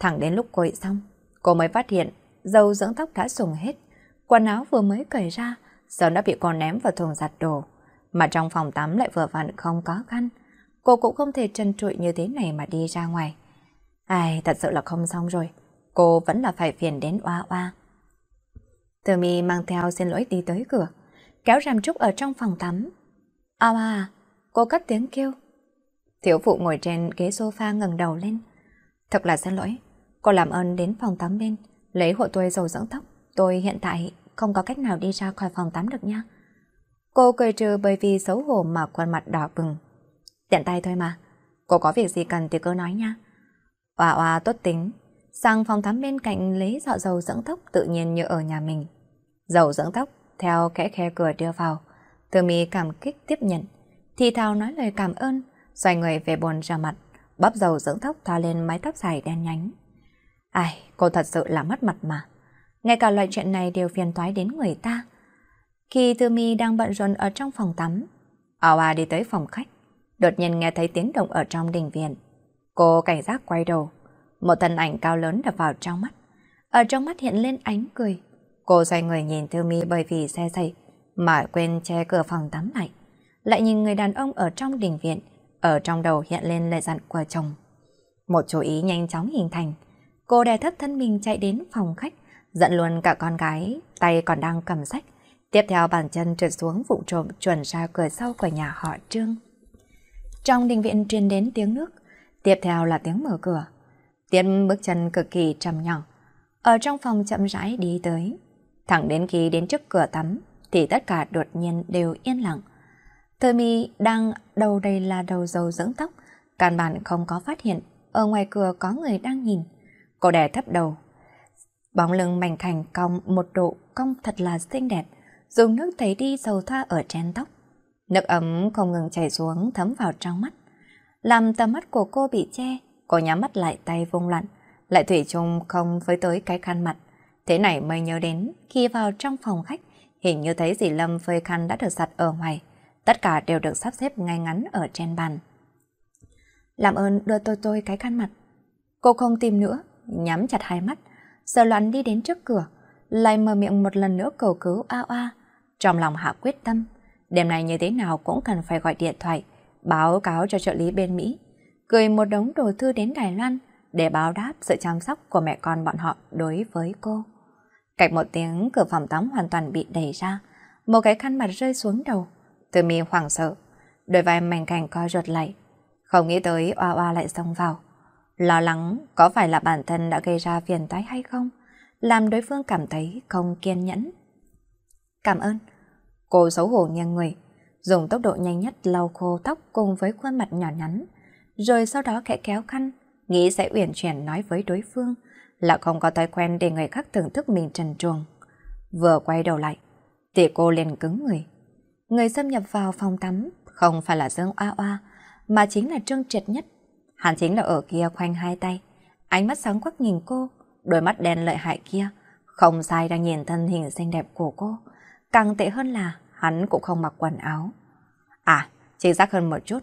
Thẳng đến lúc gội xong, cô mới phát hiện dầu dưỡng tóc đã dùng hết. Quần áo vừa mới cởi ra, sớm đã bị con ném vào thùng giặt đồ. Mà trong phòng tắm lại vừa vặn không có khăn. Cô cũng không thể trần trụi như thế này mà đi ra ngoài. Ai, thật sự là không xong rồi cô vẫn là phải phiền đến oa oa. Từ mi mang theo xin lỗi đi tới cửa, kéo rèm trúc ở trong phòng tắm. oa oa, cô cất tiếng kêu. Thiếu phụ ngồi trên ghế sofa ngẩng đầu lên. Thật là xin lỗi, cô làm ơn đến phòng tắm bên, lấy hộ tôi dầu dưỡng tóc. Tôi hiện tại không có cách nào đi ra khỏi phòng tắm được nha. Cô cười trừ bởi vì xấu hổ mà khuôn mặt đỏ bừng. Tiện tay thôi mà, cô có việc gì cần thì cứ nói nha. oa oa tốt tính, sang phòng tắm bên cạnh lấy dọ dầu dưỡng tóc tự nhiên như ở nhà mình. Dầu dưỡng tóc theo kẽ khe cửa đưa vào, Tư Mi cảm kích tiếp nhận, thì thào nói lời cảm ơn, xoay người về bồn ra mặt, bắp dầu dưỡng tóc thoa lên mái tóc dài đen nhánh. Ai, cô thật sự là mất mặt mà. Ngay cả loại chuyện này đều phiền toái đến người ta. Khi Tư Mi đang bận rộn ở trong phòng tắm, Ao a đi tới phòng khách, đột nhiên nghe thấy tiếng động ở trong đình viện. Cô cảnh giác quay đầu, một thân ảnh cao lớn đập vào trong mắt. Ở trong mắt hiện lên ánh cười. Cô xoay người nhìn Thư Mi bởi vì xe dày mà quên che cửa phòng tắm lại. Lại nhìn người đàn ông ở trong đình viện, ở trong đầu hiện lên lời dặn của chồng. Một chú ý nhanh chóng hình thành. Cô đè thấp thân mình chạy đến phòng khách, dẫn luôn cả con gái, tay còn đang cầm sách. Tiếp theo bàn chân trượt xuống vụ trộm chuẩn ra cửa sau của nhà họ Trương. Trong đình viện truyền đến tiếng nước, tiếp theo là tiếng mở cửa. Tiến bước chân cực kỳ trầm nhỏ, ở trong phòng chậm rãi đi tới. Thẳng đến khi đến trước cửa tắm, thì tất cả đột nhiên đều yên lặng. Thơ mi đang đầu đầy là đầu dầu dưỡng tóc, căn bản không có phát hiện, ở ngoài cửa có người đang nhìn. Cô đè thấp đầu, bóng lưng mảnh khảnh cong một độ cong thật là xinh đẹp, dùng nước thấy đi dầu thoa ở trên tóc. Nước ấm không ngừng chảy xuống thấm vào trong mắt, làm tầm mắt của cô bị che, Cô nhắm mắt lại tay vung lặn, lại thủy chung không với tới cái khăn mặt. Thế này mới nhớ đến, khi vào trong phòng khách, hình như thấy dì Lâm phơi khăn đã được sạch ở ngoài. Tất cả đều được sắp xếp ngay ngắn ở trên bàn. Làm ơn đưa tôi tôi cái khăn mặt. Cô không tìm nữa, nhắm chặt hai mắt. Giờ loạn đi đến trước cửa, lại mở miệng một lần nữa cầu cứu a oa. Trong lòng hạ quyết tâm, đêm nay như thế nào cũng cần phải gọi điện thoại, báo cáo cho trợ lý bên Mỹ gửi một đống đồ thư đến Đài Loan để báo đáp sự chăm sóc của mẹ con bọn họ đối với cô. Cạch một tiếng cửa phòng tắm hoàn toàn bị đẩy ra, một cái khăn mặt rơi xuống đầu. Từ mi hoảng sợ, đôi vai mảnh cảnh co rụt lại, không nghĩ tới oa oa lại xông vào. Lo lắng có phải là bản thân đã gây ra phiền tái hay không, làm đối phương cảm thấy không kiên nhẫn. Cảm ơn. Cô xấu hổ nghiêng người, dùng tốc độ nhanh nhất lau khô tóc cùng với khuôn mặt nhỏ nhắn, rồi sau đó khẽ kéo khăn, nghĩ sẽ uyển chuyển nói với đối phương, là không có thói quen để người khác thưởng thức mình trần truồng. Vừa quay đầu lại, tỷ cô liền cứng người. Người xâm nhập vào phòng tắm không phải là Dương Oa Oa, mà chính là Trương Triệt Nhất. Hắn chính là ở kia khoanh hai tay, ánh mắt sáng quắc nhìn cô, đôi mắt đen lợi hại kia, không sai đang nhìn thân hình xinh đẹp của cô. Càng tệ hơn là hắn cũng không mặc quần áo. À, chính xác hơn một chút,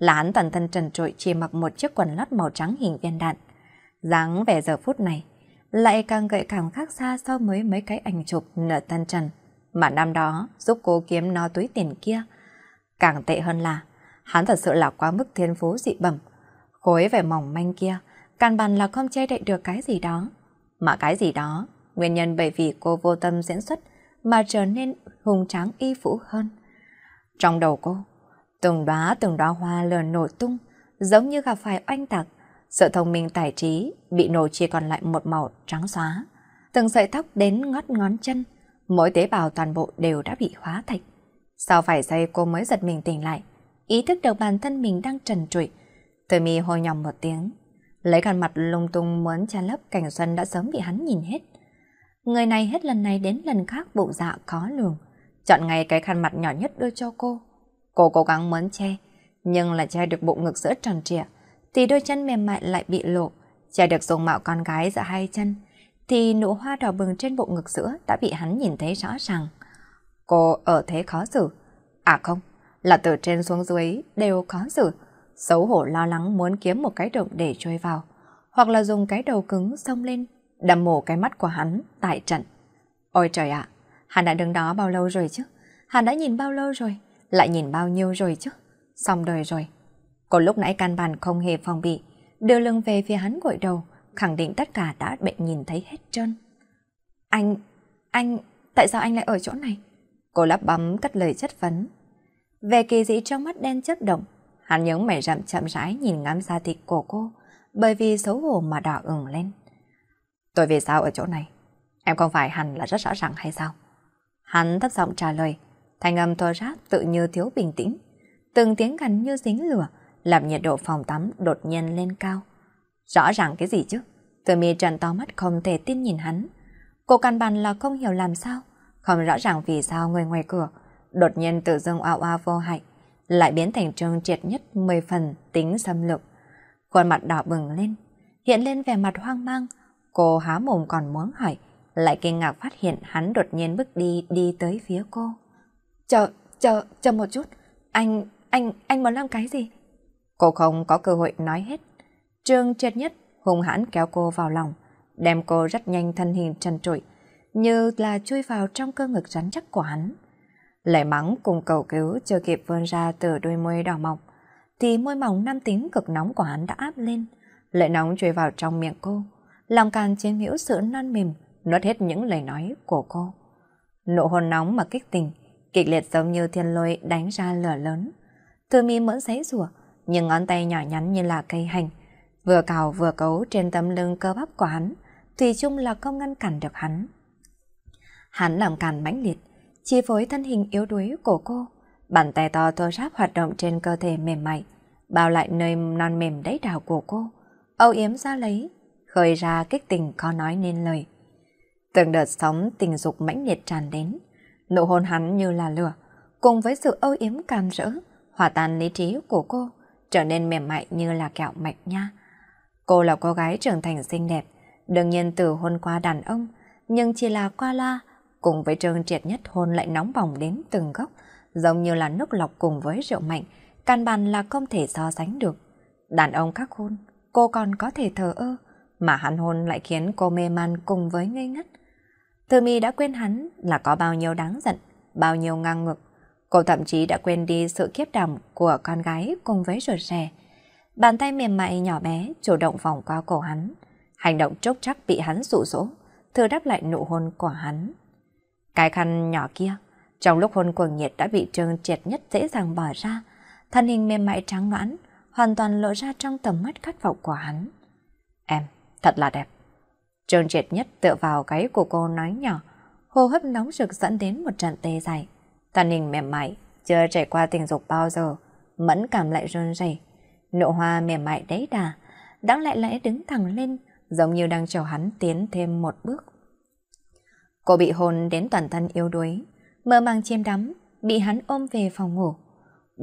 là hắn toàn thân trần trội chỉ mặc một chiếc quần lót màu trắng hình viên đạn. dáng vẻ giờ phút này lại càng gợi cảm khác xa so với mấy cái ảnh chụp nở tân trần mà năm đó giúp cô kiếm nó túi tiền kia. Càng tệ hơn là hắn thật sự là quá mức thiên phú dị bẩm. Khối vẻ mỏng manh kia căn bàn là không che đậy được cái gì đó. Mà cái gì đó, nguyên nhân bởi vì cô vô tâm diễn xuất mà trở nên hùng tráng y phủ hơn. Trong đầu cô, Từng đóa từng đóa hoa lờ nổ tung, giống như gặp phải oanh tạc. Sự thông minh tài trí bị nổ chia còn lại một màu trắng xóa. Từng sợi tóc đến ngót ngón chân, mỗi tế bào toàn bộ đều đã bị hóa thạch. Sau vài giây cô mới giật mình tỉnh lại, ý thức được bản thân mình đang trần trụi. Tôi mi hôi nhòm một tiếng, lấy gàn mặt lung tung muốn che lấp cảnh xuân đã sớm bị hắn nhìn hết. Người này hết lần này đến lần khác bộ dạ khó lường, chọn ngay cái khăn mặt nhỏ nhất đưa cho cô, Cô cố gắng muốn che, nhưng là che được bộ ngực giữa tròn trịa, thì đôi chân mềm mại lại bị lộ, che được dùng mạo con gái giữa hai chân, thì nụ hoa đỏ bừng trên bộ ngực giữa đã bị hắn nhìn thấy rõ ràng. Cô ở thế khó xử. À không, là từ trên xuống dưới đều khó xử. Xấu hổ lo lắng muốn kiếm một cái động để trôi vào, hoặc là dùng cái đầu cứng xông lên, đâm mổ cái mắt của hắn tại trận. Ôi trời ạ, hắn đã đứng đó bao lâu rồi chứ? Hắn đã nhìn bao lâu rồi? lại nhìn bao nhiêu rồi chứ, xong đời rồi. Cô lúc nãy căn bàn không hề phòng bị, đưa lưng về phía hắn gội đầu, khẳng định tất cả đã bị nhìn thấy hết trơn. Anh, anh, tại sao anh lại ở chỗ này? Cô lắp bấm cất lời chất vấn. Về kỳ dị trong mắt đen chất động, hắn nhớ mày rậm chậm rãi nhìn ngắm xa thịt của cô, bởi vì xấu hổ mà đỏ ửng lên. Tôi vì sao ở chỗ này? Em không phải hẳn là rất rõ ràng hay sao? Hắn thấp giọng trả lời. Thanh âm thô ráp tự như thiếu bình tĩnh. Từng tiếng gần như dính lửa, làm nhiệt độ phòng tắm đột nhiên lên cao. Rõ ràng cái gì chứ? Từ mi trần to mắt không thể tin nhìn hắn. Cô căn bàn là không hiểu làm sao. Không rõ ràng vì sao người ngoài cửa, đột nhiên tự dưng oa oa vô hại, lại biến thành trương triệt nhất mười phần tính xâm lược. Khuôn mặt đỏ bừng lên, hiện lên vẻ mặt hoang mang. Cô há mồm còn muốn hỏi, lại kinh ngạc phát hiện hắn đột nhiên bước đi đi tới phía cô. Chờ, chờ, chờ một chút. Anh, anh, anh muốn làm cái gì? Cô không có cơ hội nói hết. Trương triệt nhất hùng hãn kéo cô vào lòng, đem cô rất nhanh thân hình trần trụi, như là chui vào trong cơ ngực rắn chắc của hắn. lệ mắng cùng cầu cứu chưa kịp vươn ra từ đôi môi đỏ mọc, thì môi mỏng nam tính cực nóng của hắn đã áp lên, lời nóng chui vào trong miệng cô, lòng càng chiếm hữu sự non mềm, nuốt hết những lời nói của cô. Nụ hôn nóng mà kích tình, kịch liệt giống như thiên lôi đánh ra lửa lớn. Thư mi mẫn giấy rủa nhưng ngón tay nhỏ nhắn như là cây hành, vừa cào vừa cấu trên tấm lưng cơ bắp của hắn, thủy chung là không ngăn cản được hắn. Hắn làm càn mãnh liệt, chi phối thân hình yếu đuối của cô, bàn tay to thô ráp hoạt động trên cơ thể mềm mại, bao lại nơi non mềm đấy đào của cô, âu yếm ra lấy, khơi ra kích tình khó nói nên lời. Từng đợt sóng tình dục mãnh liệt tràn đến, Nụ hôn hắn như là lửa, cùng với sự âu yếm cam rỡ, hòa tan lý trí của cô, trở nên mềm mại như là kẹo mạch nha. Cô là cô gái trưởng thành xinh đẹp, đương nhiên từ hôn qua đàn ông, nhưng chỉ là qua la, cùng với trường triệt nhất hôn lại nóng bỏng đến từng góc, giống như là nước lọc cùng với rượu mạnh, căn bản là không thể so sánh được. Đàn ông các hôn, cô còn có thể thờ ơ, mà hắn hôn lại khiến cô mê man cùng với ngây ngất. Thư Mi đã quên hắn là có bao nhiêu đáng giận, bao nhiêu ngang ngược. Cô thậm chí đã quên đi sự kiếp đảm của con gái cùng với rụt rè. Bàn tay mềm mại nhỏ bé chủ động vòng qua cổ hắn. Hành động trốc chắc bị hắn rụ rỗ, thừa đáp lại nụ hôn của hắn. Cái khăn nhỏ kia, trong lúc hôn cuồng nhiệt đã bị Trương Triệt nhất dễ dàng bỏ ra, thân hình mềm mại trắng noãn, hoàn toàn lộ ra trong tầm mắt khát vọng của hắn. Em, thật là đẹp. Trương triệt nhất tựa vào cái của cô nói nhỏ, hô hấp nóng rực dẫn đến một trận tê dài Tàn hình mềm mại, chưa trải qua tình dục bao giờ, mẫn cảm lại run rẩy. Nụ hoa mềm mại đấy đà, đáng lẽ lẽ đứng thẳng lên, giống như đang chờ hắn tiến thêm một bước. Cô bị hôn đến toàn thân yếu đuối, mơ màng chiêm đắm, bị hắn ôm về phòng ngủ.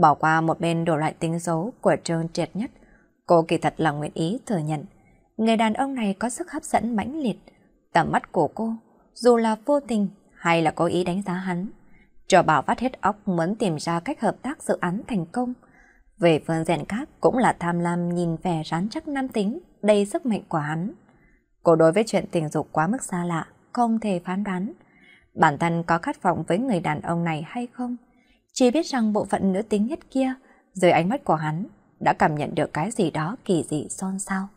Bỏ qua một bên đủ loại tính xấu của Trương Triệt nhất, cô kỳ thật là nguyện ý thừa nhận Người đàn ông này có sức hấp dẫn mãnh liệt, tầm mắt của cô, dù là vô tình hay là cố ý đánh giá hắn. Cho bảo vắt hết óc muốn tìm ra cách hợp tác dự án thành công. Về phương diện khác cũng là tham lam nhìn vẻ rán chắc nam tính, đầy sức mạnh của hắn. Cô đối với chuyện tình dục quá mức xa lạ, không thể phán đoán. Bản thân có khát vọng với người đàn ông này hay không? Chỉ biết rằng bộ phận nữ tính nhất kia, dưới ánh mắt của hắn, đã cảm nhận được cái gì đó kỳ dị son sao?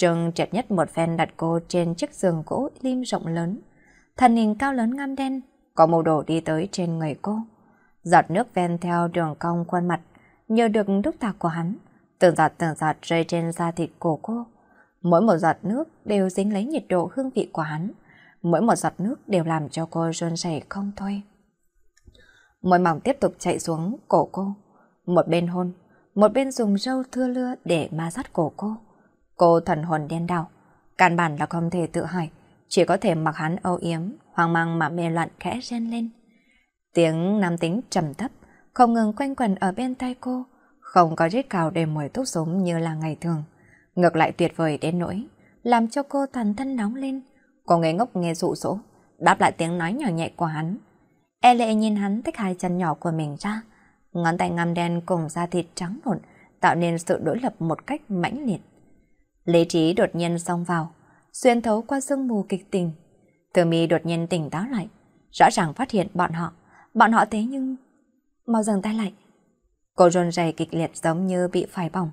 Trương trượt nhất một phen đặt cô trên chiếc giường gỗ lim rộng lớn. Thần hình cao lớn ngăm đen, có màu đồ đi tới trên người cô. Giọt nước ven theo đường cong khuôn mặt, nhờ được đúc tạc của hắn, từng giọt từng giọt rơi trên da thịt của cô. Mỗi một giọt nước đều dính lấy nhiệt độ hương vị của hắn, mỗi một giọt nước đều làm cho cô run rẩy không thôi. Môi mỏng tiếp tục chạy xuống cổ cô, một bên hôn, một bên dùng râu thưa lưa để ma sát cổ cô. Cô thần hồn điên đau, căn bản là không thể tự hỏi, chỉ có thể mặc hắn âu yếm, hoang mang mà mê loạn khẽ rên lên. Tiếng nam tính trầm thấp, không ngừng quanh quẩn ở bên tay cô, không có rít cào để mùi thuốc súng như là ngày thường. Ngược lại tuyệt vời đến nỗi, làm cho cô toàn thân nóng lên. Cô ngây ngốc nghe dụ dỗ, đáp lại tiếng nói nhỏ nhẹ của hắn. E lệ nhìn hắn tách hai chân nhỏ của mình ra, ngón tay ngăm đen cùng da thịt trắng nộn tạo nên sự đối lập một cách mãnh liệt. Lý trí đột nhiên xông vào, xuyên thấu qua sương mù kịch tình. Từ mi đột nhiên tỉnh táo lại, rõ ràng phát hiện bọn họ. Bọn họ thế nhưng... Mau dừng tay lại. Cô run rẩy kịch liệt giống như bị phải bỏng.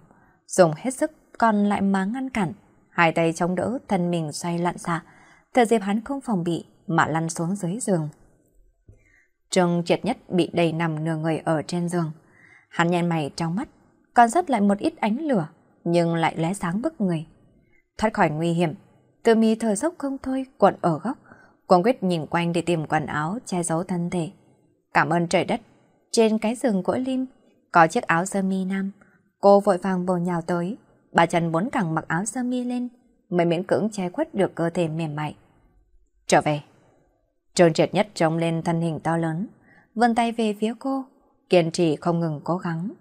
Dùng hết sức còn lại má ngăn cản. Hai tay chống đỡ, thân mình xoay lặn xạ. Thời dịp hắn không phòng bị mà lăn xuống dưới giường. Trương triệt nhất bị đầy nằm nửa người ở trên giường. Hắn nhăn mày trong mắt, còn rất lại một ít ánh lửa nhưng lại lóe sáng bức người. Thoát khỏi nguy hiểm, từ mi thở dốc không thôi, cuộn ở góc, quang quyết nhìn quanh để tìm quần áo che giấu thân thể. Cảm ơn trời đất, trên cái giường của Lim có chiếc áo sơ mi nam, cô vội vàng bồ nhào tới, bà Trần muốn càng mặc áo sơ mi lên, mới miễn cưỡng che khuất được cơ thể mềm mại. Trở về. Trơn trượt nhất trông lên thân hình to lớn, vươn tay về phía cô, kiên trì không ngừng cố gắng.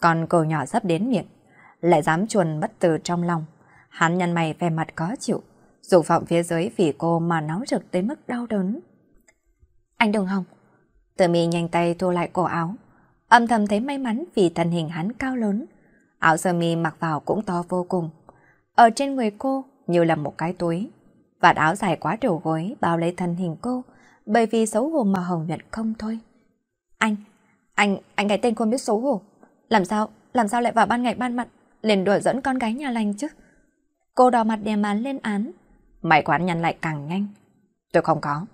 Còn cô nhỏ sắp đến miệng, lại dám chuồn bất từ trong lòng. Hắn nhăn mày vẻ mặt có chịu, dù vọng phía dưới vì cô mà nóng rực tới mức đau đớn. Anh đừng hòng. Tử mi nhanh tay thu lại cổ áo, âm thầm thấy may mắn vì thân hình hắn cao lớn. Áo sơ mi mặc vào cũng to vô cùng. Ở trên người cô như là một cái túi. Vạt áo dài quá đầu gối bao lấy thân hình cô, bởi vì xấu hổ mà hồng nhuận không thôi. Anh, anh, anh cái tên không biết xấu hổ. Làm sao, làm sao lại vào ban ngày ban mặt liền đuổi dẫn con gái nhà lành chứ. Cô đỏ mặt đè mán lên án. Mày quán nhăn lại càng nhanh. Tôi không có.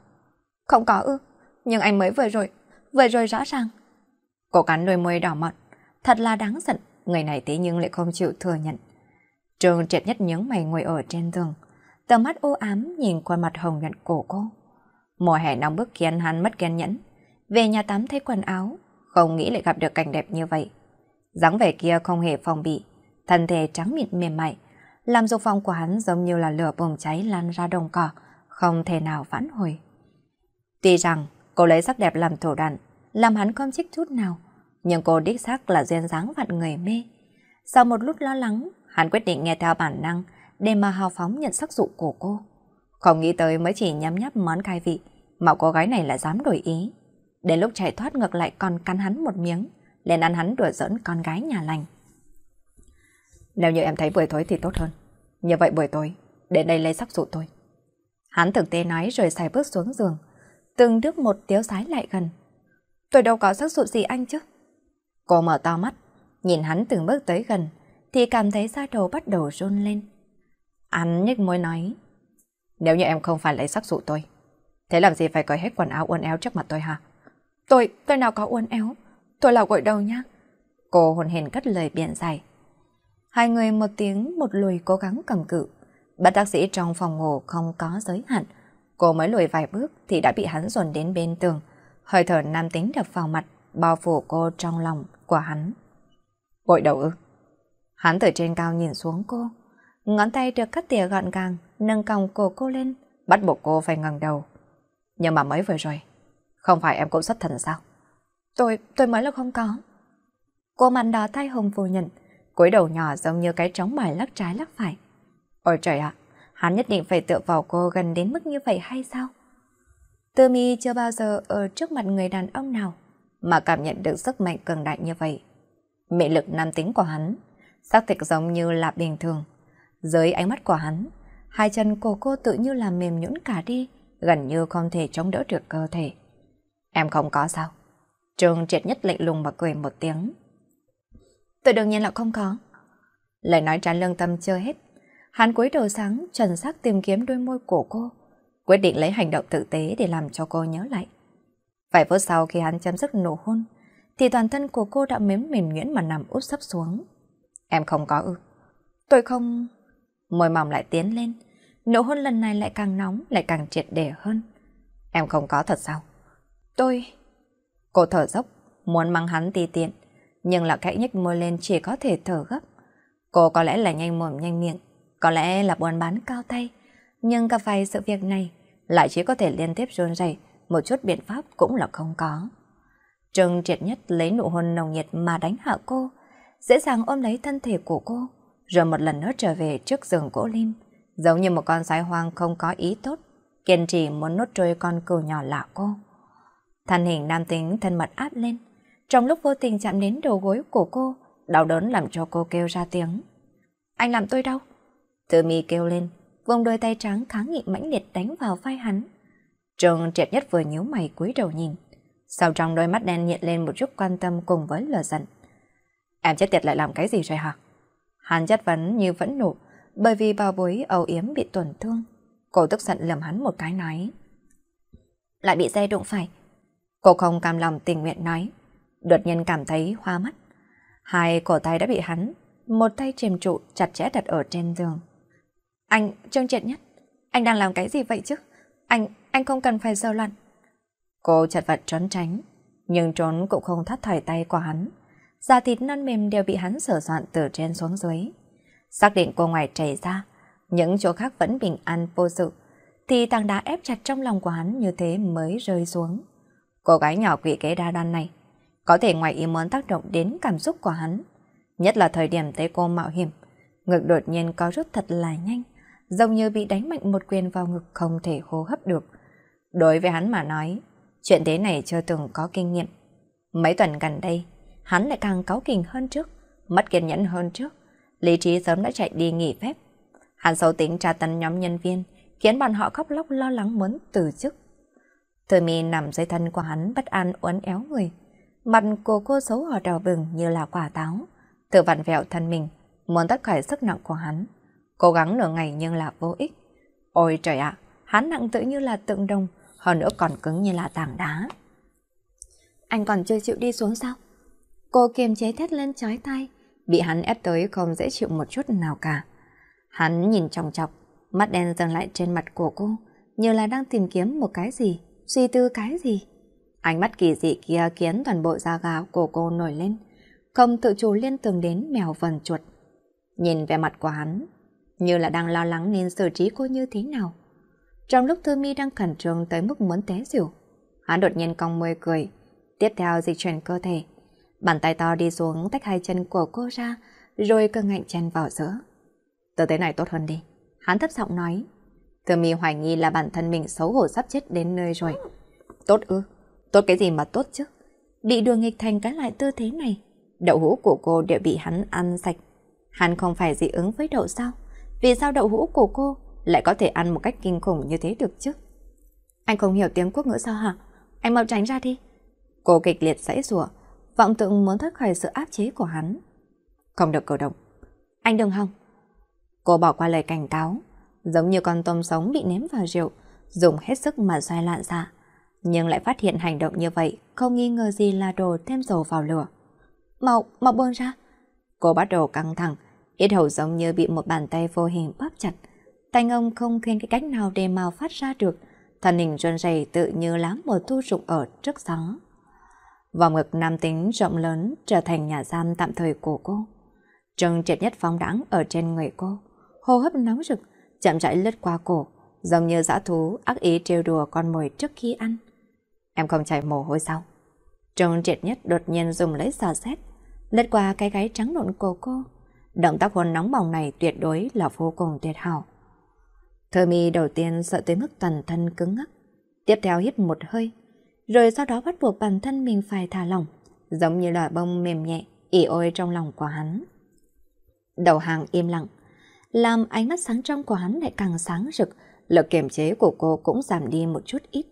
Không có ư, nhưng anh mới vừa rồi, vừa rồi rõ ràng. Cô cắn đôi môi đỏ mọn, thật là đáng giận, người này thế nhưng lại không chịu thừa nhận. Trường triệt nhất nhướng mày ngồi ở trên giường tầm mắt ô ám nhìn khuôn mặt hồng nhuận của cô. Mùa hè nóng bức khiến hắn mất kiên nhẫn, về nhà tắm thay quần áo, không nghĩ lại gặp được cảnh đẹp như vậy. dáng vẻ kia không hề phòng bị, thân thể trắng mịn mềm mại, làm dục vọng của hắn giống như là lửa bùng cháy lan ra đồng cỏ, không thể nào phản hồi. Tuy rằng cô lấy sắc đẹp làm thủ đoạn, làm hắn không chích chút nào, nhưng cô đích xác là duyên dáng vạn người mê. Sau một lúc lo lắng, hắn quyết định nghe theo bản năng để mà hào phóng nhận sắc dụ của cô. Không nghĩ tới mới chỉ nhắm nhắp món khai vị, mà cô gái này lại dám đổi ý. Đến lúc chạy thoát ngược lại còn cắn hắn một miếng, lên ăn hắn đùa giỡn con gái nhà lành. Nếu như em thấy buổi tối thì tốt hơn. Như vậy buổi tối, đến đây lấy sắc dụ tôi. Hắn thực tế nói rồi xài bước xuống giường. Từng đứt một tiếu sái lại gần. Tôi đâu có sắc dụ gì anh chứ. Cô mở to mắt, nhìn hắn từng bước tới gần, thì cảm thấy da đầu bắt đầu run lên. Hắn nhếch môi nói, nếu như em không phải lấy sắc dụ tôi, thế làm gì phải cởi hết quần áo uốn éo trước mặt tôi hả? Tôi, tôi nào có uốn éo, tôi là gội đầu nhá. Cô hồn hền cất lời biện giải, Hai người một tiếng một lùi cố gắng cầm cự. Bác tác sĩ trong phòng ngủ không có giới hạn. Cô mới lùi vài bước thì đã bị hắn dồn đến bên tường. Hơi thở nam tính đập vào mặt, bao phủ cô trong lòng của hắn. Gội đầu ư? Hắn từ trên cao nhìn xuống cô. Ngón tay được cắt tỉa gọn gàng, nâng còng cổ cô lên, bắt buộc cô phải ngẩng đầu. Nhưng mà mới vừa rồi, không phải em cũng xuất thần sao? Tôi, tôi mới là không có. Cô mặt đỏ thay hồng phủ nhận, cúi đầu nhỏ giống như cái trống mài lắc trái lắc phải. Ôi trời ạ, hắn nhất định phải tựa vào cô gần đến mức như vậy hay sao? Tư mi chưa bao giờ ở trước mặt người đàn ông nào mà cảm nhận được sức mạnh cường đại như vậy. Mị lực nam tính của hắn, xác thực giống như là bình thường. Dưới ánh mắt của hắn, hai chân của cô tự như là mềm nhũn cả đi, gần như không thể chống đỡ được cơ thể. Em không có sao? Trường triệt nhất lệnh lùng mà cười một tiếng. Tôi đương nhiên là không có. Lời nói trán lương tâm chưa hết. Hắn cúi đầu sáng trần sắc tìm kiếm đôi môi của cô. Quyết định lấy hành động thực tế để làm cho cô nhớ lại. Vài phút sau khi hắn chấm dứt nổ hôn, thì toàn thân của cô đã mếm mềm nguyễn mà nằm úp sấp xuống. Em không có ư. Tôi không... Môi mỏng lại tiến lên. nổ hôn lần này lại càng nóng, lại càng triệt để hơn. Em không có thật sao? Tôi... Cô thở dốc, muốn mang hắn tì tiện nhưng là khẽ nhếch môi lên chỉ có thể thở gấp. Cô có lẽ là nhanh mồm nhanh miệng, có lẽ là buôn bán cao tay, nhưng gặp phải sự việc này lại chỉ có thể liên tiếp run rẩy, một chút biện pháp cũng là không có. Trương triệt nhất lấy nụ hôn nồng nhiệt mà đánh hạ cô, dễ dàng ôm lấy thân thể của cô, rồi một lần nữa trở về trước giường gỗ lim, giống như một con sói hoang không có ý tốt, kiên trì muốn nốt trôi con cừu nhỏ lạ cô. Thân hình nam tính thân mật áp lên, trong lúc vô tình chạm đến đầu gối của cô, đau đớn làm cho cô kêu ra tiếng. Anh làm tôi đau. Thư mi kêu lên, vùng đôi tay trắng kháng nghị mãnh liệt đánh vào vai hắn. Trường triệt nhất vừa nhíu mày cúi đầu nhìn, sau trong đôi mắt đen hiện lên một chút quan tâm cùng với lửa giận. Em chết tiệt lại làm cái gì rồi hả? Hắn chất vấn như vẫn nộ, bởi vì bao bối âu yếm bị tổn thương. Cô tức giận lầm hắn một cái nói. Lại bị dây đụng phải. Cô không cam lòng tình nguyện nói đột nhiên cảm thấy hoa mắt. Hai cổ tay đã bị hắn, một tay chìm trụ chặt chẽ đặt ở trên giường. Anh, trông Triệt Nhất, anh đang làm cái gì vậy chứ? Anh, anh không cần phải dơ loạn. Cô chật vật trốn tránh, nhưng trốn cũng không thoát khỏi tay của hắn. Da thịt non mềm đều bị hắn sửa soạn từ trên xuống dưới. Xác định cô ngoài chảy ra, những chỗ khác vẫn bình an vô sự, thì tảng đá ép chặt trong lòng của hắn như thế mới rơi xuống. Cô gái nhỏ quỷ kế đa đoan này có thể ngoài ý muốn tác động đến cảm xúc của hắn. Nhất là thời điểm thấy cô mạo hiểm, ngực đột nhiên có rút thật là nhanh, giống như bị đánh mạnh một quyền vào ngực không thể hô hấp được. Đối với hắn mà nói, chuyện thế này chưa từng có kinh nghiệm. Mấy tuần gần đây, hắn lại càng cáu kỉnh hơn trước, mất kiên nhẫn hơn trước. Lý trí sớm đã chạy đi nghỉ phép. Hắn xấu tính tra tấn nhóm nhân viên, khiến bọn họ khóc lóc lo lắng muốn từ chức. thời mi nằm dưới thân của hắn bất an uốn éo người, Mặt của cô xấu hổ đỏ bừng như là quả táo. Tự vặn vẹo thân mình, muốn tắt khỏi sức nặng của hắn. Cố gắng nửa ngày nhưng là vô ích. Ôi trời ạ, hắn nặng tự như là tượng đồng, hơn nữa còn cứng như là tảng đá. Anh còn chưa chịu đi xuống sao? Cô kiềm chế thét lên chói tay, bị hắn ép tới không dễ chịu một chút nào cả. Hắn nhìn trọng chọc, mắt đen dần lại trên mặt của cô, như là đang tìm kiếm một cái gì, suy tư cái gì. Ánh mắt kỳ dị kia khiến toàn bộ da gà của cô nổi lên, không tự chủ liên tưởng đến mèo vần chuột. Nhìn về mặt của hắn, như là đang lo lắng nên xử trí cô như thế nào. Trong lúc Thư Mi đang khẩn trương tới mức muốn té xỉu, hắn đột nhiên cong môi cười, tiếp theo dịch chuyển cơ thể. Bàn tay to đi xuống tách hai chân của cô ra, rồi cơ ngạnh chen vào giữa. Tớ thế này tốt hơn đi. Hắn thấp giọng nói. Thư Mi hoài nghi là bản thân mình xấu hổ sắp chết đến nơi rồi. Tốt ư? Tốt cái gì mà tốt chứ? Bị đùa nghịch thành cái loại tư thế này, đậu hũ của cô đều bị hắn ăn sạch. Hắn không phải dị ứng với đậu sao? Vì sao đậu hũ của cô lại có thể ăn một cách kinh khủng như thế được chứ? Anh không hiểu tiếng quốc ngữ sao hả? Anh mau tránh ra đi. Cô kịch liệt sãy rủa, vọng tượng muốn thoát khỏi sự áp chế của hắn. Không được cử động. Anh đừng hòng. Cô bỏ qua lời cảnh cáo, giống như con tôm sống bị ném vào rượu, dùng hết sức mà xoay loạn dạ nhưng lại phát hiện hành động như vậy, không nghi ngờ gì là đồ thêm dầu vào lửa. Mau, mau bơn ra. Cô bắt đầu căng thẳng, ít hầu giống như bị một bàn tay vô hình bóp chặt. Tay ông không khuyên cái cách nào để màu phát ra được, thân hình run rẩy tự như lá mùa thu rụng ở trước sóng. Vòng ngực nam tính rộng lớn trở thành nhà giam tạm thời của cô. Trừng triệt nhất phóng đáng ở trên người cô, hô hấp nóng rực, chậm rãi lướt qua cổ, giống như dã thú ác ý trêu đùa con mồi trước khi ăn. Em không chảy mồ hôi sao? Trông triệt nhất đột nhiên dùng lấy xà xét, lướt qua cái gáy trắng nộn của cô. Động tác hôn nóng bỏng này tuyệt đối là vô cùng tuyệt hảo. Thơ mi đầu tiên sợ tới mức toàn thân cứng ngắc, tiếp theo hít một hơi, rồi sau đó bắt buộc bản thân mình phải thả lỏng, giống như là bông mềm nhẹ, ỉ ôi trong lòng của hắn. Đầu hàng im lặng, làm ánh mắt sáng trong của hắn lại càng sáng rực, lực kiềm chế của cô cũng giảm đi một chút ít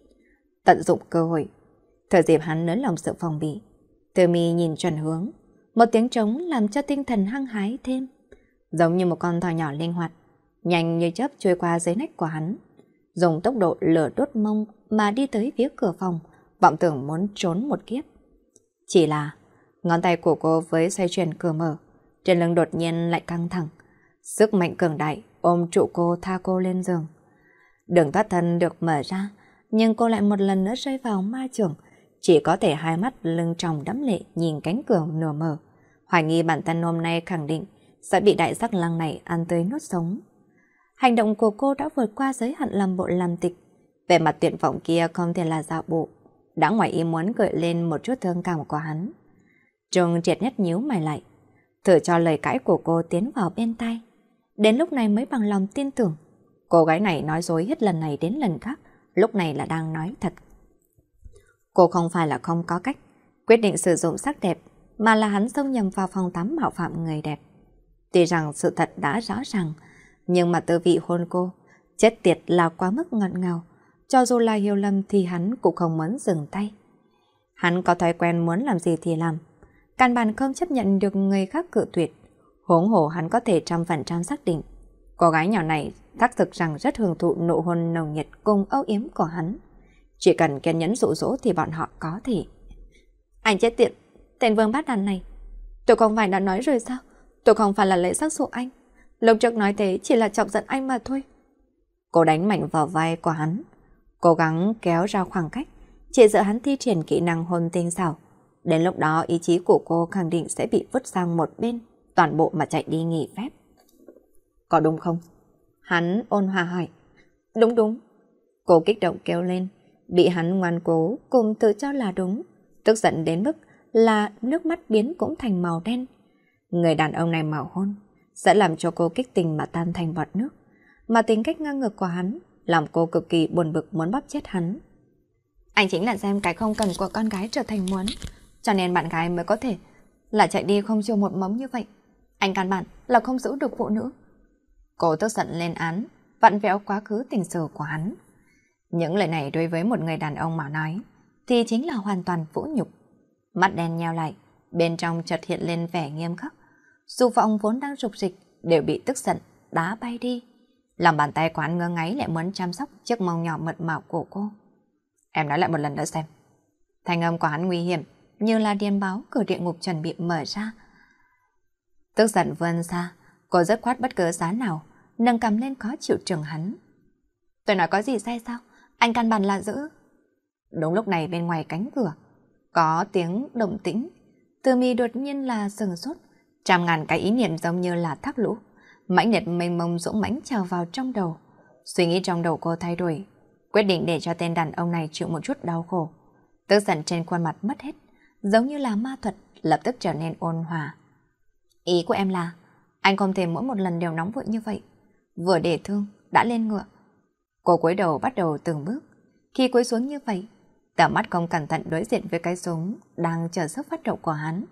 tận dụng cơ hội. Thời dịp hắn lớn lòng sự phòng bị, Từ mi nhìn chuẩn hướng, một tiếng trống làm cho tinh thần hăng hái thêm. Giống như một con thỏ nhỏ linh hoạt, nhanh như chớp trôi qua dưới nách của hắn. Dùng tốc độ lửa đốt mông mà đi tới phía cửa phòng, vọng tưởng muốn trốn một kiếp. Chỉ là, ngón tay của cô với xoay chuyển cửa mở, trên lưng đột nhiên lại căng thẳng. Sức mạnh cường đại ôm trụ cô tha cô lên giường. Đường thoát thân được mở ra, nhưng cô lại một lần nữa rơi vào ma trường, chỉ có thể hai mắt lưng tròng đắm lệ nhìn cánh cửa nửa mở. Hoài nghi bản thân hôm nay khẳng định sẽ bị đại giác lăng này ăn tới nốt sống. Hành động của cô đã vượt qua giới hạn làm bộ làm tịch. Về mặt tuyệt vọng kia không thể là giả bộ, đã ngoài ý muốn gợi lên một chút thương cảm của hắn. Trường triệt nhất nhíu mày lại, thử cho lời cãi của cô tiến vào bên tai. Đến lúc này mới bằng lòng tin tưởng. Cô gái này nói dối hết lần này đến lần khác, lúc này là đang nói thật. Cô không phải là không có cách, quyết định sử dụng sắc đẹp, mà là hắn xông nhầm vào phòng tắm mạo phạm người đẹp. Tuy rằng sự thật đã rõ ràng, nhưng mà tư vị hôn cô, chết tiệt là quá mức ngọt ngào, cho dù là hiểu lầm thì hắn cũng không muốn dừng tay. Hắn có thói quen muốn làm gì thì làm, căn bản không chấp nhận được người khác cự tuyệt, huống hồ hắn có thể trăm phần trăm xác định. Cô gái nhỏ này thắc thực rằng rất hưởng thụ nụ hôn nồng nhiệt cùng âu yếm của hắn. Chỉ cần kiên nhẫn dụ dỗ thì bọn họ có thể. Anh chết tiệt, tên vương bát đàn này. Tôi không phải đã nói rồi sao? Tôi không phải là lễ sắc dụ anh. Lúc trước nói thế chỉ là chọc giận anh mà thôi. Cô đánh mạnh vào vai của hắn, cố gắng kéo ra khoảng cách, chỉ sợ hắn thi triển kỹ năng hôn tinh xảo. Đến lúc đó ý chí của cô khẳng định sẽ bị vứt sang một bên, toàn bộ mà chạy đi nghỉ phép. Có đúng không? Hắn ôn hòa hỏi. Đúng đúng. Cô kích động kêu lên. Bị hắn ngoan cố cùng tự cho là đúng. Tức giận đến mức là nước mắt biến cũng thành màu đen. Người đàn ông này mạo hôn sẽ làm cho cô kích tình mà tan thành vọt nước. Mà tính cách ngang ngược của hắn làm cô cực kỳ buồn bực muốn bóp chết hắn. Anh chính là xem cái không cần của con gái trở thành muốn, cho nên bạn gái mới có thể là chạy đi không chiều một mống như vậy. Anh căn bản là không giữ được phụ nữ. Cô tức giận lên án, vặn vẹo quá khứ tình sử của hắn. Những lời này đối với một người đàn ông mà nói, thì chính là hoàn toàn vũ nhục. Mắt đen nheo lại, bên trong chợt hiện lên vẻ nghiêm khắc. Dù vọng vốn đang rục rịch, đều bị tức giận, đá bay đi. Làm bàn tay của anh ngơ ngáy lại muốn chăm sóc chiếc mông nhỏ mượt mạo của cô. Em nói lại một lần nữa xem. Thành âm của hắn nguy hiểm, như là điên báo cửa địa ngục chuẩn bị mở ra. Tức giận vươn ra, cô rất khoát bất cứ giá nào, nâng cầm lên khó chịu trường hắn. Tôi nói có gì sai sao? Anh căn bản là giữ. Đúng lúc này bên ngoài cánh cửa, có tiếng động tĩnh. Từ mì đột nhiên là sừng sốt, trăm ngàn cái ý niệm giống như là thác lũ. Mãnh liệt mênh mông dũng mãnh trào vào trong đầu. Suy nghĩ trong đầu cô thay đổi, quyết định để cho tên đàn ông này chịu một chút đau khổ. Tức giận trên khuôn mặt mất hết, giống như là ma thuật, lập tức trở nên ôn hòa. Ý của em là, anh không thể mỗi một lần đều nóng vội như vậy vừa để thương đã lên ngựa. Cô cúi đầu bắt đầu từng bước. Khi cúi xuống như vậy, tầm mắt không cẩn thận đối diện với cái súng đang chờ sức phát động của hắn.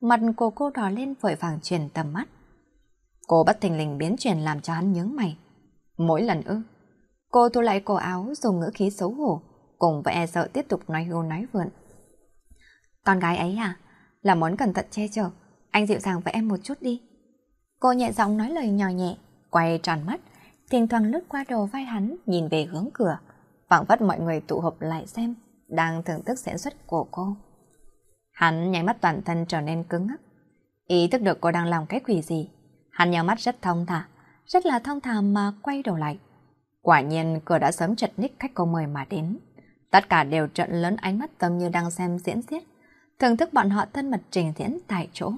Mặt cô cô đỏ lên vội vàng truyền tầm mắt. Cô bất thình lình biến chuyển làm cho hắn nhướng mày. Mỗi lần ư. Cô thu lại cổ áo dùng ngữ khí xấu hổ, cùng với e sợ tiếp tục nói hưu nói vượn. Con gái ấy à, là muốn cẩn thận che chở, anh dịu dàng với em một chút đi. Cô nhẹ giọng nói lời nhỏ nhẹ, quay tròn mắt, thỉnh thoảng lướt qua đầu vai hắn nhìn về hướng cửa, phảng vất mọi người tụ hợp lại xem, đang thưởng thức diễn xuất của cô. Hắn nháy mắt toàn thân trở nên cứng ngắc, ý thức được cô đang làm cái quỷ gì. Hắn nhắm mắt rất thông thả, rất là thông thả mà quay đầu lại. Quả nhiên cửa đã sớm chật ních khách cô mời mà đến. Tất cả đều trợn lớn ánh mắt tâm như đang xem diễn xiết, thưởng thức bọn họ thân mật trình diễn tại chỗ.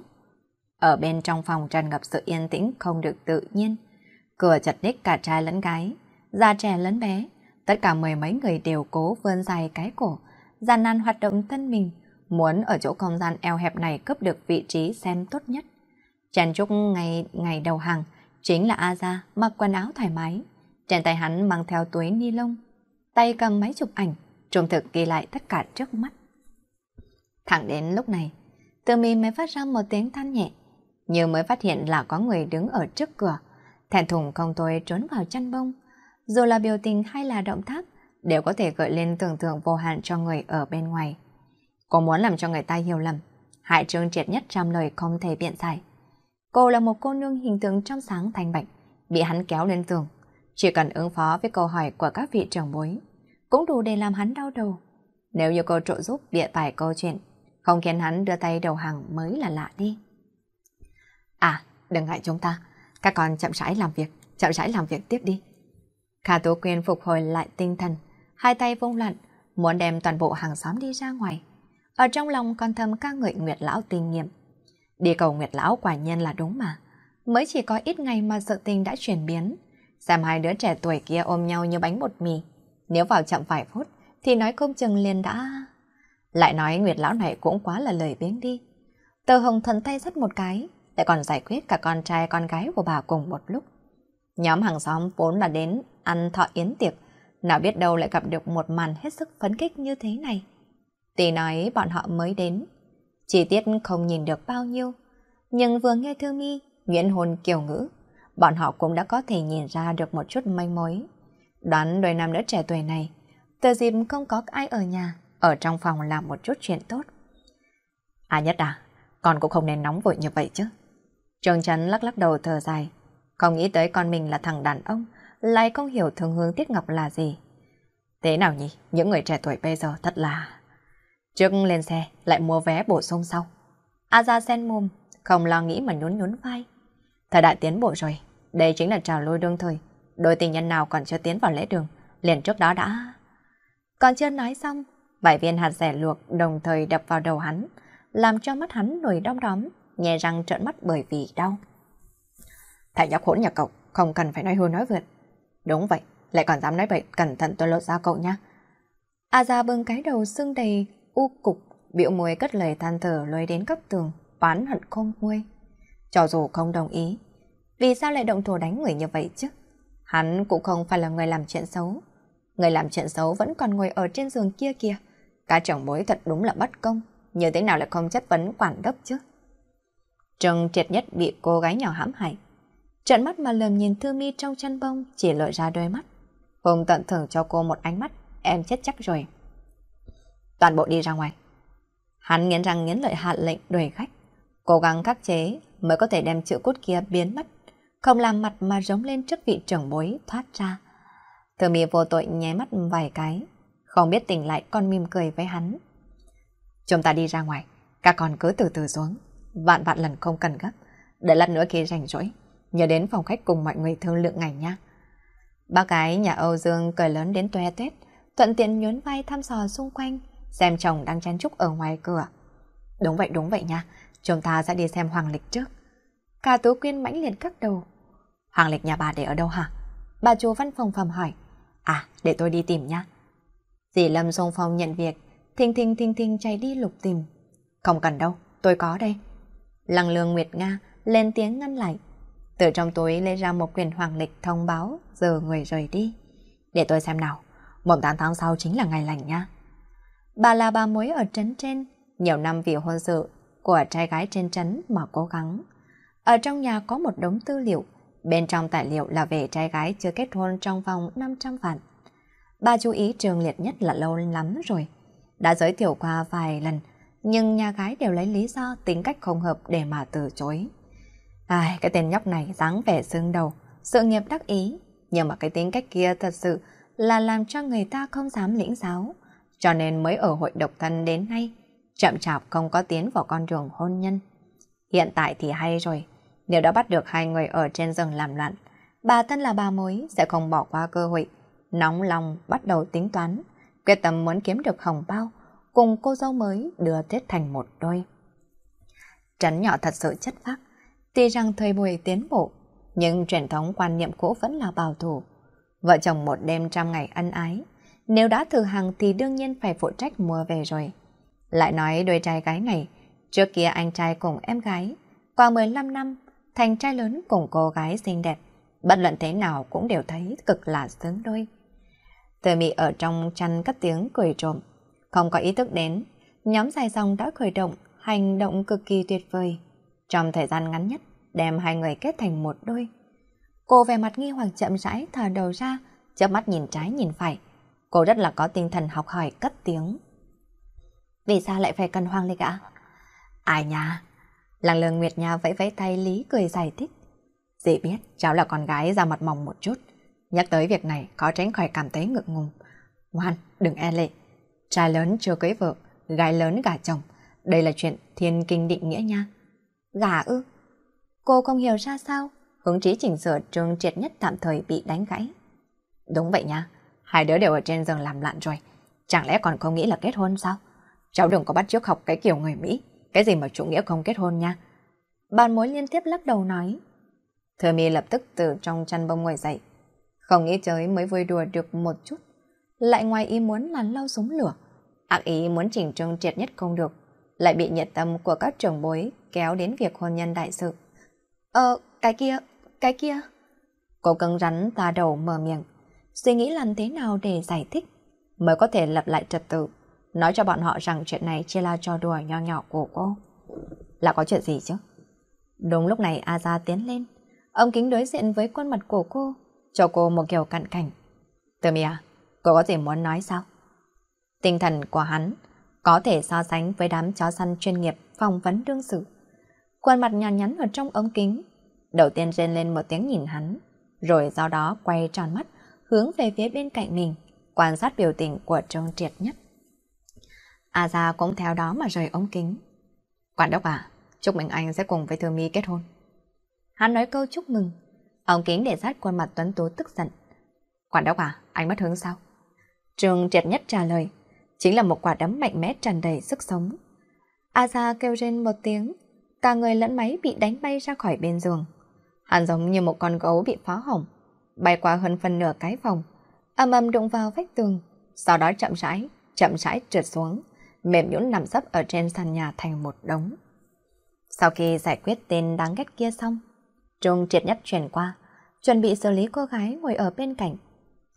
Ở bên trong phòng tràn ngập sự yên tĩnh không được tự nhiên, Cửa chật ních cả trai lẫn gái, già trẻ lẫn bé, tất cả mười mấy người đều cố vươn dài cái cổ, gian nan hoạt động thân mình, muốn ở chỗ không gian eo hẹp này cướp được vị trí xem tốt nhất. Chèn trúc ngày ngày đầu hàng chính là Aza mặc quần áo thoải mái, trên tay hắn mang theo túi ni lông, tay cầm máy chụp ảnh, trung thực ghi lại tất cả trước mắt. Thẳng đến lúc này, Từ Mi mới phát ra một tiếng than nhẹ, như mới phát hiện là có người đứng ở trước cửa, Thẹn thùng không thôi trốn vào chăn bông. Dù là biểu tình hay là động tác, đều có thể gợi lên tưởng tượng vô hạn cho người ở bên ngoài. Cô muốn làm cho người ta hiểu lầm. Hại Trương Triệt nhất trăm lời không thể biện giải. Cô là một cô nương hình tượng trong sáng thanh bạch, bị hắn kéo lên tường. Chỉ cần ứng phó với câu hỏi của các vị trưởng bối, cũng đủ để làm hắn đau đầu. Nếu như cô trợ giúp bịa bài câu chuyện, không khiến hắn đưa tay đầu hàng mới là lạ đi. À, đừng hại chúng ta, các con chậm rãi làm việc, chậm rãi làm việc tiếp đi. Khả Tố Quyên phục hồi lại tinh thần, hai tay vung loạn, muốn đem toàn bộ hàng xóm đi ra ngoài. Ở trong lòng còn thầm ca ngợi Nguyệt Lão tinh nghiệm. Đi cầu Nguyệt Lão quả nhiên là đúng mà. Mới chỉ có ít ngày mà sự tình đã chuyển biến. Xem hai đứa trẻ tuổi kia ôm nhau như bánh bột mì. Nếu vào chậm vài phút thì nói không chừng liền đã... Lại nói Nguyệt Lão này cũng quá là lời biến đi. Tờ hồng thần tay rất một cái, lại còn giải quyết cả con trai con gái của bà cùng một lúc. Nhóm hàng xóm vốn là đến ăn thọ yến tiệc, nào biết đâu lại gặp được một màn hết sức phấn khích như thế này. Tỷ nói bọn họ mới đến, chi tiết không nhìn được bao nhiêu, nhưng vừa nghe Thư Mi, Nguyễn Hồn kiều ngữ, bọn họ cũng đã có thể nhìn ra được một chút manh mối. Đoán đôi nam nữ trẻ tuổi này, tờ dịp không có ai ở nhà, ở trong phòng làm một chút chuyện tốt. À nhất à, con cũng không nên nóng vội như vậy chứ. Trương Trấn lắc lắc đầu thở dài. Không nghĩ tới con mình là thằng đàn ông, lại không hiểu thường hướng Tiết Ngọc là gì. Thế nào nhỉ, những người trẻ tuổi bây giờ thật là... Trước lên xe, lại mua vé bổ sung sau. A ra sen mồm, không lo nghĩ mà nhún nhún vai. Thời đại tiến bộ rồi, đây chính là trào lôi đương thời. Đôi tình nhân nào còn chưa tiến vào lễ đường, liền trước đó đã... Còn chưa nói xong, vài viên hạt rẻ luộc đồng thời đập vào đầu hắn, làm cho mắt hắn nổi đong đóm, nhè răng trợn mắt bởi vì đau. Thầy nhóc hỗn nhà cậu, không cần phải nói hưu nói vượt. Đúng vậy, lại còn dám nói bậy, cẩn thận tôi lột ra cậu nhé. A à ra bưng cái đầu sưng đầy, u cục, biểu môi cất lời than thở lôi đến góc tường, oán hận không nguôi. Cho dù không đồng ý, vì sao lại động thủ đánh người như vậy chứ? Hắn cũng không phải là người làm chuyện xấu. Người làm chuyện xấu vẫn còn ngồi ở trên giường kia kìa. Cả trưởng bối thật đúng là bất công, như thế nào lại không chất vấn quản đốc chứ? Trông triệt nhất bị cô gái nhỏ hãm hại. Trận mắt mà lầm nhìn Thư Mi trong chân bông chỉ lộ ra đôi mắt. Hùng tận thưởng cho cô một ánh mắt, em chết chắc rồi. Toàn bộ đi ra ngoài. Hắn nghiến răng nghiến lợi hạ lệnh đuổi khách. Cố gắng khắc chế mới có thể đem chữ cốt kia biến mất. Không làm mặt mà giống lên trước vị trưởng bối thoát ra. Thư Mi vô tội nháy mắt vài cái. Không biết tỉnh lại con mỉm cười với hắn. Chúng ta đi ra ngoài, các con cứ từ từ xuống vạn vạn lần không cần gấp. Để lát nữa khi rảnh rỗi, nhớ đến phòng khách cùng mọi người thương lượng ngày nha. Bác gái nhà Âu Dương cười lớn đến toe tết, thuận tiện nhún vai thăm dò xung quanh, xem chồng đang chán chúc ở ngoài cửa. Đúng vậy, đúng vậy nha, chúng ta sẽ đi xem hoàng lịch trước. Cả Tú Quyên mãnh liệt cắt đầu. Hoàng lịch nhà bà để ở đâu hả? Bà chủ văn phòng phẩm hỏi. À, để tôi đi tìm nha. Dì Lâm Dung phòng nhận việc, thình thình thình thình chạy đi lục tìm. Không cần đâu, tôi có đây. Lăng lương Nguyệt Nga lên tiếng ngăn lại. Từ trong túi lấy ra một quyền hoàng lịch thông báo giờ người rời đi. Để tôi xem nào, mùng 8 tháng sau chính là ngày lành nha. Bà là bà mối ở trấn trên, nhiều năm vì hôn sự của trai gái trên trấn mà cố gắng. Ở trong nhà có một đống tư liệu, bên trong tài liệu là về trai gái chưa kết hôn trong vòng 500 vạn. Bà chú ý trường liệt nhất là lâu lắm rồi, đã giới thiệu qua vài lần nhưng nhà gái đều lấy lý do tính cách không hợp để mà từ chối. Ai, cái tên nhóc này dáng vẻ xương đầu, sự nghiệp đắc ý, nhưng mà cái tính cách kia thật sự là làm cho người ta không dám lĩnh giáo, cho nên mới ở hội độc thân đến nay, chậm chạp không có tiến vào con đường hôn nhân. Hiện tại thì hay rồi, nếu đã bắt được hai người ở trên rừng làm loạn, bà thân là bà mối sẽ không bỏ qua cơ hội, nóng lòng bắt đầu tính toán, quyết tâm muốn kiếm được hồng bao, cùng cô dâu mới đưa Tết thành một đôi. Trấn nhỏ thật sự chất phác, tuy rằng thời buổi tiến bộ, nhưng truyền thống quan niệm cũ vẫn là bảo thủ. Vợ chồng một đêm trăm ngày ân ái, nếu đã thử hàng thì đương nhiên phải phụ trách mua về rồi. Lại nói đôi trai gái này, trước kia anh trai cùng em gái, qua 15 năm, thành trai lớn cùng cô gái xinh đẹp, bất luận thế nào cũng đều thấy cực là sướng đôi. Từ mị ở trong chăn cất tiếng cười trộm, không có ý thức đến, nhóm dài dòng đã khởi động hành động cực kỳ tuyệt vời. Trong thời gian ngắn nhất, đem hai người kết thành một đôi. Cô về mặt nghi hoặc chậm rãi thở đầu ra, chớp mắt nhìn trái nhìn phải. Cô rất là có tinh thần học hỏi cất tiếng. Vì sao lại phải cần hoang Lịch ạ? Ai nha? Làng lường Nguyệt Nha vẫy vẫy tay Lý cười giải thích. Dĩ biết cháu là con gái ra mặt mỏng một chút. Nhắc tới việc này có tránh khỏi cảm thấy ngượng ngùng. Ngoan, đừng e lệ. Trai lớn chưa cưới vợ, gái lớn gả chồng. Đây là chuyện thiên kinh định nghĩa nha. Gả ư? Cô không hiểu ra sao? Hướng trí chỉnh sửa trường triệt nhất tạm thời bị đánh gãy. Đúng vậy nha, hai đứa đều ở trên giường làm loạn rồi. Chẳng lẽ còn không nghĩ là kết hôn sao? Cháu đừng có bắt trước học cái kiểu người Mỹ, cái gì mà chủ nghĩa không kết hôn nha. Bàn mối liên tiếp lắc đầu nói. Thơ mi lập tức từ trong chăn bông ngồi dậy. Không nghĩ tới mới vui đùa được một chút lại ngoài ý muốn là lau súng lửa. Ác ý muốn chỉnh trương triệt nhất không được, lại bị nhiệt tâm của các trưởng bối kéo đến việc hôn nhân đại sự. Ờ, cái kia, cái kia. Cô cứng rắn ta đầu mở miệng, suy nghĩ làm thế nào để giải thích mới có thể lập lại trật tự, nói cho bọn họ rằng chuyện này chỉ là trò đùa nho nhỏ của cô. Là có chuyện gì chứ? Đúng lúc này A Gia tiến lên, ông kính đối diện với khuôn mặt của cô, cho cô một kiểu cặn cảnh. Tờ mi à, Cô có gì muốn nói sao? Tinh thần của hắn có thể so sánh với đám chó săn chuyên nghiệp phỏng vấn đương sự. Khuôn mặt nhàn nhắn ở trong ống kính, đầu tiên rên lên một tiếng nhìn hắn, rồi sau đó quay tròn mắt hướng về phía bên cạnh mình, quan sát biểu tình của Trương Triệt nhất. A Gia cũng theo đó mà rời ống kính. Quản đốc à, chúc mừng anh sẽ cùng với Thư Mi kết hôn. Hắn nói câu chúc mừng, ống kính để sát khuôn mặt Tuấn Tú tức giận. Quản đốc à, anh mất hướng sao? Trường triệt nhất trả lời, chính là một quả đấm mạnh mẽ tràn đầy sức sống. Aza kêu rên một tiếng, cả người lẫn máy bị đánh bay ra khỏi bên giường. Hắn giống như một con gấu bị phá hỏng, bay qua hơn phần nửa cái phòng, âm âm đụng vào vách tường, sau đó chậm rãi, chậm rãi trượt xuống, mềm nhũn nằm sấp ở trên sàn nhà thành một đống. Sau khi giải quyết tên đáng ghét kia xong, Trung triệt nhất chuyển qua, chuẩn bị xử lý cô gái ngồi ở bên cạnh.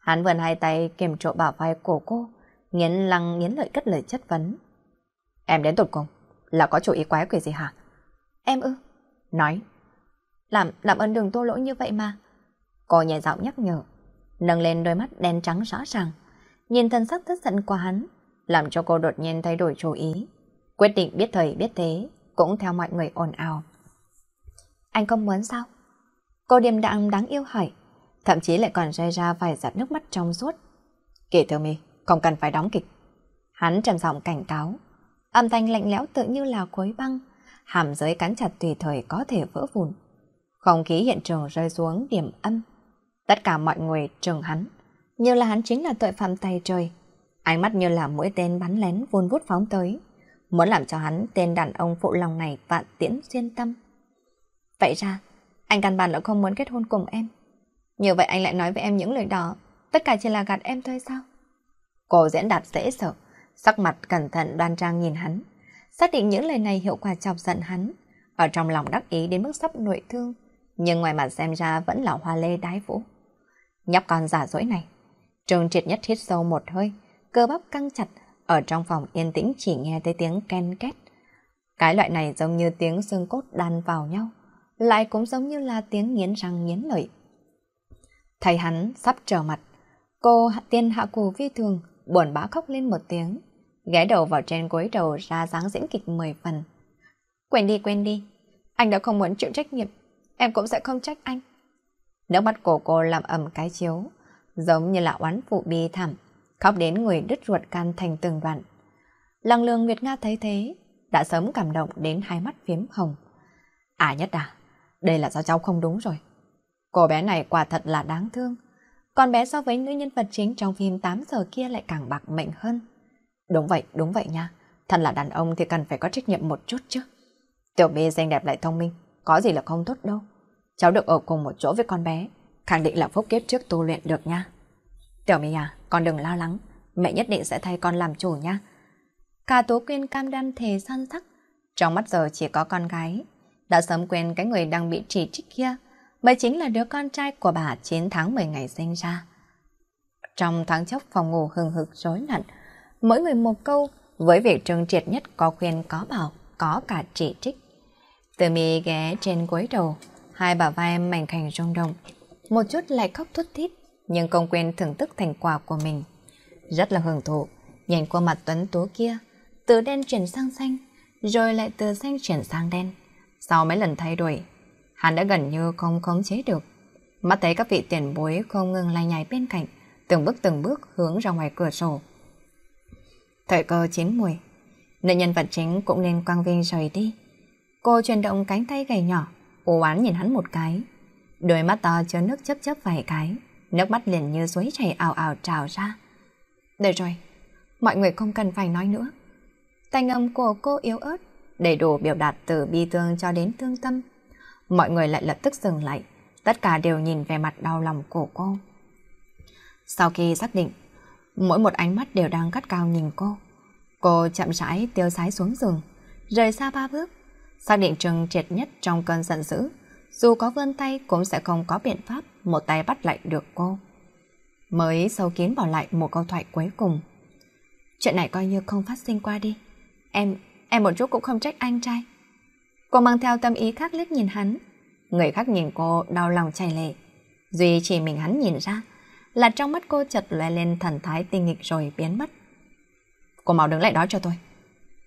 Hắn vươn hai tay kiềm trộn bảo vai cổ cô, nghiến lăng nghiến lợi cất lời chất vấn. Em đến tụt cùng, là có chủ ý quái quỷ gì hả? Em ư? Nói. Làm, làm ơn đừng tô lỗi như vậy mà. Cô nhẹ giọng nhắc nhở, nâng lên đôi mắt đen trắng rõ ràng, nhìn thân sắc tức giận của hắn, làm cho cô đột nhiên thay đổi chủ ý. Quyết định biết thời biết thế, cũng theo mọi người ồn ào. Anh không muốn sao? Cô điềm đạm đáng yêu hỏi thậm chí lại còn rơi ra vài giọt nước mắt trong suốt. Kể từ mi, không cần phải đóng kịch. Hắn trầm giọng cảnh cáo, âm thanh lạnh lẽo tự như là khối băng, hàm giới cắn chặt tùy thời có thể vỡ vụn. Không khí hiện trường rơi xuống điểm âm. Tất cả mọi người trừng hắn, như là hắn chính là tội phạm tay trời. Ánh mắt như là mũi tên bắn lén vun vút phóng tới, muốn làm cho hắn tên đàn ông phụ lòng này vạn tiễn xuyên tâm. Vậy ra, anh căn bản là không muốn kết hôn cùng em. Như vậy anh lại nói với em những lời đó, tất cả chỉ là gạt em thôi sao? Cô diễn đạt dễ sợ, sắc mặt cẩn thận đoan trang nhìn hắn. Xác định những lời này hiệu quả chọc giận hắn, ở trong lòng đắc ý đến mức sắp nội thương, nhưng ngoài mặt xem ra vẫn là hoa lê đái vũ. Nhóc con giả dối này, trường triệt nhất hít sâu một hơi, cơ bắp căng chặt, ở trong phòng yên tĩnh chỉ nghe thấy tiếng ken két. Cái loại này giống như tiếng xương cốt đan vào nhau, lại cũng giống như là tiếng nghiến răng nghiến lợi thầy hắn sắp trở mặt, cô tiên hạ cù vi thường, buồn bã khóc lên một tiếng, ghé đầu vào trên gối đầu ra dáng diễn kịch mười phần. Quên đi, quên đi, anh đã không muốn chịu trách nhiệm, em cũng sẽ không trách anh. Nước mắt cổ cô làm ẩm cái chiếu, giống như là oán phụ bi thảm, khóc đến người đứt ruột can thành từng đoạn. Lăng lương việt Nga thấy thế, đã sớm cảm động đến hai mắt phiếm hồng. À nhất à, đây là do cháu không đúng rồi. Cô bé này quả thật là đáng thương. còn bé so với nữ nhân vật chính trong phim 8 giờ kia lại càng bạc mệnh hơn. Đúng vậy, đúng vậy nha. Thân là đàn ông thì cần phải có trách nhiệm một chút chứ. Tiểu bê xinh đẹp lại thông minh, có gì là không tốt đâu. Cháu được ở cùng một chỗ với con bé, khẳng định là phúc kiếp trước tu luyện được nha. Tiểu My à, con đừng lo lắng, mẹ nhất định sẽ thay con làm chủ nha. Cả Tố Quyên cam đan thề săn sắc, trong mắt giờ chỉ có con gái, đã sớm quên cái người đang bị chỉ trích kia bởi chính là đứa con trai của bà 9 tháng 10 ngày sinh ra. Trong tháng chốc phòng ngủ hừng hực rối loạn, mỗi người một câu với việc trừng triệt nhất có khuyên có bảo, có cả chỉ trích. Từ mi ghé trên cuối đầu, hai bà vai mảnh khảnh rung động, một chút lại khóc thút thít, nhưng không quên thưởng thức thành quả của mình. Rất là hưởng thụ, nhìn qua mặt tuấn tú kia, từ đen chuyển sang xanh, rồi lại từ xanh chuyển sang đen. Sau mấy lần thay đổi, hắn đã gần như không khống chế được. Mắt thấy các vị tiền bối không ngừng lay nhảy bên cạnh, từng bước từng bước hướng ra ngoài cửa sổ. Thời cơ chín mùi, nữ nhân vật chính cũng nên quang vinh rời đi. Cô chuyển động cánh tay gầy nhỏ, u oán nhìn hắn một cái. Đôi mắt to chứa nước chấp chấp vài cái, nước mắt liền như suối chảy ảo ảo trào ra. Được rồi, mọi người không cần phải nói nữa. Thanh âm của cô yếu ớt, đầy đủ biểu đạt từ bi thương cho đến thương tâm mọi người lại lập tức dừng lại, tất cả đều nhìn về mặt đau lòng của cô. Sau khi xác định, mỗi một ánh mắt đều đang cắt cao nhìn cô. Cô chậm rãi tiêu sái xuống giường, rời xa ba bước, xác định trường triệt nhất trong cơn giận dữ. Dù có vươn tay cũng sẽ không có biện pháp một tay bắt lại được cô. Mới sâu kín bỏ lại một câu thoại cuối cùng. Chuyện này coi như không phát sinh qua đi. Em, em một chút cũng không trách anh trai. Cô mang theo tâm ý khác liếc nhìn hắn. Người khác nhìn cô đau lòng chảy lệ. Duy chỉ mình hắn nhìn ra là trong mắt cô chật lóe lên thần thái tinh nghịch rồi biến mất. Cô mau đứng lại đó cho tôi.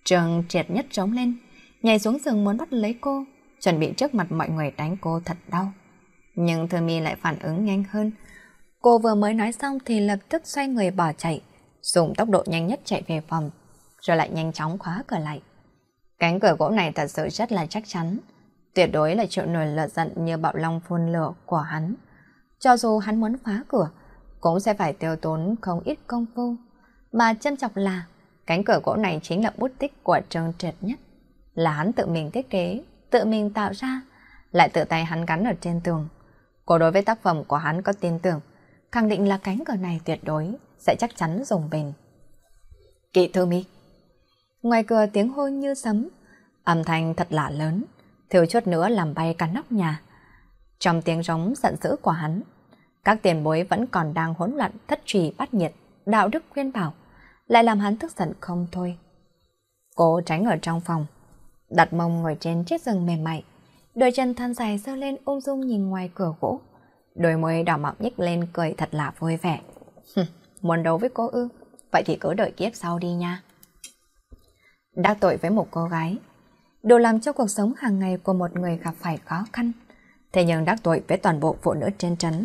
Trường triệt nhất trống lên, nhảy xuống giường muốn bắt lấy cô, chuẩn bị trước mặt mọi người đánh cô thật đau. Nhưng Thư Mi lại phản ứng nhanh hơn. Cô vừa mới nói xong thì lập tức xoay người bỏ chạy, dùng tốc độ nhanh nhất chạy về phòng, rồi lại nhanh chóng khóa cửa lại. Cánh cửa gỗ này thật sự rất là chắc chắn, tuyệt đối là chịu nổi lửa giận như bạo long phun lửa của hắn. Cho dù hắn muốn phá cửa, cũng sẽ phải tiêu tốn không ít công phu. Mà châm chọc là, cánh cửa gỗ này chính là bút tích của trường trệt nhất. Là hắn tự mình thiết kế, tự mình tạo ra, lại tự tay hắn gắn ở trên tường. Cô đối với tác phẩm của hắn có tin tưởng, khẳng định là cánh cửa này tuyệt đối sẽ chắc chắn dùng bền. Kỵ thư mi, Ngoài cửa tiếng hô như sấm, âm thanh thật lạ lớn, thiếu chút nữa làm bay cả nóc nhà. Trong tiếng rống giận dữ của hắn, các tiền bối vẫn còn đang hỗn loạn thất trì bắt nhiệt, đạo đức khuyên bảo, lại làm hắn tức giận không thôi. Cô tránh ở trong phòng, đặt mông ngồi trên chiếc giường mềm mại, đôi chân than dài dơ lên ung dung nhìn ngoài cửa gỗ, đôi môi đỏ mọng nhếch lên cười thật là vui vẻ. Muốn đấu với cô ư, vậy thì cứ đợi kiếp sau đi nha đắc tội với một cô gái, đều làm cho cuộc sống hàng ngày của một người gặp phải khó khăn. Thế nhưng đắc tội với toàn bộ phụ nữ trên trấn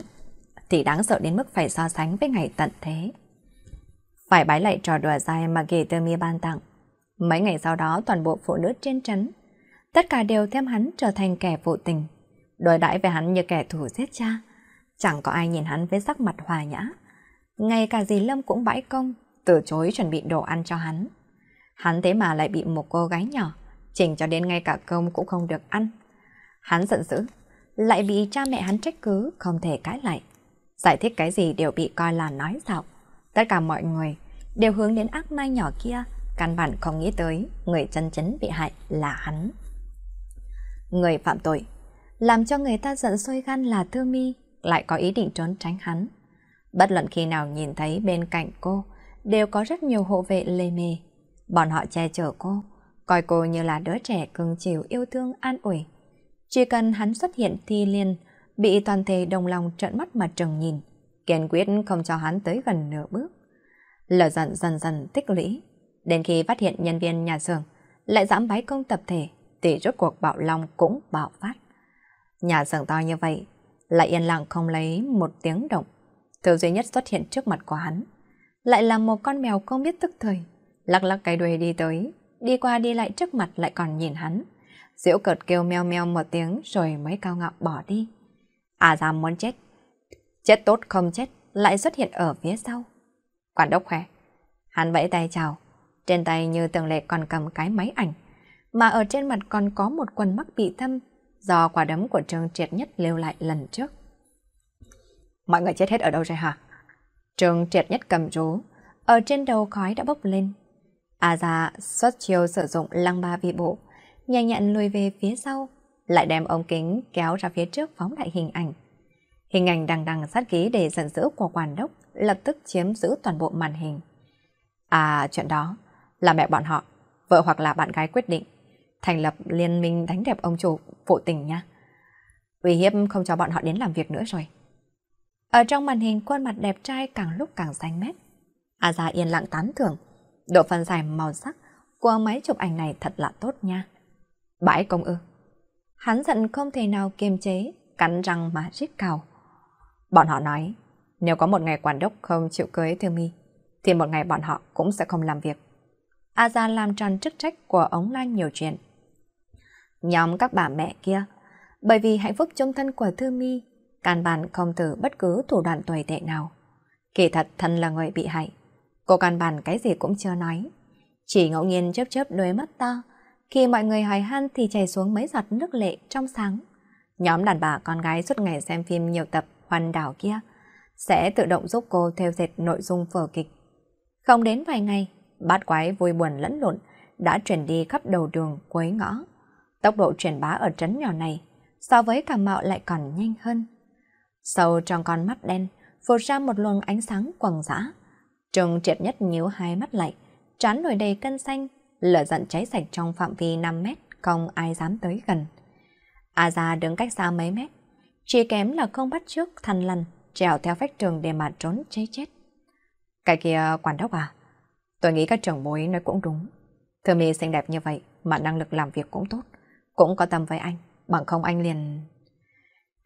thì đáng sợ đến mức phải so sánh với ngày tận thế. Phải bái lại trò đùa dài mà ghề từ mi ban tặng. Mấy ngày sau đó toàn bộ phụ nữ trên trấn, tất cả đều thêm hắn trở thành kẻ phụ tình, đối đãi với hắn như kẻ thù giết cha. Chẳng có ai nhìn hắn với sắc mặt hòa nhã. Ngay cả dì Lâm cũng bãi công, từ chối chuẩn bị đồ ăn cho hắn. Hắn thế mà lại bị một cô gái nhỏ, chỉnh cho đến ngay cả cơm cũng không được ăn. Hắn giận dữ, lại bị cha mẹ hắn trách cứ, không thể cãi lại. Giải thích cái gì đều bị coi là nói dọc Tất cả mọi người đều hướng đến ác mai nhỏ kia, căn bản không nghĩ tới người chân chính bị hại là hắn. Người phạm tội, làm cho người ta giận sôi gan là Thư Mi, lại có ý định trốn tránh hắn. Bất luận khi nào nhìn thấy bên cạnh cô, đều có rất nhiều hộ vệ lê mê. Bọn họ che chở cô, coi cô như là đứa trẻ cưng chiều yêu thương an ủi. Chỉ cần hắn xuất hiện thì liền bị toàn thể đồng lòng trợn mắt mà trừng nhìn, kiên quyết không cho hắn tới gần nửa bước. Lở giận dần dần tích lũy, đến khi phát hiện nhân viên nhà xưởng lại dám bái công tập thể, thì rốt cuộc bạo lòng cũng bạo phát. Nhà xưởng to như vậy, lại yên lặng không lấy một tiếng động. Thứ duy nhất xuất hiện trước mặt của hắn, lại là một con mèo không biết tức thời lắc lắc cái đuôi đi tới, đi qua đi lại trước mặt lại còn nhìn hắn. Diễu cợt kêu meo meo một tiếng rồi mới cao ngạo bỏ đi. À dám muốn chết. Chết tốt không chết, lại xuất hiện ở phía sau. Quản đốc khỏe. Hắn vẫy tay chào. Trên tay như tường lệ còn cầm cái máy ảnh. Mà ở trên mặt còn có một quần mắt bị thâm do quả đấm của Trương Triệt Nhất lưu lại lần trước. Mọi người chết hết ở đâu rồi hả? Trương Triệt Nhất cầm rú. Ở trên đầu khói đã bốc lên, A à xuất chiêu sử dụng lăng ba vi bộ, nhanh nhẹn lùi về phía sau, lại đem ống kính kéo ra phía trước phóng đại hình ảnh. Hình ảnh đằng đằng sát khí để giận dữ của quản đốc lập tức chiếm giữ toàn bộ màn hình. À, chuyện đó là mẹ bọn họ, vợ hoặc là bạn gái quyết định thành lập liên minh đánh đẹp ông chủ phụ tình nha. Uy hiếp không cho bọn họ đến làm việc nữa rồi. Ở trong màn hình khuôn mặt đẹp trai càng lúc càng xanh mét. A à già yên lặng tán thưởng. Độ phân giải màu sắc của máy chụp ảnh này thật là tốt nha. Bãi công ư. Hắn giận không thể nào kiềm chế, cắn răng mà rít cào. Bọn họ nói, nếu có một ngày quản đốc không chịu cưới Thư Mi, thì một ngày bọn họ cũng sẽ không làm việc. A Gia làm tròn chức trách của ống lan nhiều chuyện. Nhóm các bà mẹ kia, bởi vì hạnh phúc chung thân của Thư Mi, càn bàn không từ bất cứ thủ đoạn tồi tệ nào. Kỳ thật thân là người bị hại, Cô căn bản cái gì cũng chưa nói. Chỉ ngẫu nhiên chớp chớp đôi mắt to, khi mọi người hỏi han thì chảy xuống mấy giọt nước lệ trong sáng. Nhóm đàn bà con gái suốt ngày xem phim nhiều tập hoàn đảo kia sẽ tự động giúp cô theo dệt nội dung vở kịch. Không đến vài ngày, bát quái vui buồn lẫn lộn đã chuyển đi khắp đầu đường cuối ngõ. Tốc độ truyền bá ở trấn nhỏ này so với cả Mạo lại còn nhanh hơn. Sâu trong con mắt đen, phụt ra một luồng ánh sáng quầng dã trường triệt nhất nhíu hai mắt lại, trán nổi đầy cân xanh, lửa giận cháy sạch trong phạm vi 5 mét, không ai dám tới gần. A à đứng cách xa mấy mét, chỉ kém là không bắt trước thằn lằn, trèo theo phách trường để mà trốn cháy chết. Cái kia quản đốc à, tôi nghĩ các trưởng bối nói cũng đúng. Thư mi xinh đẹp như vậy mà năng lực làm việc cũng tốt, cũng có tâm với anh, bằng không anh liền...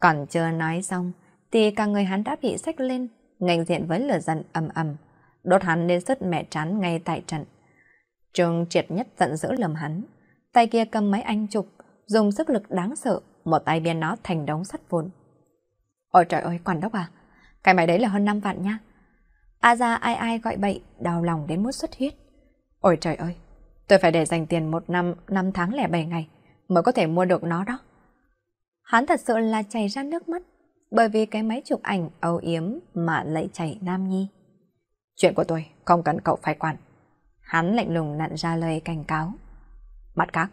Còn chưa nói xong, thì cả người hắn đã bị xách lên, ngành diện với lửa giận ầm ầm, đốt hắn đến sức mẹ chán ngay tại trận. trường triệt nhất giận dữ lầm hắn, tay kia cầm máy anh chụp, dùng sức lực đáng sợ, một tay biến nó thành đống sắt vụn. Ôi trời ơi, quản đốc à, cái máy đấy là hơn 5 vạn nha. A ra ai ai gọi bậy, đau lòng đến mức xuất huyết. Ôi trời ơi, tôi phải để dành tiền một năm, năm tháng lẻ bảy ngày mới có thể mua được nó đó. Hắn thật sự là chảy ra nước mắt bởi vì cái máy chụp ảnh âu yếm mà lại chảy nam nhi. Chuyện của tôi không cần cậu phải quản. Hắn lạnh lùng nặn ra lời cảnh cáo. mặt cóc,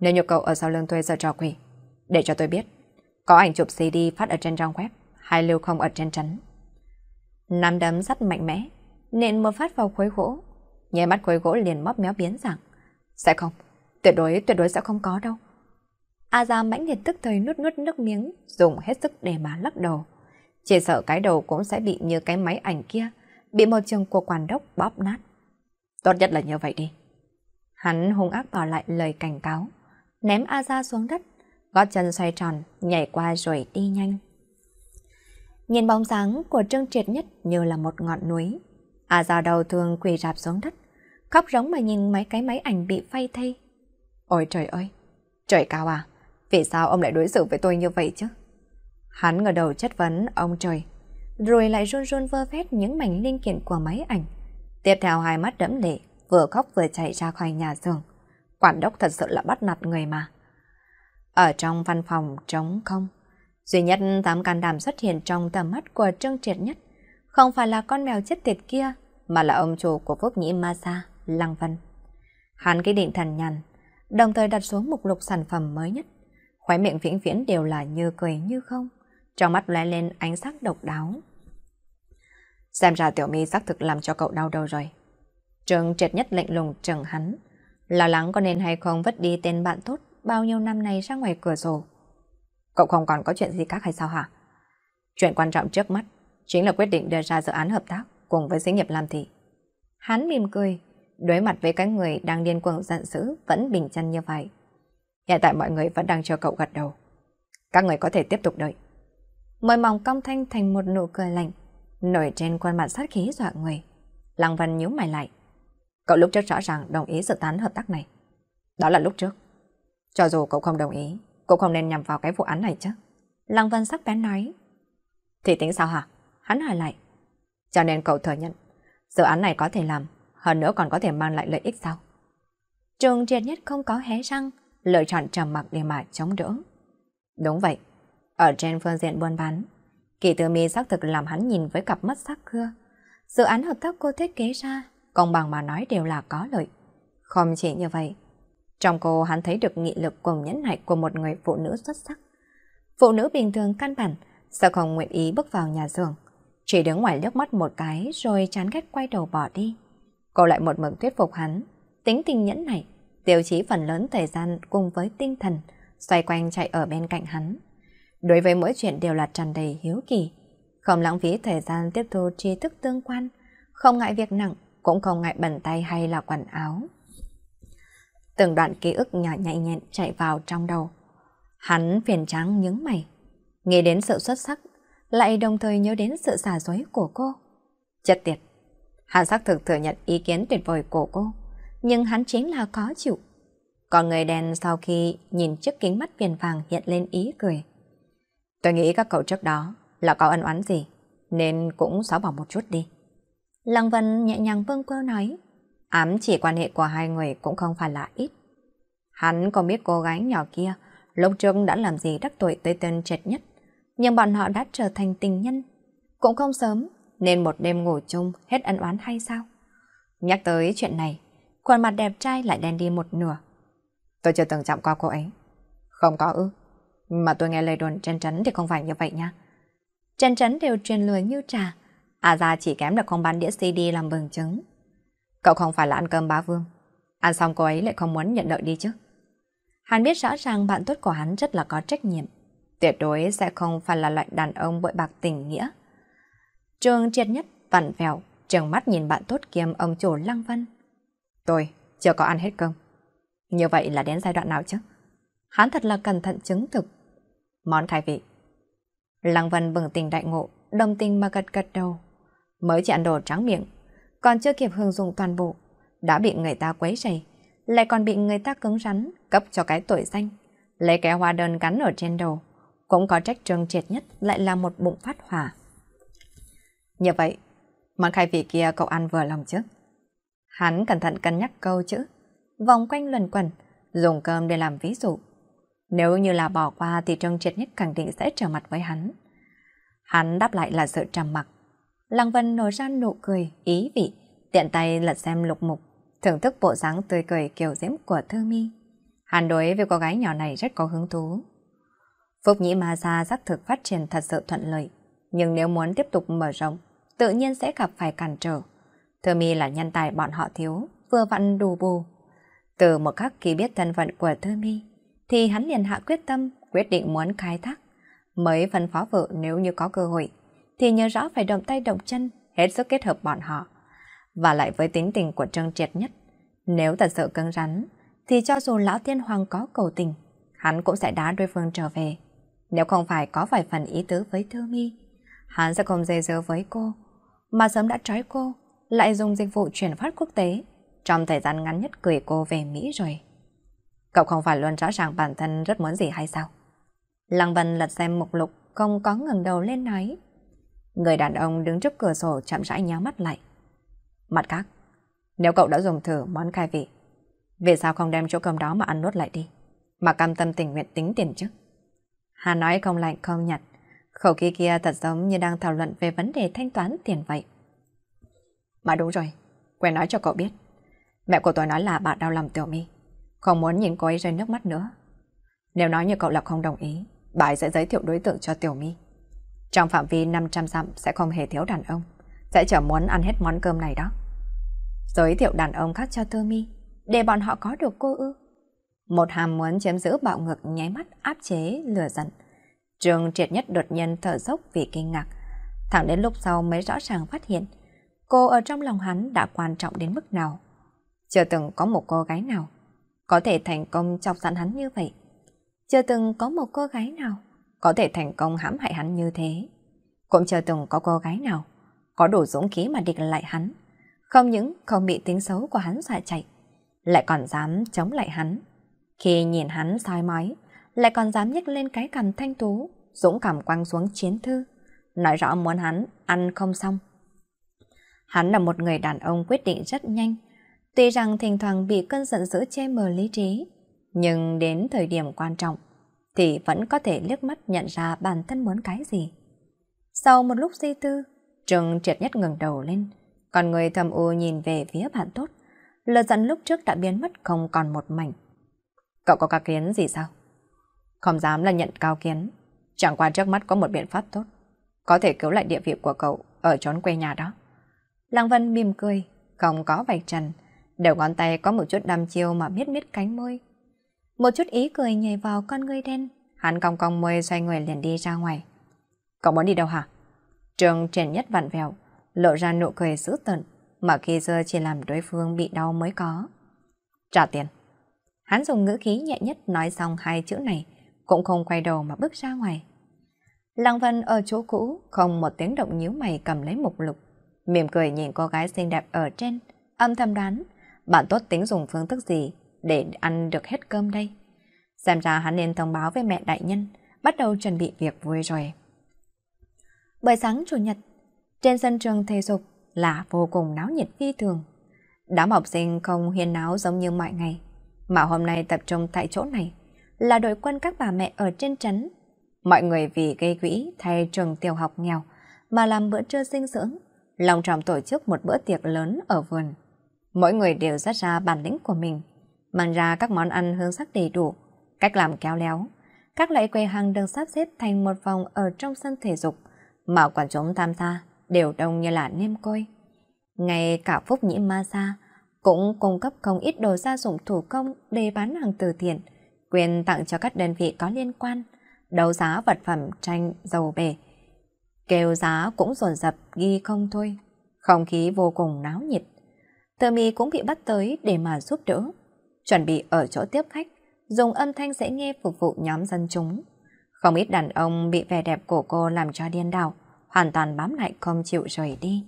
nếu như cậu ở sau lưng tôi giờ trò quỷ, để cho tôi biết. Có ảnh chụp CD phát ở trên trang web, hay lưu không ở trên trấn. Nắm đấm rất mạnh mẽ, nện một phát vào khối gỗ. Nhé mắt khối gỗ liền móp méo biến dạng. Sẽ không, tuyệt đối, tuyệt đối sẽ không có đâu. A Gia mãnh liệt tức thời nuốt nuốt nước miếng, dùng hết sức để mà lắc đầu. Chỉ sợ cái đầu cũng sẽ bị như cái máy ảnh kia, bị một trường của quản đốc bóp nát. Tốt nhất là như vậy đi. Hắn hung ác tỏ lại lời cảnh cáo, ném A ra xuống đất, gót chân xoay tròn, nhảy qua rồi đi nhanh. Nhìn bóng dáng của Trương Triệt nhất như là một ngọn núi. A ra đầu thường quỳ rạp xuống đất, khóc rống mà nhìn mấy cái máy ảnh bị phay thay. Ôi trời ơi, trời cao à, vì sao ông lại đối xử với tôi như vậy chứ? Hắn ngờ đầu chất vấn ông trời, rồi lại run run vơ vét những mảnh linh kiện của máy ảnh. Tiếp theo hai mắt đẫm lệ, vừa khóc vừa chạy ra khỏi nhà giường. Quản đốc thật sự là bắt nạt người mà. Ở trong văn phòng trống không, duy nhất tám can đảm xuất hiện trong tầm mắt của Trương Triệt nhất, không phải là con mèo chết tiệt kia, mà là ông chủ của Phúc Nhĩ Ma Lăng Vân. Hắn cái định thần nhằn, đồng thời đặt xuống mục lục sản phẩm mới nhất. Khóe miệng vĩnh viễn đều là như cười như không trong mắt lóe lên ánh sắc độc đáo. Xem ra tiểu mi xác thực làm cho cậu đau đầu rồi. Trường triệt nhất lệnh lùng trừng hắn, lo lắng có nên hay không vứt đi tên bạn tốt bao nhiêu năm nay ra ngoài cửa sổ. Cậu không còn có chuyện gì khác hay sao hả? Chuyện quan trọng trước mắt chính là quyết định đưa ra dự án hợp tác cùng với xí nghiệp làm Thị. Hắn mỉm cười, đối mặt với cái người đang điên cuồng giận dữ vẫn bình chân như vậy. Hiện tại mọi người vẫn đang chờ cậu gật đầu. Các người có thể tiếp tục đợi môi mỏng cong thanh thành một nụ cười lạnh, nổi trên khuôn mặt sát khí dọa người. Lăng Văn nhíu mày lại. Cậu lúc trước rõ ràng đồng ý dự tán hợp tác này. Đó là lúc trước. Cho dù cậu không đồng ý, cậu không nên nhằm vào cái vụ án này chứ. Lăng Văn sắc bén nói. Thì tính sao hả? Hắn hỏi lại. Cho nên cậu thừa nhận, dự án này có thể làm, hơn nữa còn có thể mang lại lợi ích sao? Trường triệt nhất không có hé răng, lựa chọn trầm mặc để mà chống đỡ. Đúng vậy, ở trên phương diện buôn bán, kỳ tử mi xác thực làm hắn nhìn với cặp mắt sắc khưa. Dự án hợp tác cô thiết kế ra, công bằng mà nói đều là có lợi. Không chỉ như vậy, trong cô hắn thấy được nghị lực cùng nhẫn nại của một người phụ nữ xuất sắc. Phụ nữ bình thường căn bản sẽ không nguyện ý bước vào nhà giường, chỉ đứng ngoài nước mắt một cái rồi chán ghét quay đầu bỏ đi. Cô lại một mực thuyết phục hắn, tính tình nhẫn này, tiêu chí phần lớn thời gian cùng với tinh thần, xoay quanh chạy ở bên cạnh hắn đối với mỗi chuyện đều là tràn đầy hiếu kỳ, không lãng phí thời gian tiếp thu tri thức tương quan, không ngại việc nặng, cũng không ngại bẩn tay hay là quần áo. Từng đoạn ký ức nhỏ nhạy nhẹn chạy vào trong đầu. Hắn phiền trắng nhướng mày, nghĩ đến sự xuất sắc, lại đồng thời nhớ đến sự xả dối của cô. Chất tiệt, hắn xác thực thừa nhận ý kiến tuyệt vời của cô, nhưng hắn chính là khó chịu. Còn người đen sau khi nhìn chiếc kính mắt viền vàng hiện lên ý cười. Tôi nghĩ các cậu trước đó là có ân oán gì, nên cũng xóa bỏ một chút đi. Lăng Vân nhẹ nhàng vâng quơ nói, ám chỉ quan hệ của hai người cũng không phải là ít. Hắn còn biết cô gái nhỏ kia lúc trước đã làm gì đắc tội tới tên trệt nhất, nhưng bọn họ đã trở thành tình nhân. Cũng không sớm, nên một đêm ngủ chung hết ân oán hay sao? Nhắc tới chuyện này, khuôn mặt đẹp trai lại đen đi một nửa. Tôi chưa từng chạm qua cô ấy. Không có ư. Mà tôi nghe lời đồn trên trấn thì không phải như vậy nha. Trên trấn đều truyền lừa như trà. À ra chỉ kém là không bán đĩa CD làm bằng chứng. Cậu không phải là ăn cơm bá vương. Ăn à, xong cô ấy lại không muốn nhận nợ đi chứ. Hắn biết rõ ràng bạn tốt của hắn rất là có trách nhiệm. Tuyệt đối sẽ không phải là loại đàn ông bội bạc tình nghĩa. Trường triệt nhất vặn vẹo, trường mắt nhìn bạn tốt kiêm ông chủ Lăng Văn. Tôi chưa có ăn hết cơm. Như vậy là đến giai đoạn nào chứ? Hắn thật là cẩn thận chứng thực món khai vị. Lăng Vân bừng tình đại ngộ, đồng tình mà gật gật đầu. Mới chỉ ăn đồ trắng miệng, còn chưa kịp hưởng dụng toàn bộ, đã bị người ta quấy rầy, lại còn bị người ta cứng rắn, cấp cho cái tội danh. Lấy cái hoa đơn cắn ở trên đầu, cũng có trách trường triệt nhất lại là một bụng phát hỏa. Như vậy, món khai vị kia cậu ăn vừa lòng chứ? Hắn cẩn thận cân nhắc câu chữ, vòng quanh luẩn quẩn, dùng cơm để làm ví dụ. Nếu như là bỏ qua thì Trương Triệt Nhất khẳng định sẽ trở mặt với hắn. Hắn đáp lại là sự trầm mặc. Lăng Vân nổi ra nụ cười, ý vị, tiện tay lật xem lục mục, thưởng thức bộ dáng tươi cười kiều diễm của Thư Mi. Hắn đối với cô gái nhỏ này rất có hứng thú. Phúc Nhĩ Ma Gia xác thực phát triển thật sự thuận lợi, nhưng nếu muốn tiếp tục mở rộng, tự nhiên sẽ gặp phải cản trở. Thư Mi là nhân tài bọn họ thiếu, vừa vặn đủ bù. Từ một khắc khi biết thân phận của Thư Mi, thì hắn liền hạ quyết tâm, quyết định muốn khai thác. Mới phân phó vợ nếu như có cơ hội, thì nhớ rõ phải động tay động chân, hết sức kết hợp bọn họ. Và lại với tính tình của Trương Triệt nhất, nếu thật sự cứng rắn, thì cho dù Lão Thiên Hoàng có cầu tình, hắn cũng sẽ đá đối phương trở về. Nếu không phải có vài phần ý tứ với Thư Mi, hắn sẽ không dây dưa với cô, mà sớm đã trói cô, lại dùng dịch vụ chuyển phát quốc tế, trong thời gian ngắn nhất gửi cô về Mỹ rồi. Cậu không phải luôn rõ ràng bản thân rất muốn gì hay sao? Lăng Vân lật xem mục lục, không có ngẩng đầu lên nói. Người đàn ông đứng trước cửa sổ chậm rãi nhắm mắt lại. Mặt khác, nếu cậu đã dùng thử món khai vị, vì sao không đem chỗ cơm đó mà ăn nuốt lại đi? Mà cam tâm tình nguyện tính tiền chứ? Hà nói không lạnh không nhặt, khẩu khí kia thật giống như đang thảo luận về vấn đề thanh toán tiền vậy. mà đúng rồi, quên nói cho cậu biết. Mẹ của tôi nói là bà đau lòng tiểu mi không muốn nhìn cô ấy rơi nước mắt nữa. Nếu nói như cậu Lập không đồng ý, bà ấy sẽ giới thiệu đối tượng cho Tiểu My. Trong phạm vi 500 dặm sẽ không hề thiếu đàn ông, sẽ chẳng muốn ăn hết món cơm này đó. Giới thiệu đàn ông khác cho Tư My, để bọn họ có được cô ư. Một hàm muốn chiếm giữ bạo ngực nháy mắt áp chế, lừa giận. Trường triệt nhất đột nhiên thở dốc vì kinh ngạc. Thẳng đến lúc sau mới rõ ràng phát hiện, cô ở trong lòng hắn đã quan trọng đến mức nào. Chưa từng có một cô gái nào có thể thành công chọc giận hắn như vậy. Chưa từng có một cô gái nào có thể thành công hãm hại hắn như thế. Cũng chưa từng có cô gái nào có đủ dũng khí mà địch lại hắn. Không những không bị tính xấu của hắn dọa chạy, lại còn dám chống lại hắn. Khi nhìn hắn soi mói, lại còn dám nhấc lên cái cằm thanh tú, dũng cảm quăng xuống chiến thư, nói rõ muốn hắn ăn không xong. Hắn là một người đàn ông quyết định rất nhanh, Tuy rằng thỉnh thoảng bị cơn giận dữ che mờ lý trí, nhưng đến thời điểm quan trọng thì vẫn có thể liếc mắt nhận ra bản thân muốn cái gì. Sau một lúc suy tư, Trừng triệt nhất ngẩng đầu lên, còn người thầm u nhìn về phía bạn tốt. Lời giận lúc trước đã biến mất không còn một mảnh. Cậu có ca kiến gì sao? Không dám là nhận cao kiến. Chẳng qua trước mắt có một biện pháp tốt. Có thể cứu lại địa vị của cậu ở chốn quê nhà đó. Lăng Vân mỉm cười, không có vạch trần, Đầu ngón tay có một chút đăm chiêu mà biết biết cánh môi. Một chút ý cười nhảy vào con ngươi đen. Hắn cong cong môi xoay người liền đi ra ngoài. Cậu muốn đi đâu hả? Trường trền nhất vặn vẹo, lộ ra nụ cười dữ tợn, mà khi giờ chỉ làm đối phương bị đau mới có. Trả tiền. Hắn dùng ngữ khí nhẹ nhất nói xong hai chữ này, cũng không quay đầu mà bước ra ngoài. Lăng Vân ở chỗ cũ, không một tiếng động nhíu mày cầm lấy mục lục. Mỉm cười nhìn cô gái xinh đẹp ở trên, âm thầm đoán bạn tốt tính dùng phương thức gì để ăn được hết cơm đây? Xem ra hắn nên thông báo với mẹ đại nhân, bắt đầu chuẩn bị việc vui rồi. bởi sáng Chủ nhật, trên sân trường thể dục là vô cùng náo nhiệt phi thường. Đám học sinh không hiền náo giống như mọi ngày, mà hôm nay tập trung tại chỗ này là đội quân các bà mẹ ở trên trấn. Mọi người vì gây quỹ thay trường tiểu học nghèo mà làm bữa trưa sinh dưỡng, lòng trọng tổ chức một bữa tiệc lớn ở vườn. Mỗi người đều dắt ra bản lĩnh của mình, mang ra các món ăn hương sắc đầy đủ, cách làm kéo léo. Các loại quầy hàng được sắp xếp thành một vòng ở trong sân thể dục, mà quần chúng tham gia đều đông như là nêm côi. Ngay cả Phúc Nhĩ Ma Sa cũng cung cấp không ít đồ gia dụng thủ công để bán hàng từ thiện, quyền tặng cho các đơn vị có liên quan, đấu giá vật phẩm tranh dầu bể. Kêu giá cũng rồn rập ghi không thôi, không khí vô cùng náo nhiệt. Tờ mì cũng bị bắt tới để mà giúp đỡ. Chuẩn bị ở chỗ tiếp khách, dùng âm thanh dễ nghe phục vụ nhóm dân chúng. Không ít đàn ông bị vẻ đẹp của cô làm cho điên đảo, hoàn toàn bám lại không chịu rời đi.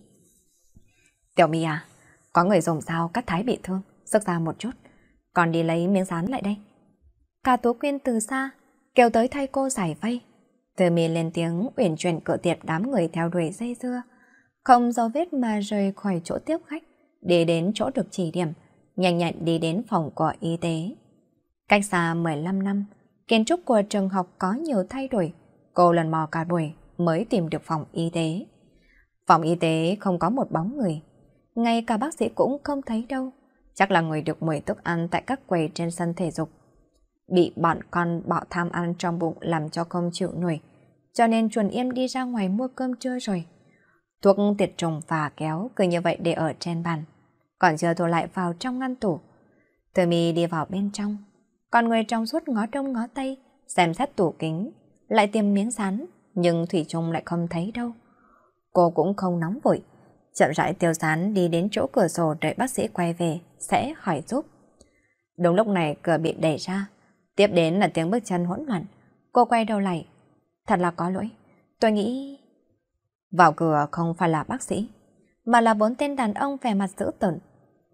Tiểu mì à, có người dùng dao cắt thái bị thương, sức ra một chút. Còn đi lấy miếng rán lại đây. Cà tố quyên từ xa, kêu tới thay cô giải vây. Tờ mì lên tiếng uyển chuyển cửa tiệp đám người theo đuổi dây dưa, không dấu vết mà rời khỏi chỗ tiếp khách đi đến chỗ được chỉ điểm, nhanh nhẹn đi đến phòng của y tế. Cách xa 15 năm, kiến trúc của trường học có nhiều thay đổi, cô lần mò cả buổi mới tìm được phòng y tế. Phòng y tế không có một bóng người, ngay cả bác sĩ cũng không thấy đâu, chắc là người được mời thức ăn tại các quầy trên sân thể dục. Bị bọn con bọ tham ăn trong bụng làm cho không chịu nổi, cho nên chuẩn im đi ra ngoài mua cơm trưa rồi. Thuốc tiệt trùng và kéo cứ như vậy để ở trên bàn còn chưa thu lại vào trong ngăn tủ. Từ mi đi vào bên trong, còn người trong suốt ngó đông ngó tay, xem xét tủ kính, lại tìm miếng rán, nhưng Thủy Trung lại không thấy đâu. Cô cũng không nóng vội, chậm rãi tiêu sán đi đến chỗ cửa sổ đợi bác sĩ quay về, sẽ hỏi giúp. Đúng lúc này cửa bị đẩy ra, tiếp đến là tiếng bước chân hỗn loạn. Cô quay đầu lại, thật là có lỗi, tôi nghĩ... Vào cửa không phải là bác sĩ, mà là bốn tên đàn ông vẻ mặt dữ tợn.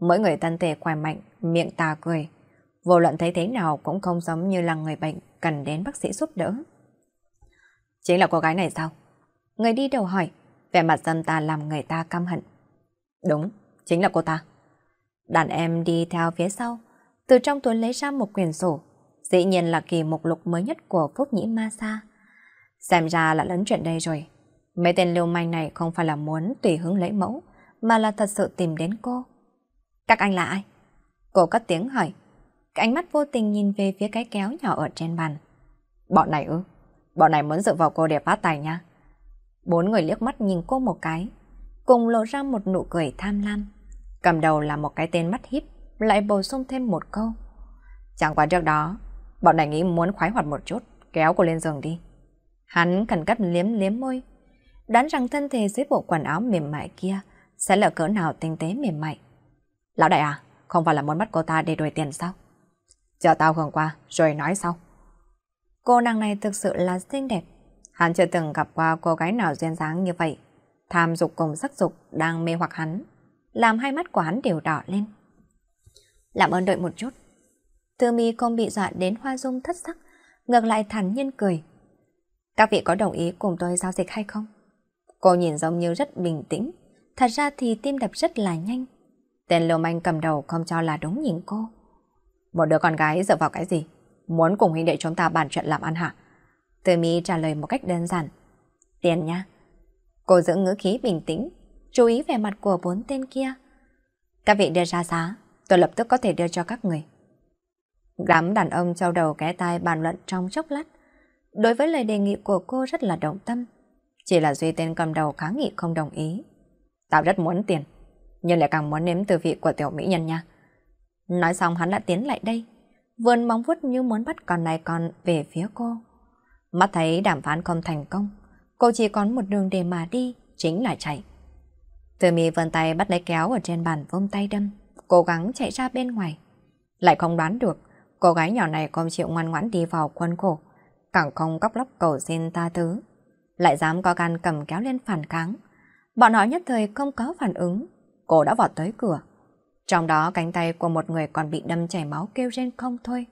Mỗi người thân thể khỏe mạnh, miệng tà cười. Vô luận thấy thế nào cũng không giống như là người bệnh cần đến bác sĩ giúp đỡ. Chính là cô gái này sao? Người đi đầu hỏi, vẻ mặt dân ta làm người ta căm hận. Đúng, chính là cô ta. Đàn em đi theo phía sau, từ trong túi lấy ra một quyển sổ, dĩ nhiên là kỳ mục lục mới nhất của Phúc Nhĩ Ma Sa. Xem ra là lớn chuyện đây rồi. Mấy tên lưu manh này không phải là muốn tùy hứng lấy mẫu, mà là thật sự tìm đến cô. Các anh là ai? Cô cất tiếng hỏi. Cái ánh mắt vô tình nhìn về phía cái kéo nhỏ ở trên bàn. Bọn này ư? Bọn này muốn dựa vào cô để phát tài nha. Bốn người liếc mắt nhìn cô một cái, cùng lộ ra một nụ cười tham lam. Cầm đầu là một cái tên mắt híp, lại bổ sung thêm một câu. Chẳng qua trước đó, bọn này nghĩ muốn khoái hoạt một chút, kéo cô lên giường đi. Hắn cần cắt liếm liếm môi, đoán rằng thân thể dưới bộ quần áo mềm mại kia sẽ là cỡ nào tinh tế mềm mại. Lão đại à, không phải là muốn bắt cô ta để đuổi tiền sao? Chờ tao hưởng qua, rồi nói sau. Cô nàng này thực sự là xinh đẹp. Hắn chưa từng gặp qua cô gái nào duyên dáng như vậy. Tham dục cùng sắc dục đang mê hoặc hắn, làm hai mắt của hắn đều đỏ lên. Làm ơn đợi một chút. Tư mi không bị dọa đến hoa dung thất sắc, ngược lại thản nhiên cười. Các vị có đồng ý cùng tôi giao dịch hay không? Cô nhìn giống như rất bình tĩnh, thật ra thì tim đập rất là nhanh. Tên lưu manh cầm đầu không cho là đúng nhìn cô. Một đứa con gái dựa vào cái gì? Muốn cùng huynh đệ chúng ta bàn chuyện làm ăn hả? Từ Mỹ trả lời một cách đơn giản. Tiền nha. Cô giữ ngữ khí bình tĩnh, chú ý về mặt của bốn tên kia. Các vị đưa ra giá, tôi lập tức có thể đưa cho các người. Đám đàn ông trao đầu ké tai bàn luận trong chốc lát. Đối với lời đề nghị của cô rất là động tâm. Chỉ là Duy tên cầm đầu kháng nghị không đồng ý. Tao rất muốn tiền, nhưng lại càng muốn nếm tư vị của tiểu mỹ nhân nha. Nói xong hắn đã tiến lại đây, vươn móng vuốt như muốn bắt con này con về phía cô. Mắt thấy đàm phán không thành công, cô chỉ còn một đường để mà đi, chính là chạy. Từ mi vươn tay bắt lấy kéo ở trên bàn vông tay đâm, cố gắng chạy ra bên ngoài. Lại không đoán được, cô gái nhỏ này không chịu ngoan ngoãn đi vào quân khổ, càng không cóc lóc cầu xin ta thứ lại dám có gan cầm kéo lên phản kháng. Bọn họ nhất thời không có phản ứng, cô đã vọt tới cửa. Trong đó cánh tay của một người còn bị đâm chảy máu kêu rên không thôi.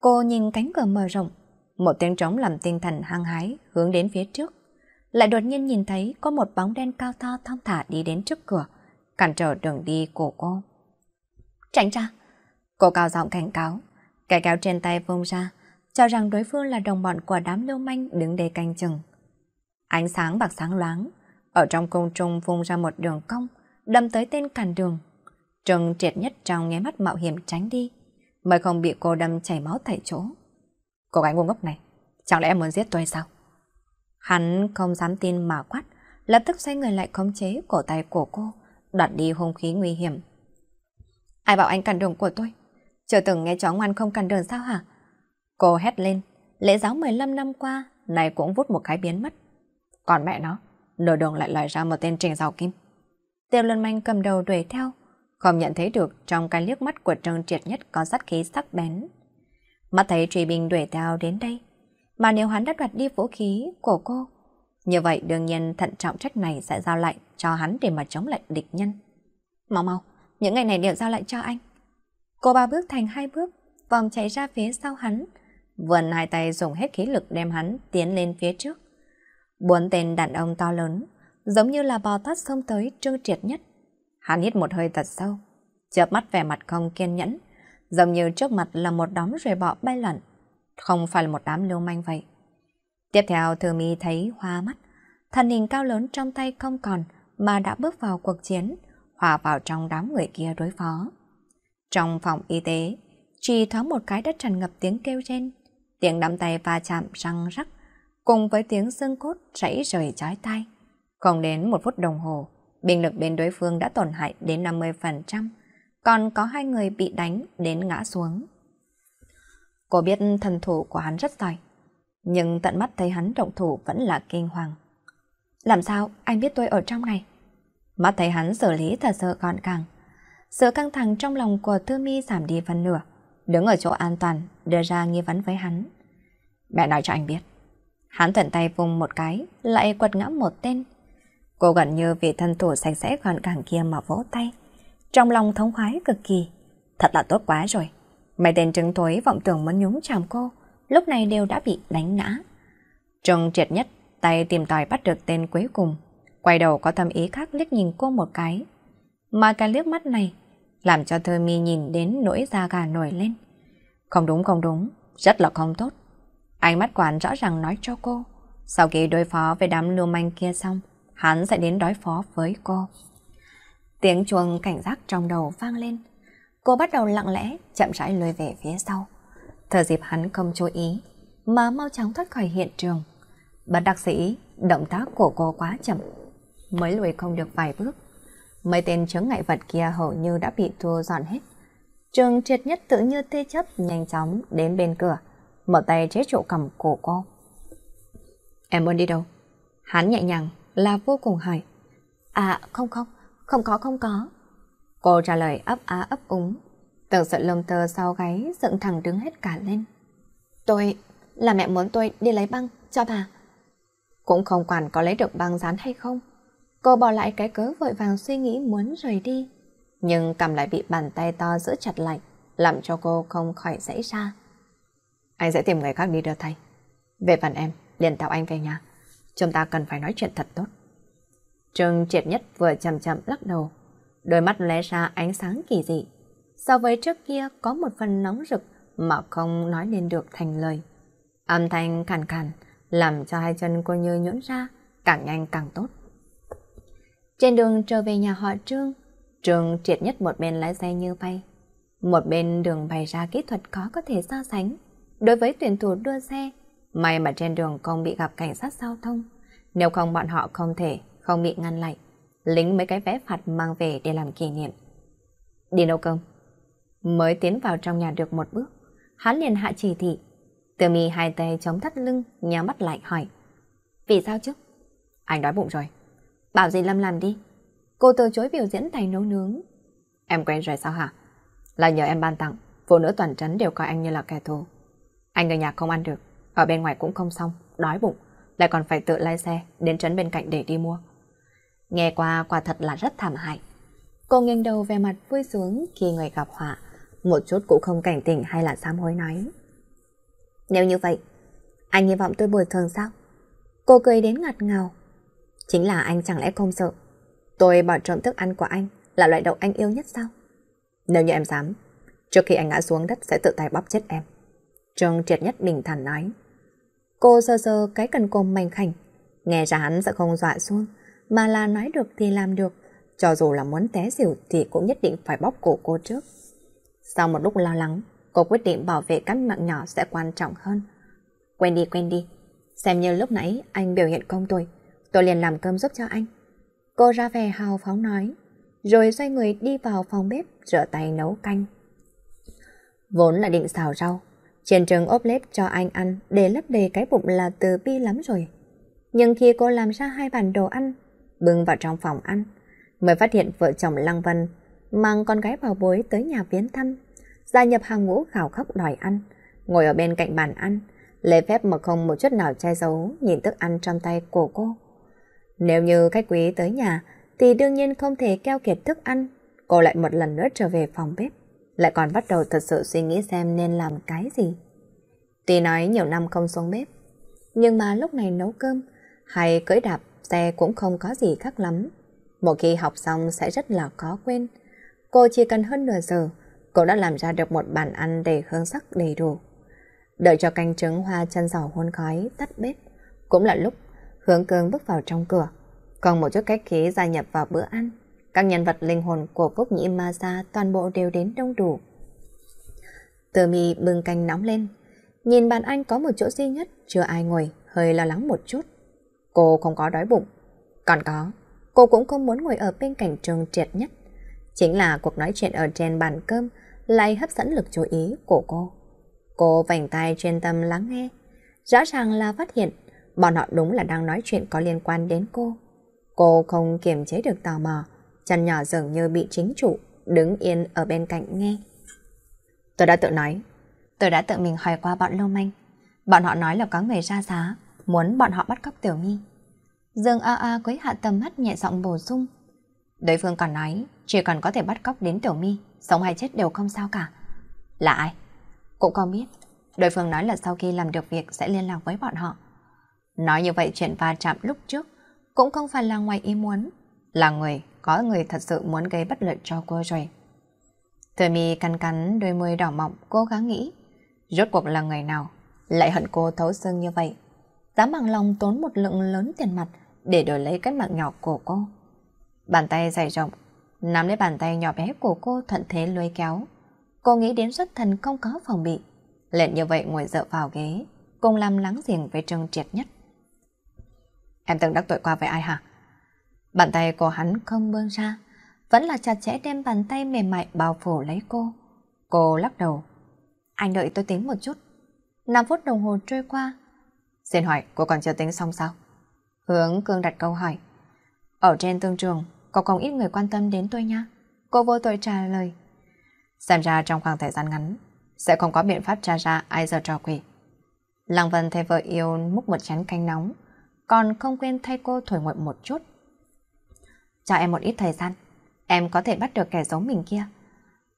Cô nhìn cánh cửa mở rộng, một tiếng trống làm tinh thần hăng hái hướng đến phía trước. Lại đột nhiên nhìn thấy có một bóng đen cao to thong thả đi đến trước cửa, cản trở đường đi của cô. Tránh ra! Cô cao giọng cảnh cáo, cái kéo trên tay vung ra, cho rằng đối phương là đồng bọn của đám lưu manh đứng đề canh chừng. Ánh sáng bạc sáng loáng, ở trong công trung vung ra một đường cong, đâm tới tên cản đường. Trừng triệt nhất trong nghe mắt mạo hiểm tránh đi, mới không bị cô đâm chảy máu tại chỗ. Cô gái ngu ngốc này, chẳng lẽ em muốn giết tôi sao? Hắn không dám tin mà quát, lập tức xoay người lại khống chế cổ tay của cô, đoạt đi hung khí nguy hiểm. Ai bảo anh cản đường của tôi? Chưa từng nghe chó ngoan không cản đường sao hả? Cô hét lên, lễ giáo 15 năm qua, này cũng vút một cái biến mất. Còn mẹ nó, nửa đường lại lòi ra một tên trình rào kim. Tiêu luân manh cầm đầu đuổi theo, không nhận thấy được trong cái liếc mắt của Trương Triệt Nhất có sát khí sắc bén. Mắt thấy truy bình đuổi theo đến đây, mà nếu hắn đã đoạt đi vũ khí của cô, như vậy đương nhiên thận trọng trách này sẽ giao lại cho hắn để mà chống lại địch nhân. Mau mau, những ngày này đều giao lại cho anh. Cô ba bước thành hai bước, vòng chạy ra phía sau hắn, vườn hai tay dùng hết khí lực đem hắn tiến lên phía trước. Bốn tên đàn ông to lớn, giống như là bò tát xông tới trương triệt nhất. Hắn hít một hơi thật sâu, chợp mắt vẻ mặt không kiên nhẫn, giống như trước mặt là một đám rời bọ bay lẩn, không phải là một đám lưu manh vậy. Tiếp theo thừa mi thấy hoa mắt, thần hình cao lớn trong tay không còn mà đã bước vào cuộc chiến, hòa vào trong đám người kia đối phó. Trong phòng y tế, chỉ thoáng một cái đã tràn ngập tiếng kêu trên tiếng nắm tay va chạm răng rắc, cùng với tiếng xương cốt rẫy rời trái tay Không đến một phút đồng hồ, binh lực bên đối phương đã tổn hại đến 50%, còn có hai người bị đánh đến ngã xuống. Cô biết thần thủ của hắn rất giỏi, nhưng tận mắt thấy hắn động thủ vẫn là kinh hoàng. Làm sao anh biết tôi ở trong này? Mắt thấy hắn xử lý thật sự gọn gàng. Sự căng thẳng trong lòng của Thư Mi giảm đi phần nửa. Đứng ở chỗ an toàn, đưa ra nghi vấn với hắn. Mẹ nói cho anh biết. Hắn thuận tay vùng một cái, lại quật ngã một tên. Cô gần như vì thân thủ sạch sẽ gọn gàng kia mà vỗ tay. Trong lòng thống khoái cực kỳ. Thật là tốt quá rồi. Mấy tên trứng thối vọng tưởng muốn nhúng chàm cô, lúc này đều đã bị đánh ngã. Trông triệt nhất, tay tìm tòi bắt được tên cuối cùng. Quay đầu có thâm ý khác liếc nhìn cô một cái. Mà cái liếc mắt này làm cho thơ mi nhìn đến nỗi da gà nổi lên. Không đúng không đúng, rất là không tốt. Ánh mắt của rõ ràng nói cho cô. Sau khi đối phó với đám lưu manh kia xong, hắn sẽ đến đối phó với cô. Tiếng chuông cảnh giác trong đầu vang lên. Cô bắt đầu lặng lẽ, chậm rãi lùi về phía sau. Thờ dịp hắn không chú ý, mà mau chóng thoát khỏi hiện trường. Bất đặc sĩ, động tác của cô quá chậm, mới lùi không được vài bước. Mấy tên chướng ngại vật kia hầu như đã bị thua dọn hết. Trường triệt nhất tự như tê chấp nhanh chóng đến bên cửa, mở tay chế chỗ cầm cổ cô. Em muốn đi đâu? Hắn nhẹ nhàng là vô cùng hỏi. À không không, không có không có. Cô trả lời ấp á ấp úng. Từng sợ lông tơ sau gáy dựng thẳng đứng hết cả lên. Tôi, là mẹ muốn tôi đi lấy băng cho bà. Cũng không quản có lấy được băng dán hay không. Cô bỏ lại cái cớ vội vàng suy nghĩ muốn rời đi nhưng cầm lại bị bàn tay to giữ chặt lạnh làm cho cô không khỏi dãy ra. Anh sẽ tìm người khác đi đưa thay. Về phần em, liền tạo anh về nhà. Chúng ta cần phải nói chuyện thật tốt. Trương triệt nhất vừa chậm chậm lắc đầu, đôi mắt lóe ra ánh sáng kỳ dị. So với trước kia có một phần nóng rực mà không nói nên được thành lời. Âm thanh khàn khàn làm cho hai chân cô như nhũn ra, càng nhanh càng tốt. Trên đường trở về nhà họ Trương, Trường triệt nhất một bên lái xe như bay, một bên đường bày ra kỹ thuật khó có thể so sánh. Đối với tuyển thủ đua xe, may mà trên đường không bị gặp cảnh sát giao thông, nếu không bọn họ không thể, không bị ngăn lại, lính mấy cái vé phạt mang về để làm kỷ niệm. Đi đâu cơm. Mới tiến vào trong nhà được một bước, hắn liền hạ chỉ thị. Từ mi hai tay chống thắt lưng, nhắm mắt lại hỏi. Vì sao chứ? Anh đói bụng rồi. Bảo gì Lâm làm đi. Cô từ chối biểu diễn thầy nấu nướng. Em quen rồi sao hả? Là nhờ em ban tặng, phụ nữ toàn trấn đều coi anh như là kẻ thù. Anh ở nhà không ăn được, ở bên ngoài cũng không xong, đói bụng, lại còn phải tự lái xe đến trấn bên cạnh để đi mua. Nghe qua quả thật là rất thảm hại. Cô nghiêng đầu về mặt vui sướng khi người gặp họa, một chút cũng không cảnh tỉnh hay là sám hối nói. Nếu như vậy, anh hy vọng tôi bồi thường sao? Cô cười đến ngặt ngào. Chính là anh chẳng lẽ không sợ Tôi bỏ trộm thức ăn của anh là loại đậu anh yêu nhất sao? Nếu như em dám, trước khi anh ngã xuống đất sẽ tự tay bóp chết em. Trương triệt nhất bình thản nói. Cô sơ sơ cái cần cồm mảnh khảnh, nghe ra hắn sẽ không dọa xuống, mà là nói được thì làm được, cho dù là muốn té xỉu thì cũng nhất định phải bóp cổ cô trước. Sau một lúc lo lắng, cô quyết định bảo vệ các mạng nhỏ sẽ quan trọng hơn. Quên đi, quên đi, xem như lúc nãy anh biểu hiện công tôi, tôi liền làm cơm giúp cho anh. Cô ra về hào phóng nói, rồi xoay người đi vào phòng bếp rửa tay nấu canh. Vốn là định xào rau, trên trường ốp lép cho anh ăn để lấp đầy cái bụng là từ bi lắm rồi. Nhưng khi cô làm ra hai bàn đồ ăn, bưng vào trong phòng ăn, mới phát hiện vợ chồng Lăng Vân mang con gái vào bối tới nhà viếng thăm, gia nhập hàng ngũ khảo khóc đòi ăn, ngồi ở bên cạnh bàn ăn, lấy phép mà không một chút nào che giấu nhìn thức ăn trong tay của cô. Nếu như khách quý tới nhà, thì đương nhiên không thể keo kiệt thức ăn. Cô lại một lần nữa trở về phòng bếp, lại còn bắt đầu thật sự suy nghĩ xem nên làm cái gì. Tuy nói nhiều năm không xuống bếp, nhưng mà lúc này nấu cơm hay cưỡi đạp xe cũng không có gì khác lắm. Một khi học xong sẽ rất là khó quên. Cô chỉ cần hơn nửa giờ, cô đã làm ra được một bàn ăn đầy hương sắc đầy đủ. Đợi cho canh trứng hoa chân giò hôn khói tắt bếp, cũng là lúc Hướng cường bước vào trong cửa. Còn một chút cách khí gia nhập vào bữa ăn. Các nhân vật linh hồn của Phúc Nhĩ Ma Gia toàn bộ đều đến đông đủ. Từ mi bưng canh nóng lên. Nhìn bàn anh có một chỗ duy nhất, chưa ai ngồi, hơi lo lắng một chút. Cô không có đói bụng. Còn có, cô cũng không muốn ngồi ở bên cạnh trường triệt nhất. Chính là cuộc nói chuyện ở trên bàn cơm lại hấp dẫn lực chú ý của cô. Cô vành tay chuyên tâm lắng nghe. Rõ ràng là phát hiện bọn họ đúng là đang nói chuyện có liên quan đến cô. Cô không kiềm chế được tò mò, chân nhỏ dường như bị chính chủ, đứng yên ở bên cạnh nghe. Tôi đã tự nói, tôi đã tự mình hỏi qua bọn lâu manh. Bọn họ nói là có người ra giá, muốn bọn họ bắt cóc tiểu nghi. Dương A A quấy hạ tầm mắt nhẹ giọng bổ sung. Đối phương còn nói, chỉ cần có thể bắt cóc đến tiểu mi, sống hay chết đều không sao cả. Là ai? Cũng có biết. Đối phương nói là sau khi làm được việc sẽ liên lạc với bọn họ. Nói như vậy chuyện va chạm lúc trước cũng không phải là ngoài ý muốn, là người có người thật sự muốn gây bất lợi cho cô rồi. Thời mi cắn cắn đôi môi đỏ mọng, cố gắng nghĩ, rốt cuộc là người nào, lại hận cô thấu xương như vậy. Dám bằng lòng tốn một lượng lớn tiền mặt để đổi lấy cái mạng nhỏ của cô. Bàn tay dày rộng, nắm lấy bàn tay nhỏ bé của cô thuận thế lôi kéo. Cô nghĩ đến xuất thần không có phòng bị. Lệnh như vậy ngồi dựa vào ghế, cùng làm lắng giềng với trường Triệt nhất. Em từng đắc tội qua với ai hả? Bàn tay của hắn không bươn ra, vẫn là chặt chẽ đem bàn tay mềm mại bao phủ lấy cô. Cô lắc đầu. Anh đợi tôi tính một chút. 5 phút đồng hồ trôi qua. Xin hỏi, cô còn chưa tính xong sao? Hướng cương đặt câu hỏi. Ở trên tương trường, có không ít người quan tâm đến tôi nha. Cô vô tội trả lời. Xem ra trong khoảng thời gian ngắn, sẽ không có biện pháp tra ra ai giờ trò quỷ. Lăng Vân thấy vợ yêu múc một chén canh nóng, còn không quên thay cô thổi nguội một chút. Cho em một ít thời gian, em có thể bắt được kẻ giống mình kia.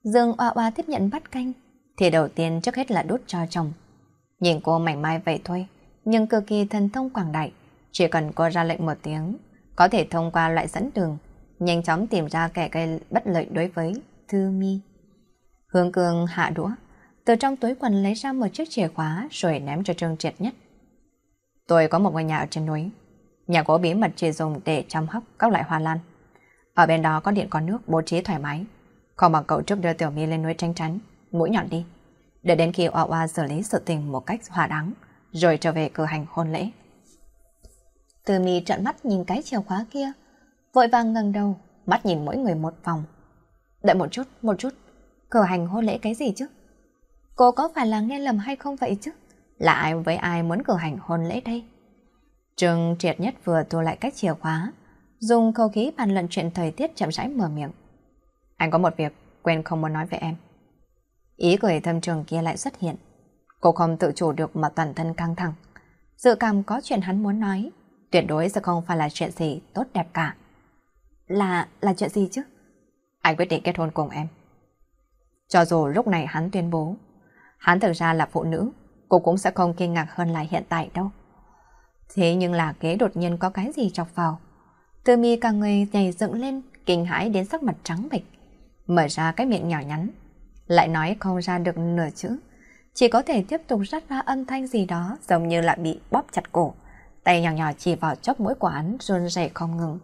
Dương oa oa tiếp nhận bắt canh, thì đầu tiên trước hết là đút cho chồng. Nhìn cô mảnh mai vậy thôi, nhưng cực kỳ thần thông quảng đại. Chỉ cần cô ra lệnh một tiếng, có thể thông qua loại dẫn đường, nhanh chóng tìm ra kẻ gây bất lợi đối với Thư Mi. Hương cường hạ đũa, từ trong túi quần lấy ra một chiếc chìa khóa rồi ném cho Trương Triệt Nhất. Tôi có một ngôi nhà ở trên núi. Nhà gỗ bí mật chỉ dùng để chăm hấp các loại hoa lan. Ở bên đó có điện có nước bố trí thoải mái. Không bằng cậu trước đưa Tiểu My lên núi tranh chắn, mũi nhọn đi. Để đến khi Oa Oa xử lý sự tình một cách hòa đáng, rồi trở về cử hành hôn lễ. Từ mi trợn mắt nhìn cái chìa khóa kia, vội vàng ngẩng đầu, mắt nhìn mỗi người một phòng. Đợi một chút, một chút, cử hành hôn lễ cái gì chứ? Cô có phải là nghe lầm hay không vậy chứ? là ai với ai muốn cử hành hôn lễ đây? Trương triệt nhất vừa thu lại cách chìa khóa, dùng khẩu khí bàn luận chuyện thời tiết chậm rãi mở miệng. Anh có một việc, quên không muốn nói với em. Ý cười thâm trường kia lại xuất hiện. Cô không tự chủ được mà toàn thân căng thẳng. Dự cảm có chuyện hắn muốn nói, tuyệt đối sẽ không phải là chuyện gì tốt đẹp cả. Là, là chuyện gì chứ? Anh quyết định kết hôn cùng em. Cho dù lúc này hắn tuyên bố, hắn thực ra là phụ nữ, cô cũng sẽ không kinh ngạc hơn là hiện tại đâu. Thế nhưng là ghế đột nhiên có cái gì chọc vào. Tư mi cả người nhảy dựng lên, kinh hãi đến sắc mặt trắng bệch, mở ra cái miệng nhỏ nhắn, lại nói không ra được nửa chữ, chỉ có thể tiếp tục rắt ra âm thanh gì đó giống như là bị bóp chặt cổ, tay nhỏ nhỏ chỉ vào chóp mũi của hắn run rẩy không ngừng.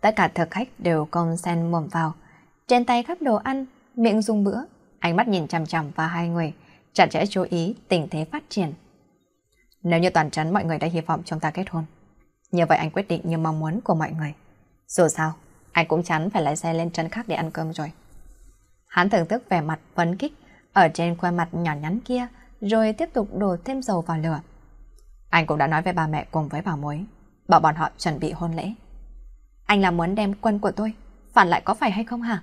Tất cả thực khách đều công sen mồm vào, trên tay khắp đồ ăn, miệng dùng bữa, ánh mắt nhìn chằm chằm vào hai người, chặt chẽ chú ý tình thế phát triển. Nếu như toàn trấn mọi người đã hy vọng chúng ta kết hôn, như vậy anh quyết định như mong muốn của mọi người. Dù sao, anh cũng chắn phải lái xe lên trấn khác để ăn cơm rồi. Hắn thưởng thức vẻ mặt phấn kích ở trên khuôn mặt nhỏ nhắn kia rồi tiếp tục đổ thêm dầu vào lửa. Anh cũng đã nói với bà mẹ cùng với bà mối, bảo bọn họ chuẩn bị hôn lễ. Anh là muốn đem quân của tôi, phản lại có phải hay không hả?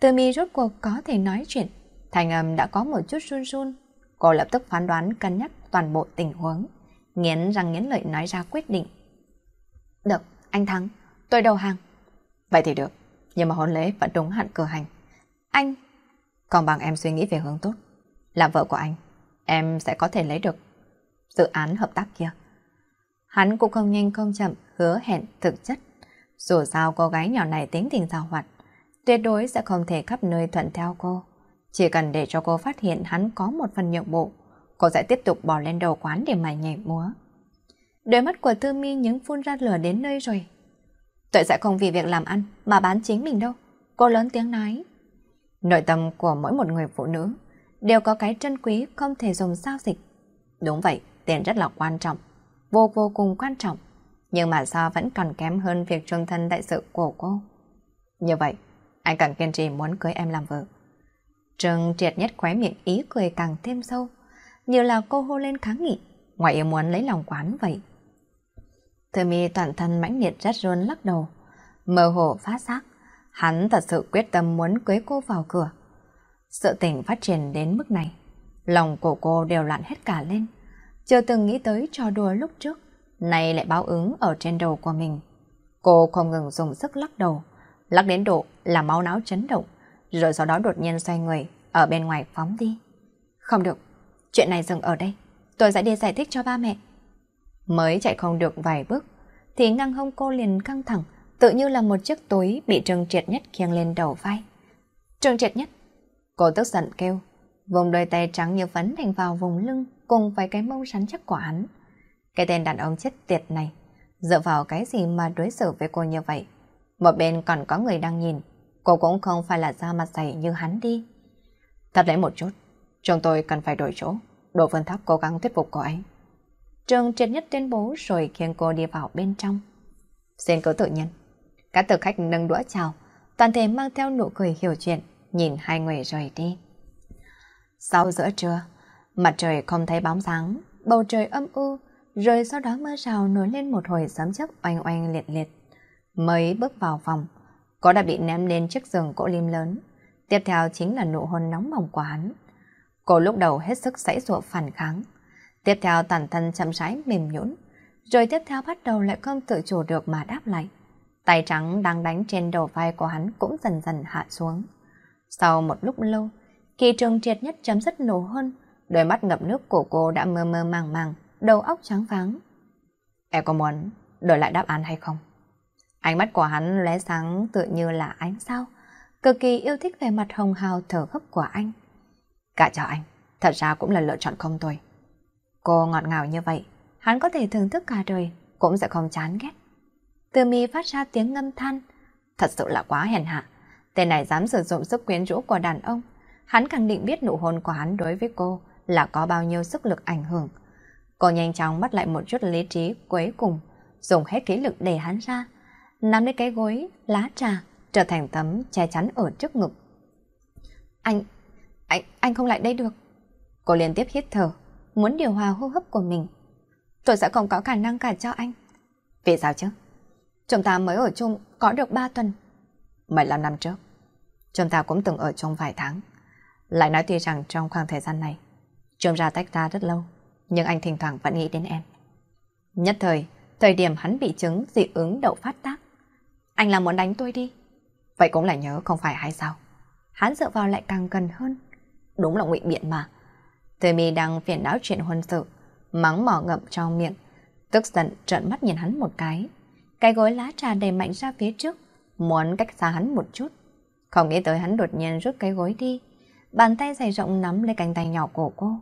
Từ mi rốt cuộc có thể nói chuyện Thành âm đã có một chút run run, cô lập tức phán đoán cân nhắc toàn bộ tình huống, nghiến răng nghiến lợi nói ra quyết định. Được, anh Thắng, tôi đầu hàng. Vậy thì được, nhưng mà hôn lễ vẫn đúng hạn cử hành. Anh, còn bằng em suy nghĩ về hướng tốt, làm vợ của anh, em sẽ có thể lấy được dự án hợp tác kia. Hắn cũng không nhanh không chậm, hứa hẹn thực chất. Dù sao cô gái nhỏ này tính tình rào hoạt, tuyệt đối sẽ không thể khắp nơi thuận theo cô. Chỉ cần để cho cô phát hiện hắn có một phần nhượng bộ, cô sẽ tiếp tục bỏ lên đầu quán để mà nhảy múa. Đôi mắt của Thư Mi những phun ra lửa đến nơi rồi. Tôi sẽ không vì việc làm ăn mà bán chính mình đâu. Cô lớn tiếng nói. Nội tâm của mỗi một người phụ nữ đều có cái trân quý không thể dùng giao dịch. Đúng vậy, tiền rất là quan trọng, vô vô cùng quan trọng. Nhưng mà sao vẫn còn kém hơn việc trung thân đại sự của cô? Như vậy, anh cần kiên trì muốn cưới em làm vợ. Trần triệt nhất khóe miệng ý cười càng thêm sâu, như là cô hô lên kháng nghị, ngoại ý muốn lấy lòng quán vậy. Thư mi toàn thân mãnh liệt rát run lắc đầu, mơ hồ phát giác, hắn thật sự quyết tâm muốn cưới cô vào cửa. Sự tình phát triển đến mức này, lòng của cô đều loạn hết cả lên, chưa từng nghĩ tới trò đùa lúc trước, nay lại báo ứng ở trên đầu của mình. Cô không ngừng dùng sức lắc đầu, lắc đến độ là máu não chấn động rồi sau đó đột nhiên xoay người, ở bên ngoài phóng đi. Không được, chuyện này dừng ở đây, tôi sẽ đi giải thích cho ba mẹ. Mới chạy không được vài bước, thì ngang hông cô liền căng thẳng, tự như là một chiếc túi bị Trương Triệt Nhất khiêng lên đầu vai. Trương Triệt Nhất, cô tức giận kêu, vùng đôi tay trắng như phấn thành vào vùng lưng cùng với cái mông rắn chắc của hắn. Cái tên đàn ông chết tiệt này, dựa vào cái gì mà đối xử với cô như vậy? Một bên còn có người đang nhìn, Cô cũng không phải là da mặt dày như hắn đi. Thật lẽ một chút, chúng tôi cần phải đổi chỗ. Đỗ Phương tháp cố gắng thuyết phục cô ấy. Trường triệt nhất tuyên bố rồi khiêng cô đi vào bên trong. Xin cứ tự nhiên. Các thực khách nâng đũa chào, toàn thể mang theo nụ cười hiểu chuyện, nhìn hai người rời đi. Sau giữa trưa, mặt trời không thấy bóng dáng, bầu trời âm u, rồi sau đó mưa rào nổi lên một hồi sấm chớp oanh oanh liệt liệt. Mới bước vào phòng, có đã bị ném lên chiếc giường cỗ lim lớn. Tiếp theo chính là nụ hôn nóng bỏng của hắn. Cô lúc đầu hết sức sãy sụa phản kháng. Tiếp theo toàn thân chậm rãi mềm nhũn. Rồi tiếp theo bắt đầu lại không tự chủ được mà đáp lại. Tay trắng đang đánh trên đầu vai của hắn cũng dần dần hạ xuống. Sau một lúc lâu, kỳ trường triệt nhất chấm dứt nổ hôn. đôi mắt ngập nước của cô đã mơ mơ màng màng, đầu óc trắng váng. Em có muốn đổi lại đáp án hay không? Ánh mắt của hắn lóe sáng tựa như là ánh sao, cực kỳ yêu thích về mặt hồng hào thở gấp của anh. Cả cho anh, thật ra cũng là lựa chọn không tồi. Cô ngọt ngào như vậy, hắn có thể thưởng thức cả đời, cũng sẽ không chán ghét. Từ mi phát ra tiếng ngâm than, thật sự là quá hèn hạ. Tên này dám sử dụng sức quyến rũ của đàn ông, hắn khẳng định biết nụ hôn của hắn đối với cô là có bao nhiêu sức lực ảnh hưởng. Cô nhanh chóng bắt lại một chút lý trí cuối cùng, dùng hết kỹ lực để hắn ra, nắm lấy cái gối, lá trà, trở thành tấm che chắn ở trước ngực. Anh, anh, anh không lại đây được. Cô liên tiếp hít thở, muốn điều hòa hô hấp của mình. Tôi sẽ không có khả năng cả cho anh. Vì sao chứ? Chúng ta mới ở chung có được 3 tuần. 15 năm trước, chúng ta cũng từng ở chung vài tháng. Lại nói tuy rằng trong khoảng thời gian này, chúng ra tách ra rất lâu, nhưng anh thỉnh thoảng vẫn nghĩ đến em. Nhất thời, thời điểm hắn bị chứng dị ứng đậu phát tác, anh là muốn đánh tôi đi. Vậy cũng là nhớ không phải hay sao? Hắn dựa vào lại càng gần hơn. Đúng là ngụy biện mà. Tôi mi đang phiền não chuyện hôn sự, mắng mỏ ngậm trong miệng, tức giận trợn mắt nhìn hắn một cái. Cái gối lá trà đầy mạnh ra phía trước, muốn cách xa hắn một chút. Không nghĩ tới hắn đột nhiên rút cái gối đi, bàn tay dày rộng nắm lấy cánh tay nhỏ của cô,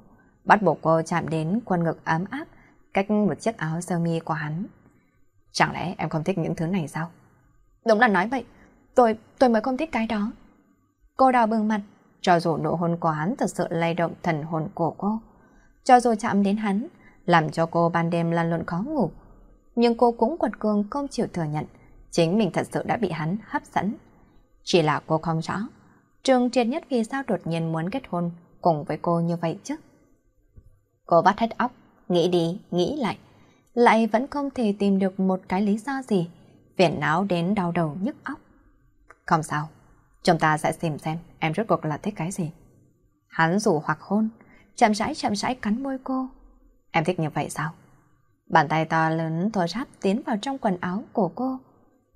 bắt buộc cô chạm đến quần ngực ấm áp cách một chiếc áo sơ mi của hắn. Chẳng lẽ em không thích những thứ này sao? Đúng là nói vậy. Tôi, tôi mới không thích cái đó. Cô đào bừng mặt, cho dù nụ hôn của hắn thật sự lay động thần hồn của cô. Cho dù chạm đến hắn, làm cho cô ban đêm lăn lộn khó ngủ. Nhưng cô cũng quật cường không chịu thừa nhận, chính mình thật sự đã bị hắn hấp dẫn. Chỉ là cô không rõ, trường Triệt Nhất vì sao đột nhiên muốn kết hôn cùng với cô như vậy chứ? Cô vắt hết óc, nghĩ đi, nghĩ lại, lại vẫn không thể tìm được một cái lý do gì phiền não đến đau đầu nhức óc. Không sao, chúng ta sẽ tìm xem em rốt cuộc là thích cái gì. Hắn rủ hoặc hôn, chậm rãi chậm rãi cắn môi cô. Em thích như vậy sao? Bàn tay to lớn thô ráp tiến vào trong quần áo của cô,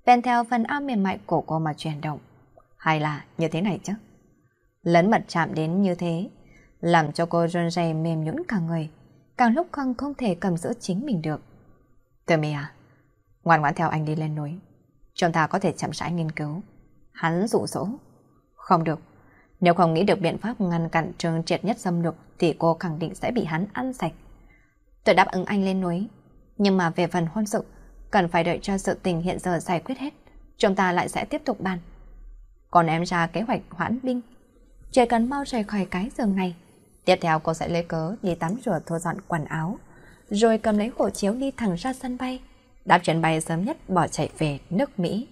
bèn theo phần áo mềm mại của cô mà chuyển động. Hay là như thế này chứ? Lớn mật chạm đến như thế, làm cho cô run rẩy mềm nhũn cả người, càng lúc càng không thể cầm giữ chính mình được. Từ mi à, Ngoan ngoãn theo anh đi lên núi. Chúng ta có thể chậm rãi nghiên cứu. Hắn dụ dỗ. Không được. Nếu không nghĩ được biện pháp ngăn cản trường triệt nhất xâm lược thì cô khẳng định sẽ bị hắn ăn sạch. Tôi đáp ứng anh lên núi. Nhưng mà về phần hôn sự, cần phải đợi cho sự tình hiện giờ giải quyết hết. Chúng ta lại sẽ tiếp tục bàn. Còn em ra kế hoạch hoãn binh. Chỉ cần mau rời khỏi cái giường này. Tiếp theo cô sẽ lấy cớ đi tắm rửa thô dọn quần áo. Rồi cầm lấy hộ chiếu đi thẳng ra sân bay đáp chuyến bay sớm nhất bỏ chạy về nước Mỹ.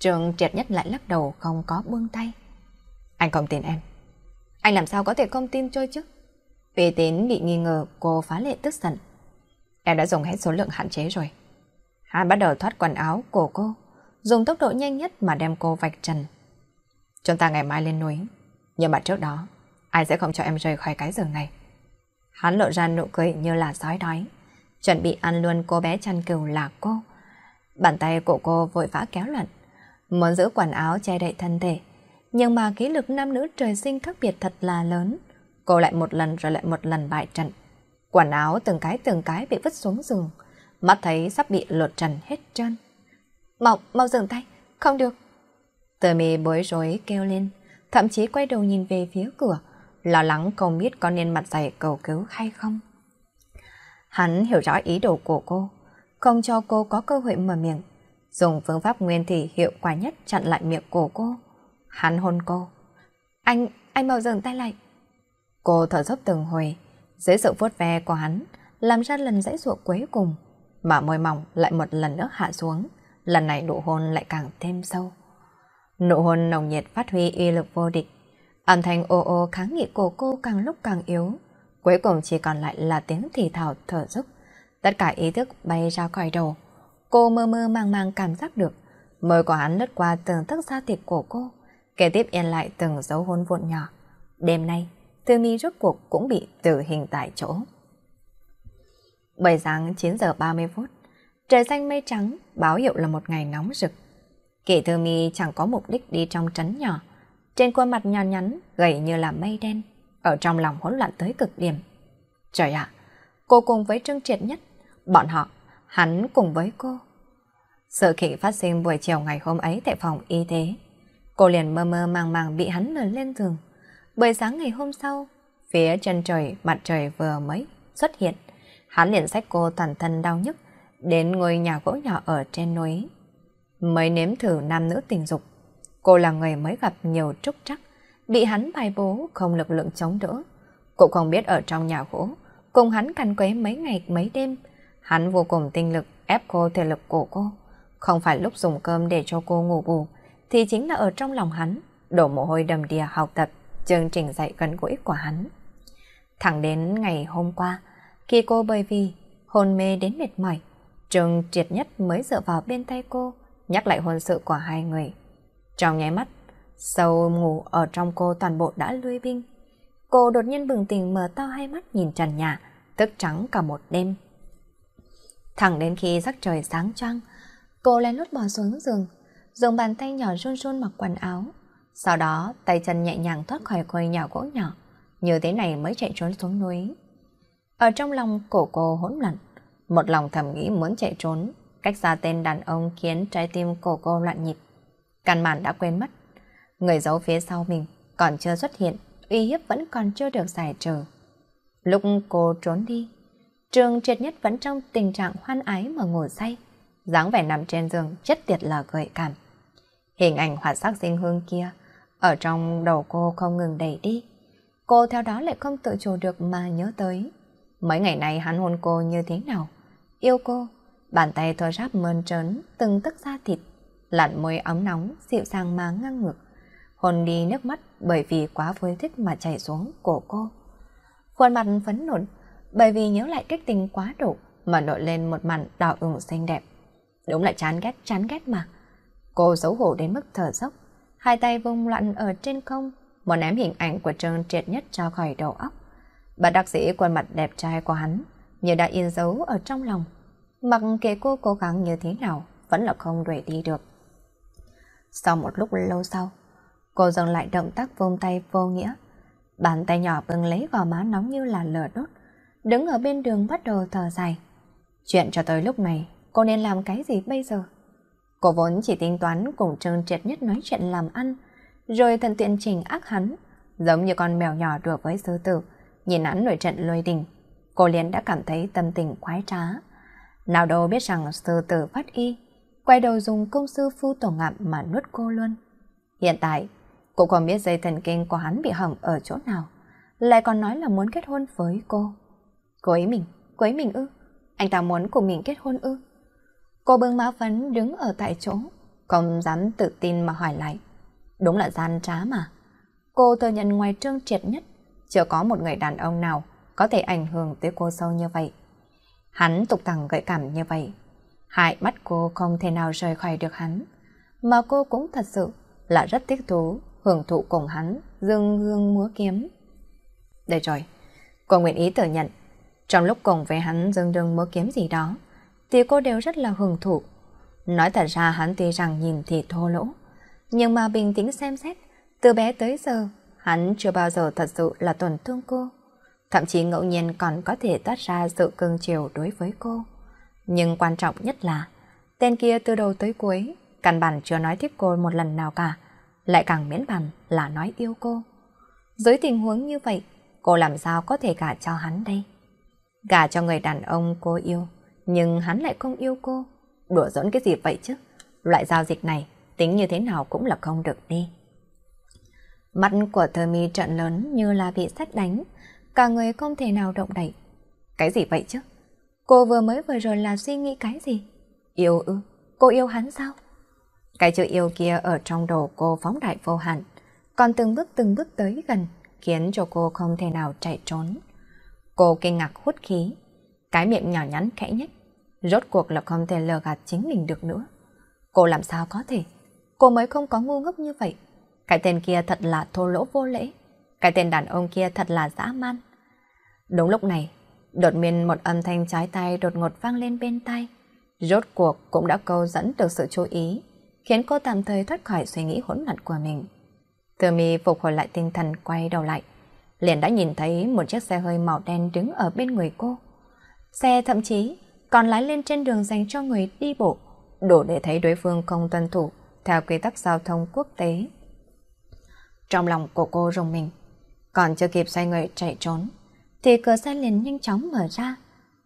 Trường triệt nhất lại lắc đầu không có buông tay. Anh không tin em. Anh làm sao có thể không tin chơi chứ? Vì tín bị nghi ngờ cô phá lệ tức giận. Em đã dùng hết số lượng hạn chế rồi. Hắn bắt đầu thoát quần áo của cô, dùng tốc độ nhanh nhất mà đem cô vạch trần. Chúng ta ngày mai lên núi, nhưng mà trước đó, ai sẽ không cho em rời khỏi cái giường này. Hắn lộ ra nụ cười như là sói đói chuẩn bị ăn luôn cô bé chăn cừu là cô. Bàn tay của cô vội vã kéo lặn, muốn giữ quần áo che đậy thân thể. Nhưng mà khí lực nam nữ trời sinh khác biệt thật là lớn. Cô lại một lần rồi lại một lần bại trận. Quần áo từng cái từng cái bị vứt xuống giường, mắt thấy sắp bị lột trần hết trơn. Mau, mau dừng tay, không được. Tờ mì bối rối kêu lên, thậm chí quay đầu nhìn về phía cửa, lo lắng không biết có nên mặt dày cầu cứu hay không. Hắn hiểu rõ ý đồ của cô, không cho cô có cơ hội mở miệng. Dùng phương pháp nguyên thì hiệu quả nhất chặn lại miệng của cô. Hắn hôn cô. Anh, anh mau dừng tay lại. Cô thở dốc từng hồi, dưới sự vuốt ve của hắn, làm ra lần dãy ruột cuối cùng, mà môi mỏng lại một lần nữa hạ xuống, lần này nụ hôn lại càng thêm sâu. Nụ hôn nồng nhiệt phát huy uy lực vô địch, âm thanh ô ô kháng nghị của cô càng lúc càng yếu, Cuối cùng chỉ còn lại là tiếng thì thào thở dốc. Tất cả ý thức bay ra khỏi đầu. Cô mơ mơ màng màng cảm giác được. Môi của hắn lướt qua từng thức xa thịt của cô. Kế tiếp yên lại từng dấu hôn vụn nhỏ. Đêm nay, Tư Mi rốt cuộc cũng bị tử hình tại chỗ. Bởi sáng chín giờ ba mươi phút, trời xanh mây trắng báo hiệu là một ngày nóng rực. Kỷ Tư Mi chẳng có mục đích đi trong trấn nhỏ. Trên khuôn mặt nhòn nhắn, gầy như là mây đen, ở trong lòng hỗn loạn tới cực điểm. Trời ạ, cô cùng với Trương Triệt nhất, bọn họ, hắn cùng với cô. Sự khỉ phát sinh buổi chiều ngày hôm ấy tại phòng y tế. Cô liền mơ mơ màng màng bị hắn lừa lên giường. Buổi sáng ngày hôm sau, phía chân trời mặt trời vừa mới xuất hiện. Hắn liền sách cô toàn thân đau nhức đến ngôi nhà gỗ nhỏ ở trên núi. Mới nếm thử nam nữ tình dục. Cô là người mới gặp nhiều trúc trắc bị hắn bài bố không lực lượng chống đỡ. cô không biết ở trong nhà gỗ, cùng hắn cằn quấy mấy ngày mấy đêm, hắn vô cùng tinh lực ép cô thể lực của cô. Không phải lúc dùng cơm để cho cô ngủ bù, thì chính là ở trong lòng hắn, đổ mồ hôi đầm đìa học tập, chương trình dạy gần gũi của hắn. Thẳng đến ngày hôm qua, khi cô bởi vì hôn mê đến mệt mỏi, trường Triệt Nhất mới dựa vào bên tay cô, nhắc lại hôn sự của hai người. Trong nháy mắt, Sâu ngủ ở trong cô toàn bộ đã lui binh. Cô đột nhiên bừng tỉnh mở to hai mắt nhìn trần nhà, thức trắng cả một đêm. Thẳng đến khi sắc trời sáng trăng, cô lén lút bò xuống giường, dùng bàn tay nhỏ run run mặc quần áo. Sau đó tay chân nhẹ nhàng thoát khỏi khôi nhỏ gỗ nhỏ, như thế này mới chạy trốn xuống núi. Ở trong lòng cổ cô hỗn loạn, một lòng thầm nghĩ muốn chạy trốn, cách xa tên đàn ông khiến trái tim cổ cô loạn nhịp. Căn bản đã quên mất Người giấu phía sau mình còn chưa xuất hiện, uy hiếp vẫn còn chưa được giải trừ. Lúc cô trốn đi, Trương Triệt Nhất vẫn trong tình trạng hoan ái mà ngủ say, dáng vẻ nằm trên giường chất tiệt là gợi cảm. Hình ảnh hoạt sắc dinh hương kia ở trong đầu cô không ngừng đẩy đi. Cô theo đó lại không tự chủ được mà nhớ tới. Mấy ngày này hắn hôn cô như thế nào? Yêu cô, bàn tay thơ ráp mơn trớn, từng tức da thịt, lặn môi ấm nóng, dịu dàng mà ngang ngược hôn đi nước mắt bởi vì quá vui thích mà chảy xuống cổ cô. Khuôn mặt phấn nộn bởi vì nhớ lại kích tình quá độ mà nổi lên một màn đỏ ửng xinh đẹp. Đúng là chán ghét, chán ghét mà. Cô xấu hổ đến mức thở dốc, hai tay vung loạn ở trên không, muốn ném hình ảnh của Trương Triệt nhất ra khỏi đầu óc. Bà đặc sĩ khuôn mặt đẹp trai của hắn như đã in dấu ở trong lòng. Mặc kệ cô cố gắng như thế nào, vẫn là không đuổi đi được. Sau một lúc lâu sau, Cô dừng lại động tác vông tay vô nghĩa. Bàn tay nhỏ bưng lấy gò má nóng như là lửa đốt. Đứng ở bên đường bắt đầu thở dài. Chuyện cho tới lúc này, cô nên làm cái gì bây giờ? Cô vốn chỉ tính toán cùng Trương Triệt Nhất nói chuyện làm ăn, rồi thần tiện trình ác hắn, giống như con mèo nhỏ đùa với sư tử, nhìn hắn nổi trận lôi đình. Cô liền đã cảm thấy tâm tình khoái trá. Nào đâu biết rằng sư tử phát y, quay đầu dùng công sư phu tổ ngạm mà nuốt cô luôn. Hiện tại, Cô không biết dây thần kinh của hắn bị hỏng ở chỗ nào. Lại còn nói là muốn kết hôn với cô. Cô ấy mình, cô ấy mình ư. Anh ta muốn cùng mình kết hôn ư. Cô bưng má phấn đứng ở tại chỗ. Không dám tự tin mà hỏi lại. Đúng là gian trá mà. Cô thừa nhận ngoài trương triệt nhất. Chưa có một người đàn ông nào có thể ảnh hưởng tới cô sâu như vậy. Hắn tục tằng gợi cảm như vậy. Hại mắt cô không thể nào rời khỏi được hắn. Mà cô cũng thật sự là rất tiếc thú hưởng thụ cùng hắn, dương gương múa kiếm. Được rồi, cô nguyện ý thừa nhận, trong lúc cùng với hắn dương đương múa kiếm gì đó, thì cô đều rất là hưởng thụ. Nói thật ra hắn tuy rằng nhìn thì thô lỗ, nhưng mà bình tĩnh xem xét, từ bé tới giờ, hắn chưa bao giờ thật sự là tổn thương cô. Thậm chí ngẫu nhiên còn có thể toát ra sự cưng chiều đối với cô. Nhưng quan trọng nhất là, tên kia từ đầu tới cuối, căn bản chưa nói thích cô một lần nào cả lại càng miễn bàn là nói yêu cô. Dưới tình huống như vậy, cô làm sao có thể gả cho hắn đây? Gả cho người đàn ông cô yêu, nhưng hắn lại không yêu cô. Đùa giỡn cái gì vậy chứ? Loại giao dịch này, tính như thế nào cũng là không được đi. Mắt của thơ mi trợn lớn như là bị sét đánh, cả người không thể nào động đậy. Cái gì vậy chứ? Cô vừa mới vừa rồi là suy nghĩ cái gì? Yêu ư? Cô yêu hắn sao? Cái chữ yêu kia ở trong đầu cô phóng đại vô hạn, còn từng bước từng bước tới gần, khiến cho cô không thể nào chạy trốn. Cô kinh ngạc hút khí, cái miệng nhỏ nhắn khẽ nhếch, rốt cuộc là không thể lờ gạt chính mình được nữa. Cô làm sao có thể, cô mới không có ngu ngốc như vậy. Cái tên kia thật là thô lỗ vô lễ, cái tên đàn ông kia thật là dã man. Đúng lúc này, đột nhiên một âm thanh trái tay đột ngột vang lên bên tai. Rốt cuộc cũng đã câu dẫn được sự chú ý khiến cô tạm thời thoát khỏi suy nghĩ hỗn loạn của mình. Từ mi phục hồi lại tinh thần quay đầu lại, liền đã nhìn thấy một chiếc xe hơi màu đen đứng ở bên người cô. Xe thậm chí còn lái lên trên đường dành cho người đi bộ, đủ để thấy đối phương không tuân thủ theo quy tắc giao thông quốc tế. Trong lòng của cô rùng mình, còn chưa kịp xoay người chạy trốn, thì cửa xe liền nhanh chóng mở ra.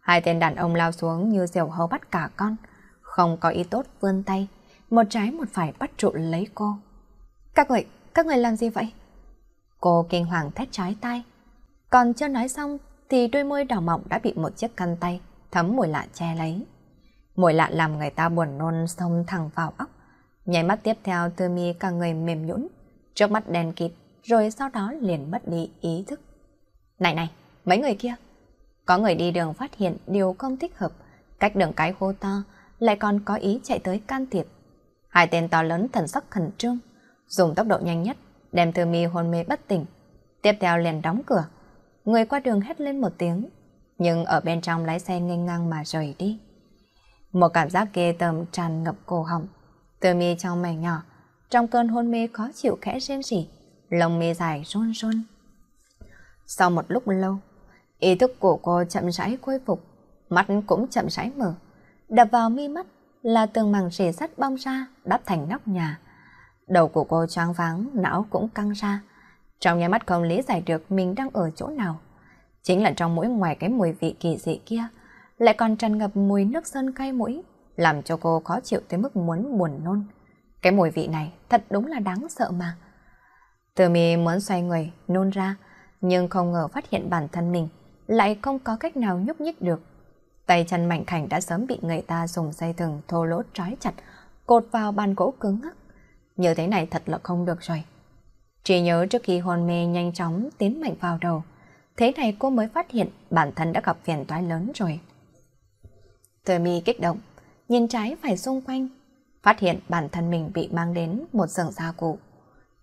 Hai tên đàn ông lao xuống như diều hâu bắt cả con, không có ý tốt vươn tay, một trái một phải bắt trụ lấy cô. Các người, các người làm gì vậy? Cô kinh hoàng thét trái tay. Còn chưa nói xong thì đôi môi đỏ mọng đã bị một chiếc khăn tay thấm mùi lạ che lấy. Mùi lạ làm người ta buồn nôn xông thẳng vào óc. nhảy mắt tiếp theo tư mi cả người mềm nhũn, trước mắt đen kịt, rồi sau đó liền mất đi ý thức. Này này, mấy người kia! Có người đi đường phát hiện điều không thích hợp, cách đường cái khô to, lại còn có ý chạy tới can thiệp Hai tên to lớn thần sắc khẩn trương, dùng tốc độ nhanh nhất, đem Thư Mi hôn mê bất tỉnh. Tiếp theo liền đóng cửa. Người qua đường hét lên một tiếng, nhưng ở bên trong lái xe nghênh ngang mà rời đi. Một cảm giác ghê tởm tràn ngập cổ họng. Từ mi trong mày nhỏ, trong cơn hôn mê khó chịu khẽ rên rỉ, lông mi dài run run. Sau một lúc lâu, ý thức của cô chậm rãi khôi phục, mắt cũng chậm rãi mở, đập vào mi mắt là tường màng rỉ sắt bong ra đắp thành nóc nhà. Đầu của cô choáng váng, não cũng căng ra. Trong nháy mắt không lý giải được mình đang ở chỗ nào. Chính là trong mũi ngoài cái mùi vị kỳ dị kia, lại còn tràn ngập mùi nước sơn cay mũi, làm cho cô khó chịu tới mức muốn buồn nôn. Cái mùi vị này thật đúng là đáng sợ mà. Từ mi muốn xoay người, nôn ra, nhưng không ngờ phát hiện bản thân mình lại không có cách nào nhúc nhích được. Tay chân mảnh khảnh đã sớm bị người ta dùng dây thừng thô lỗ trói chặt, cột vào bàn gỗ cứng ngắc. Như thế này thật là không được rồi. Chỉ nhớ trước khi hôn mê nhanh chóng tiến mạnh vào đầu. Thế này cô mới phát hiện bản thân đã gặp phiền toái lớn rồi. tôi mi kích động, nhìn trái phải xung quanh, phát hiện bản thân mình bị mang đến một sườn xa cụ.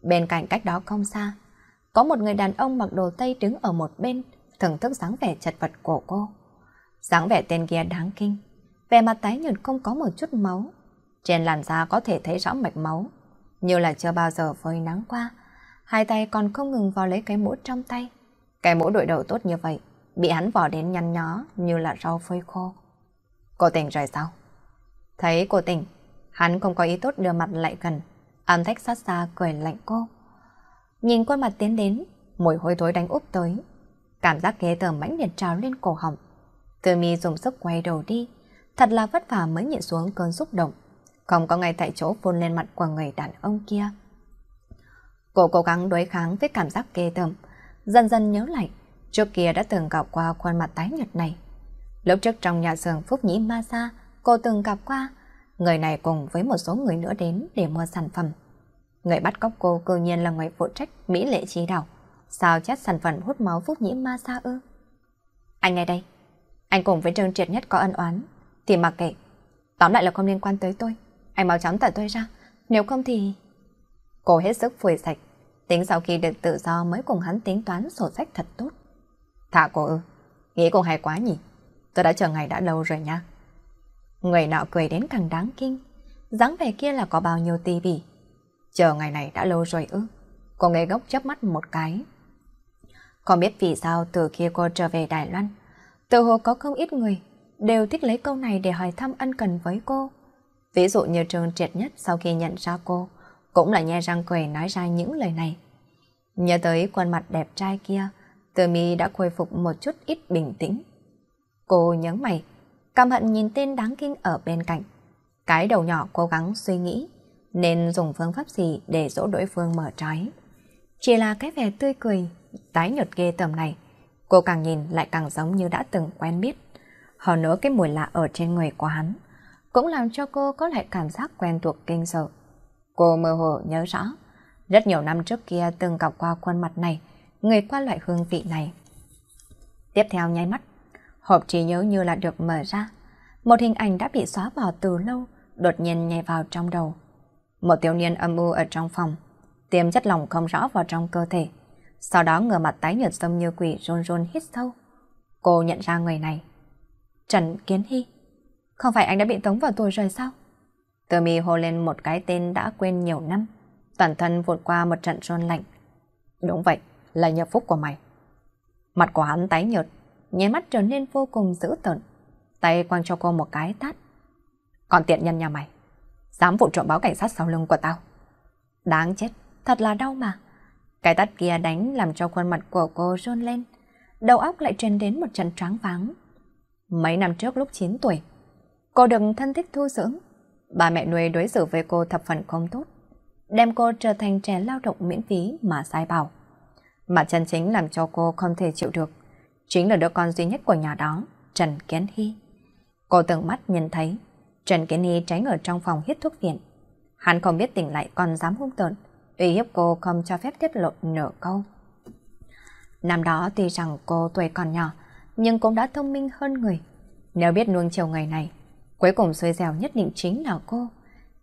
Bên cạnh cách đó không xa, có một người đàn ông mặc đồ tây đứng ở một bên, thưởng thức dáng vẻ chật vật của cô dáng vẻ tên kia đáng kinh, vẻ mặt tái nhợt không có một chút máu. Trên làn da có thể thấy rõ mạch máu, như là chưa bao giờ phơi nắng qua. Hai tay còn không ngừng vò lấy cái mũ trong tay. Cái mũ đội đầu tốt như vậy, bị hắn vò đến nhăn nhó như là rau phơi khô. Cô tỉnh rồi sao? Thấy cô tỉnh, hắn không có ý tốt đưa mặt lại gần, âm thách sát xa cười lạnh cô. Nhìn qua mặt tiến đến, mùi hôi thối đánh úp tới. Cảm giác ghê tởm mãnh liệt trào lên cổ họng. Tư mi dùng sức quay đầu đi, thật là vất vả mới nhịn xuống cơn xúc động, không có ngay tại chỗ phun lên mặt của người đàn ông kia. Cô cố gắng đối kháng với cảm giác ghê tởm, dần dần nhớ lại, trước kia đã từng gặp qua khuôn mặt tái nhợt này. Lúc trước trong nhà xưởng Phúc Nhĩ Ma Sa, cô từng gặp qua, người này cùng với một số người nữa đến để mua sản phẩm. Người bắt cóc cô cư nhiên là người phụ trách Mỹ Lệ Trí Đảo. Sao chết sản phẩm hút máu Phúc Nhĩ Ma Sa ư? Anh ngay đây. Anh cùng với Trương Triệt Nhất có ân oán, thì mặc kệ. Tóm lại là không liên quan tới tôi. Anh mau chóng tả tôi ra, nếu không thì... Cô hết sức phủi sạch, tính sau khi được tự do mới cùng hắn tính toán sổ sách thật tốt. Thả cô ư, nghĩ cô hay quá nhỉ? Tôi đã chờ ngày đã lâu rồi nha. Người nọ cười đến càng đáng kinh, dáng vẻ kia là có bao nhiêu tì bỉ. Chờ ngày này đã lâu rồi ư, cô nghe gốc chớp mắt một cái. Không biết vì sao từ khi cô trở về Đài Loan, Tự hồ có không ít người đều thích lấy câu này để hỏi thăm ân cần với cô. Ví dụ như trường triệt nhất sau khi nhận ra cô, cũng là nhe răng quẩy nói ra những lời này. Nhớ tới khuôn mặt đẹp trai kia, Từ mi đã khôi phục một chút ít bình tĩnh. Cô nhớ mày, căm hận nhìn tên đáng kinh ở bên cạnh. Cái đầu nhỏ cố gắng suy nghĩ, nên dùng phương pháp gì để dỗ đối phương mở trái. Chỉ là cái vẻ tươi cười, tái nhợt ghê tầm này, Cô càng nhìn lại càng giống như đã từng quen biết. Hơn nữa cái mùi lạ ở trên người của hắn cũng làm cho cô có lại cảm giác quen thuộc kinh sợ. Cô mơ hồ nhớ rõ, rất nhiều năm trước kia từng gặp qua khuôn mặt này, người qua loại hương vị này. Tiếp theo nháy mắt, hộp trí nhớ như là được mở ra. Một hình ảnh đã bị xóa bỏ từ lâu, đột nhiên nhảy vào trong đầu. Một thiếu niên âm u ở trong phòng, tiêm chất lỏng không rõ vào trong cơ thể, sau đó ngửa mặt tái nhợt sông như quỷ rôn rôn hít sâu. Cô nhận ra người này. Trần Kiến Hy. Không phải anh đã bị tống vào tù rồi sao? Từ mi hô lên một cái tên đã quên nhiều năm. Toàn thân vụt qua một trận rôn lạnh. Đúng vậy, là nhờ phúc của mày. Mặt của hắn tái nhợt, nháy mắt trở nên vô cùng dữ tợn. Tay quăng cho cô một cái tát. Còn tiện nhân nhà mày, dám vụ trộm báo cảnh sát sau lưng của tao. Đáng chết, thật là đau mà. Cái tắt kia đánh làm cho khuôn mặt của cô rôn lên, đầu óc lại truyền đến một trận tráng váng. Mấy năm trước lúc 9 tuổi, cô đừng thân thích thu dưỡng, bà mẹ nuôi đối xử với cô thập phần không tốt, đem cô trở thành trẻ lao động miễn phí mà sai bảo. Mà chân chính làm cho cô không thể chịu được, chính là đứa con duy nhất của nhà đó, Trần Kiến Hy. Cô từng mắt nhìn thấy, Trần Kiến Hy tránh ở trong phòng hít thuốc viện. Hắn không biết tỉnh lại còn dám hung tợn, uy hiếp cô không cho phép tiết lộ nửa câu. Năm đó tuy rằng cô tuổi còn nhỏ, nhưng cũng đã thông minh hơn người. Nếu biết nuông chiều ngày này, cuối cùng xuôi dẻo nhất định chính là cô.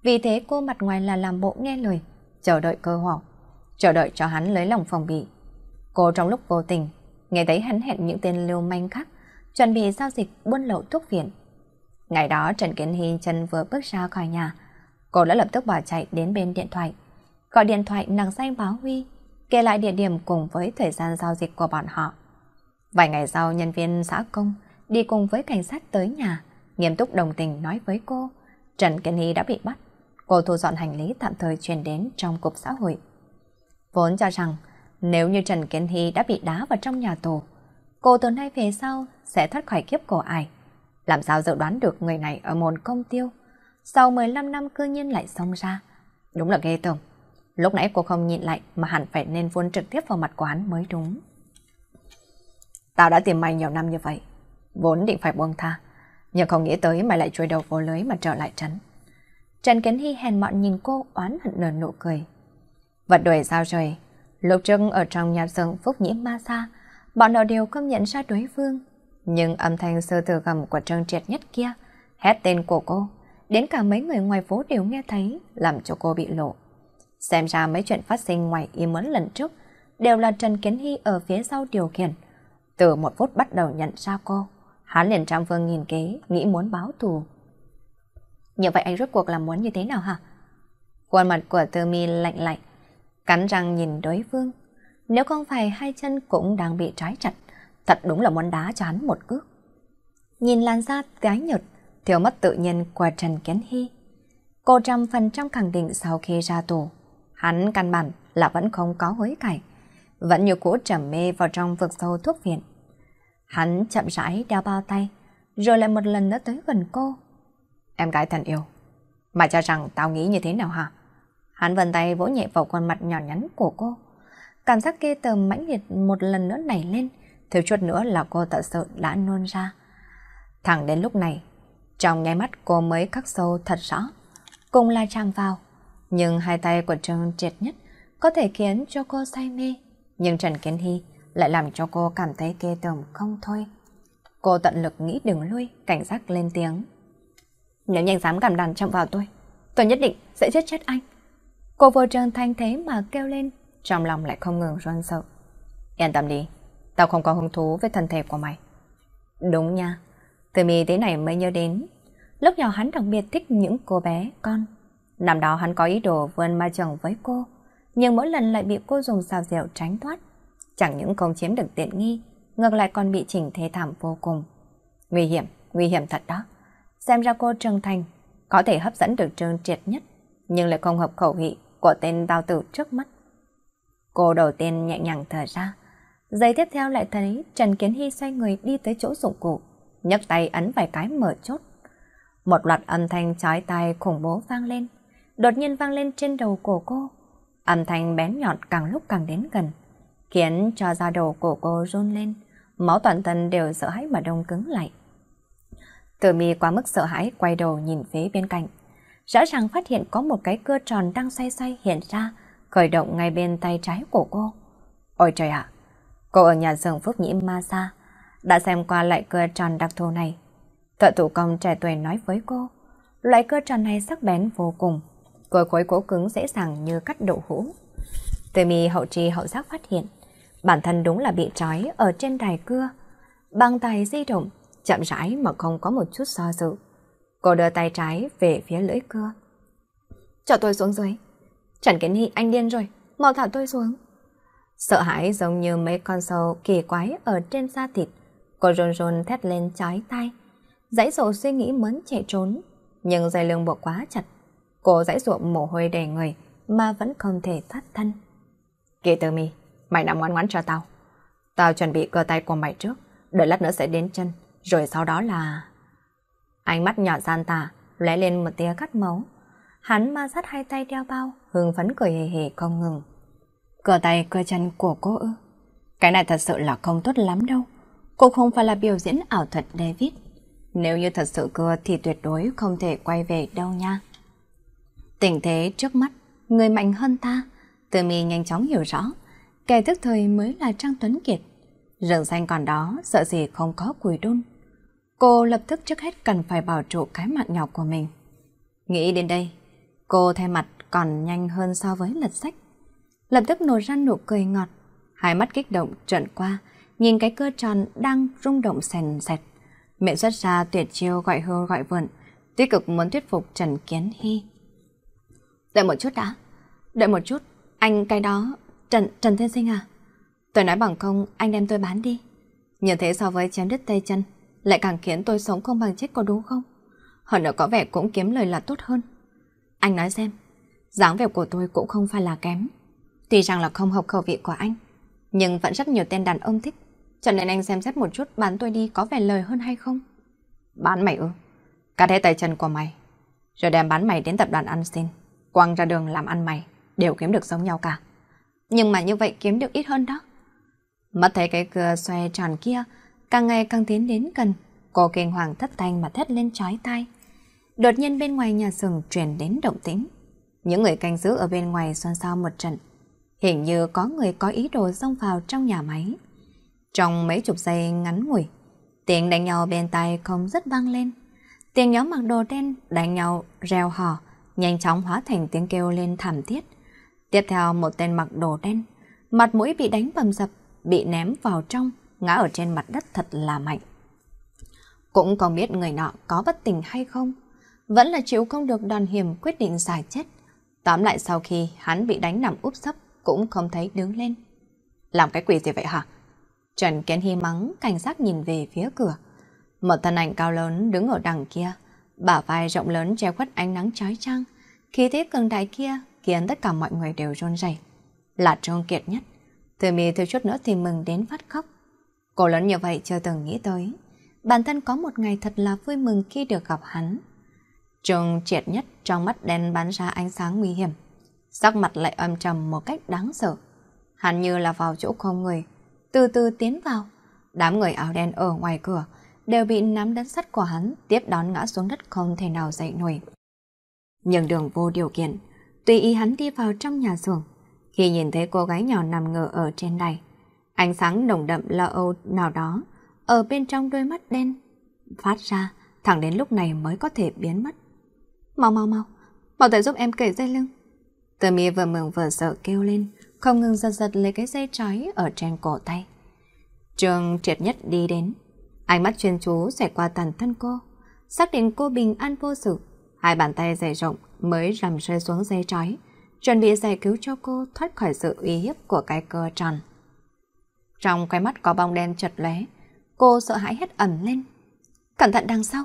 Vì thế cô mặt ngoài là làm bộ nghe lời, chờ đợi cơ hội, chờ đợi cho hắn lấy lòng phòng bị. Cô trong lúc vô tình, nghe thấy hắn hẹn những tên lưu manh khác, chuẩn bị giao dịch buôn lậu thuốc viện. Ngày đó Trần Kiến Hy chân vừa bước ra khỏi nhà, cô đã lập tức bỏ chạy đến bên điện thoại gọi điện thoại nằng danh báo Huy, kể lại địa điểm cùng với thời gian giao dịch của bọn họ. Vài ngày sau, nhân viên xã công đi cùng với cảnh sát tới nhà, nghiêm túc đồng tình nói với cô, Trần Kenny đã bị bắt. Cô thu dọn hành lý tạm thời chuyển đến trong cục xã hội. Vốn cho rằng, nếu như Trần Kenny đã bị đá vào trong nhà tù, cô từ nay về sau sẽ thoát khỏi kiếp cổ ải. Làm sao dự đoán được người này ở môn công tiêu? Sau 15 năm cư nhiên lại xông ra. Đúng là ghê tởm. Lúc nãy cô không nhịn lại mà hẳn phải nên vốn trực tiếp vào mặt quán mới đúng. Tao đã tìm mày nhiều năm như vậy, vốn định phải buông tha, nhưng không nghĩ tới mày lại chui đầu vô lưới mà trở lại trấn. Trần Kiến Hy hèn mọn nhìn cô oán hận nở nụ cười. Vật đuổi sao trời, lúc trước ở trong nhà rừng Phúc Nhĩ Ma Sa, bọn họ đều không nhận ra đối phương. Nhưng âm thanh sơ thừa gầm của Trương Triệt nhất kia, hét tên của cô, đến cả mấy người ngoài phố đều nghe thấy, làm cho cô bị lộ Xem ra mấy chuyện phát sinh ngoài ý muốn lần trước đều là Trần Kiến Hy ở phía sau điều khiển. Từ một phút bắt đầu nhận ra cô, hắn liền trăm vương nghìn kế, nghĩ muốn báo thù. Như vậy anh rốt cuộc là muốn như thế nào hả? Khuôn mặt của Tư Mi lạnh lạnh, cắn răng nhìn đối phương. Nếu không phải hai chân cũng đang bị trái chặt, thật đúng là muốn đá cho hắn một cước. Nhìn làn da gái nhợt, thiếu mất tự nhiên của Trần Kiến Hy. Cô trăm phần trăm khẳng định sau khi ra tù, Hắn căn bản là vẫn không có hối cải, vẫn như cũ trầm mê vào trong vực sâu thuốc viện. Hắn chậm rãi đeo bao tay, rồi lại một lần nữa tới gần cô. Em gái thân yêu, mà cho rằng tao nghĩ như thế nào hả? Hắn vần tay vỗ nhẹ vào khuôn mặt nhỏ nhắn của cô. Cảm giác kia tầm mãnh liệt một lần nữa nảy lên, thiếu chút nữa là cô tự sự đã nôn ra. Thẳng đến lúc này, trong nháy mắt cô mới khắc sâu thật rõ, cùng la chạm vào. Nhưng hai tay của Trương Triệt nhất có thể khiến cho cô say mê. Nhưng Trần Kiến Hy lại làm cho cô cảm thấy kê tởm không thôi. Cô tận lực nghĩ đừng lui, cảnh giác lên tiếng. Nếu nhanh dám cảm đàn chậm vào tôi, tôi nhất định sẽ giết chết anh. Cô vô trơn thanh thế mà kêu lên, trong lòng lại không ngừng run sợ. Yên tâm đi, tao không có hứng thú với thân thể của mày. Đúng nha, từ mì thế này mới nhớ đến. Lúc nhỏ hắn đặc biệt thích những cô bé con Năm đó hắn có ý đồ vươn ma chồng với cô, nhưng mỗi lần lại bị cô dùng xào dẻo tránh thoát. Chẳng những không chiếm được tiện nghi, ngược lại còn bị chỉnh thế thảm vô cùng. Nguy hiểm, nguy hiểm thật đó. Xem ra cô Trương Thành có thể hấp dẫn được Trương Triệt nhất, nhưng lại không hợp khẩu vị của tên tao tử trước mắt. Cô đầu tiên nhẹ nhàng thở ra, giây tiếp theo lại thấy Trần Kiến Hy xoay người đi tới chỗ dụng cụ, nhấc tay ấn vài cái mở chốt. Một loạt âm thanh trái tay khủng bố vang lên, đột nhiên vang lên trên đầu cổ cô. Âm thanh bén nhọn càng lúc càng đến gần, khiến cho da đầu cổ cô run lên, máu toàn thân đều sợ hãi mà đông cứng lại. Tử mi quá mức sợ hãi quay đầu nhìn phía bên cạnh, rõ ràng phát hiện có một cái cưa tròn đang xoay xoay hiện ra, khởi động ngay bên tay trái của cô. Ôi trời ạ, cô ở nhà giường Phúc Nhĩ Ma Sa đã xem qua lại cưa tròn đặc thù này. Thợ thủ công trẻ tuổi nói với cô, loại cưa tròn này sắc bén vô cùng, Cối khối cố cứng dễ dàng như cắt đậu hũ. Từ mi hậu trì hậu giác phát hiện, bản thân đúng là bị trói ở trên đài cưa. Băng tay di động, chậm rãi mà không có một chút so dự. Cô đưa tay trái về phía lưỡi cưa. Cho tôi xuống dưới. Trần Kiến Hy anh điên rồi, mau thả tôi xuống. Sợ hãi giống như mấy con sâu kỳ quái ở trên da thịt. Cô rôn rôn thét lên trái tay. Dãy dụ suy nghĩ muốn chạy trốn, nhưng dây lưng buộc quá chặt Cô dãy ruộng mồ hôi đè người mà vẫn không thể thoát thân. Kỳ tử mi, mày nằm ngoan ngoãn cho tao. Tao chuẩn bị cơ tay của mày trước, đợi lát nữa sẽ đến chân, rồi sau đó là... Ánh mắt nhỏ gian tà, lóe lên một tia cắt máu. Hắn ma sát hai tay đeo bao, hương phấn cười hề hề không ngừng. Cờ tay cơ chân của cô ư. Cái này thật sự là không tốt lắm đâu. Cô không phải là biểu diễn ảo thuật David. Nếu như thật sự cưa thì tuyệt đối không thể quay về đâu nha. Tình thế trước mắt, người mạnh hơn ta, Từ mi nhanh chóng hiểu rõ, kẻ thức thời mới là Trang Tuấn Kiệt. Rừng xanh còn đó, sợ gì không có quỷ đun. Cô lập tức trước hết cần phải bảo trụ cái mạng nhỏ của mình. Nghĩ đến đây, cô thay mặt còn nhanh hơn so với lật sách. Lập tức nổ ra nụ cười ngọt, hai mắt kích động trợn qua, nhìn cái cơ tròn đang rung động sèn sẹt. Miệng xuất ra tuyệt chiêu gọi hưu gọi vượn, tích cực muốn thuyết phục Trần Kiến Hy. Đợi một chút đã. Đợi một chút, anh cái đó... Trần, Trần Thiên Sinh à? Tôi nói bằng không, anh đem tôi bán đi. Như thế so với chém đứt tay chân, lại càng khiến tôi sống không bằng chết có đúng không? Hơn nữa có vẻ cũng kiếm lời là tốt hơn. Anh nói xem, dáng vẻ của tôi cũng không phải là kém. Tuy rằng là không hợp khẩu vị của anh, nhưng vẫn rất nhiều tên đàn ông thích. Cho nên anh xem xét một chút bán tôi đi có vẻ lời hơn hay không? Bán mày ư? Cắt hết tay chân của mày, rồi đem bán mày đến tập đoàn ăn xin quăng ra đường làm ăn mày, đều kiếm được giống nhau cả. Nhưng mà như vậy kiếm được ít hơn đó. Mắt thấy cái cửa xoay tròn kia, càng ngày càng tiến đến gần, cô kinh hoàng thất thanh mà thét lên trái tai. Đột nhiên bên ngoài nhà xưởng truyền đến động tĩnh. Những người canh giữ ở bên ngoài xoan xao một trận. Hình như có người có ý đồ xông vào trong nhà máy. Trong mấy chục giây ngắn ngủi, tiếng đánh nhau bên tai không rất vang lên. Tiếng nhóm mặc đồ đen đánh nhau reo hò, nhanh chóng hóa thành tiếng kêu lên thảm thiết. Tiếp theo một tên mặc đồ đen, mặt mũi bị đánh bầm dập, bị ném vào trong, ngã ở trên mặt đất thật là mạnh. Cũng không biết người nọ có bất tỉnh hay không, vẫn là chịu không được đòn hiểm quyết định giải chết. Tóm lại sau khi hắn bị đánh nằm úp sấp cũng không thấy đứng lên. Làm cái quỷ gì vậy hả? Trần Kiến Hy mắng cảnh sát nhìn về phía cửa. Một thân ảnh cao lớn đứng ở đằng kia Bả vai rộng lớn che khuất ánh nắng chói chang, khí thế cường đại kia khiến tất cả mọi người đều run rẩy. Là Trương Kiệt nhất, Thư Mi thiếu chút nữa thì mừng đến phát khóc. Cô lớn như vậy chưa từng nghĩ tới, bản thân có một ngày thật là vui mừng khi được gặp hắn. Trương Triệt nhất trong mắt đen bắn ra ánh sáng nguy hiểm, sắc mặt lại âm trầm một cách đáng sợ. Hắn như là vào chỗ không người, từ từ tiến vào. Đám người áo đen ở ngoài cửa đều bị nắm đấm sắt của hắn tiếp đón ngã xuống đất không thể nào dậy nổi. Nhưng đường vô điều kiện, tùy ý hắn đi vào trong nhà xưởng. Khi nhìn thấy cô gái nhỏ nằm ngờ ở trên đài, ánh sáng đồng đậm lo âu nào đó ở bên trong đôi mắt đen phát ra thẳng đến lúc này mới có thể biến mất. Mau mau mau, bảo thể giúp em cởi dây lưng. Tờ mi vừa mừng vừa sợ kêu lên, không ngừng giật giật lấy cái dây trói ở trên cổ tay. Trường triệt nhất đi đến, Ánh mắt chuyên chú xoay qua toàn thân cô, xác định cô bình an vô sự. Hai bàn tay dày rộng mới rằm rơi xuống dây trói, chuẩn bị giải cứu cho cô thoát khỏi sự uy hiếp của cái cơ tròn. Trong cái mắt có bóng đen chật lé, cô sợ hãi hết ẩm lên. Cẩn thận đằng sau.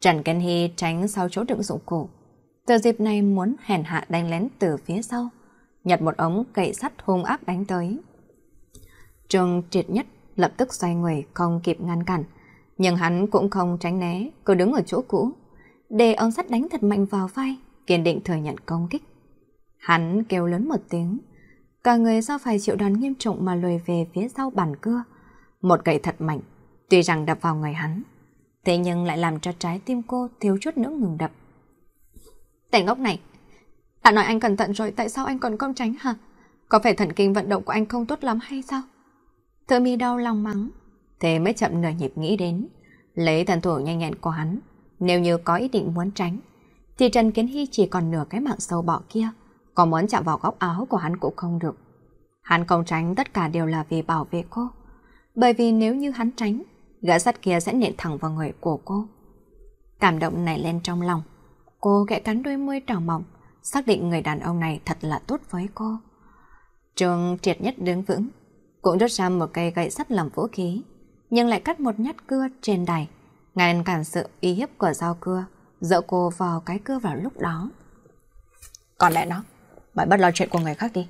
Trần Cân Hy tránh sau chỗ đựng dụng cụ. Từ dịp này muốn hèn hạ đánh lén từ phía sau, nhặt một ống cậy sắt hung ác đánh tới. Trường triệt nhất lập tức xoay người không kịp ngăn cản. Nhưng hắn cũng không tránh né, cứ đứng ở chỗ cũ. Để ông sắt đánh thật mạnh vào vai, kiên định thừa nhận công kích. Hắn kêu lớn một tiếng. Cả người do phải chịu đòn nghiêm trọng mà lùi về phía sau bàn cưa. Một gậy thật mạnh, tuy rằng đập vào người hắn. Thế nhưng lại làm cho trái tim cô thiếu chút nữa ngừng đập. Tên ngốc này, đã nói anh cẩn thận rồi tại sao anh còn không tránh hả? Có phải thần kinh vận động của anh không tốt lắm hay sao? Thượng mi đau lòng mắng, thế mới chậm nửa nhịp nghĩ đến. Lấy thần thủ nhanh nhẹn của hắn, nếu như có ý định muốn tránh, thì Trần Kiến Hy chỉ còn nửa cái mạng sâu bọ kia, còn muốn chạm vào góc áo của hắn cũng không được. Hắn không tránh tất cả đều là vì bảo vệ cô, bởi vì nếu như hắn tránh, gã sắt kia sẽ nện thẳng vào người của cô. Cảm động này lên trong lòng, cô kẽ cắn đôi môi trào mỏng, xác định người đàn ông này thật là tốt với cô. Trường triệt nhất đứng vững, cũng rút ra một cây gậy sắt làm vũ khí, nhưng lại cắt một nhát cưa trên đài, ngăn cản sự uy hiếp của dao cưa, dỡ cô vào cái cưa vào lúc đó. Còn lẽ nó, mày bất lo chuyện của người khác đi.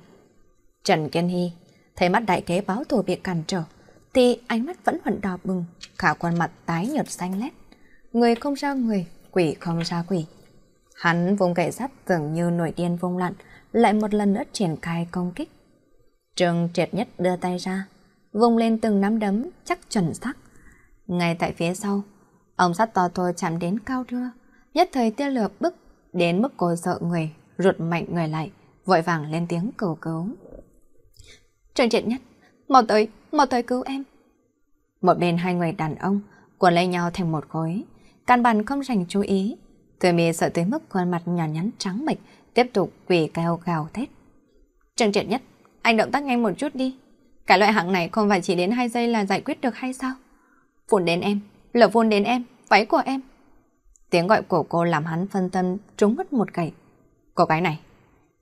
Trần Kiên Hy thấy mắt đại kế báo thù bị cản trở, thì ánh mắt vẫn vẫn đỏ bừng, cả khuôn mặt tái nhợt xanh lét. Người không ra người, quỷ không ra quỷ. Hắn vùng gậy sắt tưởng như nổi điên vung lặn, lại một lần nữa triển khai công kích. Trương triệt nhất đưa tay ra, vung lên từng nắm đấm chắc chuẩn xác. Ngay tại phía sau, ông sắt to thôi chạm đến cao đưa, nhất thời tiêu lửa bức đến mức cô sợ người, ruột mạnh người lại, vội vàng lên tiếng cầu cứu. Trương triệt nhất, mau tới, mau tới cứu em. Một bên hai người đàn ông cuộn lấy nhau thành một khối, căn bản không dành chú ý. thừa mì sợ tới mức khuôn mặt nhỏ nhắn trắng bệch tiếp tục quỳ cao gào thét. Trương Triệt Nhất anh động tác nhanh một chút đi. Cái loại hạng này không phải chỉ đến 2 giây là giải quyết được hay sao? Phun đến em, lở phun đến em, váy của em. Tiếng gọi của cô làm hắn phân tâm trúng mất một gậy. Cô gái này,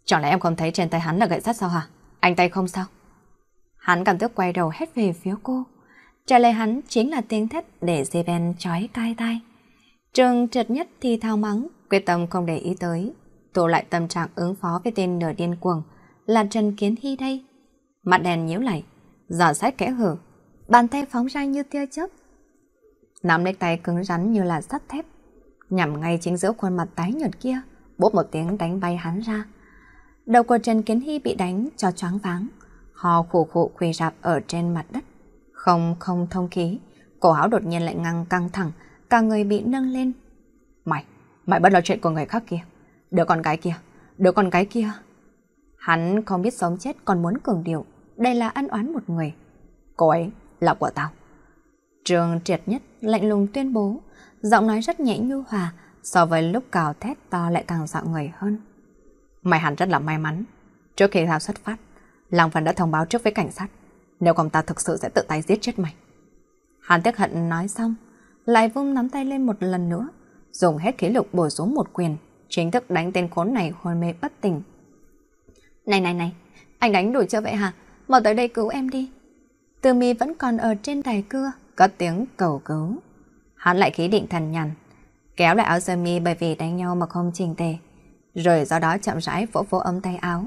chẳng lẽ em không thấy trên tay hắn là gậy sắt sao hả? Anh tay không sao? Hắn cảm tức quay đầu hết về phía cô. Trả lời hắn chính là tiếng thét để dây ben chói tai tai. Trường trật nhất thì thao mắng, quyết tâm không để ý tới. Tổ lại tâm trạng ứng phó với tên nửa điên cuồng là Trần Kiến Hy đây. Mặt đèn nhíu lại, giỏ sách kẽ hở, bàn tay phóng ra như tia chớp. Nắm lấy tay cứng rắn như là sắt thép, nhằm ngay chính giữa khuôn mặt tái nhợt kia, bốp một tiếng đánh bay hắn ra. Đầu của Trần Kiến Hy bị đánh cho choáng váng, hò khủ khụ quỳ rạp ở trên mặt đất. Không không thông khí, cổ áo đột nhiên lại ngăng căng thẳng, cả người bị nâng lên. Mày, mày bắt lo chuyện của người khác kia, đứa con gái kia, đứa con gái kia. Hắn không biết sống chết còn muốn cường điệu, đây là ăn oán một người. Cô ấy là của tao. Trường triệt nhất lạnh lùng tuyên bố, giọng nói rất nhẹ nhu hòa, so với lúc cào thét to lại càng dạo người hơn. Mày hẳn rất là may mắn. Trước khi tao xuất phát, Lăng Phần đã thông báo trước với cảnh sát, nếu không ta thực sự sẽ tự tay giết chết mày. Hắn tiếc hận nói xong, lại vung nắm tay lên một lần nữa, dùng hết khí lực bổ xuống một quyền, chính thức đánh tên khốn này hôn mê bất tỉnh. Này này này, anh đánh đủ chưa vậy hả? Mau tới đây cứu em đi. Từ mi vẫn còn ở trên đài cưa, có tiếng cầu cứu. Hắn lại khí định thần nhằn, kéo lại áo sơ mi bởi vì đánh nhau mà không trình tề. Rồi do đó chậm rãi vỗ vỗ ấm tay áo,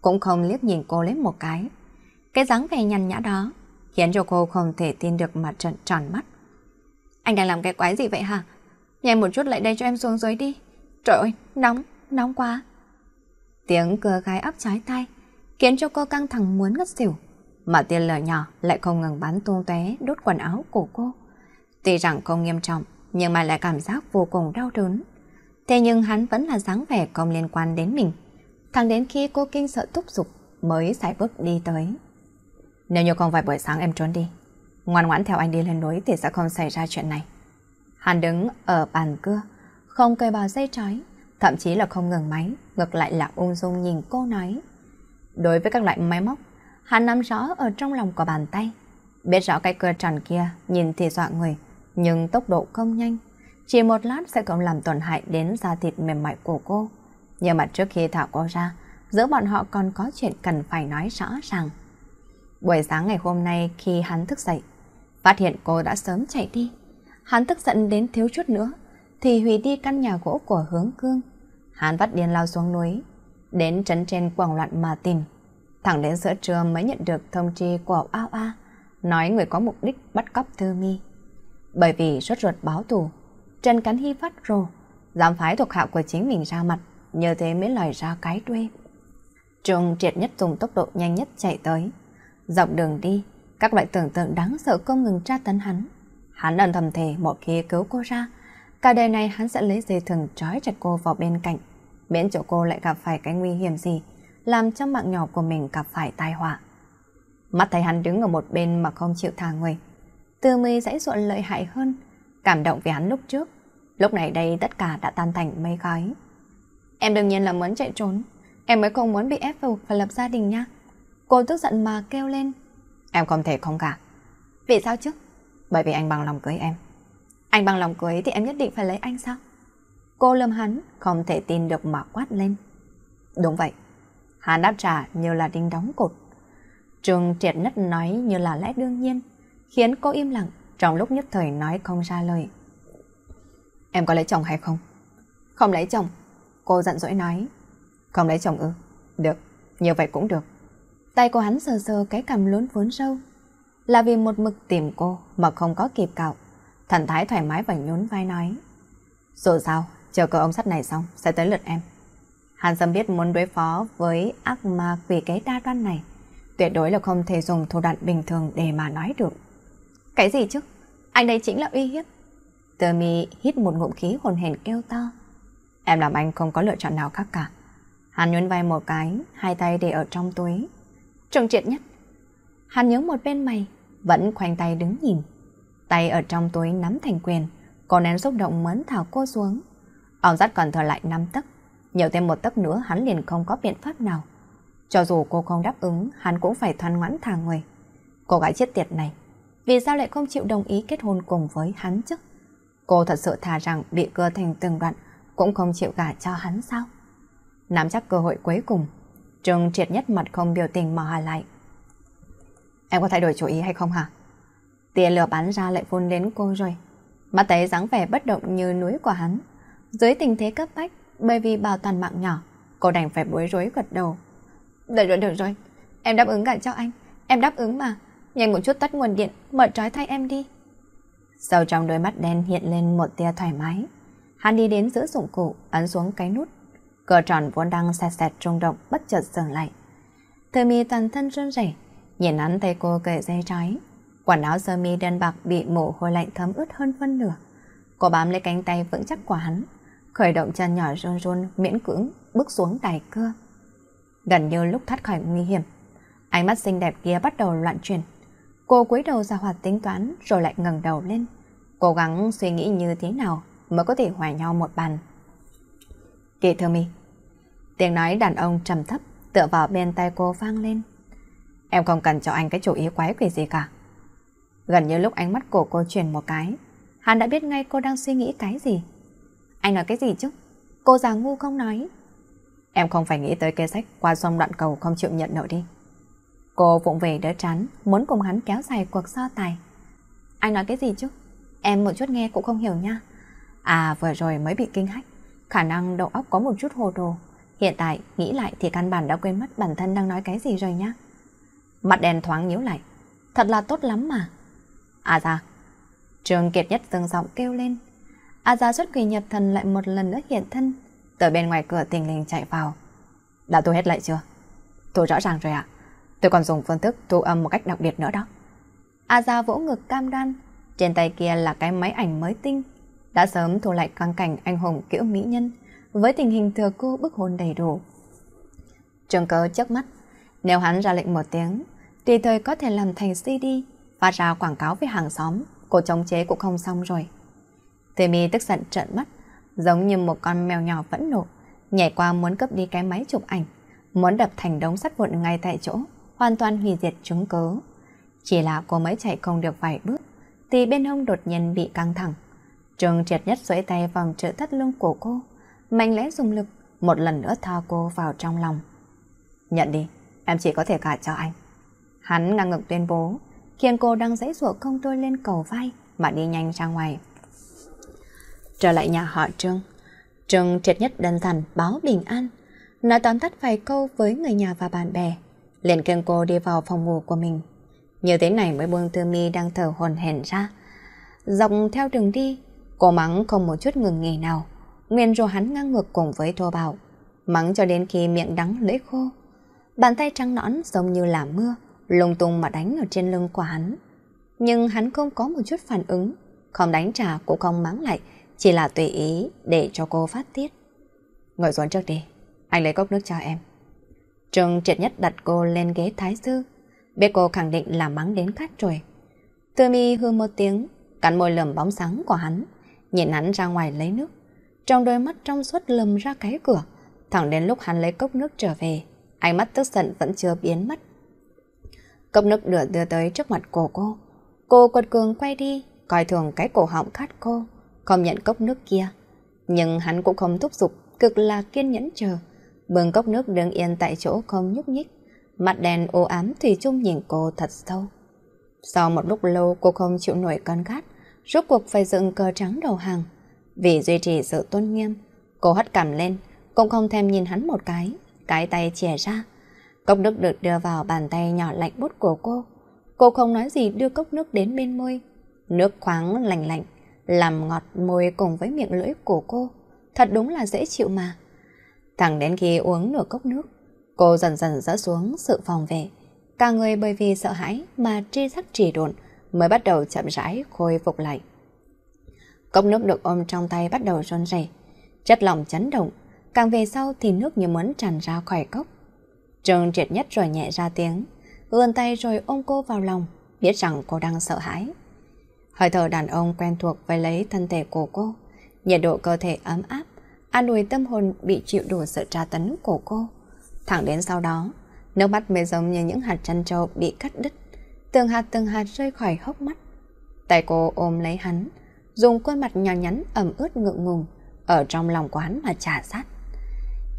cũng không liếc nhìn cô lấy một cái. Cái dáng vẻ nhằn nhã đó khiến cho cô không thể tin được mặt trận tròn mắt. Anh đang làm cái quái gì vậy hả? Nhanh một chút lại đây cho em xuống dưới đi. Trời ơi, nóng, nóng quá. Tiếng cưa gái ấp trái tay, khiến cho cô căng thẳng muốn ngất xỉu. Mà tia lửa nhỏ lại không ngừng bắn tung tóe đốt quần áo của cô. Tuy rằng không nghiêm trọng, nhưng mà lại cảm giác vô cùng đau đớn. Thế nhưng hắn vẫn là dáng vẻ không liên quan đến mình. Thẳng đến khi cô kinh sợ thúc giục mới sải bước đi tới. Nếu như không phải buổi sáng em trốn đi, ngoan ngoãn theo anh đi lên núi thì sẽ không xảy ra chuyện này. Hắn đứng ở bàn cưa, không cởi bỏ dây trói, thậm chí là không ngừng máy, ngược lại là ung dung nhìn cô nói. Đối với các loại máy móc, hắn nắm rõ ở trong lòng của bàn tay. Biết rõ cái cửa tròn kia nhìn thì dọa người, nhưng tốc độ không nhanh. Chỉ một lát sẽ không làm tổn hại đến da thịt mềm mại của cô. Nhưng mà trước khi thả cô ra, giữa bọn họ còn có chuyện cần phải nói rõ ràng. Buổi sáng ngày hôm nay khi hắn thức dậy, phát hiện cô đã sớm chạy đi. Hắn tức giận đến thiếu chút nữa, thì hủy đi căn nhà gỗ của hướng cương. Hắn vắt điên lao xuống núi, đến trấn trên quảng loạn mà tìm. Thẳng đến giữa trưa mới nhận được thông tri của Ao A, nói người có mục đích bắt cóc Thư Mi. Bởi vì sốt ruột báo thù, Trần Cán Hy phát rồ, dám phái thuộc hạ của chính mình ra mặt, nhờ thế mới lời ra cái đuôi. Trường triệt nhất dùng tốc độ nhanh nhất chạy tới. Dọc đường đi, các loại tưởng tượng đáng sợ không ngừng tra tấn hắn. Hắn ẩn thầm thề mỗi khi cứu cô ra, cả đời này hắn sẽ lấy dây thừng trói chặt cô vào bên cạnh miễn chỗ cô lại gặp phải cái nguy hiểm gì, làm cho mạng nhỏ của mình gặp phải tai họa. Mắt thấy hắn đứng ở một bên mà không chịu thả người. Từ mây dãy ruộn lợi hại hơn, cảm động vì hắn lúc trước. Lúc này đây tất cả đã tan thành mây khói. Em đương nhiên là muốn chạy trốn, em mới không muốn bị ép vào phải lập gia đình nha. Cô tức giận mà kêu lên. Em không thể không cả. Vì sao chứ? Bởi vì anh bằng lòng cưới em. Anh bằng lòng cưới thì em nhất định phải lấy anh sao? Cô lâm hắn không thể tin được mà quát lên. Đúng vậy. Hắn đáp trả như là đinh đóng cột. trường triệt nất nói như là lẽ đương nhiên, khiến cô im lặng trong lúc nhất thời nói không ra lời. Em có lấy chồng hay không? Không lấy chồng. Cô giận dỗi nói. Không lấy chồng ư? Được, như vậy cũng được. Tay của hắn sờ sờ cái cằm lốn vốn sâu. Là vì một mực tìm cô mà không có kịp cạo. Thần thái thoải mái và nhún vai nói. Dù sao, Chờ cơ ông sắt này xong, sẽ tới lượt em. Hàn Sâm biết muốn đối phó với ác ma quỷ kế đa đoan này, tuyệt đối là không thể dùng thủ đoạn bình thường để mà nói được. Cái gì chứ? Anh đây chính là uy hiếp. Tơ mi hít một ngụm khí hồn hển kêu to. Em làm anh không có lựa chọn nào khác cả. Hàn nhún vai một cái, hai tay để ở trong túi. Trừng triệt nhất. Hàn nhớ một bên mày, vẫn khoanh tay đứng nhìn. Tay ở trong túi nắm thành quyền, còn nén xúc động mớn thảo cô xuống. Ông dắt còn thở lại năm tấc, nhiều thêm một tấc nữa hắn liền không có biện pháp nào. Cho dù cô không đáp ứng, hắn cũng phải thoan ngoãn thả người. Cô gái chết tiệt này, vì sao lại không chịu đồng ý kết hôn cùng với hắn chứ? Cô thật sự thà rằng bị cưa thành từng đoạn, cũng không chịu gả cho hắn sao? Nắm chắc cơ hội cuối cùng, Trương triệt nhất mặt không biểu tình mà hòa lại. Em có thay đổi chủ ý hay không hả? Tia lửa bắn ra lại phun đến cô rồi. Mắt thấy dáng vẻ bất động như núi của hắn. Dưới tình thế cấp bách, bởi vì bảo toàn mạng nhỏ, cô đành phải bối rối gật đầu. Được rồi, được rồi, em đáp ứng cả cho anh, em đáp ứng mà, nhanh một chút tắt nguồn điện, mở trói thay em đi. sau trong đôi mắt đen hiện lên một tia thoải mái. Hắn đi đến giữa dụng cụ, ấn xuống cái nút. cờ tròn vốn đang xẹt xẹt rung động bất chợt dừng lại. Thư mi toàn thân run rẩy, nhìn hắn thấy cô cởi dây trói. Quần áo sơ mi đen bạc bị mồ hôi lạnh thấm ướt hơn phân nửa. Cô bám lấy cánh tay vững chắc của hắn, khởi động chân nhỏ run run miễn cưỡng bước xuống tài cưa. Gần như lúc thoát khỏi nguy hiểm, ánh mắt xinh đẹp kia bắt đầu loạn chuyển. Cô cúi đầu ra hoạt tính toán rồi lại ngẩng đầu lên, cố gắng suy nghĩ như thế nào mới có thể hòa nhau một bàn. Kệ thơ mi, tiếng nói đàn ông trầm thấp tựa vào bên tay cô vang lên. Em không cần cho anh cái chủ ý quái quỷ gì cả. Gần như lúc ánh mắt của cô chuyển một cái, hắn đã biết ngay cô đang suy nghĩ cái gì. Anh nói cái gì chứ? Cô già ngu không nói. Em không phải nghĩ tới kế sách qua sông đoạn cầu không chịu nhận nợ đi. Cô vụng về đỡ chán, muốn cùng hắn kéo dài cuộc so tài. Anh nói cái gì chứ? Em một chút nghe cũng không hiểu nha. À vừa rồi mới bị kinh hách, khả năng đầu óc có một chút hồ đồ. Hiện tại nghĩ lại thì căn bản đã quên mất bản thân đang nói cái gì rồi nhá. Mặt đèn thoáng nhíu lại, thật là tốt lắm mà. À ra, dạ. Trường Kiệt Nhất dừng giọng kêu lên, A gia xuất quỷ nhập thần lại một lần nữa hiện thân, từ bên ngoài cửa tình lình chạy vào. Đã thu hết lại chưa? Tôi rõ ràng rồi ạ. Tôi còn dùng phương thức thu âm một cách đặc biệt nữa đó. A gia vỗ ngực cam đoan, trên tay kia là cái máy ảnh mới tinh, đã sớm thu lại quang cảnh anh hùng kiểu mỹ nhân, với tình hình thừa cô bức hồn đầy đủ. Trường cớ chớp mắt, nếu hắn ra lệnh một tiếng, tùy thời có thể làm thành CD, phát ra quảng cáo với hàng xóm, cô chống chế cũng không xong rồi. Thùy My tức giận trợn mắt, giống như một con mèo nhỏ vẫn nộ, nhảy qua muốn cướp đi cái máy chụp ảnh, muốn đập thành đống sắt vụn ngay tại chỗ, hoàn toàn hủy diệt chứng cứ. Chỉ là cô mới chạy không được vài bước, thì bên hông đột nhiên bị căng thẳng. Trường triệt nhất duỗi tay vòng trợ thắt lưng của cô, mạnh lẽ dùng lực, một lần nữa tha cô vào trong lòng. Nhận đi, em chỉ có thể gả cho anh. Hắn ngang ngực tuyên bố, khiến cô đang dãy ruộng không tôi lên cầu vai mà đi nhanh ra ngoài. Trở lại nhà họ Trương. Trương triệt nhất đơn giản báo bình an. Nói tóm tắt vài câu với người nhà và bạn bè. Liền kêu cô đi vào phòng ngủ của mình. Như thế này mới buông tư mi đang thở hồn hển ra. Dọc theo đường đi, cô mắng không một chút ngừng nghỉ nào. Nguyên rồi hắn ngang ngược cùng với thô bạo. Mắng cho đến khi miệng đắng lưỡi khô. Bàn tay trắng nõn giống như là mưa, lung tung mà đánh ở trên lưng của hắn. Nhưng hắn không có một chút phản ứng, không đánh trả cũng không mắng lại, chỉ là tùy ý để cho cô phát tiết. Ngồi xuống trước đi, anh lấy cốc nước cho em. Trương triệt nhất đặt cô lên ghế thái sư, biết cô khẳng định là mắng đến khát rồi. Tư mi hư một tiếng, cắn môi lầm bóng sáng của hắn, nhìn hắn ra ngoài lấy nước. Trong đôi mắt trong suốt lầm ra cái cửa, thẳng đến lúc hắn lấy cốc nước trở về, ánh mắt tức giận vẫn chưa biến mất. Cốc nước được đưa tới trước mặt cổ cô. Cô quật cường quay đi, coi thường cái cổ họng khát cô không nhận cốc nước kia. Nhưng hắn cũng không thúc giục, cực là kiên nhẫn chờ. bừng cốc nước đứng yên tại chỗ không nhúc nhích. Mặt đèn ô ám Thủy chung nhìn cô thật sâu. Sau một lúc lâu cô không chịu nổi con gát, rốt cuộc phải dựng cờ trắng đầu hàng. Vì duy trì sự tôn nghiêm, cô hất cằm lên, cũng không thèm nhìn hắn một cái, cái tay chè ra. Cốc nước được đưa vào bàn tay nhỏ lạnh bút của cô. Cô không nói gì đưa cốc nước đến bên môi. Nước khoáng lạnh lạnh, làm ngọt môi cùng với miệng lưỡi của cô. Thật đúng là dễ chịu mà. Thẳng đến khi uống nửa cốc nước, cô dần dần dỡ xuống sự phòng vệ. Cả người bởi vì sợ hãi mà tri sắc trì độn mới bắt đầu chậm rãi khôi phục lại. Cốc nước được ôm trong tay bắt đầu run rẩy, chất lòng chấn động, càng về sau thì nước như muốn tràn ra khỏi cốc. Trương triệt nhất rồi nhẹ ra tiếng, ươn tay rồi ôm cô vào lòng, biết rằng cô đang sợ hãi. Hơi thở đàn ông quen thuộc với lấy thân thể của cô. Nhiệt độ cơ thể ấm áp, an ủi tâm hồn bị chịu đủ sự tra tấn của cô. Thẳng đến sau đó, nước mắt mới giống như những hạt chân trâu bị cắt đứt. Từng hạt từng hạt rơi khỏi hốc mắt. Tay cô ôm lấy hắn, dùng khuôn mặt nhỏ nhắn ẩm ướt ngượng ngùng ở trong lòng quán mà trả sát.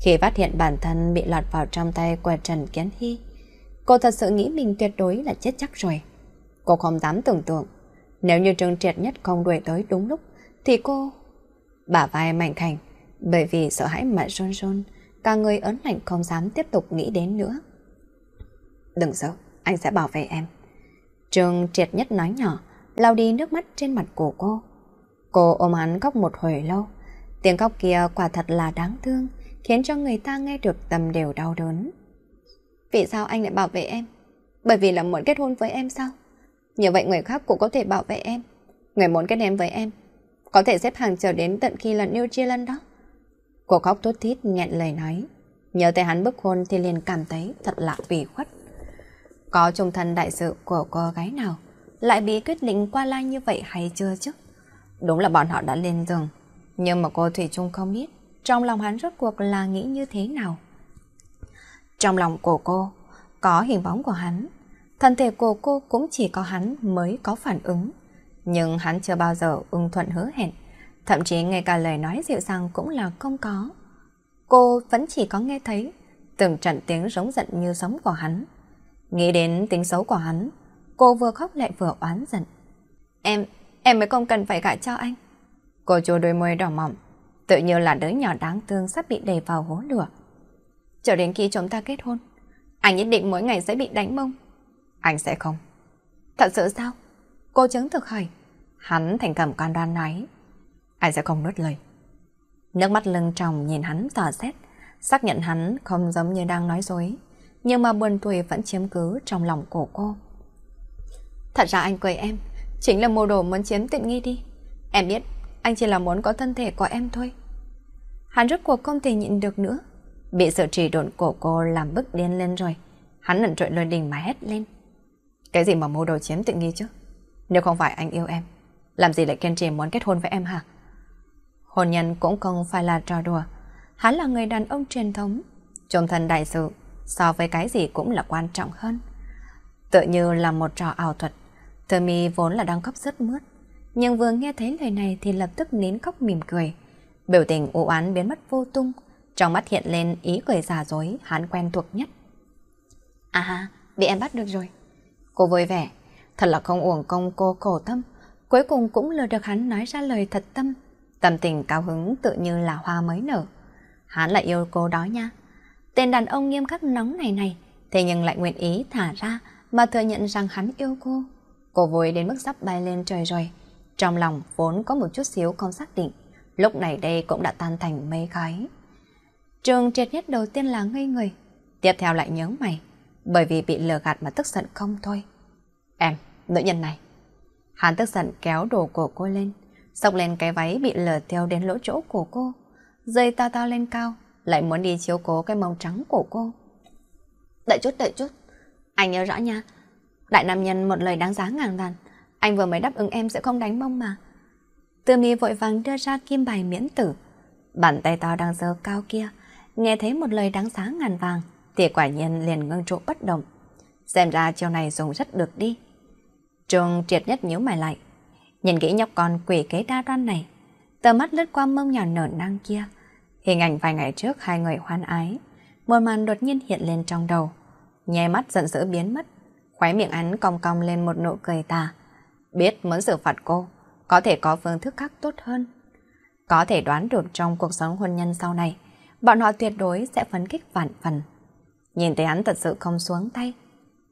Khi phát hiện bản thân bị lọt vào trong tay của Trần Kiến Hy, cô thật sự nghĩ mình tuyệt đối là chết chắc rồi. Cô không dám tưởng tượng nếu như Trương Triệt nhất không đuổi tới đúng lúc, thì cô... Bả vai Mạnh Thành, bởi vì sợ hãi mà rôn rôn, cả người ớn lạnh không dám tiếp tục nghĩ đến nữa. Đừng sợ, anh sẽ bảo vệ em. Trương Triệt nhất nói nhỏ, lau đi nước mắt trên mặt của cô. Cô ôm hắn khóc một hồi lâu, tiếng khóc kia quả thật là đáng thương, khiến cho người ta nghe được tâm đều đau đớn. Vì sao anh lại bảo vệ em? Bởi vì là muốn kết hôn với em sao? Như vậy người khác cũng có thể bảo vệ em. Người muốn kết em với em, có thể xếp hàng chờ đến tận khi là New Zealand đó. Cô khóc tốt thít nghẹn lời nói. Nhớ tới hắn bức hôn thì liền cảm thấy thật lạ vì khuất. Có trung thân đại sự của cô gái nào lại bị quyết định qua lai như vậy hay chưa chứ? Đúng là bọn họ đã lên giường. Nhưng mà cô Thủy chung không biết trong lòng hắn rốt cuộc là nghĩ như thế nào. Trong lòng của cô có hình bóng của hắn thân thể của cô cũng chỉ có hắn mới có phản ứng. Nhưng hắn chưa bao giờ ưng thuận hứa hẹn, thậm chí ngay cả lời nói dịu dàng cũng là không có. Cô vẫn chỉ có nghe thấy từng trận tiếng rống giận như sóng của hắn. Nghĩ đến tính xấu của hắn, cô vừa khóc lại vừa oán giận. Em, em mới không cần phải gả cho anh. Cô chua đôi môi đỏ mọng tự như là đứa nhỏ đáng thương sắp bị đẩy vào hố lửa. chờ đến khi chúng ta kết hôn, anh nhất định mỗi ngày sẽ bị đánh mông. Anh sẽ không. Thật sự sao? Cô chứng thực hỏi. Hắn thành cầm can đoan nói. Anh sẽ không nuốt lời. Nước mắt lưng tròng nhìn hắn tỏ xét, xác nhận hắn không giống như đang nói dối, nhưng mà buồn tuổi vẫn chiếm cứ trong lòng cổ cô. Thật ra anh cười em, chính là mô đồ muốn chiếm tiện nghi đi. Em biết, anh chỉ là muốn có thân thể của em thôi. Hắn rất cuộc không thể nhịn được nữa, bị sự trì độn của cô làm bức điên lên rồi. Hắn nận trội lôi đình mà hét lên. Cái gì mà mưu đồ chiếm tiện nghi chứ? Nếu không phải anh yêu em, làm gì lại kiên trì muốn kết hôn với em hả? Hôn nhân cũng không phải là trò đùa. Hắn là người đàn ông truyền thống, trung thân đại sự, so với cái gì cũng là quan trọng hơn. Tự như là một trò ảo thuật, Thơ mi vốn là đang khóc rất mướt, nhưng vừa nghe thấy lời này thì lập tức nín khóc mỉm cười. Biểu tình u oán biến mất vô tung, trong mắt hiện lên ý cười giả dối hắn quen thuộc nhất. À ha, bị em bắt được rồi. Cô vui vẻ, thật là không uổng công cô khổ tâm, cuối cùng cũng lừa được hắn nói ra lời thật tâm. Tâm tình cao hứng tự như là hoa mới nở. Hắn lại yêu cô đó nha. Tên đàn ông nghiêm khắc nóng này này, thế nhưng lại nguyện ý thả ra mà thừa nhận rằng hắn yêu cô. Cô vui đến mức sắp bay lên trời rồi. Trong lòng vốn có một chút xíu không xác định, lúc này đây cũng đã tan thành mây khói. Trường triệt nhất đầu tiên là ngây người, tiếp theo lại nhớ mày bởi vì bị lừa gạt mà tức giận không thôi. Em, nữ nhân này. Hắn tức giận kéo đồ của cô lên, sọc lên cái váy bị lờ theo đến lỗ chỗ của cô. Dây tao tao lên cao, lại muốn đi chiếu cố cái màu trắng của cô. Đợi chút, đợi chút. Anh nhớ rõ nha. Đại nam nhân một lời đáng giá ngàn vàng Anh vừa mới đáp ứng em sẽ không đánh bông mà. Tư mi vội vàng đưa ra kim bài miễn tử. Bàn tay tao đang giơ cao kia, nghe thấy một lời đáng giá ngàn vàng thì quả nhiên liền ngưng trụ bất động. Xem ra chiều này dùng rất được đi. Trường triệt nhất nhíu mày lại. Nhìn kỹ nhóc con quỷ kế đa đoan này. Tờ mắt lướt qua mông nhỏ nở nang kia. Hình ảnh vài ngày trước hai người hoan ái. Một màn đột nhiên hiện lên trong đầu. Nhai mắt giận dữ biến mất. Khóe miệng hắn cong cong lên một nụ cười tà. Biết muốn xử phạt cô, có thể có phương thức khác tốt hơn. Có thể đoán được trong cuộc sống hôn nhân sau này, bọn họ tuyệt đối sẽ phấn kích vạn phần. Nhìn thấy hắn thật sự không xuống tay.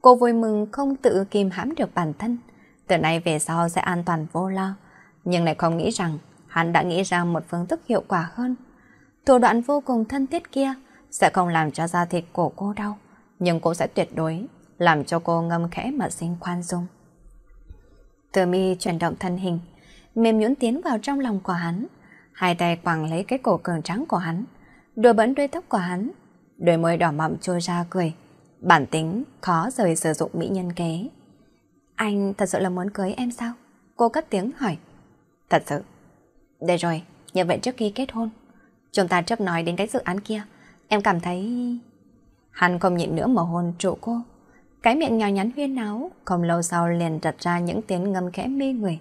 Cô vui mừng không tự kìm hãm được bản thân. Từ nay về sau sẽ an toàn vô lo. Nhưng lại không nghĩ rằng hắn đã nghĩ ra một phương thức hiệu quả hơn. Thủ đoạn vô cùng thân thiết kia sẽ không làm cho da thịt của cô đau. Nhưng cô sẽ tuyệt đối làm cho cô ngâm khẽ mà xin khoan dung. Từ mi chuyển động thân hình, mềm nhũn tiến vào trong lòng của hắn. Hai tay quẳng lấy cái cổ cường trắng của hắn, đùa bẩn đuôi tóc của hắn, đôi môi đỏ mọng trôi ra cười. Bản tính khó rời sử dụng mỹ nhân kế. Anh thật sự là muốn cưới em sao? Cô cất tiếng hỏi. Thật sự. Đây rồi, như vậy trước khi kết hôn, chúng ta trước nói đến cái dự án kia. Em cảm thấy... Hắn không nhịn nữa mà hôn trụ cô. Cái miệng nhỏ nhắn huyên náo, không lâu sau liền đặt ra những tiếng ngâm khẽ mê người.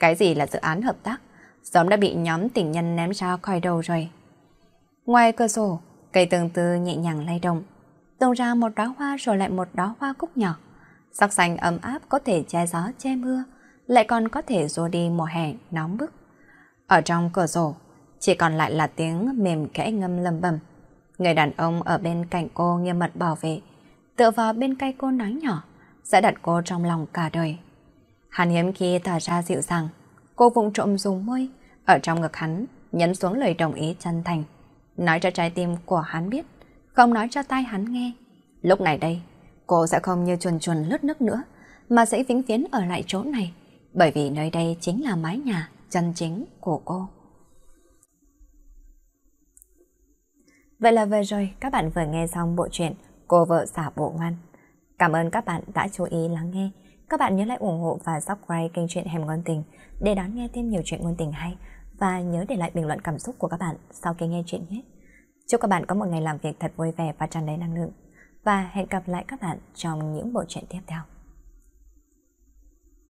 Cái gì là dự án hợp tác, sớm đã bị nhóm tình nhân ném ra khỏi đầu rồi. Ngoài cửa sổ, Cây tương tư nhẹ nhàng lay động, tung ra một đóa hoa rồi lại một đóa hoa cúc nhỏ. Sắc xanh ấm áp có thể che gió che mưa, lại còn có thể rô đi mùa hè nóng bức. Ở trong cửa sổ, chỉ còn lại là tiếng mềm kẽ ngâm lầm bầm. Người đàn ông ở bên cạnh cô nghiêm mật bảo vệ, tựa vào bên cây cô nói nhỏ, sẽ đặt cô trong lòng cả đời. hàn hiếm khi thở ra dịu dàng, cô vụng trộm dùng môi, ở trong ngực hắn, nhấn xuống lời đồng ý chân thành nói cho trái tim của hắn biết, không nói cho tai hắn nghe. Lúc này đây, cô sẽ không như chuồn chuồn lướt nước nữa, mà sẽ vĩnh viễn ở lại chỗ này, bởi vì nơi đây chính là mái nhà chân chính của cô. Vậy là vừa rồi các bạn vừa nghe xong bộ truyện Cô vợ xả bộ ngoan. Cảm ơn các bạn đã chú ý lắng nghe. Các bạn nhớ lại ủng hộ và subscribe kênh truyện Hẻm Ngôn Tình để đón nghe thêm nhiều chuyện ngôn tình hay và nhớ để lại bình luận cảm xúc của các bạn sau khi nghe chuyện nhé. Chúc các bạn có một ngày làm việc thật vui vẻ và tràn đầy năng lượng và hẹn gặp lại các bạn trong những bộ truyện tiếp theo.